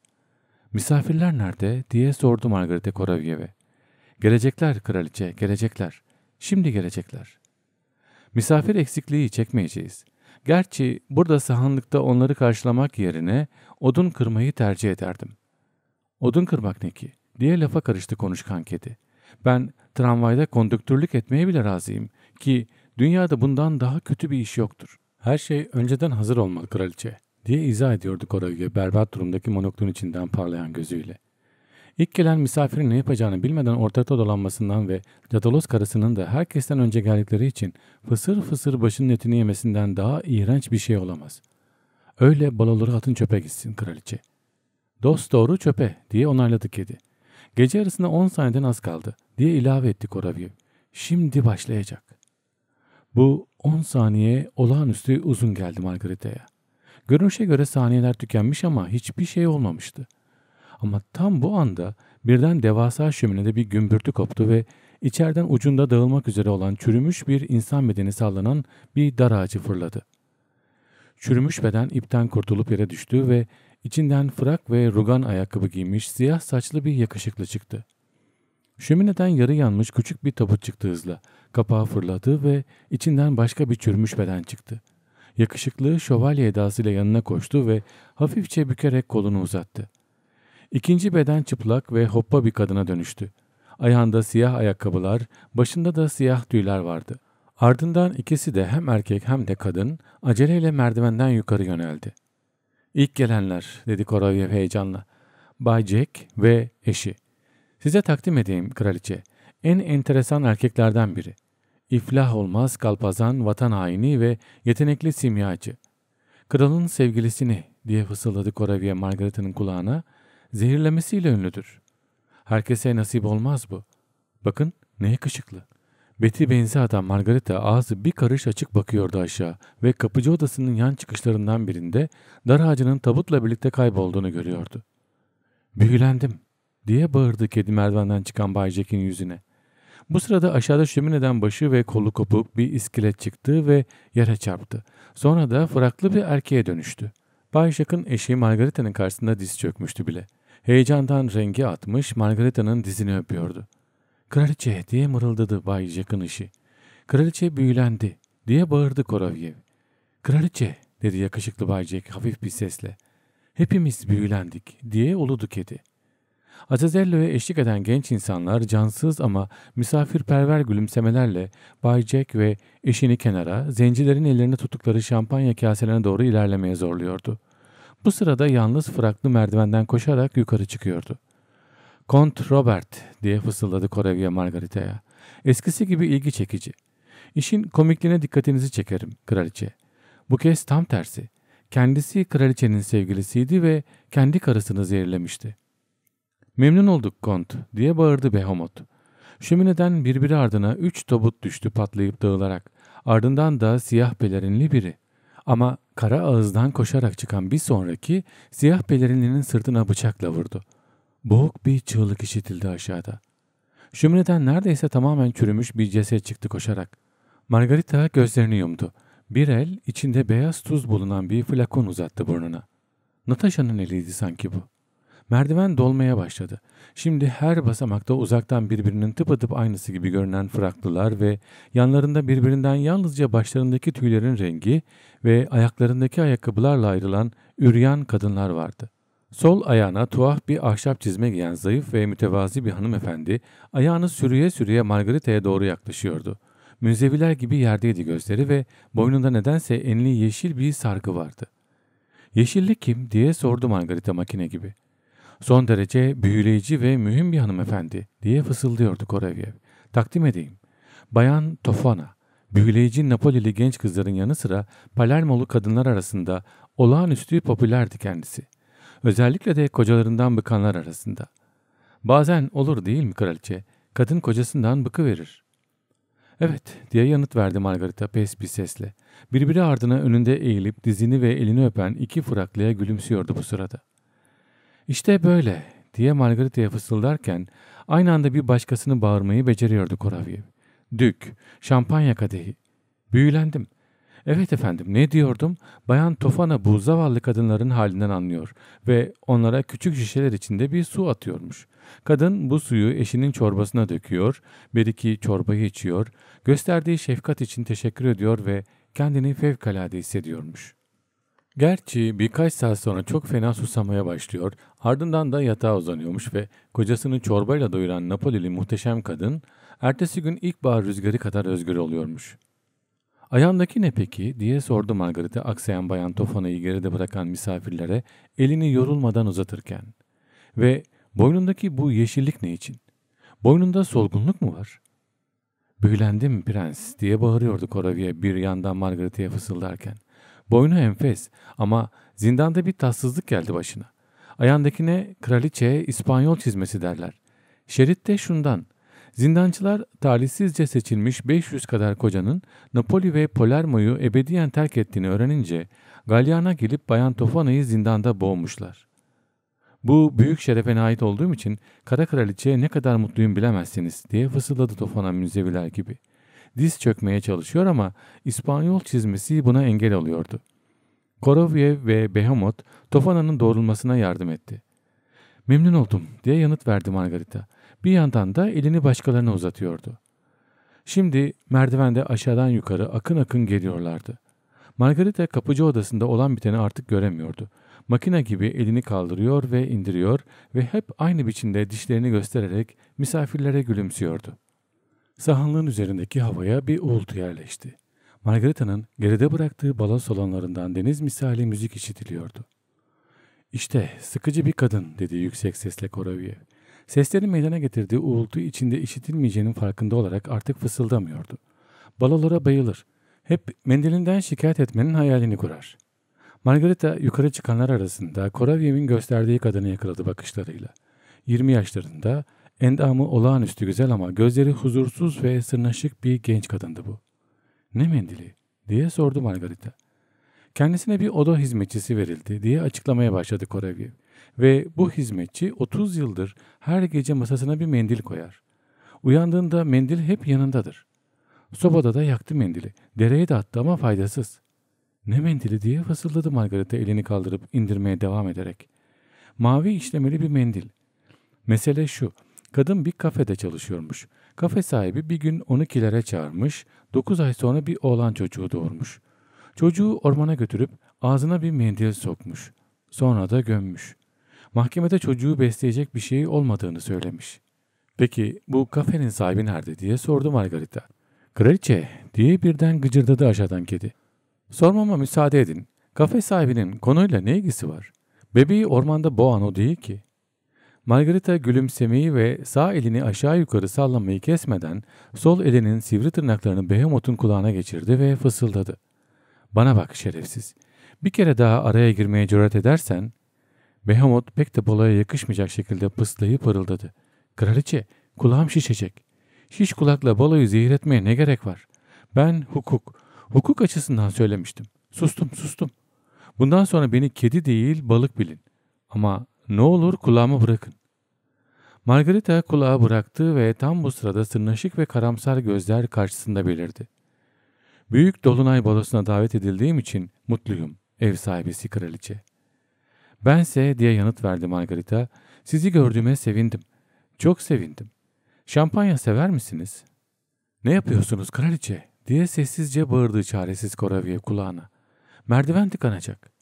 S2: Misafirler nerede diye sordu Margarita Koravyev'e. Gelecekler kraliçe, gelecekler. Şimdi gelecekler. Misafir eksikliği çekmeyeceğiz. Gerçi burada sahanlıkta onları karşılamak yerine odun kırmayı tercih ederdim. Odun kırmak ne ki? diye lafa karıştı konuşkan kedi. Ben tramvayda kondüktörlük etmeye bile razıyım ki dünyada bundan daha kötü bir iş yoktur. Her şey önceden hazır olmalı kraliçe diye izah ediyordu Koray'ı berbat durumdaki monoklun içinden parlayan gözüyle. İlk gelen misafirin ne yapacağını bilmeden ortada dolanmasından ve Cadalos karısının da herkesten önce geldikleri için fısır fısır başının etini yemesinden daha iğrenç bir şey olamaz. Öyle baloları atın çöpe gitsin kraliçe. Dost doğru çöpe diye onayladı kedi. Gece arasında 10 saniyeden az kaldı diye ilave etti Koravyev. Şimdi başlayacak. Bu 10 saniye olağanüstü uzun geldi Margareta'ya. Görünüşe göre saniyeler tükenmiş ama hiçbir şey olmamıştı. Ama tam bu anda birden devasa şöminede bir gümbürtü koptu ve içeriden ucunda dağılmak üzere olan çürümüş bir insan bedeni sallanan bir dar ağacı fırladı. Çürümüş beden ipten kurtulup yere düştü ve içinden frak ve rugan ayakkabı giymiş siyah saçlı bir yakışıklı çıktı. Şömineden yarı yanmış küçük bir tabut çıktı hızla. Kapağı fırladı ve içinden başka bir çürümüş beden çıktı. Yakışıklı şövalye edasıyla yanına koştu ve hafifçe bükerek kolunu uzattı. İkinci beden çıplak ve hoppa bir kadına dönüştü. Ayağında siyah ayakkabılar, başında da siyah tüyler vardı. Ardından ikisi de hem erkek hem de kadın aceleyle merdivenden yukarı yöneldi. İlk gelenler dedi Koravyev heyecanla. Bay Jack ve eşi. Size takdim edeyim kraliçe. En enteresan erkeklerden biri. İflah olmaz kalpazan vatan haini ve yetenekli simyacı. Kralın sevgilisini diye fısıldadı Koravye Margaret'ın kulağına zehirlemesiyle ünlüdür. Herkese nasip olmaz bu. Bakın ne yakışıklı. Betty benzi adam Margarita ağzı bir karış açık bakıyordu aşağı ve kapıcı odasının yan çıkışlarından birinde dar ağacının tabutla birlikte kaybolduğunu görüyordu. Büyülendim diye bağırdı kedi merdivenden çıkan Bay Jack'in yüzüne. Bu sırada aşağıda şömineden başı ve kolu kopuk bir iskelet çıktı ve yere çarptı. Sonra da fıraklı bir erkeğe dönüştü. Bay Jack'ın eşi Margarita'nın karşısında diz çökmüştü bile. Heyecandan rengi atmış Margareta'nın dizini öpüyordu. Kraliçe diye mırıldadı Bay Jack'ın işi. Kraliçe büyülendi diye bağırdı Koravyev. Kraliçe dedi yakışıklı Bay Jack hafif bir sesle. Hepimiz büyülendik diye uludu kedi. Azazello'ya eşlik eden genç insanlar cansız ama misafirperver gülümsemelerle Bay Jack ve eşini kenara, zencilerin ellerine tuttukları şampanya kaselerine doğru ilerlemeye zorluyordu. Bu sırada yalnız fıraklı merdivenden koşarak yukarı çıkıyordu. Kont Robert diye fısıldadı Korevya Margarita'ya. Eskisi gibi ilgi çekici. İşin komikliğine dikkatinizi çekerim kraliçe. Bu kez tam tersi. Kendisi kraliçenin sevgilisiydi ve kendi karısını zehirlemişti. Memnun olduk kont diye bağırdı Behomot. Şömineden birbiri ardına üç tabut düştü patlayıp dağılarak. Ardından da siyah pelerinli biri. Ama kara ağızdan koşarak çıkan bir sonraki siyah pelerinlinin sırtına bıçakla vurdu. Boğuk bir çığlık işitildi aşağıda. Şömineden neredeyse tamamen çürümüş bir ceset çıktı koşarak. Margarita gözlerini yumdu. Bir el içinde beyaz tuz bulunan bir flakon uzattı burnuna. Natasha'nın eliydi sanki bu. Merdiven dolmaya başladı. Şimdi her basamakta uzaktan birbirinin tıpatıp aynısı gibi görünen fraklılar ve yanlarında birbirinden yalnızca başlarındaki tüylerin rengi ve ayaklarındaki ayakkabılarla ayrılan üryan kadınlar vardı. Sol ayağına tuhaf bir ahşap çizme giyen zayıf ve mütevazi bir hanımefendi ayağını sürüye sürüye Margarita'ya doğru yaklaşıyordu. Münzeviler gibi yerdeydi gözleri ve boynunda nedense enli yeşil bir sargı vardı. Yeşillik kim diye sordu Margarita makine gibi. Son derece büyüleyici ve mühim bir hanımefendi diye fısıldıyordu Koravyev. Takdim edeyim. Bayan Tofana, büyüleyici Napolili genç kızların yanı sıra Palermolu kadınlar arasında olağanüstü popülerdi kendisi. Özellikle de kocalarından bıkanlar arasında. Bazen olur değil mi kraliçe? Kadın kocasından verir. Evet diye yanıt verdi Margarita pes bir sesle. Birbiri ardına önünde eğilip dizini ve elini öpen iki fıraklıya gülümsüyordu bu sırada. İşte böyle diye Margareta'ya fısıldarken aynı anda bir başkasını bağırmayı beceriyordu Koravyev. Dük, şampanya kadehi. Büyülendim. Evet efendim ne diyordum? Bayan Tofana bu zavallı kadınların halinden anlıyor ve onlara küçük şişeler içinde bir su atıyormuş. Kadın bu suyu eşinin çorbasına döküyor, bir iki çorbayı içiyor, gösterdiği şefkat için teşekkür ediyor ve kendini fevkalade hissediyormuş. Gerçi birkaç saat sonra çok fena susamaya başlıyor Ardından da yatağa uzanıyormuş ve kocasını çorbayla doyuran Napolili muhteşem kadın, ertesi gün ilkbahar rüzgarı kadar özgür oluyormuş. Ayağındaki ne peki diye sordu Margarita aksayan bayan Tofana'yı geride bırakan misafirlere elini yorulmadan uzatırken. Ve boynundaki bu yeşillik ne için? Boynunda solgunluk mu var? Büyülendim prens diye bağırıyordu Koraviye bir yandan Margareta'ya fısıldarken. Boynu enfes ama zindanda bir tatsızlık geldi başına. Ayağındakine kraliçe İspanyol çizmesi derler. Şerit de şundan. Zindancılar talihsizce seçilmiş 500 kadar kocanın Napoli ve Palermo'yu ebediyen terk ettiğini öğrenince Galyana gelip Bayan Tofana'yı zindanda boğmuşlar. Bu büyük şerefe ait olduğum için kara kraliçeye ne kadar mutluyum bilemezsiniz diye fısıldadı Tofana münzeviler gibi. Diz çökmeye çalışıyor ama İspanyol çizmesi buna engel oluyordu.'' Korovyev ve Behemoth Tofana'nın doğrulmasına yardım etti. Memnun oldum diye yanıt verdi Margarita. Bir yandan da elini başkalarına uzatıyordu. Şimdi merdivende aşağıdan yukarı akın akın geliyorlardı. Margarita kapıcı odasında olan biteni artık göremiyordu. Makine gibi elini kaldırıyor ve indiriyor ve hep aynı biçimde dişlerini göstererek misafirlere gülümsüyordu. Sahanlığın üzerindeki havaya bir uğultu yerleşti. Margareta'nın geride bıraktığı balo salonlarından deniz misali müzik işitiliyordu. İşte sıkıcı bir kadın dedi yüksek sesle Korovyev. Seslerin meydana getirdiği uğultu içinde işitilmeyeceğinin farkında olarak artık fısıldamıyordu. Balolara bayılır. Hep mendilinden şikayet etmenin hayalini kurar. Margarita yukarı çıkanlar arasında Koravyev'in gösterdiği kadını yakaladı bakışlarıyla. 20 yaşlarında, endamı olağanüstü güzel ama gözleri huzursuz ve sırnaşık bir genç kadındı bu. Ne mendili? diye sordu Margarita. Kendisine bir oda hizmetçisi verildi diye açıklamaya başladı Korevi Ve bu hizmetçi 30 yıldır her gece masasına bir mendil koyar. Uyandığında mendil hep yanındadır. Sobada da yaktı mendili. Dereye de attı ama faydasız. Ne mendili diye fısıldadı Margarita elini kaldırıp indirmeye devam ederek. Mavi işlemeli bir mendil. Mesele şu. Kadın bir kafede çalışıyormuş. Kafe sahibi bir gün onu kilere çağırmış, 9 ay sonra bir oğlan çocuğu doğurmuş. Çocuğu ormana götürüp ağzına bir mendil sokmuş. Sonra da gömmüş. Mahkemede çocuğu besleyecek bir şey olmadığını söylemiş. Peki bu kafenin sahibi nerede diye sordu Margarita. Kraliçe diye birden gıcırdadı aşağıdan kedi. Sormama müsaade edin. Kafe sahibinin konuyla ne ilgisi var? Bebeği ormanda boğan o değil ki. Margarita gülümsemeyi ve sağ elini aşağı yukarı sallamayı kesmeden sol elinin sivri tırnaklarını Behemoth'un kulağına geçirdi ve fısıldadı. Bana bak şerefsiz. Bir kere daha araya girmeye cüret edersen... Behemoth pek de bolaya yakışmayacak şekilde pıslayıp pırıldadı. Kraliçe, kulağım şişecek. Şiş kulakla balayı zehir etmeye ne gerek var? Ben hukuk, hukuk açısından söylemiştim. Sustum, sustum. Bundan sonra beni kedi değil balık bilin. Ama ne olur kulağımı bırakın. Margarita kulağı bıraktı ve tam bu sırada sırnaşık ve karamsar gözler karşısında belirdi. Büyük Dolunay balosuna davet edildiğim için mutluyum, ev sahibesi kraliçe. Bense diye yanıt verdi Margarita, sizi gördüğüme sevindim. Çok sevindim. Şampanya sever misiniz? Ne yapıyorsunuz kraliçe diye sessizce bağırdı çaresiz Koraviye kulağına. Merdiven tıkanacak.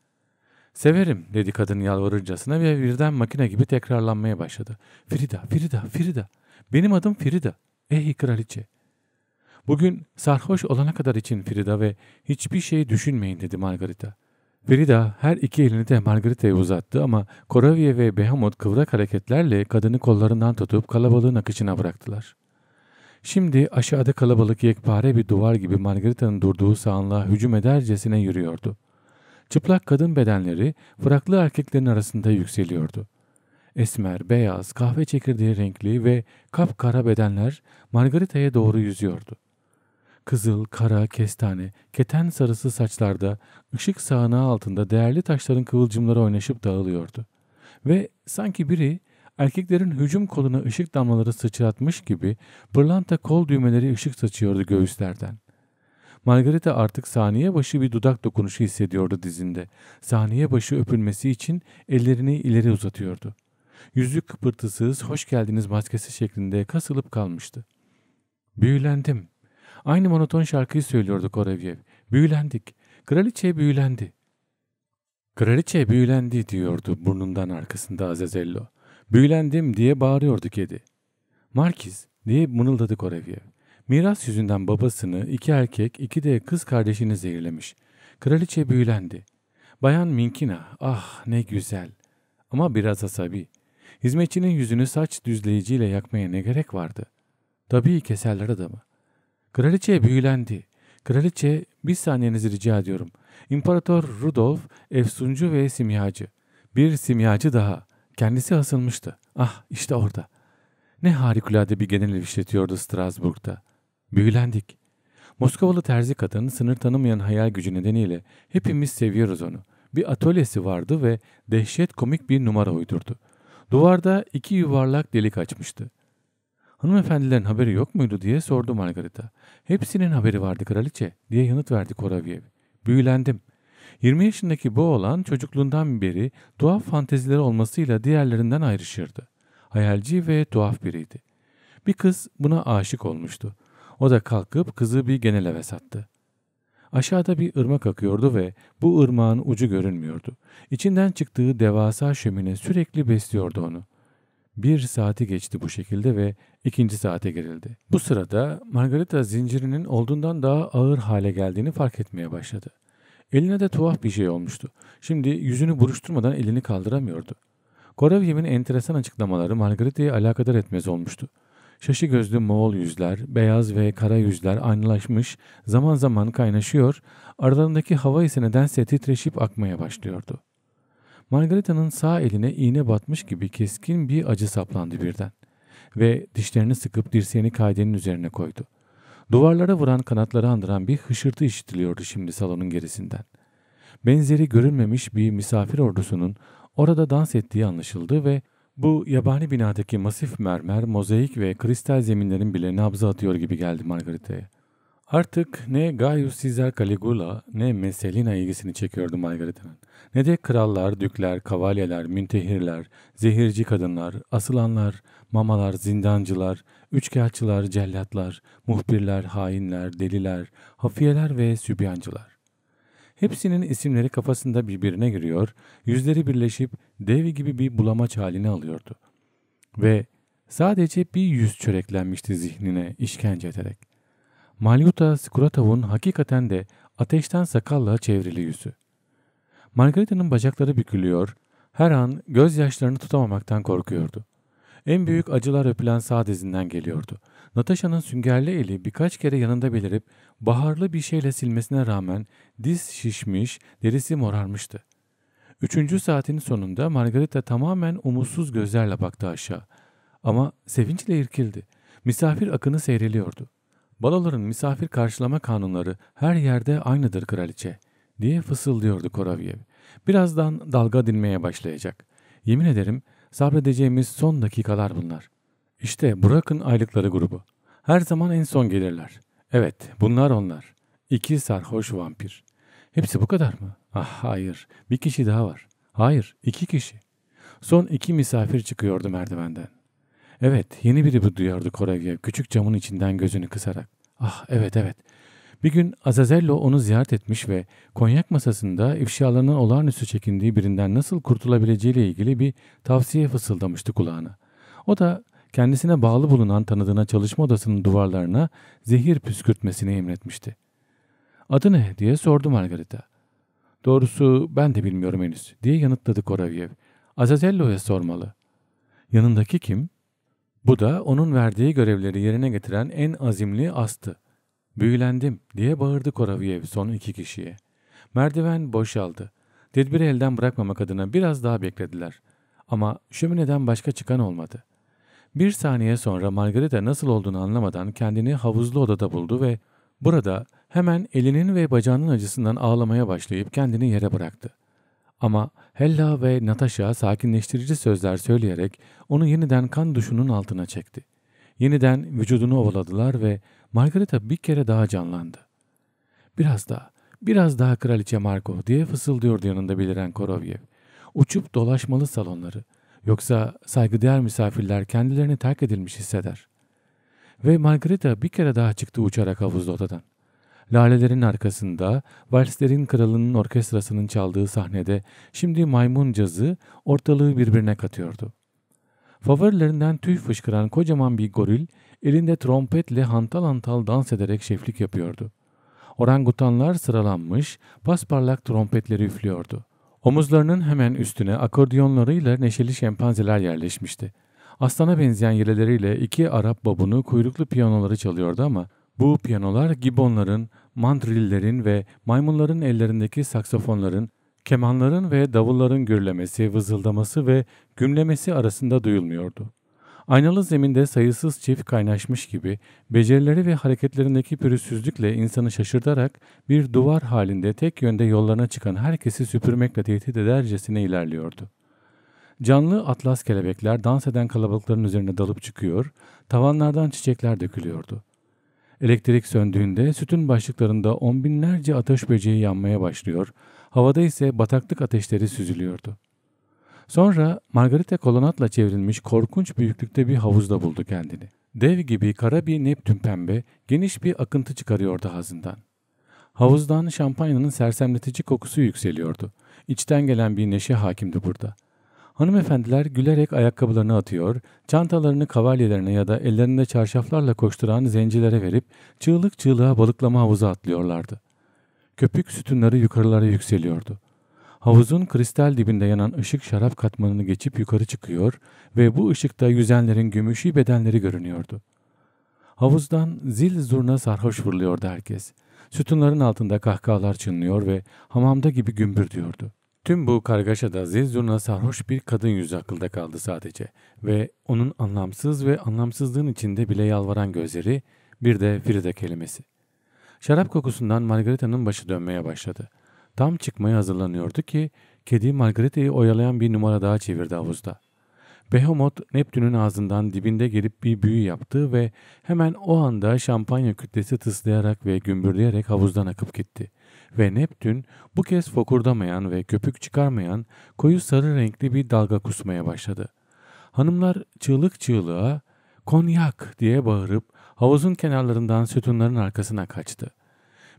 S2: Severim dedi kadın yalvarırcasına ve birden makine gibi tekrarlanmaya başladı. Frida, Frida, Frida. Benim adım Frida. Ey kraliçe. Bugün sarhoş olana kadar için Frida ve hiçbir şey düşünmeyin dedi Margarita. Frida her iki elini de Margarita'ya uzattı ama Koravye ve Behamot kıvrak hareketlerle kadını kollarından tutup kalabalığın akışına bıraktılar. Şimdi aşağıda kalabalık yekpare bir duvar gibi Margarita'nın durduğu sahanlığa hücum edercesine yürüyordu. Çıplak kadın bedenleri fraklı erkeklerin arasında yükseliyordu. Esmer, beyaz, kahve çekirdeği renkli ve kapkara bedenler Margarita'ya doğru yüzüyordu. Kızıl, kara, kestane, keten sarısı saçlarda ışık sağanağı altında değerli taşların kıvılcımları oynaşıp dağılıyordu. Ve sanki biri erkeklerin hücum koluna ışık damlaları sıçratmış gibi pırlanta kol düğmeleri ışık saçıyordu göğüslerden. Margarita artık saniye başı bir dudak dokunuşu hissediyordu dizinde. Saniye başı öpülmesi için ellerini ileri uzatıyordu. Yüzük kıpırtısız hoş geldiniz maskesi şeklinde kasılıp kalmıştı. Büyülendim. Aynı monoton şarkıyı söylüyordu Koravyev. Büyülendik. Kraliçe büyülendi. Kraliçe büyülendi diyordu burnundan arkasında Azazello. Büyülendim diye bağırıyordu kedi. Markiz diye mınıldadı Koravyev. Miras yüzünden babasını, iki erkek, iki de kız kardeşini zehirlemiş. Kraliçe büyülendi. Bayan Minkina, ah ne güzel. Ama biraz asabi. Hizmetçinin yüzünü saç düzleyiciyle yakmaya ne gerek vardı? Tabii keserler adamı. Kraliçe büyülendi. Kraliçe, bir saniyenizi rica ediyorum. İmparator Rudolf, efsuncu ve simyacı. Bir simyacı daha. Kendisi asılmıştı. Ah işte orada. Ne harikulade bir genel işletiyordu Strasbourg'da. Büyülendik. Moskovalı terzi kadının sınır tanımayan hayal gücü nedeniyle hepimiz seviyoruz onu. Bir atölyesi vardı ve dehşet komik bir numara uydurdu. Duvarda iki yuvarlak delik açmıştı. Hanımefendilerin haberi yok muydu diye sordu Margarita. Hepsinin haberi vardı kraliçe diye yanıt verdi Koravyev. Büyülendim. 20 yaşındaki bu olan çocukluğundan beri tuhaf fantezileri olmasıyla diğerlerinden ayrışırdı. Hayalci ve tuhaf biriydi. Bir kız buna aşık olmuştu. O da kalkıp kızı bir genel eve sattı. Aşağıda bir ırmak akıyordu ve bu ırmağın ucu görünmüyordu. İçinden çıktığı devasa şömine sürekli besliyordu onu. Bir saati geçti bu şekilde ve ikinci saate girildi. Bu sırada Margarita zincirinin olduğundan daha ağır hale geldiğini fark etmeye başladı. Eline de tuhaf bir şey olmuştu. Şimdi yüzünü buruşturmadan elini kaldıramıyordu. Koravyev'in enteresan açıklamaları Margarita'yı alakadar etmez olmuştu. Şaşı gözlü Moğol yüzler, beyaz ve kara yüzler aynılaşmış, zaman zaman kaynaşıyor, aralarındaki hava ise nedense titreşip akmaya başlıyordu. Margarita'nın sağ eline iğne batmış gibi keskin bir acı saplandı birden ve dişlerini sıkıp dirseğini kaydenin üzerine koydu. Duvarlara vuran kanatları andıran bir hışırtı işitiliyordu şimdi salonun gerisinden. Benzeri görünmemiş bir misafir ordusunun orada dans ettiği anlaşıldı ve bu yabani binadaki masif mermer, mozaik ve kristal zeminlerin bile nabzı atıyor gibi geldi Margareta'ya. Artık ne Gaius Caesar Caligula ne Messalina ilgisini çekiyordu Margareta'nın. Ne de krallar, dükler, kavalyeler, müntehirler, zehirci kadınlar, asılanlar, mamalar, zindancılar, üçkağıtçılar, cellatlar, muhbirler, hainler, deliler, hafiyeler ve sübyancılar. Hepsinin isimleri kafasında birbirine giriyor, yüzleri birleşip dev gibi bir bulamaç halini alıyordu. Ve sadece bir yüz çöreklenmişti zihnine işkence ederek. Malyuta Skuratov'un hakikaten de ateşten sakalla çevrili yüzü. Margarita'nın bacakları bükülüyor, her an gözyaşlarını tutamamaktan korkuyordu. En büyük acılar öpülen sağ dizinden geliyordu. Natasha'nın süngerli eli birkaç kere yanında belirip baharlı bir şeyle silmesine rağmen diz şişmiş, derisi morarmıştı. Üçüncü saatin sonunda Margarita tamamen umutsuz gözlerle baktı aşağı. Ama sevinçle irkildi. Misafir akını seyreliyordu. Balaların misafir karşılama kanunları her yerde aynıdır kraliçe diye fısıldıyordu Koravyev. Birazdan dalga dinmeye başlayacak. Yemin ederim sabredeceğimiz son dakikalar bunlar. İşte bırakın aylıkları grubu. Her zaman en son gelirler. Evet, bunlar onlar. İki sarhoş vampir. Hepsi bu kadar mı? Ah hayır, bir kişi daha var. Hayır, iki kişi. Son iki misafir çıkıyordu merdivenden. Evet, yeni biri bu duyardı Koravyev küçük camın içinden gözünü kısarak. Ah evet evet. Bir gün Azazello onu ziyaret etmiş ve konyak masasında ifşalarının olağanüstü çekindiği birinden nasıl kurtulabileceğiyle ilgili bir tavsiye fısıldamıştı kulağına. O da kendisine bağlı bulunan tanıdığına çalışma odasının duvarlarına zehir püskürtmesini emretmişti. Adı ne diye sordu Margarita. Doğrusu ben de bilmiyorum henüz diye yanıtladı Koravyev. Azazello'ya sormalı. Yanındaki kim? Bu da onun verdiği görevleri yerine getiren en azimli astı. Büyülendim diye bağırdı Koravyev son iki kişiye. Merdiven boşaldı. Tedbiri elden bırakmamak adına biraz daha beklediler. Ama şömineden başka çıkan olmadı.'' Bir saniye sonra Margarita nasıl olduğunu anlamadan kendini havuzlu odada buldu ve burada hemen elinin ve bacağının acısından ağlamaya başlayıp kendini yere bıraktı. Ama Hella ve Natasha sakinleştirici sözler söyleyerek onu yeniden kan duşunun altına çekti. Yeniden vücudunu ovaladılar ve Margarita bir kere daha canlandı. Biraz daha, biraz daha kraliçe Marco diye fısıldıyordu yanında beliren Korovyev. Uçup dolaşmalı salonları, Yoksa saygıdeğer misafirler kendilerini terk edilmiş hisseder. Ve Margarita bir kere daha çıktı uçarak havuzlu odadan. Lalelerin arkasında, valslerin kralının orkestrasının çaldığı sahnede şimdi maymun cazı ortalığı birbirine katıyordu. Favorilerinden tüy fışkıran kocaman bir goril elinde trompetle hantal hantal dans ederek şeflik yapıyordu. Orangutanlar sıralanmış, pasparlak trompetleri üflüyordu. Omuzlarının hemen üstüne akordiyonlarıyla neşeli şempanzeler yerleşmişti. Aslana benzeyen yeleleriyle iki Arap babunu kuyruklu piyanoları çalıyordu ama bu piyanolar gibonların, mandrillerin ve maymunların ellerindeki saksafonların, kemanların ve davulların gürlemesi, vızıldaması ve gümlemesi arasında duyulmuyordu. Aynalı zeminde sayısız çift kaynaşmış gibi becerileri ve hareketlerindeki pürüzsüzlükle insanı şaşırtarak bir duvar halinde tek yönde yollarına çıkan herkesi süpürmekle tehdit edercesine ilerliyordu. Canlı atlas kelebekler dans eden kalabalıkların üzerine dalıp çıkıyor, tavanlardan çiçekler dökülüyordu. Elektrik söndüğünde sütün başlıklarında on binlerce ateş böceği yanmaya başlıyor, havada ise bataklık ateşleri süzülüyordu. Sonra Margarita kolonatla çevrilmiş korkunç büyüklükte bir havuzda buldu kendini. Dev gibi kara bir Neptün pembe geniş bir akıntı çıkarıyordu ağzından. Havuzdan şampanyanın sersemletici kokusu yükseliyordu. İçten gelen bir neşe hakimdi burada. Hanımefendiler gülerek ayakkabılarını atıyor, çantalarını kavalyelerine ya da ellerinde çarşaflarla koşturan zencilere verip çığlık çığlığa balıklama havuza atlıyorlardı. Köpük sütunları yukarılara yükseliyordu. Havuzun kristal dibinde yanan ışık şarap katmanını geçip yukarı çıkıyor ve bu ışıkta yüzenlerin gümüşü bedenleri görünüyordu. Havuzdan zil zurna sarhoş vuruluyordu herkes. Sütunların altında kahkahalar çınlıyor ve hamamda gibi gümbür Tüm bu kargaşada zil zurna sarhoş bir kadın yüzü akılda kaldı sadece ve onun anlamsız ve anlamsızlığın içinde bile yalvaran gözleri bir de Frida kelimesi. Şarap kokusundan Margareta'nın başı dönmeye başladı. Tam çıkmaya hazırlanıyordu ki kedi Margareta'yı oyalayan bir numara daha çevirdi havuzda. Behemoth Neptün'ün ağzından dibinde gelip bir büyü yaptı ve hemen o anda şampanya kütlesi tıslayarak ve gümbürleyerek havuzdan akıp gitti. Ve Neptün bu kez fokurdamayan ve köpük çıkarmayan koyu sarı renkli bir dalga kusmaya başladı. Hanımlar çığlık çığlığa konyak diye bağırıp havuzun kenarlarından sütunların arkasına kaçtı.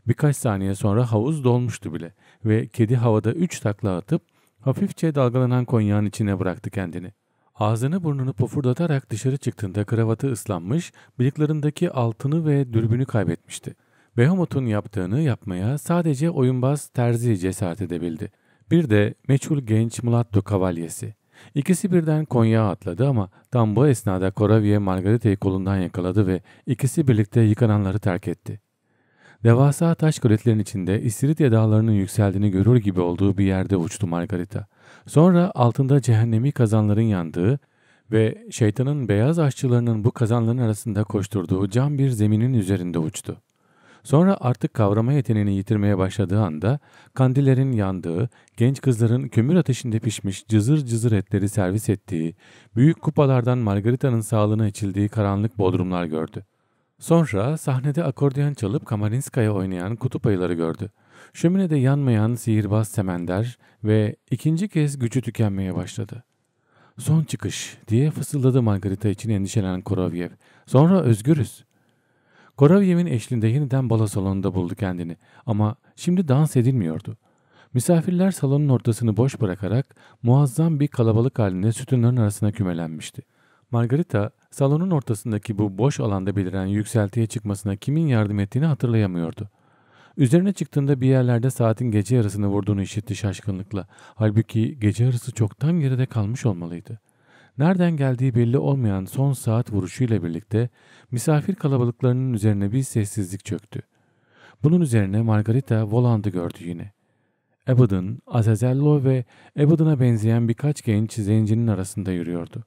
S2: Birkaç saniye sonra havuz dolmuştu bile ve kedi havada üç takla atıp hafifçe dalgalanan konyağın içine bıraktı kendini. Ağzını burnunu pofurdatarak dışarı çıktığında kravatı ıslanmış, bıyıklarındaki altını ve dürbünü kaybetmişti. Behemoth'un yaptığını yapmaya sadece oyunbaz terzi cesaret edebildi. Bir de meçhul genç Mulatto kavalyesi. İkisi birden Konya'ya atladı ama tam bu esnada Koravye Margarita'yı kolundan yakaladı ve ikisi birlikte yıkananları terk etti. Devasa taş kuletlerin içinde İstiridye dağlarının yükseldiğini görür gibi olduğu bir yerde uçtu Margarita. Sonra altında cehennemi kazanların yandığı ve şeytanın beyaz aşçılarının bu kazanların arasında koşturduğu cam bir zeminin üzerinde uçtu. Sonra artık kavrama yeteneğini yitirmeye başladığı anda kandillerin yandığı, genç kızların kömür ateşinde pişmiş cızır cızır etleri servis ettiği, büyük kupalardan Margarita'nın sağlığına içildiği karanlık bodrumlar gördü. Sonra sahnede akordeon çalıp Kamarinska'ya oynayan kutup ayıları gördü. Şöminede yanmayan sihirbaz Semender ve ikinci kez gücü tükenmeye başladı. Son çıkış diye fısıldadı Margarita için endişelenen Koravyev. Sonra özgürüz. Koravyev'in eşliğinde yeniden bala salonunda buldu kendini ama şimdi dans edilmiyordu. Misafirler salonun ortasını boş bırakarak muazzam bir kalabalık halinde sütunların arasına kümelenmişti. Margarita salonun ortasındaki bu boş alanda beliren yükseltiye çıkmasına kimin yardım ettiğini hatırlayamıyordu. Üzerine çıktığında bir yerlerde saatin gece yarısını vurduğunu işitti şaşkınlıkla. Halbuki gece yarısı çoktan geride kalmış olmalıydı. Nereden geldiği belli olmayan son saat vuruşuyla birlikte misafir kalabalıklarının üzerine bir sessizlik çöktü. Bunun üzerine Margarita Voland'ı gördü yine. Abaddon, Azazello ve Abaddon'a benzeyen birkaç genç zencinin arasında yürüyordu.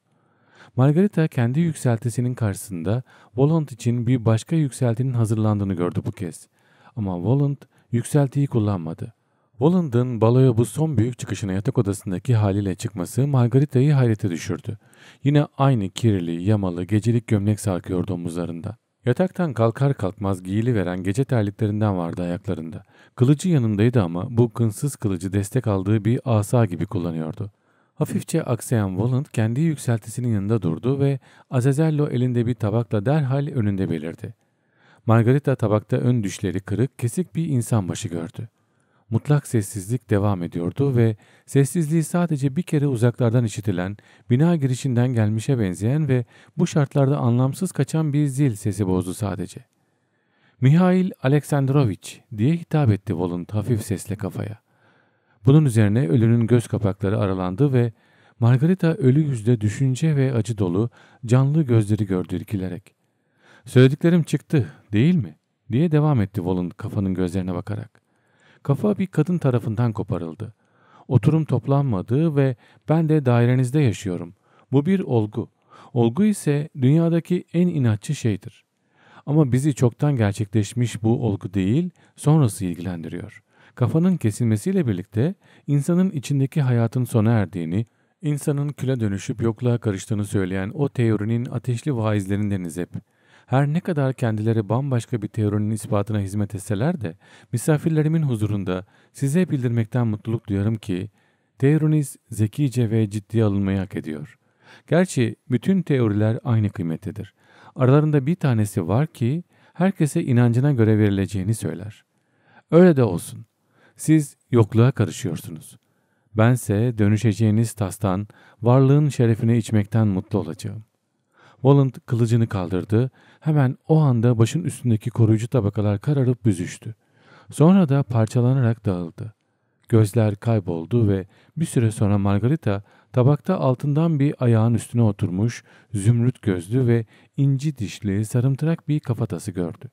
S2: Margarita kendi yükseltisinin karşısında Volant için bir başka yükseltinin hazırlandığını gördü bu kez. Ama Volant yükseltiyi kullanmadı. Walland'ın baloya bu son büyük çıkışına yatak odasındaki haliyle çıkması Margarita'yı hayrete düşürdü. Yine aynı kirli, yamalı, gecelik gömlek sarkıyordu omuzlarında. Yataktan kalkar kalkmaz giyili veren gece terliklerinden vardı ayaklarında. Kılıcı yanındaydı ama bu kınsız kılıcı destek aldığı bir asa gibi kullanıyordu. Hafifçe aksayan Volant kendi yükseltisinin yanında durdu ve Azazello elinde bir tabakla derhal önünde belirdi. Margarita tabakta ön düşleri kırık, kesik bir insan başı gördü. Mutlak sessizlik devam ediyordu ve sessizliği sadece bir kere uzaklardan işitilen, bina girişinden gelmişe benzeyen ve bu şartlarda anlamsız kaçan bir zil sesi bozdu sadece. Mihail Aleksandrovich diye hitap etti Volant hafif sesle kafaya. Bunun üzerine ölünün göz kapakları aralandı ve Margarita ölü yüzde düşünce ve acı dolu canlı gözleri gördü irkilerek. Söylediklerim çıktı değil mi? diye devam etti Vol'un kafanın gözlerine bakarak. Kafa bir kadın tarafından koparıldı. Oturum toplanmadı ve ben de dairenizde yaşıyorum. Bu bir olgu. Olgu ise dünyadaki en inatçı şeydir. Ama bizi çoktan gerçekleşmiş bu olgu değil, sonrası ilgilendiriyor.'' kafanın kesilmesiyle birlikte insanın içindeki hayatın sona erdiğini, insanın küle dönüşüp yokluğa karıştığını söyleyen o teorinin ateşli vaizlerindeniz hep. Her ne kadar kendileri bambaşka bir teorinin ispatına hizmet etseler de misafirlerimin huzurunda size bildirmekten mutluluk duyarım ki teoriniz zekice ve ciddiye alınmayı hak ediyor. Gerçi bütün teoriler aynı kıymettedir. Aralarında bir tanesi var ki herkese inancına göre verileceğini söyler. Öyle de olsun. Siz yokluğa karışıyorsunuz. Bense dönüşeceğiniz tastan, varlığın şerefini içmekten mutlu olacağım. Volant kılıcını kaldırdı. Hemen o anda başın üstündeki koruyucu tabakalar kararıp büzüştü. Sonra da parçalanarak dağıldı. Gözler kayboldu ve bir süre sonra Margarita tabakta altından bir ayağın üstüne oturmuş, zümrüt gözlü ve inci dişli sarımtırak bir kafatası gördü.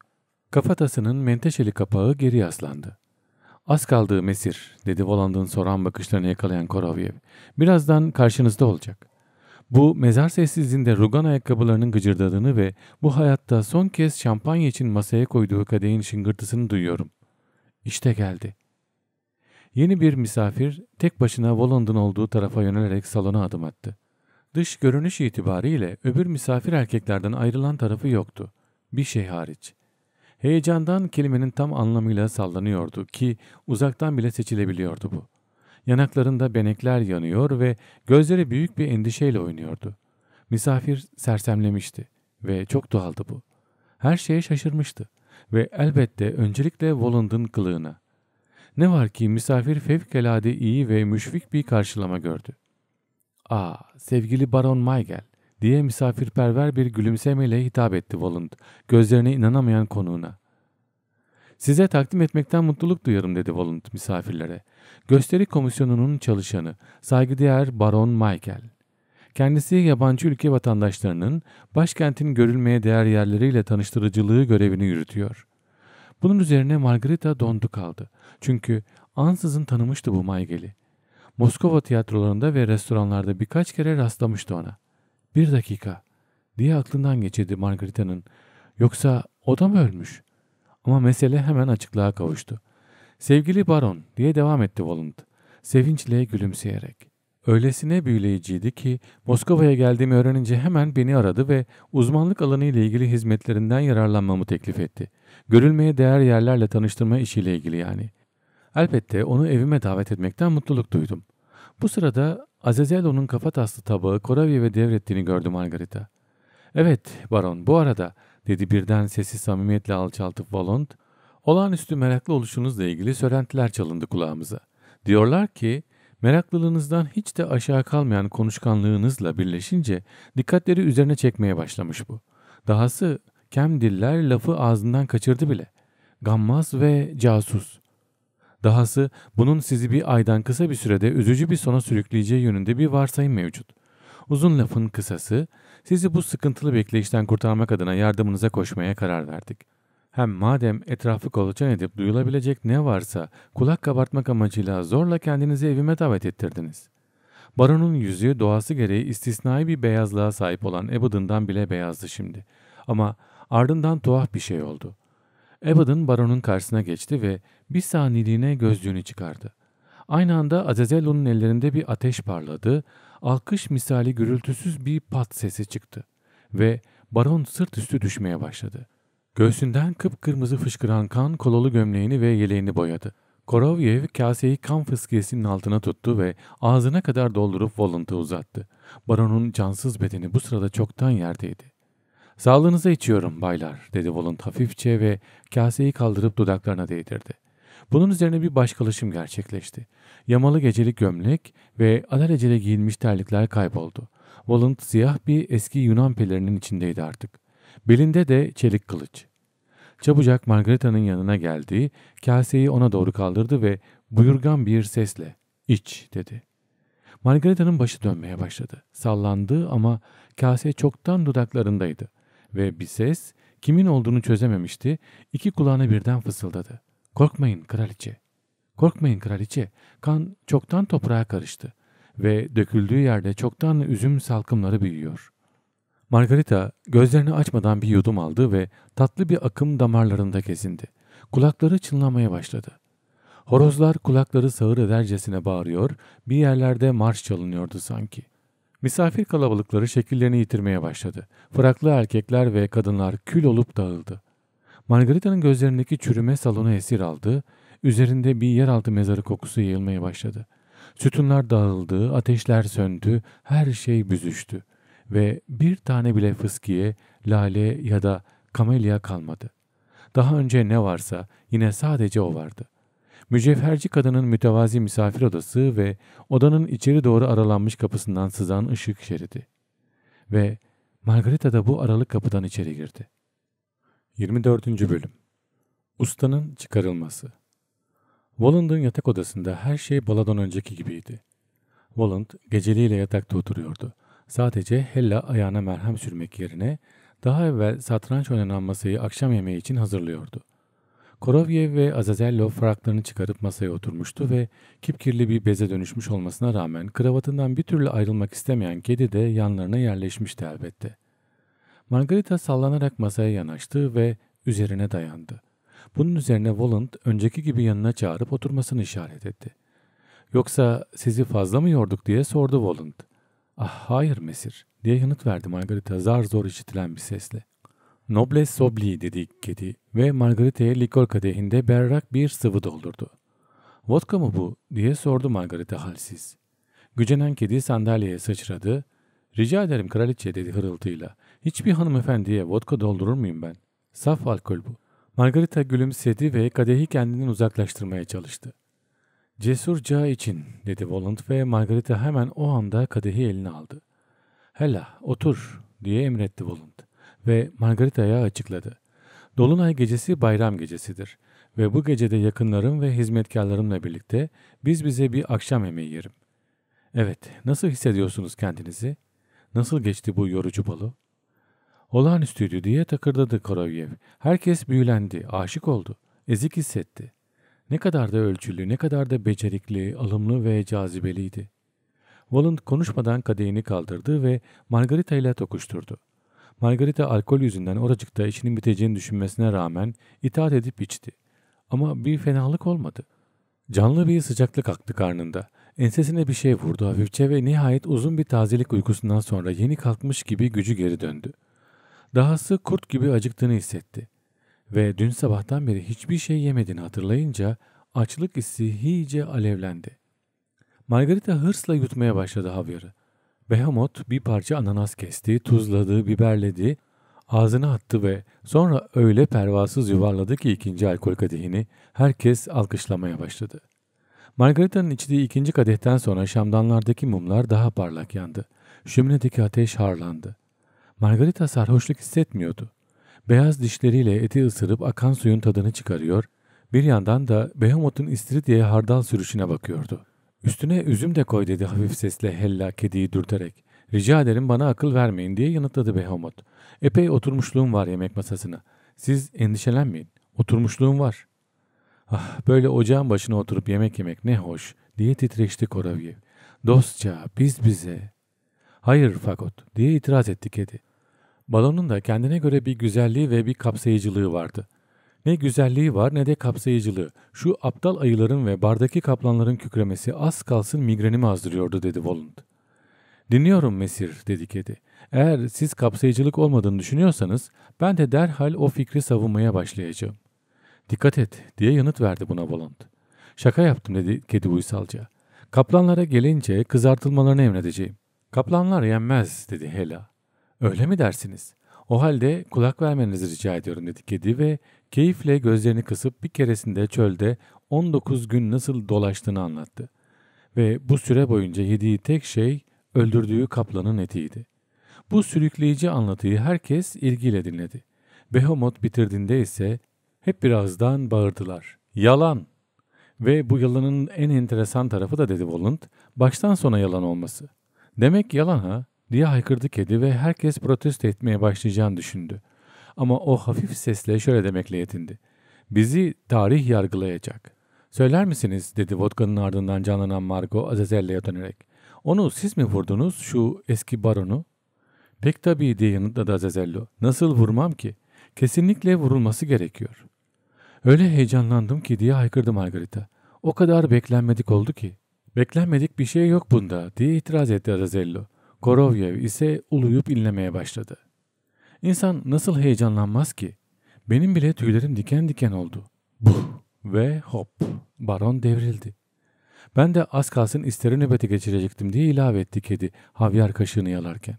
S2: Kafatasının menteşeli kapağı geri yaslandı. Az kaldı Mesir, dedi Voland'ın soran bakışlarını yakalayan Korovyev. Birazdan karşınızda olacak. Bu mezar sessizliğinde rugan ayakkabılarının gıcırdadığını ve bu hayatta son kez şampanya için masaya koyduğu kadehin şıngırtısını duyuyorum. İşte geldi. Yeni bir misafir tek başına Voland'ın olduğu tarafa yönelerek salona adım attı. Dış görünüş itibariyle öbür misafir erkeklerden ayrılan tarafı yoktu. Bir şey hariç. Heyecandan kelimenin tam anlamıyla sallanıyordu ki uzaktan bile seçilebiliyordu bu. Yanaklarında benekler yanıyor ve gözleri büyük bir endişeyle oynuyordu. Misafir sersemlemişti ve çok doğaldı bu. Her şeye şaşırmıştı ve elbette öncelikle Volund'un kılığına. Ne var ki misafir fevkalade iyi ve müşfik bir karşılama gördü. ''Aa, sevgili Baron Maygel, diye misafirperver bir gülümsemeyle hitap etti Volund, gözlerine inanamayan konuğuna. Size takdim etmekten mutluluk duyarım dedi Volund misafirlere. Gösteri komisyonunun çalışanı, saygıdeğer Baron Michael. Kendisi yabancı ülke vatandaşlarının başkentin görülmeye değer yerleriyle tanıştırıcılığı görevini yürütüyor. Bunun üzerine Margarita dondu kaldı. Çünkü ansızın tanımıştı bu Michael'i. Moskova tiyatrolarında ve restoranlarda birkaç kere rastlamıştı ona. Bir dakika diye aklından geçirdi Margarita'nın. Yoksa o da mı ölmüş? Ama mesele hemen açıklığa kavuştu. Sevgili baron diye devam etti Volund, Sevinçle gülümseyerek. Öylesine büyüleyiciydi ki Moskova'ya geldiğimi öğrenince hemen beni aradı ve uzmanlık alanı ile ilgili hizmetlerinden yararlanmamı teklif etti. Görülmeye değer yerlerle tanıştırma işiyle ilgili yani. Elbette onu evime davet etmekten mutluluk duydum. Bu sırada kafa kafataslı tabağı Koraviyev'e devrettiğini gördü Margarita. ''Evet baron bu arada'' dedi birden sesi samimiyetle alçaltıp Valont. ''Olağanüstü meraklı oluşunuzla ilgili söylentiler çalındı kulağımıza. Diyorlar ki meraklılığınızdan hiç de aşağı kalmayan konuşkanlığınızla birleşince dikkatleri üzerine çekmeye başlamış bu. Dahası kem diller lafı ağzından kaçırdı bile. Gammaz ve casus. Dahası bunun sizi bir aydan kısa bir sürede üzücü bir sona sürükleyeceği yönünde bir varsayım mevcut. Uzun lafın kısası, sizi bu sıkıntılı bekleyişten kurtarmak adına yardımınıza koşmaya karar verdik. Hem madem etrafı kolaçan edip duyulabilecek ne varsa kulak kabartmak amacıyla zorla kendinizi evime davet ettirdiniz. Baron'un yüzü doğası gereği istisnai bir beyazlığa sahip olan Abed'ından bile beyazdı şimdi. Ama ardından tuhaf bir şey oldu. Abaddon baronun karşısına geçti ve bir saniyeliğine gözlüğünü çıkardı. Aynı anda Azazello'nun ellerinde bir ateş parladı, alkış misali gürültüsüz bir pat sesi çıktı ve baron sırt üstü düşmeye başladı. Göğsünden kıpkırmızı fışkıran kan kololu gömleğini ve yeleğini boyadı. Korovyev kaseyi kan fıskiyesinin altına tuttu ve ağzına kadar doldurup Volont'a uzattı. Baron'un cansız bedeni bu sırada çoktan yerdeydi. Sağlığınıza içiyorum baylar dedi Volunt hafifçe ve kaseyi kaldırıp dudaklarına değdirdi. Bunun üzerine bir başkalaşım gerçekleşti. Yamalı gecelik gömlek ve alelacele giyilmiş terlikler kayboldu. Volunt siyah bir eski Yunan pelerinin içindeydi artık. Belinde de çelik kılıç. Çabucak Margarita'nın yanına geldi, kaseyi ona doğru kaldırdı ve buyurgan bir sesle iç dedi. Margarita'nın başı dönmeye başladı. Sallandı ama kase çoktan dudaklarındaydı. Ve bir ses kimin olduğunu çözememişti. iki kulağına birden fısıldadı. Korkmayın kraliçe. Korkmayın kraliçe. Kan çoktan toprağa karıştı. Ve döküldüğü yerde çoktan üzüm salkımları büyüyor. Margarita gözlerini açmadan bir yudum aldı ve tatlı bir akım damarlarında kesindi. Kulakları çınlamaya başladı. Horozlar kulakları sağır edercesine bağırıyor, bir yerlerde marş çalınıyordu sanki.'' Misafir kalabalıkları şekillerini yitirmeye başladı. Fıraklı erkekler ve kadınlar kül olup dağıldı. Margarita'nın gözlerindeki çürüme salonu esir aldı, üzerinde bir yeraltı mezarı kokusu yayılmaya başladı. Sütunlar dağıldı, ateşler söndü, her şey büzüştü ve bir tane bile fıskiye, lale ya da kamelya kalmadı. Daha önce ne varsa yine sadece o vardı. Mücevherci kadının mütevazi misafir odası ve odanın içeri doğru aralanmış kapısından sızan ışık şeridi. Ve Margarita da bu aralık kapıdan içeri girdi. 24. Bölüm Ustanın Çıkarılması Walland'ın yatak odasında her şey baladan önceki gibiydi. Walland geceliğiyle yatakta oturuyordu. Sadece Hella ayağına merhem sürmek yerine daha evvel satranç oynanan masayı akşam yemeği için hazırlıyordu.'' Korovyev ve Azazello fraklarını çıkarıp masaya oturmuştu ve kipkirli bir beze dönüşmüş olmasına rağmen kravatından bir türlü ayrılmak istemeyen kedi de yanlarına yerleşmişti elbette. Margarita sallanarak masaya yanaştı ve üzerine dayandı. Bunun üzerine Volant önceki gibi yanına çağırıp oturmasını işaret etti. Yoksa sizi fazla mı yorduk diye sordu Volant. Ah hayır Mesir diye yanıt verdi Margarita zar zor işitilen bir sesle. Nobles sobli dedi kedi ve Margarita'ya likor kadehinde berrak bir sıvı doldurdu. Vodka mı bu diye sordu Margarita halsiz. Gücenen kedi sandalyeye sıçradı. Rica ederim kraliçe dedi hırıltıyla. Hiçbir hanımefendiye vodka doldurur muyum ben? Saf alkol bu. Margarita gülümsedi ve kadehi kendinden uzaklaştırmaya çalıştı. Cesurca için dedi Volant ve Margarita hemen o anda kadehi eline aldı. Hela otur diye emretti Volant ve Margarita'ya açıkladı. Dolunay gecesi bayram gecesidir ve bu gecede yakınlarım ve hizmetkarlarımla birlikte biz bize bir akşam yemeği yerim. Evet, nasıl hissediyorsunuz kendinizi? Nasıl geçti bu yorucu balı? Olağanüstüydü diye takırdadı Korovyev. Herkes büyülendi, aşık oldu, ezik hissetti. Ne kadar da ölçülü, ne kadar da becerikli, alımlı ve cazibeliydi. Walland konuşmadan kadehini kaldırdı ve Margarita ile tokuşturdu. Margarita alkol yüzünden oracıkta işinin biteceğini düşünmesine rağmen itaat edip içti. Ama bir fenalık olmadı. Canlı bir sıcaklık aktı karnında. Ensesine bir şey vurdu hafifçe ve nihayet uzun bir tazelik uykusundan sonra yeni kalkmış gibi gücü geri döndü. Dahası kurt gibi acıktığını hissetti. Ve dün sabahtan beri hiçbir şey yemediğini hatırlayınca açlık hissi iyice alevlendi. Margarita hırsla yutmaya başladı havyarı. Behemoth bir parça ananas kesti, tuzladı, biberledi, ağzına attı ve sonra öyle pervasız yuvarladı ki ikinci alkol kadehini herkes alkışlamaya başladı. Margarita'nın içtiği ikinci kadehten sonra şamdanlardaki mumlar daha parlak yandı. Şöminedeki ateş harlandı. Margarita sarhoşluk hissetmiyordu. Beyaz dişleriyle eti ısırıp akan suyun tadını çıkarıyor, bir yandan da Behemoth'un istiridye hardal sürüşüne bakıyordu. Üstüne üzüm de koy dedi hafif sesle Hella kediyi dürterek. Rica ederim bana akıl vermeyin diye yanıtladı Behomot. Epey oturmuşluğum var yemek masasına. Siz endişelenmeyin. Oturmuşluğum var. Ah böyle ocağın başına oturup yemek yemek ne hoş diye titreşti Koravyev. Dostça biz bize. Hayır Fagot diye itiraz etti kedi. Balonun da kendine göre bir güzelliği ve bir kapsayıcılığı vardı. Ne güzelliği var ne de kapsayıcılığı. Şu aptal ayıların ve bardaki kaplanların kükremesi az kalsın migrenimi azdırıyordu dedi Volund. Dinliyorum Mesir dedi kedi. Eğer siz kapsayıcılık olmadığını düşünüyorsanız ben de derhal o fikri savunmaya başlayacağım. Dikkat et diye yanıt verdi buna Volund. Şaka yaptım dedi kedi uysalca. Kaplanlara gelince kızartılmalarını emredeceğim. Kaplanlar yenmez dedi Hela. Öyle mi dersiniz? O halde kulak vermenizi rica ediyorum dedi kedi ve Keyifle gözlerini kısıp bir keresinde çölde 19 gün nasıl dolaştığını anlattı. Ve bu süre boyunca yediği tek şey öldürdüğü kaplanın etiydi. Bu sürükleyici anlatıyı herkes ilgiyle dinledi. Behemoth bitirdiğinde ise hep birazdan bağırdılar. Yalan! Ve bu yalanın en enteresan tarafı da dedi Volunt baştan sona yalan olması. Demek yalan ha diye haykırdı kedi ve herkes protesto etmeye başlayacağını düşündü. Ama o hafif sesle şöyle demekle yetindi. Bizi tarih yargılayacak. Söyler misiniz dedi vodkanın ardından canlanan Margot Azazelle'ye dönerek. Onu siz mi vurdunuz şu eski baronu? Pek tabii diye yanıtladı Azazello. Nasıl vurmam ki? Kesinlikle vurulması gerekiyor. Öyle heyecanlandım ki diye haykırdı Margarita. O kadar beklenmedik oldu ki. Beklenmedik bir şey yok bunda diye itiraz etti Azazello. Gorovyev ise uluyup inlemeye başladı. İnsan nasıl heyecanlanmaz ki? Benim bile tüylerim diken diken oldu. Buh! Ve hop! Baron devrildi. Ben de az kalsın isteri nöbeti geçirecektim diye ilave etti kedi havyar kaşığını yalarken.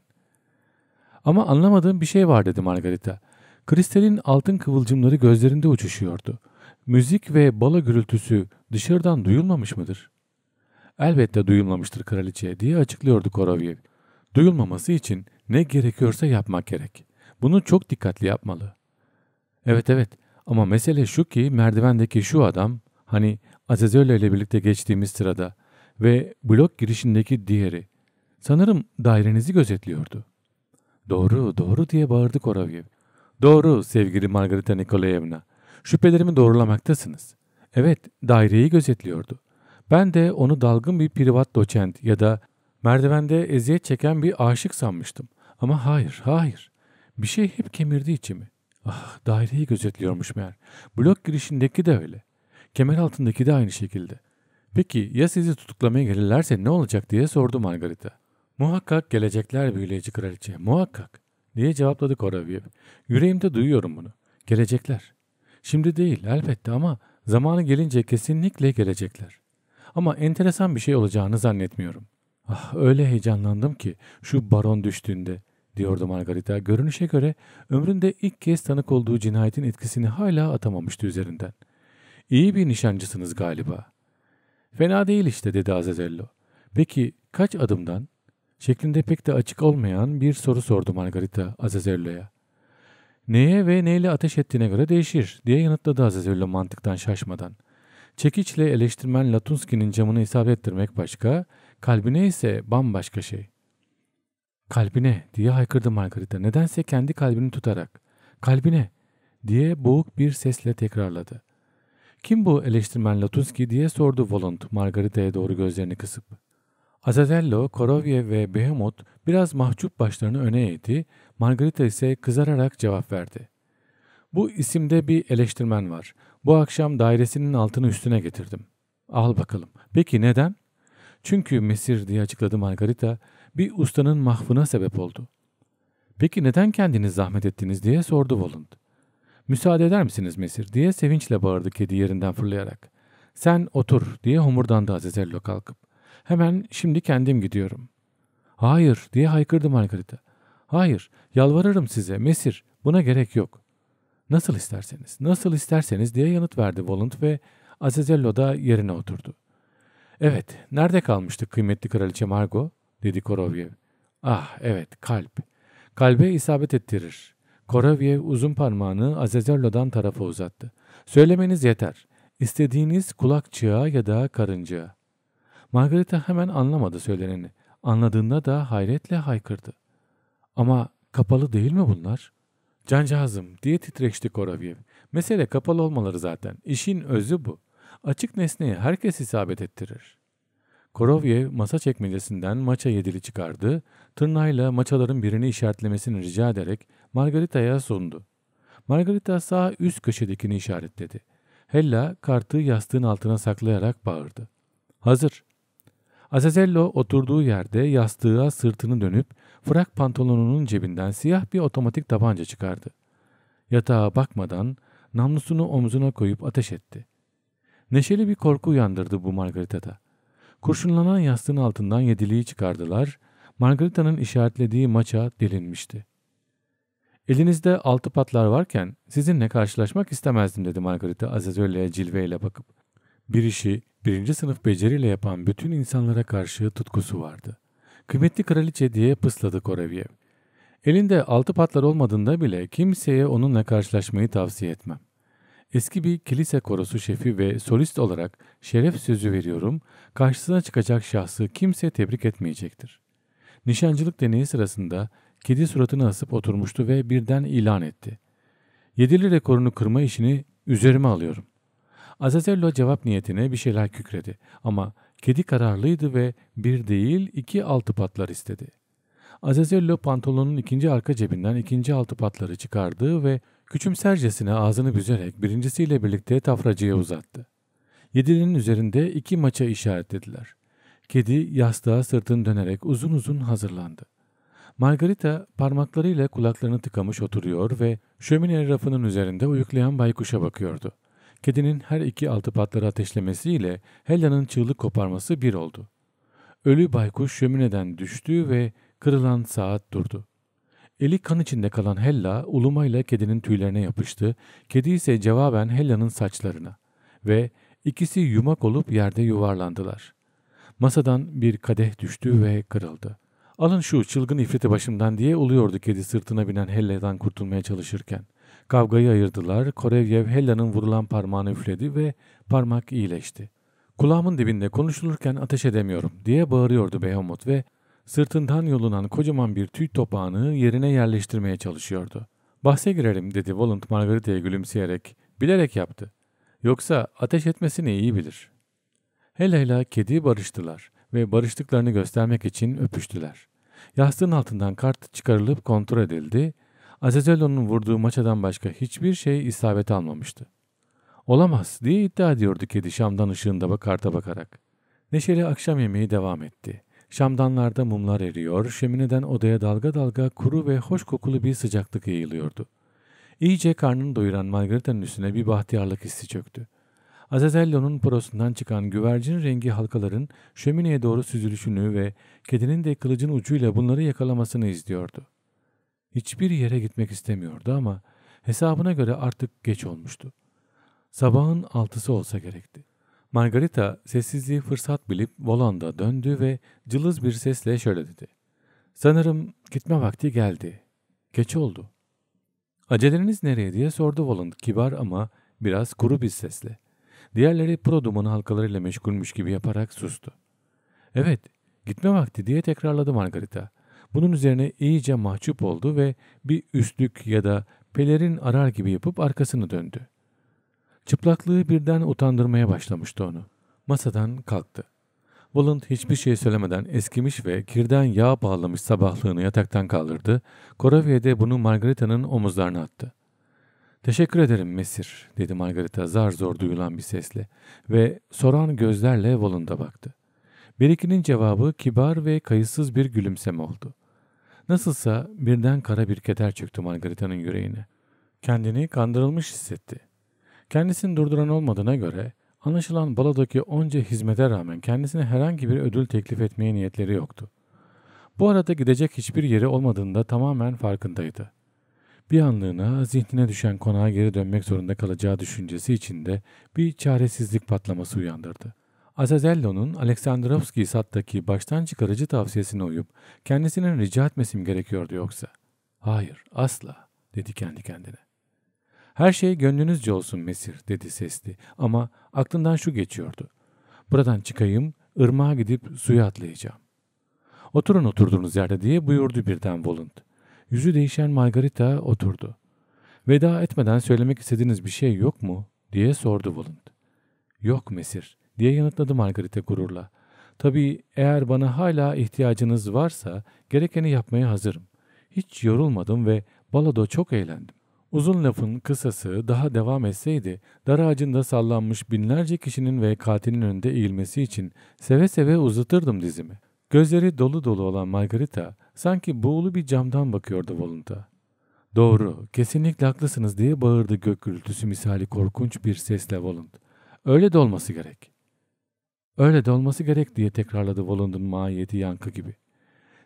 S2: Ama anlamadığım bir şey var dedi Margarita. Kristalin altın kıvılcımları gözlerinde uçuşuyordu. Müzik ve balo gürültüsü dışarıdan duyulmamış mıdır? Elbette duyulmamıştır kraliçe diye açıklıyordu Korovyev. Duyulmaması için ne gerekiyorsa yapmak gerek. Bunu çok dikkatli yapmalı. Evet evet ama mesele şu ki merdivendeki şu adam hani Azazöl ile birlikte geçtiğimiz sırada ve blok girişindeki diğeri sanırım dairenizi gözetliyordu. Doğru doğru diye bağırdı Koravyev. Doğru sevgili Margarita Nikolayevna. Şüphelerimi doğrulamaktasınız. Evet daireyi gözetliyordu. Ben de onu dalgın bir privat doçent ya da merdivende eziyet çeken bir aşık sanmıştım. Ama hayır, hayır. Bir şey hep kemirdi içimi. Ah daireyi gözetliyormuş meğer. Blok girişindeki de öyle. Kemer altındaki de aynı şekilde. Peki ya sizi tutuklamaya gelirlerse ne olacak diye sordu Margarita. Muhakkak gelecekler büyüleyici kraliçe, muhakkak diye cevapladı Koravyev. Yüreğimde duyuyorum bunu. Gelecekler. Şimdi değil elbette ama zamanı gelince kesinlikle gelecekler. Ama enteresan bir şey olacağını zannetmiyorum. Ah öyle heyecanlandım ki şu baron düştüğünde diyordu Margarita. Görünüşe göre ömründe ilk kez tanık olduğu cinayetin etkisini hala atamamıştı üzerinden. İyi bir nişancısınız galiba. Fena değil işte dedi Azazello. Peki kaç adımdan? Şeklinde pek de açık olmayan bir soru sordu Margarita Azazello'ya. Neye ve neyle ateş ettiğine göre değişir diye yanıtladı Azazello mantıktan şaşmadan. Çekiçle eleştirmen Latunski'nin camını isabet ettirmek başka, kalbine ise bambaşka şey. Kalbine diye haykırdı Margarita nedense kendi kalbini tutarak. Kalbine diye boğuk bir sesle tekrarladı. Kim bu eleştirmen Latuski diye sordu Volont Margarita'ya doğru gözlerini kısıp. Azadello, Korovye ve Behemoth biraz mahcup başlarını öne eğdi, Margarita ise kızararak cevap verdi. Bu isimde bir eleştirmen var. Bu akşam dairesinin altını üstüne getirdim. Al bakalım. Peki neden? Çünkü Mesir diye açıkladı Margarita, bir ustanın mahvına sebep oldu. Peki neden kendiniz zahmet ettiniz diye sordu Volund. Müsaade eder misiniz Mesir diye sevinçle bağırdı kedi yerinden fırlayarak. Sen otur diye homurdandı Azezello kalkıp. Hemen şimdi kendim gidiyorum. Hayır diye haykırdı Margarita. Hayır yalvarırım size Mesir buna gerek yok. Nasıl isterseniz nasıl isterseniz diye yanıt verdi Volund ve Azezello da yerine oturdu. Evet nerede kalmıştık kıymetli kraliçe Margot? dedi Koroviev. Ah evet kalp. Kalbe isabet ettirir. Koroviev uzun parmağını Azezerlo'dan tarafa uzattı. Söylemeniz yeter. İstediğiniz kulakçığa ya da karıncığa. Margarita hemen anlamadı söyleneni. Anladığında da hayretle haykırdı. Ama kapalı değil mi bunlar? Cancağızım diye titreşti Koroviev. Mesele kapalı olmaları zaten. İşin özü bu. Açık nesneye herkes isabet ettirir. Korovye masa çekmecesinden maça yedili çıkardı, tırnağıyla maçaların birini işaretlemesini rica ederek Margarita'ya sundu. Margarita sağ üst köşedekini işaretledi. Hella kartı yastığın altına saklayarak bağırdı. Hazır. Azazello oturduğu yerde yastığa sırtını dönüp frak pantolonunun cebinden siyah bir otomatik tabanca çıkardı. Yatağa bakmadan namlusunu omzuna koyup ateş etti. Neşeli bir korku uyandırdı bu Margarita'da. Kurşunlanan yastığın altından yediliği çıkardılar. Margarita'nın işaretlediği maça delinmişti. Elinizde altı patlar varken sizinle karşılaşmak istemezdim dedi Margarita Azazöl'e cilveyle bakıp. Bir işi birinci sınıf beceriyle yapan bütün insanlara karşı tutkusu vardı. Kıymetli kraliçe diye pısladı Koravyev. Elinde altı patlar olmadığında bile kimseye onunla karşılaşmayı tavsiye etmem. Eski bir kilise korosu şefi ve solist olarak şeref sözü veriyorum, karşısına çıkacak şahsı kimse tebrik etmeyecektir. Nişancılık deneyi sırasında kedi suratını asıp oturmuştu ve birden ilan etti. Yedili rekorunu kırma işini üzerime alıyorum. Azazello cevap niyetine bir şeyler kükredi ama kedi kararlıydı ve bir değil iki altı patlar istedi. Azazello pantolonun ikinci arka cebinden ikinci altı patları çıkardı ve Küçümsercesine ağzını büzerek birincisiyle birlikte tafracıya uzattı. Yedilinin üzerinde iki maça işaretlediler. Kedi yastığa sırtını dönerek uzun uzun hazırlandı. Margarita parmaklarıyla kulaklarını tıkamış oturuyor ve şömine rafının üzerinde uyuklayan baykuşa bakıyordu. Kedinin her iki altı patları ateşlemesiyle Hella'nın çığlık koparması bir oldu. Ölü baykuş şömineden düştü ve kırılan saat durdu. Eli kan içinde kalan Hella ulumayla kedinin tüylerine yapıştı, kedi ise cevaben Hella'nın saçlarına ve ikisi yumak olup yerde yuvarlandılar. Masadan bir kadeh düştü ve kırıldı. Alın şu çılgın ifriti başımdan diye uluyordu kedi sırtına binen Hella'dan kurtulmaya çalışırken. Kavgayı ayırdılar, Korevyev Hella'nın vurulan parmağını üfledi ve parmak iyileşti. Kulağımın dibinde konuşulurken ateş edemiyorum diye bağırıyordu Behemoth ve Sırtından yolunan kocaman bir tüy topağını yerine yerleştirmeye çalışıyordu. Bahse girerim dedi Volant Margarita'ya gülümseyerek. Bilerek yaptı. Yoksa ateş etmesini iyi bilir. Hela ile kedi barıştılar ve barıştıklarını göstermek için öpüştüler. Yastığın altından kart çıkarılıp kontrol edildi. Azezelo'nun vurduğu maçadan başka hiçbir şey isabet almamıştı. Olamaz diye iddia ediyordu kedi Şam'dan ışığında karta bakarak. Neşeli akşam yemeği devam etti. Şamdanlarda mumlar eriyor, şömineden odaya dalga dalga kuru ve hoş kokulu bir sıcaklık yayılıyordu. İyice karnını doyuran Margareta'nın üstüne bir bahtiyarlık hissi çöktü. Azazello'nun porosundan çıkan güvercin rengi halkaların şömineye doğru süzülüşünü ve kedinin de kılıcın ucuyla bunları yakalamasını izliyordu. Hiçbir yere gitmek istemiyordu ama hesabına göre artık geç olmuştu. Sabahın altısı olsa gerekti. Margarita sessizliği fırsat bilip volanda döndü ve cılız bir sesle şöyle dedi. Sanırım gitme vakti geldi. Geç oldu. Aceleniz nereye diye sordu Voland kibar ama biraz kuru bir sesle. Diğerleri pro dumanı halkalarıyla meşgulmüş gibi yaparak sustu. Evet, gitme vakti diye tekrarladı Margarita. Bunun üzerine iyice mahcup oldu ve bir üstlük ya da pelerin arar gibi yapıp arkasını döndü. Çıplaklığı birden utandırmaya başlamıştı onu. Masadan kalktı. Walland hiçbir şey söylemeden eskimiş ve kirden yağ bağlamış sabahlığını yataktan kaldırdı. Koravye de bunu Margarita'nın omuzlarına attı. ''Teşekkür ederim Mesir'' dedi Margarita zar zor duyulan bir sesle ve soran gözlerle Walland'a baktı. Birikinin cevabı kibar ve kayıtsız bir gülümseme oldu. Nasılsa birden kara bir keder çöktü Margarita'nın yüreğine. Kendini kandırılmış hissetti. Kendisini durduran olmadığına göre anlaşılan baladaki onca hizmete rağmen kendisine herhangi bir ödül teklif etmeye niyetleri yoktu. Bu arada gidecek hiçbir yeri olmadığında tamamen farkındaydı. Bir anlığına zihnine düşen konağa geri dönmek zorunda kalacağı düşüncesi içinde bir çaresizlik patlaması uyandırdı. Azazello'nun Aleksandrovski Sat'taki baştan çıkarıcı tavsiyesine uyup kendisinin rica etmesim gerekiyordu yoksa. Hayır, asla, dedi kendi kendine. Her şey gönlünüzce olsun Mesir dedi sesli ama aklından şu geçiyordu. Buradan çıkayım, ırmağa gidip suya atlayacağım. Oturun oturduğunuz yerde diye buyurdu birden Volund. Yüzü değişen Margarita oturdu. Veda etmeden söylemek istediğiniz bir şey yok mu diye sordu Volund. Yok Mesir diye yanıtladı Margarita gururla. Tabii eğer bana hala ihtiyacınız varsa gerekeni yapmaya hazırım. Hiç yorulmadım ve balada çok eğlendim. Uzun lafın kısası daha devam etseydi, dar ağacında sallanmış binlerce kişinin ve katilin önünde eğilmesi için seve seve uzatırdım dizimi. Gözleri dolu dolu olan Margarita sanki buğulu bir camdan bakıyordu Volunta. Doğru, kesinlikle haklısınız diye bağırdı gök gürültüsü misali korkunç bir sesle Volunt. Öyle de olması gerek. Öyle de olması gerek diye tekrarladı Volund'un mahiyeti yankı gibi.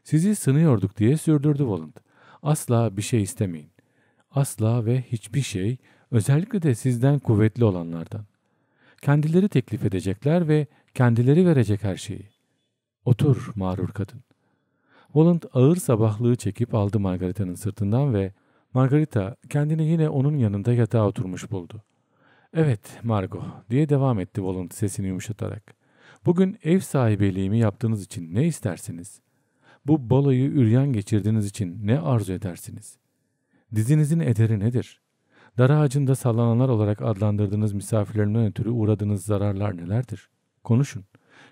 S2: Sizi sınıyorduk diye sürdürdü Volund. Asla bir şey istemeyin asla ve hiçbir şey özellikle de sizden kuvvetli olanlardan. Kendileri teklif edecekler ve kendileri verecek her şeyi. Otur mağrur kadın. Volant ağır sabahlığı çekip aldı Margarita'nın sırtından ve Margarita kendini yine onun yanında yatağa oturmuş buldu. Evet Margot diye devam etti Volant sesini yumuşatarak. Bugün ev sahibeliğimi yaptığınız için ne istersiniz? Bu balayı üryan geçirdiğiniz için ne arzu edersiniz? Dizinizin ederi nedir? Dar ağacında sallananlar olarak adlandırdığınız misafirlerinden ötürü uğradığınız zararlar nelerdir? Konuşun.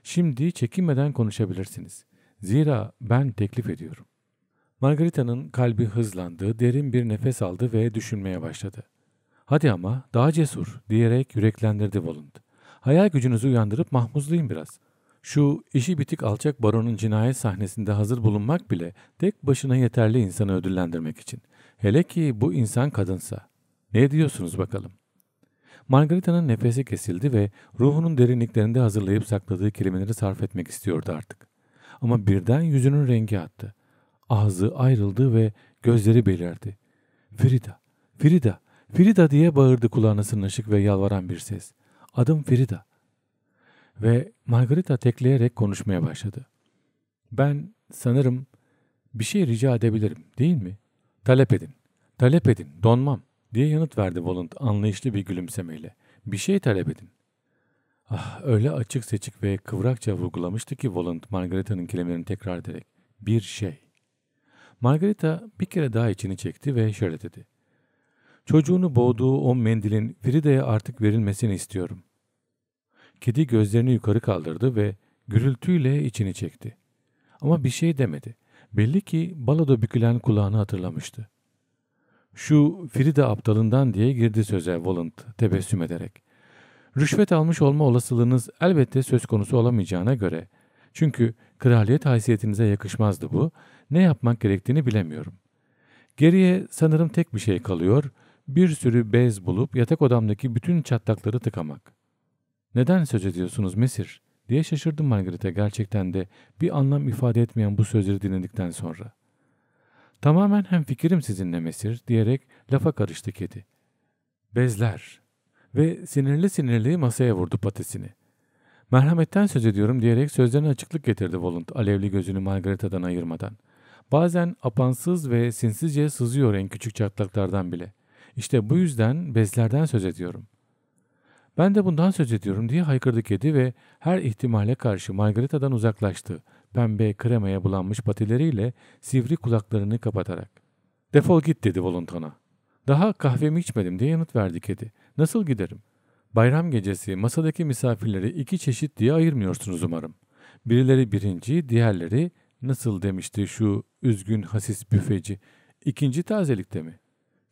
S2: Şimdi çekinmeden konuşabilirsiniz. Zira ben teklif ediyorum. Margarita'nın kalbi hızlandı, derin bir nefes aldı ve düşünmeye başladı. Hadi ama daha cesur diyerek yüreklendirdi Volund. Hayal gücünüzü uyandırıp mahmuzlayın biraz. Şu işi bitik alçak baronun cinayet sahnesinde hazır bulunmak bile tek başına yeterli insanı ödüllendirmek için. Hele ki bu insan kadınsa. Ne diyorsunuz bakalım? Margarita'nın nefesi kesildi ve ruhunun derinliklerinde hazırlayıp sakladığı kelimeleri sarf etmek istiyordu artık. Ama birden yüzünün rengi attı. Ağzı ayrıldı ve gözleri belirdi. Frida, Frida, Frida diye bağırdı kulağına sırnaşık ve yalvaran bir ses. Adım Frida. Ve Margarita tekleyerek konuşmaya başladı. Ben sanırım bir şey rica edebilirim değil mi? Talep edin. Talep edin. Donmam. Diye yanıt verdi Volant anlayışlı bir gülümsemeyle. Bir şey talep edin. Ah öyle açık seçik ve kıvrakça vurgulamıştı ki Volant Margarita'nın kelimelerini tekrar ederek. Bir şey. Margarita bir kere daha içini çekti ve şöyle dedi. Çocuğunu boğduğu o mendilin Frida'ya artık verilmesini istiyorum. Kedi gözlerini yukarı kaldırdı ve gürültüyle içini çekti. Ama bir şey demedi. Belli ki baloda bükülen kulağını hatırlamıştı. Şu Frida aptalından diye girdi söze Volant tebessüm ederek. Rüşvet almış olma olasılığınız elbette söz konusu olamayacağına göre. Çünkü kraliyet haysiyetinize yakışmazdı bu. Ne yapmak gerektiğini bilemiyorum. Geriye sanırım tek bir şey kalıyor. Bir sürü bez bulup yatak odamdaki bütün çatlakları tıkamak. Neden söz ediyorsunuz Mesir? diye şaşırdım Margaret'e gerçekten de bir anlam ifade etmeyen bu sözleri dinledikten sonra. Tamamen hem fikrim sizinle mesir diyerek lafa karıştı kedi. Bezler ve sinirli sinirli masaya vurdu patesini. Merhametten söz ediyorum diyerek sözlerine açıklık getirdi Volunt alevli gözünü Margareta'dan ayırmadan. Bazen apansız ve sinsizce sızıyor en küçük çatlaklardan bile. İşte bu yüzden bezlerden söz ediyorum. Ben de bundan söz ediyorum diye haykırdı kedi ve her ihtimale karşı Margareta'dan uzaklaştı. Pembe kremaya bulanmış patileriyle sivri kulaklarını kapatarak. Defol git dedi Volontan'a. Daha kahvemi içmedim diye yanıt verdi kedi. Nasıl giderim? Bayram gecesi masadaki misafirleri iki çeşit diye ayırmıyorsunuz umarım. Birileri birinci, diğerleri nasıl demişti şu üzgün hasis büfeci. İkinci tazelikte mi?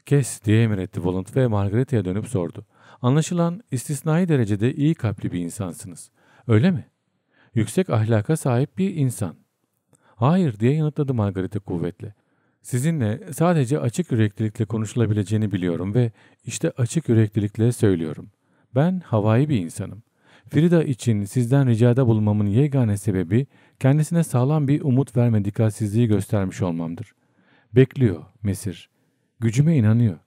S2: Kes diye emretti volunt ve Margareta'ya dönüp sordu. Anlaşılan istisnai derecede iyi kalpli bir insansınız. Öyle mi? Yüksek ahlaka sahip bir insan. Hayır diye yanıtladı Margarita kuvvetle. Sizinle sadece açık yüreklilikle konuşulabileceğini biliyorum ve işte açık yüreklilikle söylüyorum. Ben havai bir insanım. Frida için sizden ricada bulunmamın yegane sebebi kendisine sağlam bir umut verme dikkatsizliği göstermiş olmamdır. Bekliyor Mesir. Gücüme inanıyor.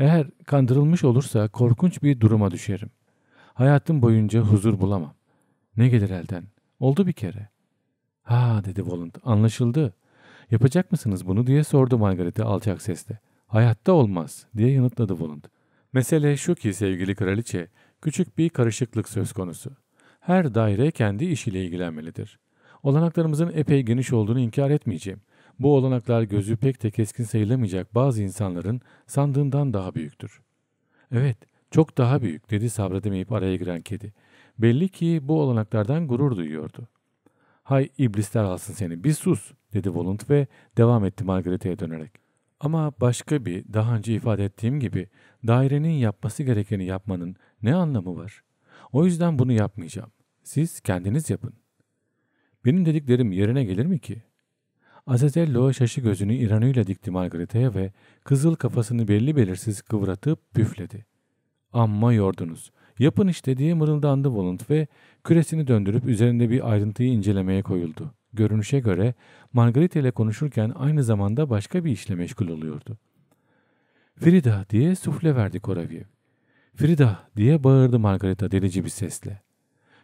S2: Eğer kandırılmış olursa korkunç bir duruma düşerim. Hayatım boyunca huzur bulamam. Ne gelir elden? Oldu bir kere. Ha dedi Volund. Anlaşıldı. Yapacak mısınız bunu diye sordu Margaret'e alçak sesle. Hayatta olmaz diye yanıtladı Volund. Mesele şu ki sevgili kraliçe, küçük bir karışıklık söz konusu. Her daire kendi işiyle ilgilenmelidir. Olanaklarımızın epey geniş olduğunu inkar etmeyeceğim. Bu olanaklar gözü pek de keskin sayılamayacak bazı insanların sandığından daha büyüktür. Evet, çok daha büyük dedi sabredemeyip araya giren kedi. Belli ki bu olanaklardan gurur duyuyordu. Hay iblisler alsın seni bir sus dedi Volunt ve devam etti Margaret'e dönerek. Ama başka bir daha önce ifade ettiğim gibi dairenin yapması gerekeni yapmanın ne anlamı var? O yüzden bunu yapmayacağım. Siz kendiniz yapın. Benim dediklerim yerine gelir mi ki? Azezello şaşı gözünü İranüyle dikti Margareta'ya ve kızıl kafasını belli belirsiz kıvratıp püfledi. Amma yordunuz. Yapın işte diye mırıldandı Volant ve küresini döndürüp üzerinde bir ayrıntıyı incelemeye koyuldu. Görünüşe göre Margarita ile konuşurken aynı zamanda başka bir işle meşgul oluyordu. Frida diye sufle verdi Koravyev. Frida diye bağırdı Margarita delici bir sesle.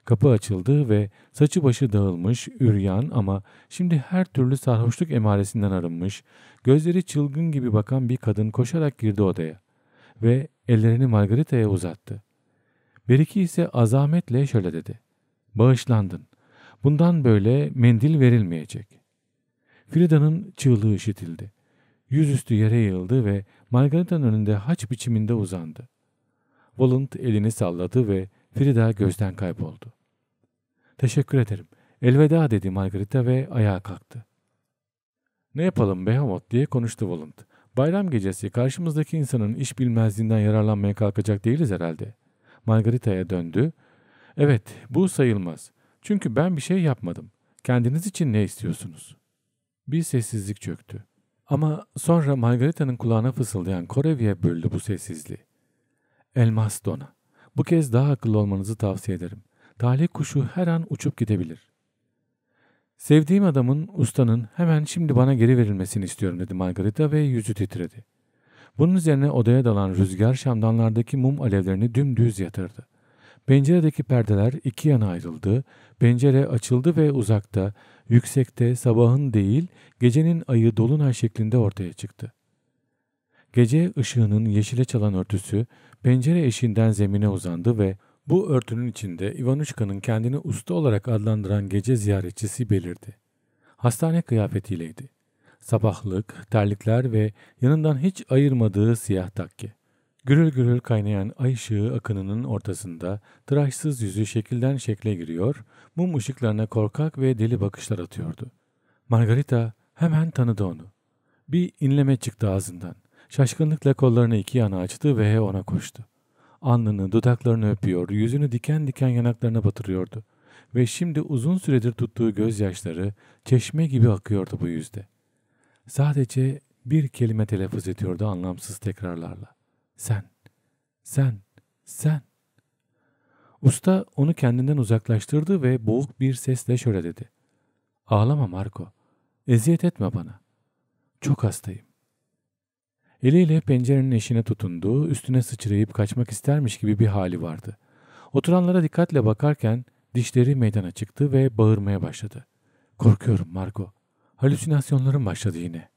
S2: Kapı açıldı ve saçı başı dağılmış, üryan ama şimdi her türlü sarhoşluk emaresinden arınmış, gözleri çılgın gibi bakan bir kadın koşarak girdi odaya ve ellerini Margarita'ya uzattı. Beriki ise azametle şöyle dedi. Bağışlandın. Bundan böyle mendil verilmeyecek. Frida'nın çığlığı işitildi. Yüzüstü yere yığıldı ve Margarita'nın önünde haç biçiminde uzandı. Volant elini salladı ve Frida gözden kayboldu. Teşekkür ederim. Elveda dedi Margarita ve ayağa kalktı. Ne yapalım Behemoth diye konuştu Volant. Bayram gecesi karşımızdaki insanın iş bilmezliğinden yararlanmaya kalkacak değiliz herhalde. Margarita'ya döndü. Evet bu sayılmaz. Çünkü ben bir şey yapmadım. Kendiniz için ne istiyorsunuz? Bir sessizlik çöktü. Ama sonra Margarita'nın kulağına fısıldayan Korevi'ye böldü bu sessizliği. Elmas Dona. Bu kez daha akıllı olmanızı tavsiye ederim. Dale kuşu her an uçup gidebilir. Sevdiğim adamın, ustanın hemen şimdi bana geri verilmesini istiyorum dedi Margarita ve yüzü titredi. Bunun üzerine odaya dalan rüzgar şamdanlardaki mum alevlerini dümdüz yatırdı. Penceredeki perdeler iki yana ayrıldı, pencere açıldı ve uzakta, yüksekte sabahın değil gecenin ayı dolunay şeklinde ortaya çıktı. Gece ışığının yeşile çalan örtüsü pencere eşiğinden zemine uzandı ve bu örtünün içinde Ivanuşka'nın kendini usta olarak adlandıran gece ziyaretçisi belirdi. Hastane kıyafetiyleydi. Sabahlık, terlikler ve yanından hiç ayırmadığı siyah takke. Gürül gürül kaynayan ay ışığı akınının ortasında tıraşsız yüzü şekilden şekle giriyor, mum ışıklarına korkak ve deli bakışlar atıyordu. Margarita hemen tanıdı onu. Bir inleme çıktı ağzından. Şaşkınlıkla kollarını iki yana açtı ve ona koştu. Alnını, dudaklarını öpüyor, yüzünü diken diken yanaklarına batırıyordu. Ve şimdi uzun süredir tuttuğu gözyaşları çeşme gibi akıyordu bu yüzde. Sadece bir kelime telaffuz ediyordu anlamsız tekrarlarla. Sen, sen, sen. Usta onu kendinden uzaklaştırdı ve boğuk bir sesle şöyle dedi. Ağlama Marco. Eziyet etme bana. Çok hastayım. Eliyle pencerenin eşine tutunduğu, üstüne sıçrayıp kaçmak istermiş gibi bir hali vardı. Oturanlara dikkatle bakarken dişleri meydana çıktı ve bağırmaya başladı. Korkuyorum Marco. Halüsinasyonlarım başladı yine.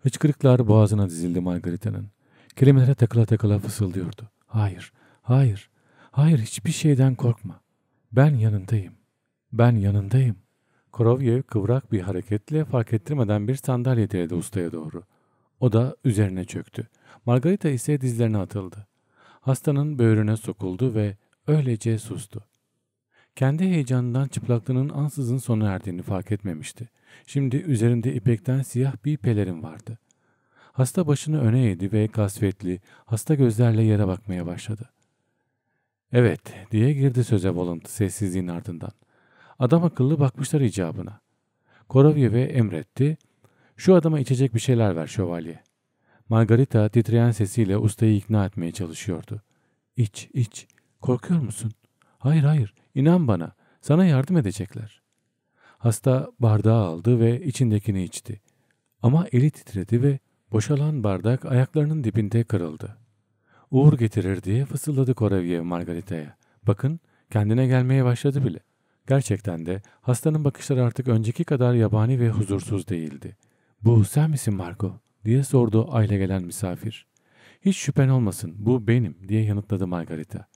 S2: Hıçkırıklar boğazına dizildi Margarita'nın. Kelimelere takıla takıla fısıldıyordu. Hayır, hayır, hayır hiçbir şeyden korkma. Ben yanındayım. Ben yanındayım. Korovyev kıvrak bir hareketle fark ettirmeden bir sandalye deledi ustaya doğru. O da üzerine çöktü. Margarita ise dizlerine atıldı. Hastanın böğrüne sokuldu ve öylece sustu. Kendi heyecanından çıplaklığının ansızın sona erdiğini fark etmemişti. Şimdi üzerinde ipekten siyah bir pelerin vardı. Hasta başını öne eğdi ve kasvetli, hasta gözlerle yere bakmaya başladı. Evet diye girdi söze Volant'ı sessizliğin ardından. Adam akıllı bakmışlar icabına. Korovyev'e emretti şu adama içecek bir şeyler ver şövalye. Margarita titreyen sesiyle ustayı ikna etmeye çalışıyordu. İç, iç. Korkuyor musun? Hayır, hayır. İnan bana. Sana yardım edecekler. Hasta bardağı aldı ve içindekini içti. Ama eli titredi ve boşalan bardak ayaklarının dibinde kırıldı. Uğur getirir diye fısıldadı Koravyev Margarita'ya. Bakın kendine gelmeye başladı bile. Gerçekten de hastanın bakışları artık önceki kadar yabani ve huzursuz değildi. Bu sen misin Marco? diye sordu aile gelen misafir. Hiç şüphen olmasın bu benim diye yanıtladı Margarita.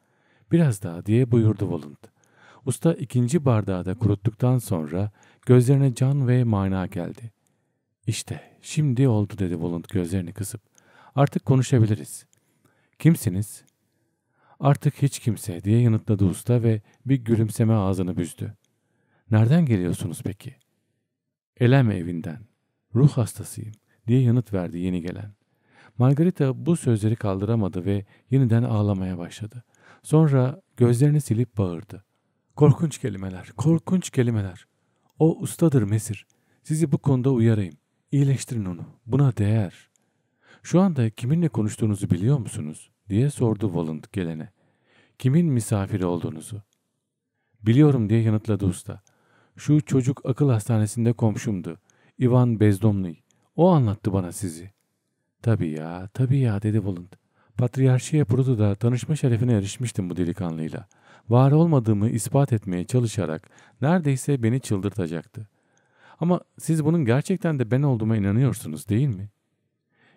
S2: Biraz daha diye buyurdu Volund. Usta ikinci bardağı da kuruttuktan sonra gözlerine can ve mana geldi. İşte şimdi oldu dedi Volund gözlerini kısıp. Artık konuşabiliriz. Kimsiniz? Artık hiç kimse diye yanıtladı usta ve bir gülümseme ağzını büzdü. Nereden geliyorsunuz peki? Elem evinden. Ruh hastasıyım diye yanıt verdi yeni gelen. Margarita bu sözleri kaldıramadı ve yeniden ağlamaya başladı. Sonra gözlerini silip bağırdı. Korkunç kelimeler, korkunç kelimeler. O ustadır Mesir. Sizi bu konuda uyarayım. İyileştirin onu. Buna değer. Şu anda kiminle konuştuğunuzu biliyor musunuz? diye sordu Voland gelene. Kimin misafiri olduğunuzu? Biliyorum diye yanıtladı usta. Şu çocuk akıl hastanesinde komşumdu. Ivan Bezdomny. O anlattı bana sizi. Tabii ya, tabii ya dedi Volund. Patriyarşiye Prudu'da tanışma şerefine erişmiştim bu delikanlıyla. Var olmadığımı ispat etmeye çalışarak neredeyse beni çıldırtacaktı. Ama siz bunun gerçekten de ben olduğuma inanıyorsunuz değil mi?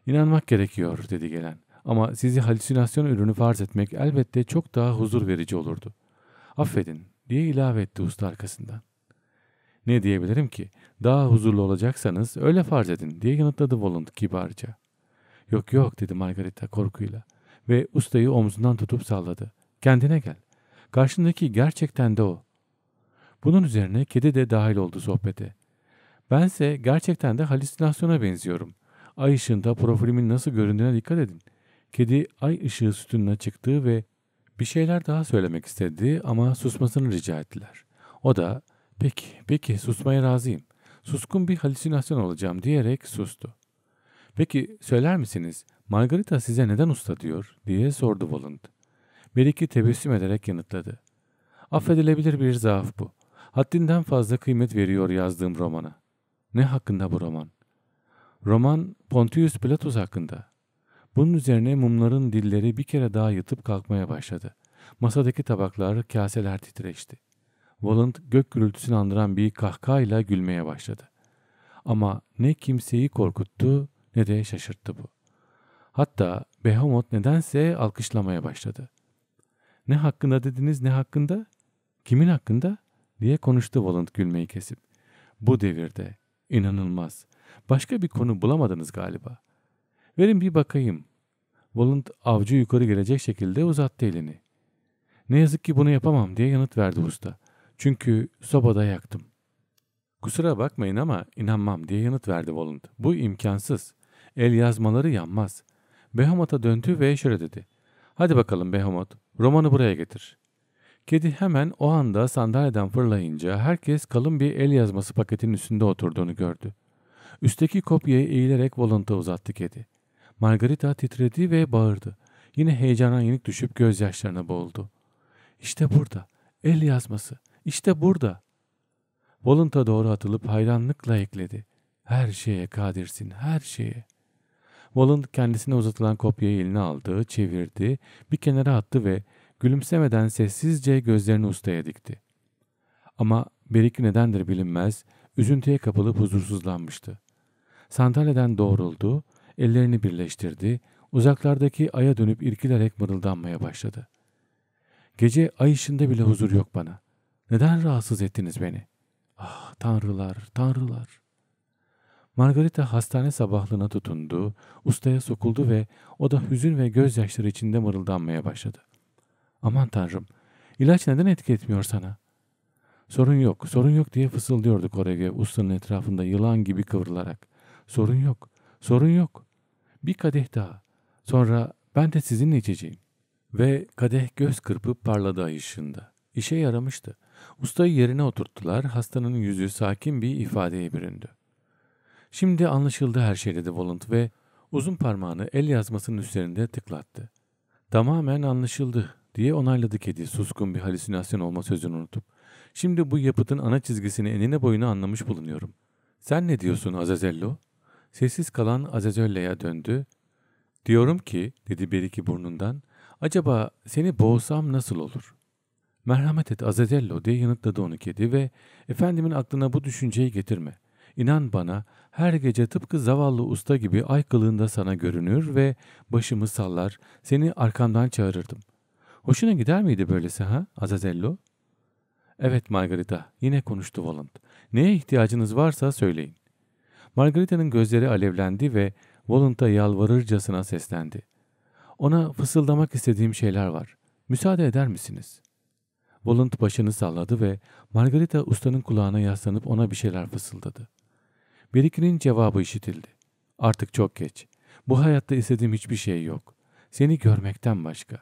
S2: İnanmak gerekiyor dedi gelen. Ama sizi halüsinasyon ürünü farz etmek elbette çok daha huzur verici olurdu. Affedin diye ilave etti usta arkasından. Ne diyebilirim ki? Daha huzurlu olacaksanız öyle farz edin diye yanıtladı Volund kibarca. Yok yok dedi Margarita korkuyla ve ustayı omzundan tutup salladı. Kendine gel. Karşındaki gerçekten de o. Bunun üzerine kedi de dahil oldu sohbete. Bense gerçekten de halüsinasyona benziyorum. Ay ışığında profilimin nasıl göründüğüne dikkat edin. Kedi ay ışığı sütununa çıktığı ve bir şeyler daha söylemek istedi ama susmasını rica ettiler. O da Peki, peki susmaya razıyım. Suskun bir halüsinasyon olacağım diyerek sustu. Peki söyler misiniz Margarita size neden usta diyor diye sordu Volund. Beriki tebessüm ederek yanıtladı. Affedilebilir bir zaaf bu. Haddinden fazla kıymet veriyor yazdığım romana. Ne hakkında bu roman? Roman Pontius Pilatus hakkında. Bunun üzerine mumların dilleri bir kere daha yatıp kalkmaya başladı. Masadaki tabaklar, kaseler titreşti. Valant gök gürültüsünü andıran bir kahkahayla gülmeye başladı. Ama ne kimseyi korkuttu ne de şaşırttı bu. Hatta Behemoth nedense alkışlamaya başladı. Ne hakkında dediniz ne hakkında? Kimin hakkında? diye konuştu Valant gülmeyi kesip. Bu devirde inanılmaz. Başka bir konu bulamadınız galiba. Verin bir bakayım. Valant avcı yukarı gelecek şekilde uzattı elini. Ne yazık ki bunu yapamam diye yanıt verdi usta. Çünkü sobada yaktım. Kusura bakmayın ama inanmam diye yanıt verdi Volund. Bu imkansız. El yazmaları yanmaz. Behemoth'a döndü ve şöyle dedi. Hadi bakalım Behemoth, romanı buraya getir. Kedi hemen o anda sandalyeden fırlayınca herkes kalın bir el yazması paketinin üstünde oturduğunu gördü. Üstteki kopyayı eğilerek Volund'a uzattı kedi. Margarita titredi ve bağırdı. Yine heyecana yenik düşüp gözyaşlarına boğuldu. İşte burada, el yazması.'' İşte burada. Volunta doğru atılıp hayranlıkla ekledi. Her şeye kadirsin, her şeye. Volund kendisine uzatılan kopyayı eline aldı, çevirdi, bir kenara attı ve gülümsemeden sessizce gözlerini ustaya dikti. Ama Berik nedendir bilinmez, üzüntüye kapılıp huzursuzlanmıştı. Sandalyeden doğruldu, ellerini birleştirdi, uzaklardaki aya dönüp irkilerek mırıldanmaya başladı. Gece ay ışığında bile huzur yok bana. Neden rahatsız ettiniz beni? Ah tanrılar, tanrılar. Margarita hastane sabahlığına tutundu, ustaya sokuldu ve o da hüzün ve gözyaşları içinde mırıldanmaya başladı. Aman tanrım, ilaç neden etki etmiyor sana? Sorun yok, sorun yok diye fısıldıyordu Korege ustanın etrafında yılan gibi kıvrılarak. Sorun yok, sorun yok. Bir kadeh daha. Sonra ben de sizinle içeceğim. Ve kadeh göz kırpıp parladı ayışında. İşe yaramıştı. Ustayı yerine oturttular, hastanın yüzü sakin bir ifadeye büründü. Şimdi anlaşıldı her şey dedi Volund ve uzun parmağını el yazmasının üzerinde tıklattı. Tamamen anlaşıldı diye onayladı kedi suskun bir halüsinasyon olma sözünü unutup. Şimdi bu yapıtın ana çizgisini enine boyuna anlamış bulunuyorum. Sen ne diyorsun Azazello? Sessiz kalan Azazello'ya döndü. Diyorum ki dedi bir iki burnundan. Acaba seni boğsam nasıl olur? Merhamet et Azedello diye yanıtladı onu kedi ve efendimin aklına bu düşünceyi getirme. İnan bana her gece tıpkı zavallı usta gibi ay kılığında sana görünür ve başımı sallar seni arkamdan çağırırdım. Hoşuna gider miydi böylesi ha Azazello? Evet Margarita yine konuştu Volant. Neye ihtiyacınız varsa söyleyin. Margarita'nın gözleri alevlendi ve Volant'a yalvarırcasına seslendi. Ona fısıldamak istediğim şeyler var. Müsaade eder misiniz?'' Bolund başını salladı ve Margarita ustanın kulağına yaslanıp ona bir şeyler fısıldadı. Bir cevabı işitildi. Artık çok geç. Bu hayatta istediğim hiçbir şey yok. Seni görmekten başka.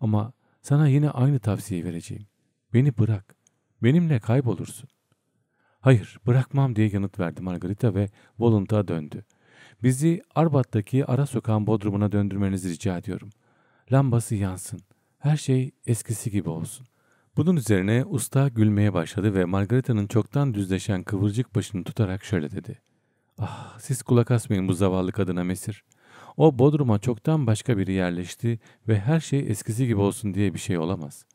S2: Ama sana yine aynı tavsiye vereceğim. Beni bırak. Benimle kaybolursun. Hayır, bırakmam diye yanıt verdi Margarita ve Volunta döndü. Bizi Arbat'taki ara sokağın bodrumuna döndürmenizi rica ediyorum. Lambası yansın. Her şey eskisi gibi olsun. Bunun üzerine usta gülmeye başladı ve Margarita'nın çoktan düzleşen kıvırcık başını tutarak şöyle dedi. Ah siz kulak asmayın bu zavallı kadına Mesir. O Bodrum'a çoktan başka biri yerleşti ve her şey eskisi gibi olsun diye bir şey olamaz.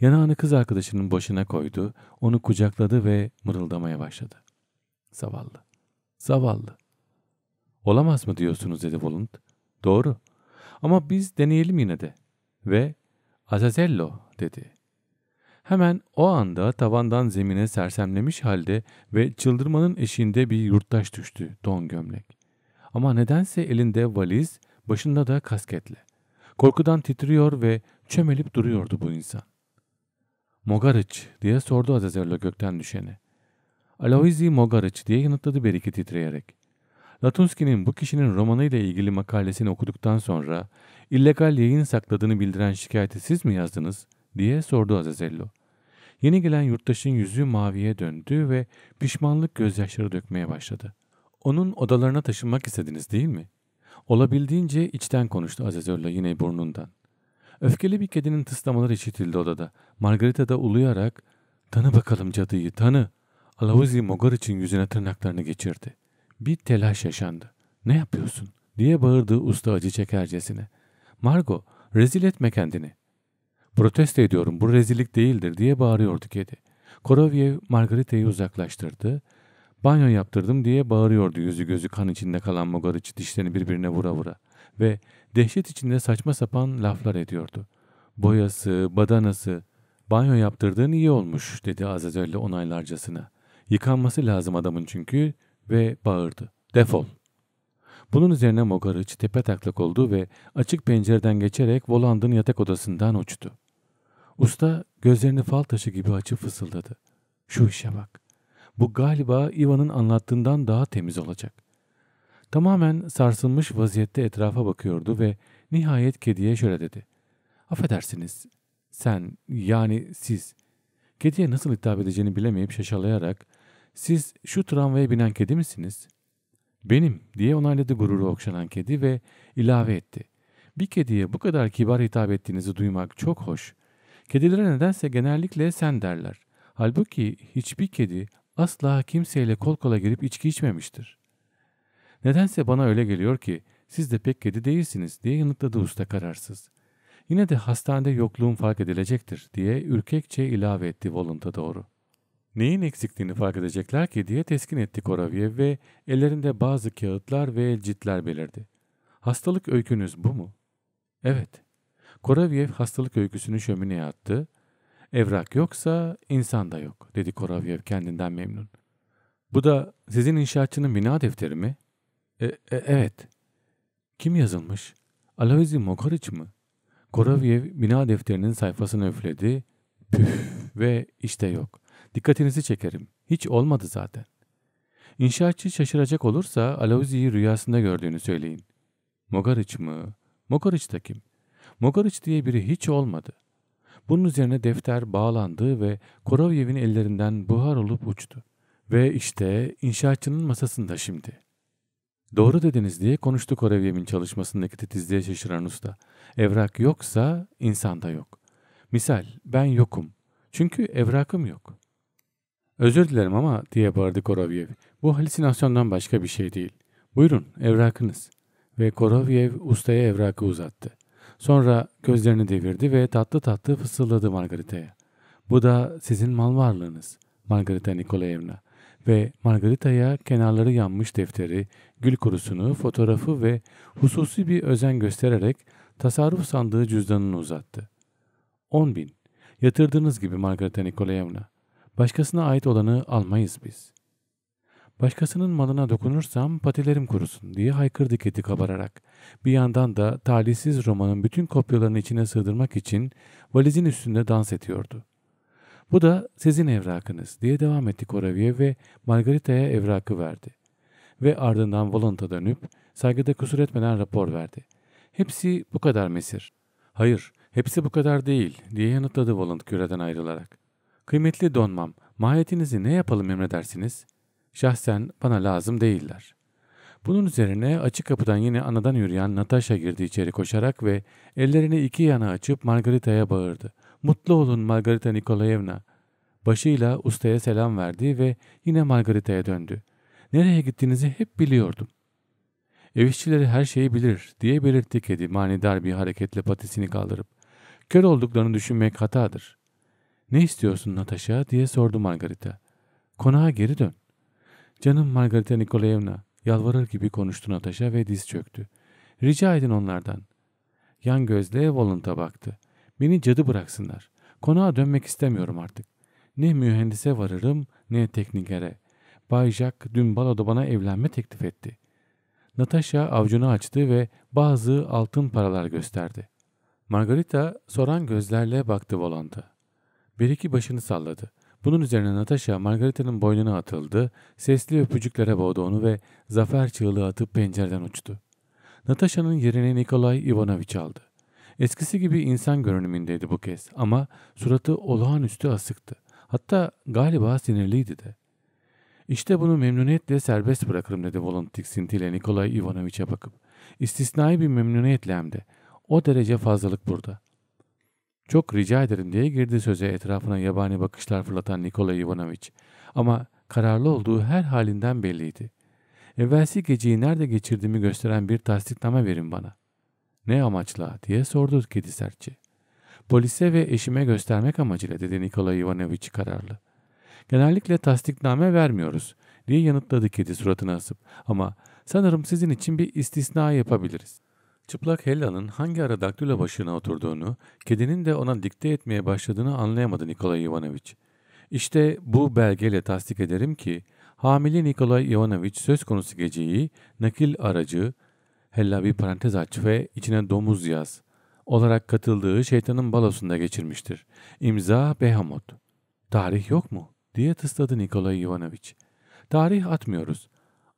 S2: Yanağını kız arkadaşının başına koydu, onu kucakladı ve mırıldamaya başladı. Zavallı, zavallı. Olamaz mı diyorsunuz dedi Volunt. Doğru. Ama biz deneyelim yine de. Ve Azazello dedi. Hemen o anda tavandan zemine sersemlemiş halde ve çıldırmanın eşiğinde bir yurttaş düştü don gömlek. Ama nedense elinde valiz, başında da kasketle. Korkudan titriyor ve çömelip duruyordu bu insan. Mogaric diye sordu Azazello gökten düşeni. Aloisi Mogaric diye yanıtladı beriki titreyerek. Latunski'nin bu kişinin romanıyla ilgili makalesini okuduktan sonra illegal yayın sakladığını bildiren şikayeti siz mi yazdınız diye sordu Azazello. Yeni gelen yurttaşın yüzü maviye döndü ve pişmanlık gözyaşları dökmeye başladı. Onun odalarına taşınmak istediniz değil mi? Olabildiğince içten konuştu Azazello yine burnundan. Öfkeli bir kedinin tıslamaları işitildi odada. Margarita da uluyarak ''Tanı bakalım cadıyı, tanı!'' Alavuzi Mogar için yüzüne tırnaklarını geçirdi. Bir telaş yaşandı. ''Ne yapıyorsun?'' diye bağırdı usta acı çekercesine. ''Margo, rezil etme kendini.'' Protesto ediyorum bu rezillik değildir diye bağırıyordu kedi. Korovyev Margarita'yı uzaklaştırdı. Banyo yaptırdım diye bağırıyordu yüzü gözü kan içinde kalan Mogariç dişlerini birbirine vura vura. Ve dehşet içinde saçma sapan laflar ediyordu. Boyası, badanası, banyo yaptırdığın iyi olmuş dedi Azazöl'le onaylarcasına. Yıkanması lazım adamın çünkü ve bağırdı. Defol. Bunun üzerine Mogariç tepe taklak oldu ve açık pencereden geçerek Voland'ın yatak odasından uçtu. Usta gözlerini fal taşı gibi açıp fısıldadı. Şu işe bak. Bu galiba Ivan'ın anlattığından daha temiz olacak. Tamamen sarsılmış vaziyette etrafa bakıyordu ve nihayet kediye şöyle dedi. Affedersiniz, sen yani siz. Kediye nasıl hitap edeceğini bilemeyip şaşalayarak siz şu tramvaya binen kedi misiniz? Benim diye onayladı gururu okşanan kedi ve ilave etti. Bir kediye bu kadar kibar hitap ettiğinizi duymak çok hoş. Kedilere nedense genellikle sen derler. Halbuki hiçbir kedi asla kimseyle kol kola girip içki içmemiştir. Nedense bana öyle geliyor ki siz de pek kedi değilsiniz diye yanıtladı usta kararsız. Yine de hastanede yokluğum fark edilecektir diye ürkekçe ilave etti Volunta doğru. Neyin eksikliğini fark edecekler ki diye teskin etti koraviye ve ellerinde bazı kağıtlar ve ciltler belirdi. Hastalık öykünüz bu mu? Evet. Koravyev hastalık öyküsünü şömineye attı. Evrak yoksa insan da yok dedi Koravyev kendinden memnun. Bu da sizin inşaatçının bina defteri mi? E, e, evet. Kim yazılmış? Aloysi Mokariç mı? Koravyev bina defterinin sayfasını öfledi. Püf ve işte yok. Dikkatinizi çekerim. Hiç olmadı zaten. İnşaatçı şaşıracak olursa Aloysi'yi rüyasında gördüğünü söyleyin. Mogariç mı? Mogariç da kim? Mogoriç diye biri hiç olmadı. Bunun üzerine defter bağlandı ve Korovyev'in ellerinden buhar olup uçtu. Ve işte inşaatçının masasında şimdi. Doğru dediniz diye konuştu Korovyev'in çalışmasındaki titizliğe şaşıran usta. Evrak yoksa insan da yok. Misal ben yokum. Çünkü evrakım yok. Özür dilerim ama diye bağırdı Korovyev. Bu halüsinasyondan başka bir şey değil. Buyurun evrakınız. Ve Korovyev ustaya evrakı uzattı. Sonra gözlerini devirdi ve tatlı tatlı fısıldadı Margarita'ya. Bu da sizin mal varlığınız Margarita Nikolayevna. Ve Margarita'ya kenarları yanmış defteri, gül kurusunu, fotoğrafı ve hususi bir özen göstererek tasarruf sandığı cüzdanını uzattı. On bin. Yatırdığınız gibi Margarita Nikolayevna. Başkasına ait olanı almayız biz. Başkasının malına dokunursam patilerim kurusun diye haykırdı kedi kabararak. Bir yandan da talihsiz romanın bütün kopyalarını içine sığdırmak için valizin üstünde dans ediyordu. Bu da sizin evrakınız diye devam etti Koraviye ve Margarita'ya evrakı verdi. Ve ardından Volonta dönüp saygıda kusur etmeden rapor verdi. Hepsi bu kadar mesir. Hayır, hepsi bu kadar değil diye yanıtladı Volant küreden ayrılarak. Kıymetli donmam, mahiyetinizi ne yapalım emredersiniz? şahsen bana lazım değiller. Bunun üzerine açık kapıdan yine anadan yürüyen Natasha girdi içeri koşarak ve ellerini iki yana açıp Margarita'ya bağırdı. Mutlu olun Margarita Nikolayevna. Başıyla ustaya selam verdi ve yine Margarita'ya döndü. Nereye gittiğinizi hep biliyordum. Ev işçileri her şeyi bilir diye belirtti kedi manidar bir hareketle patisini kaldırıp. Kör olduklarını düşünmek hatadır. Ne istiyorsun Natasha diye sordu Margarita. Konağa geri dön. Canım Margarita Nikolayevna yalvarır gibi konuştu Natasha ve diz çöktü. Rica edin onlardan. Yan gözle Volant'a baktı. Beni cadı bıraksınlar. Konağa dönmek istemiyorum artık. Ne mühendise varırım ne teknikere. Bay Jack dün baloda bana evlenme teklif etti. Natasha avcunu açtı ve bazı altın paralar gösterdi. Margarita soran gözlerle baktı Volant'a. Bir iki başını salladı. Bunun üzerine Natasha Margarita'nın boynuna atıldı, sesli öpücüklere boğdu onu ve zafer çığlığı atıp pencereden uçtu. Natasha'nın yerini Nikolay Ivanoviç aldı. Eskisi gibi insan görünümündeydi bu kez ama suratı olağanüstü asıktı. Hatta galiba sinirliydi de. İşte bunu memnuniyetle serbest bırakırım dedi volantik tiksintiyle Nikolay Ivanoviç'e bakıp. İstisnai bir memnuniyetle hem de. O derece fazlalık burada. Çok rica ederim diye girdi söze etrafına yabani bakışlar fırlatan Nikolay Ivanovich. Ama kararlı olduğu her halinden belliydi. Evvelsi geceyi nerede geçirdiğimi gösteren bir tasdikname verin bana. Ne amaçla diye sordu kedi serçe. Polise ve eşime göstermek amacıyla dedi Nikolay Ivanovich kararlı. Genellikle tasdikname vermiyoruz diye yanıtladı kedi suratını asıp ama sanırım sizin için bir istisna yapabiliriz. Çıplak Hella'nın hangi ara daktilo başına oturduğunu, kedinin de ona dikte etmeye başladığını anlayamadı Nikolay Ivanoviç. İşte bu belgeyle tasdik ederim ki, hamile Nikolay Ivanoviç söz konusu geceyi nakil aracı, Hella bir parantez aç ve içine domuz yaz, olarak katıldığı şeytanın balosunda geçirmiştir. İmza Behamot. Tarih yok mu? diye tısladı Nikolay Ivanoviç. Tarih atmıyoruz.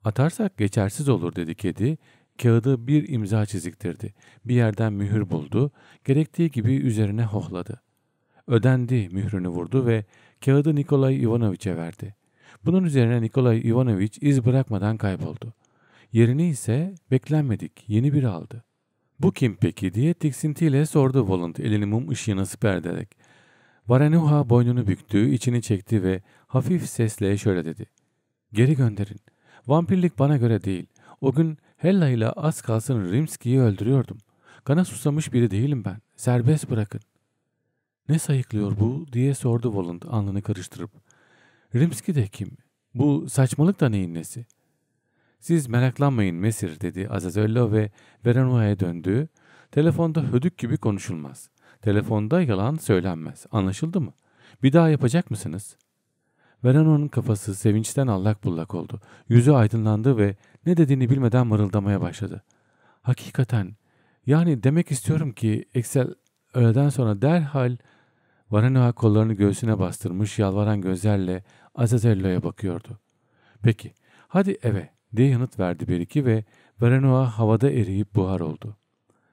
S2: Atarsak geçersiz olur dedi kedi Kağıdı bir imza çiziktirdi. Bir yerden mühür buldu, gerektiği gibi üzerine hohladı. Ödendi mührünü vurdu ve kağıdı Nikolay Ivanoviç'e verdi. Bunun üzerine Nikolay Ivanoviç iz bırakmadan kayboldu. Yerini ise beklenmedik yeni biri aldı. Bu kim peki diye tiksintiyle sordu Volant elini mum ışığına siper ederek. Varanuha boynunu büktü, içini çekti ve hafif sesle şöyle dedi. Geri gönderin. Vampirlik bana göre değil. O gün Hella ile az kalsın Rimski'yi öldürüyordum. Kana susamış biri değilim ben. Serbest bırakın. Ne sayıklıyor bu diye sordu Voland alnını karıştırıp. Rimski de kim? Bu saçmalık da neyin nesi? Siz meraklanmayın Mesir dedi Azazello ve Veranoa'ya döndü. Telefonda hödük gibi konuşulmaz. Telefonda yalan söylenmez. Anlaşıldı mı? Bir daha yapacak mısınız? Verano'nun kafası sevinçten allak bullak oldu. Yüzü aydınlandı ve ne dediğini bilmeden mırıldamaya başladı. Hakikaten yani demek istiyorum ki Excel öğleden sonra derhal Varanoa kollarını göğsüne bastırmış yalvaran gözlerle Azazello'ya bakıyordu. Peki hadi eve diye yanıt verdi Beriki ve Varanoa havada eriyip buhar oldu.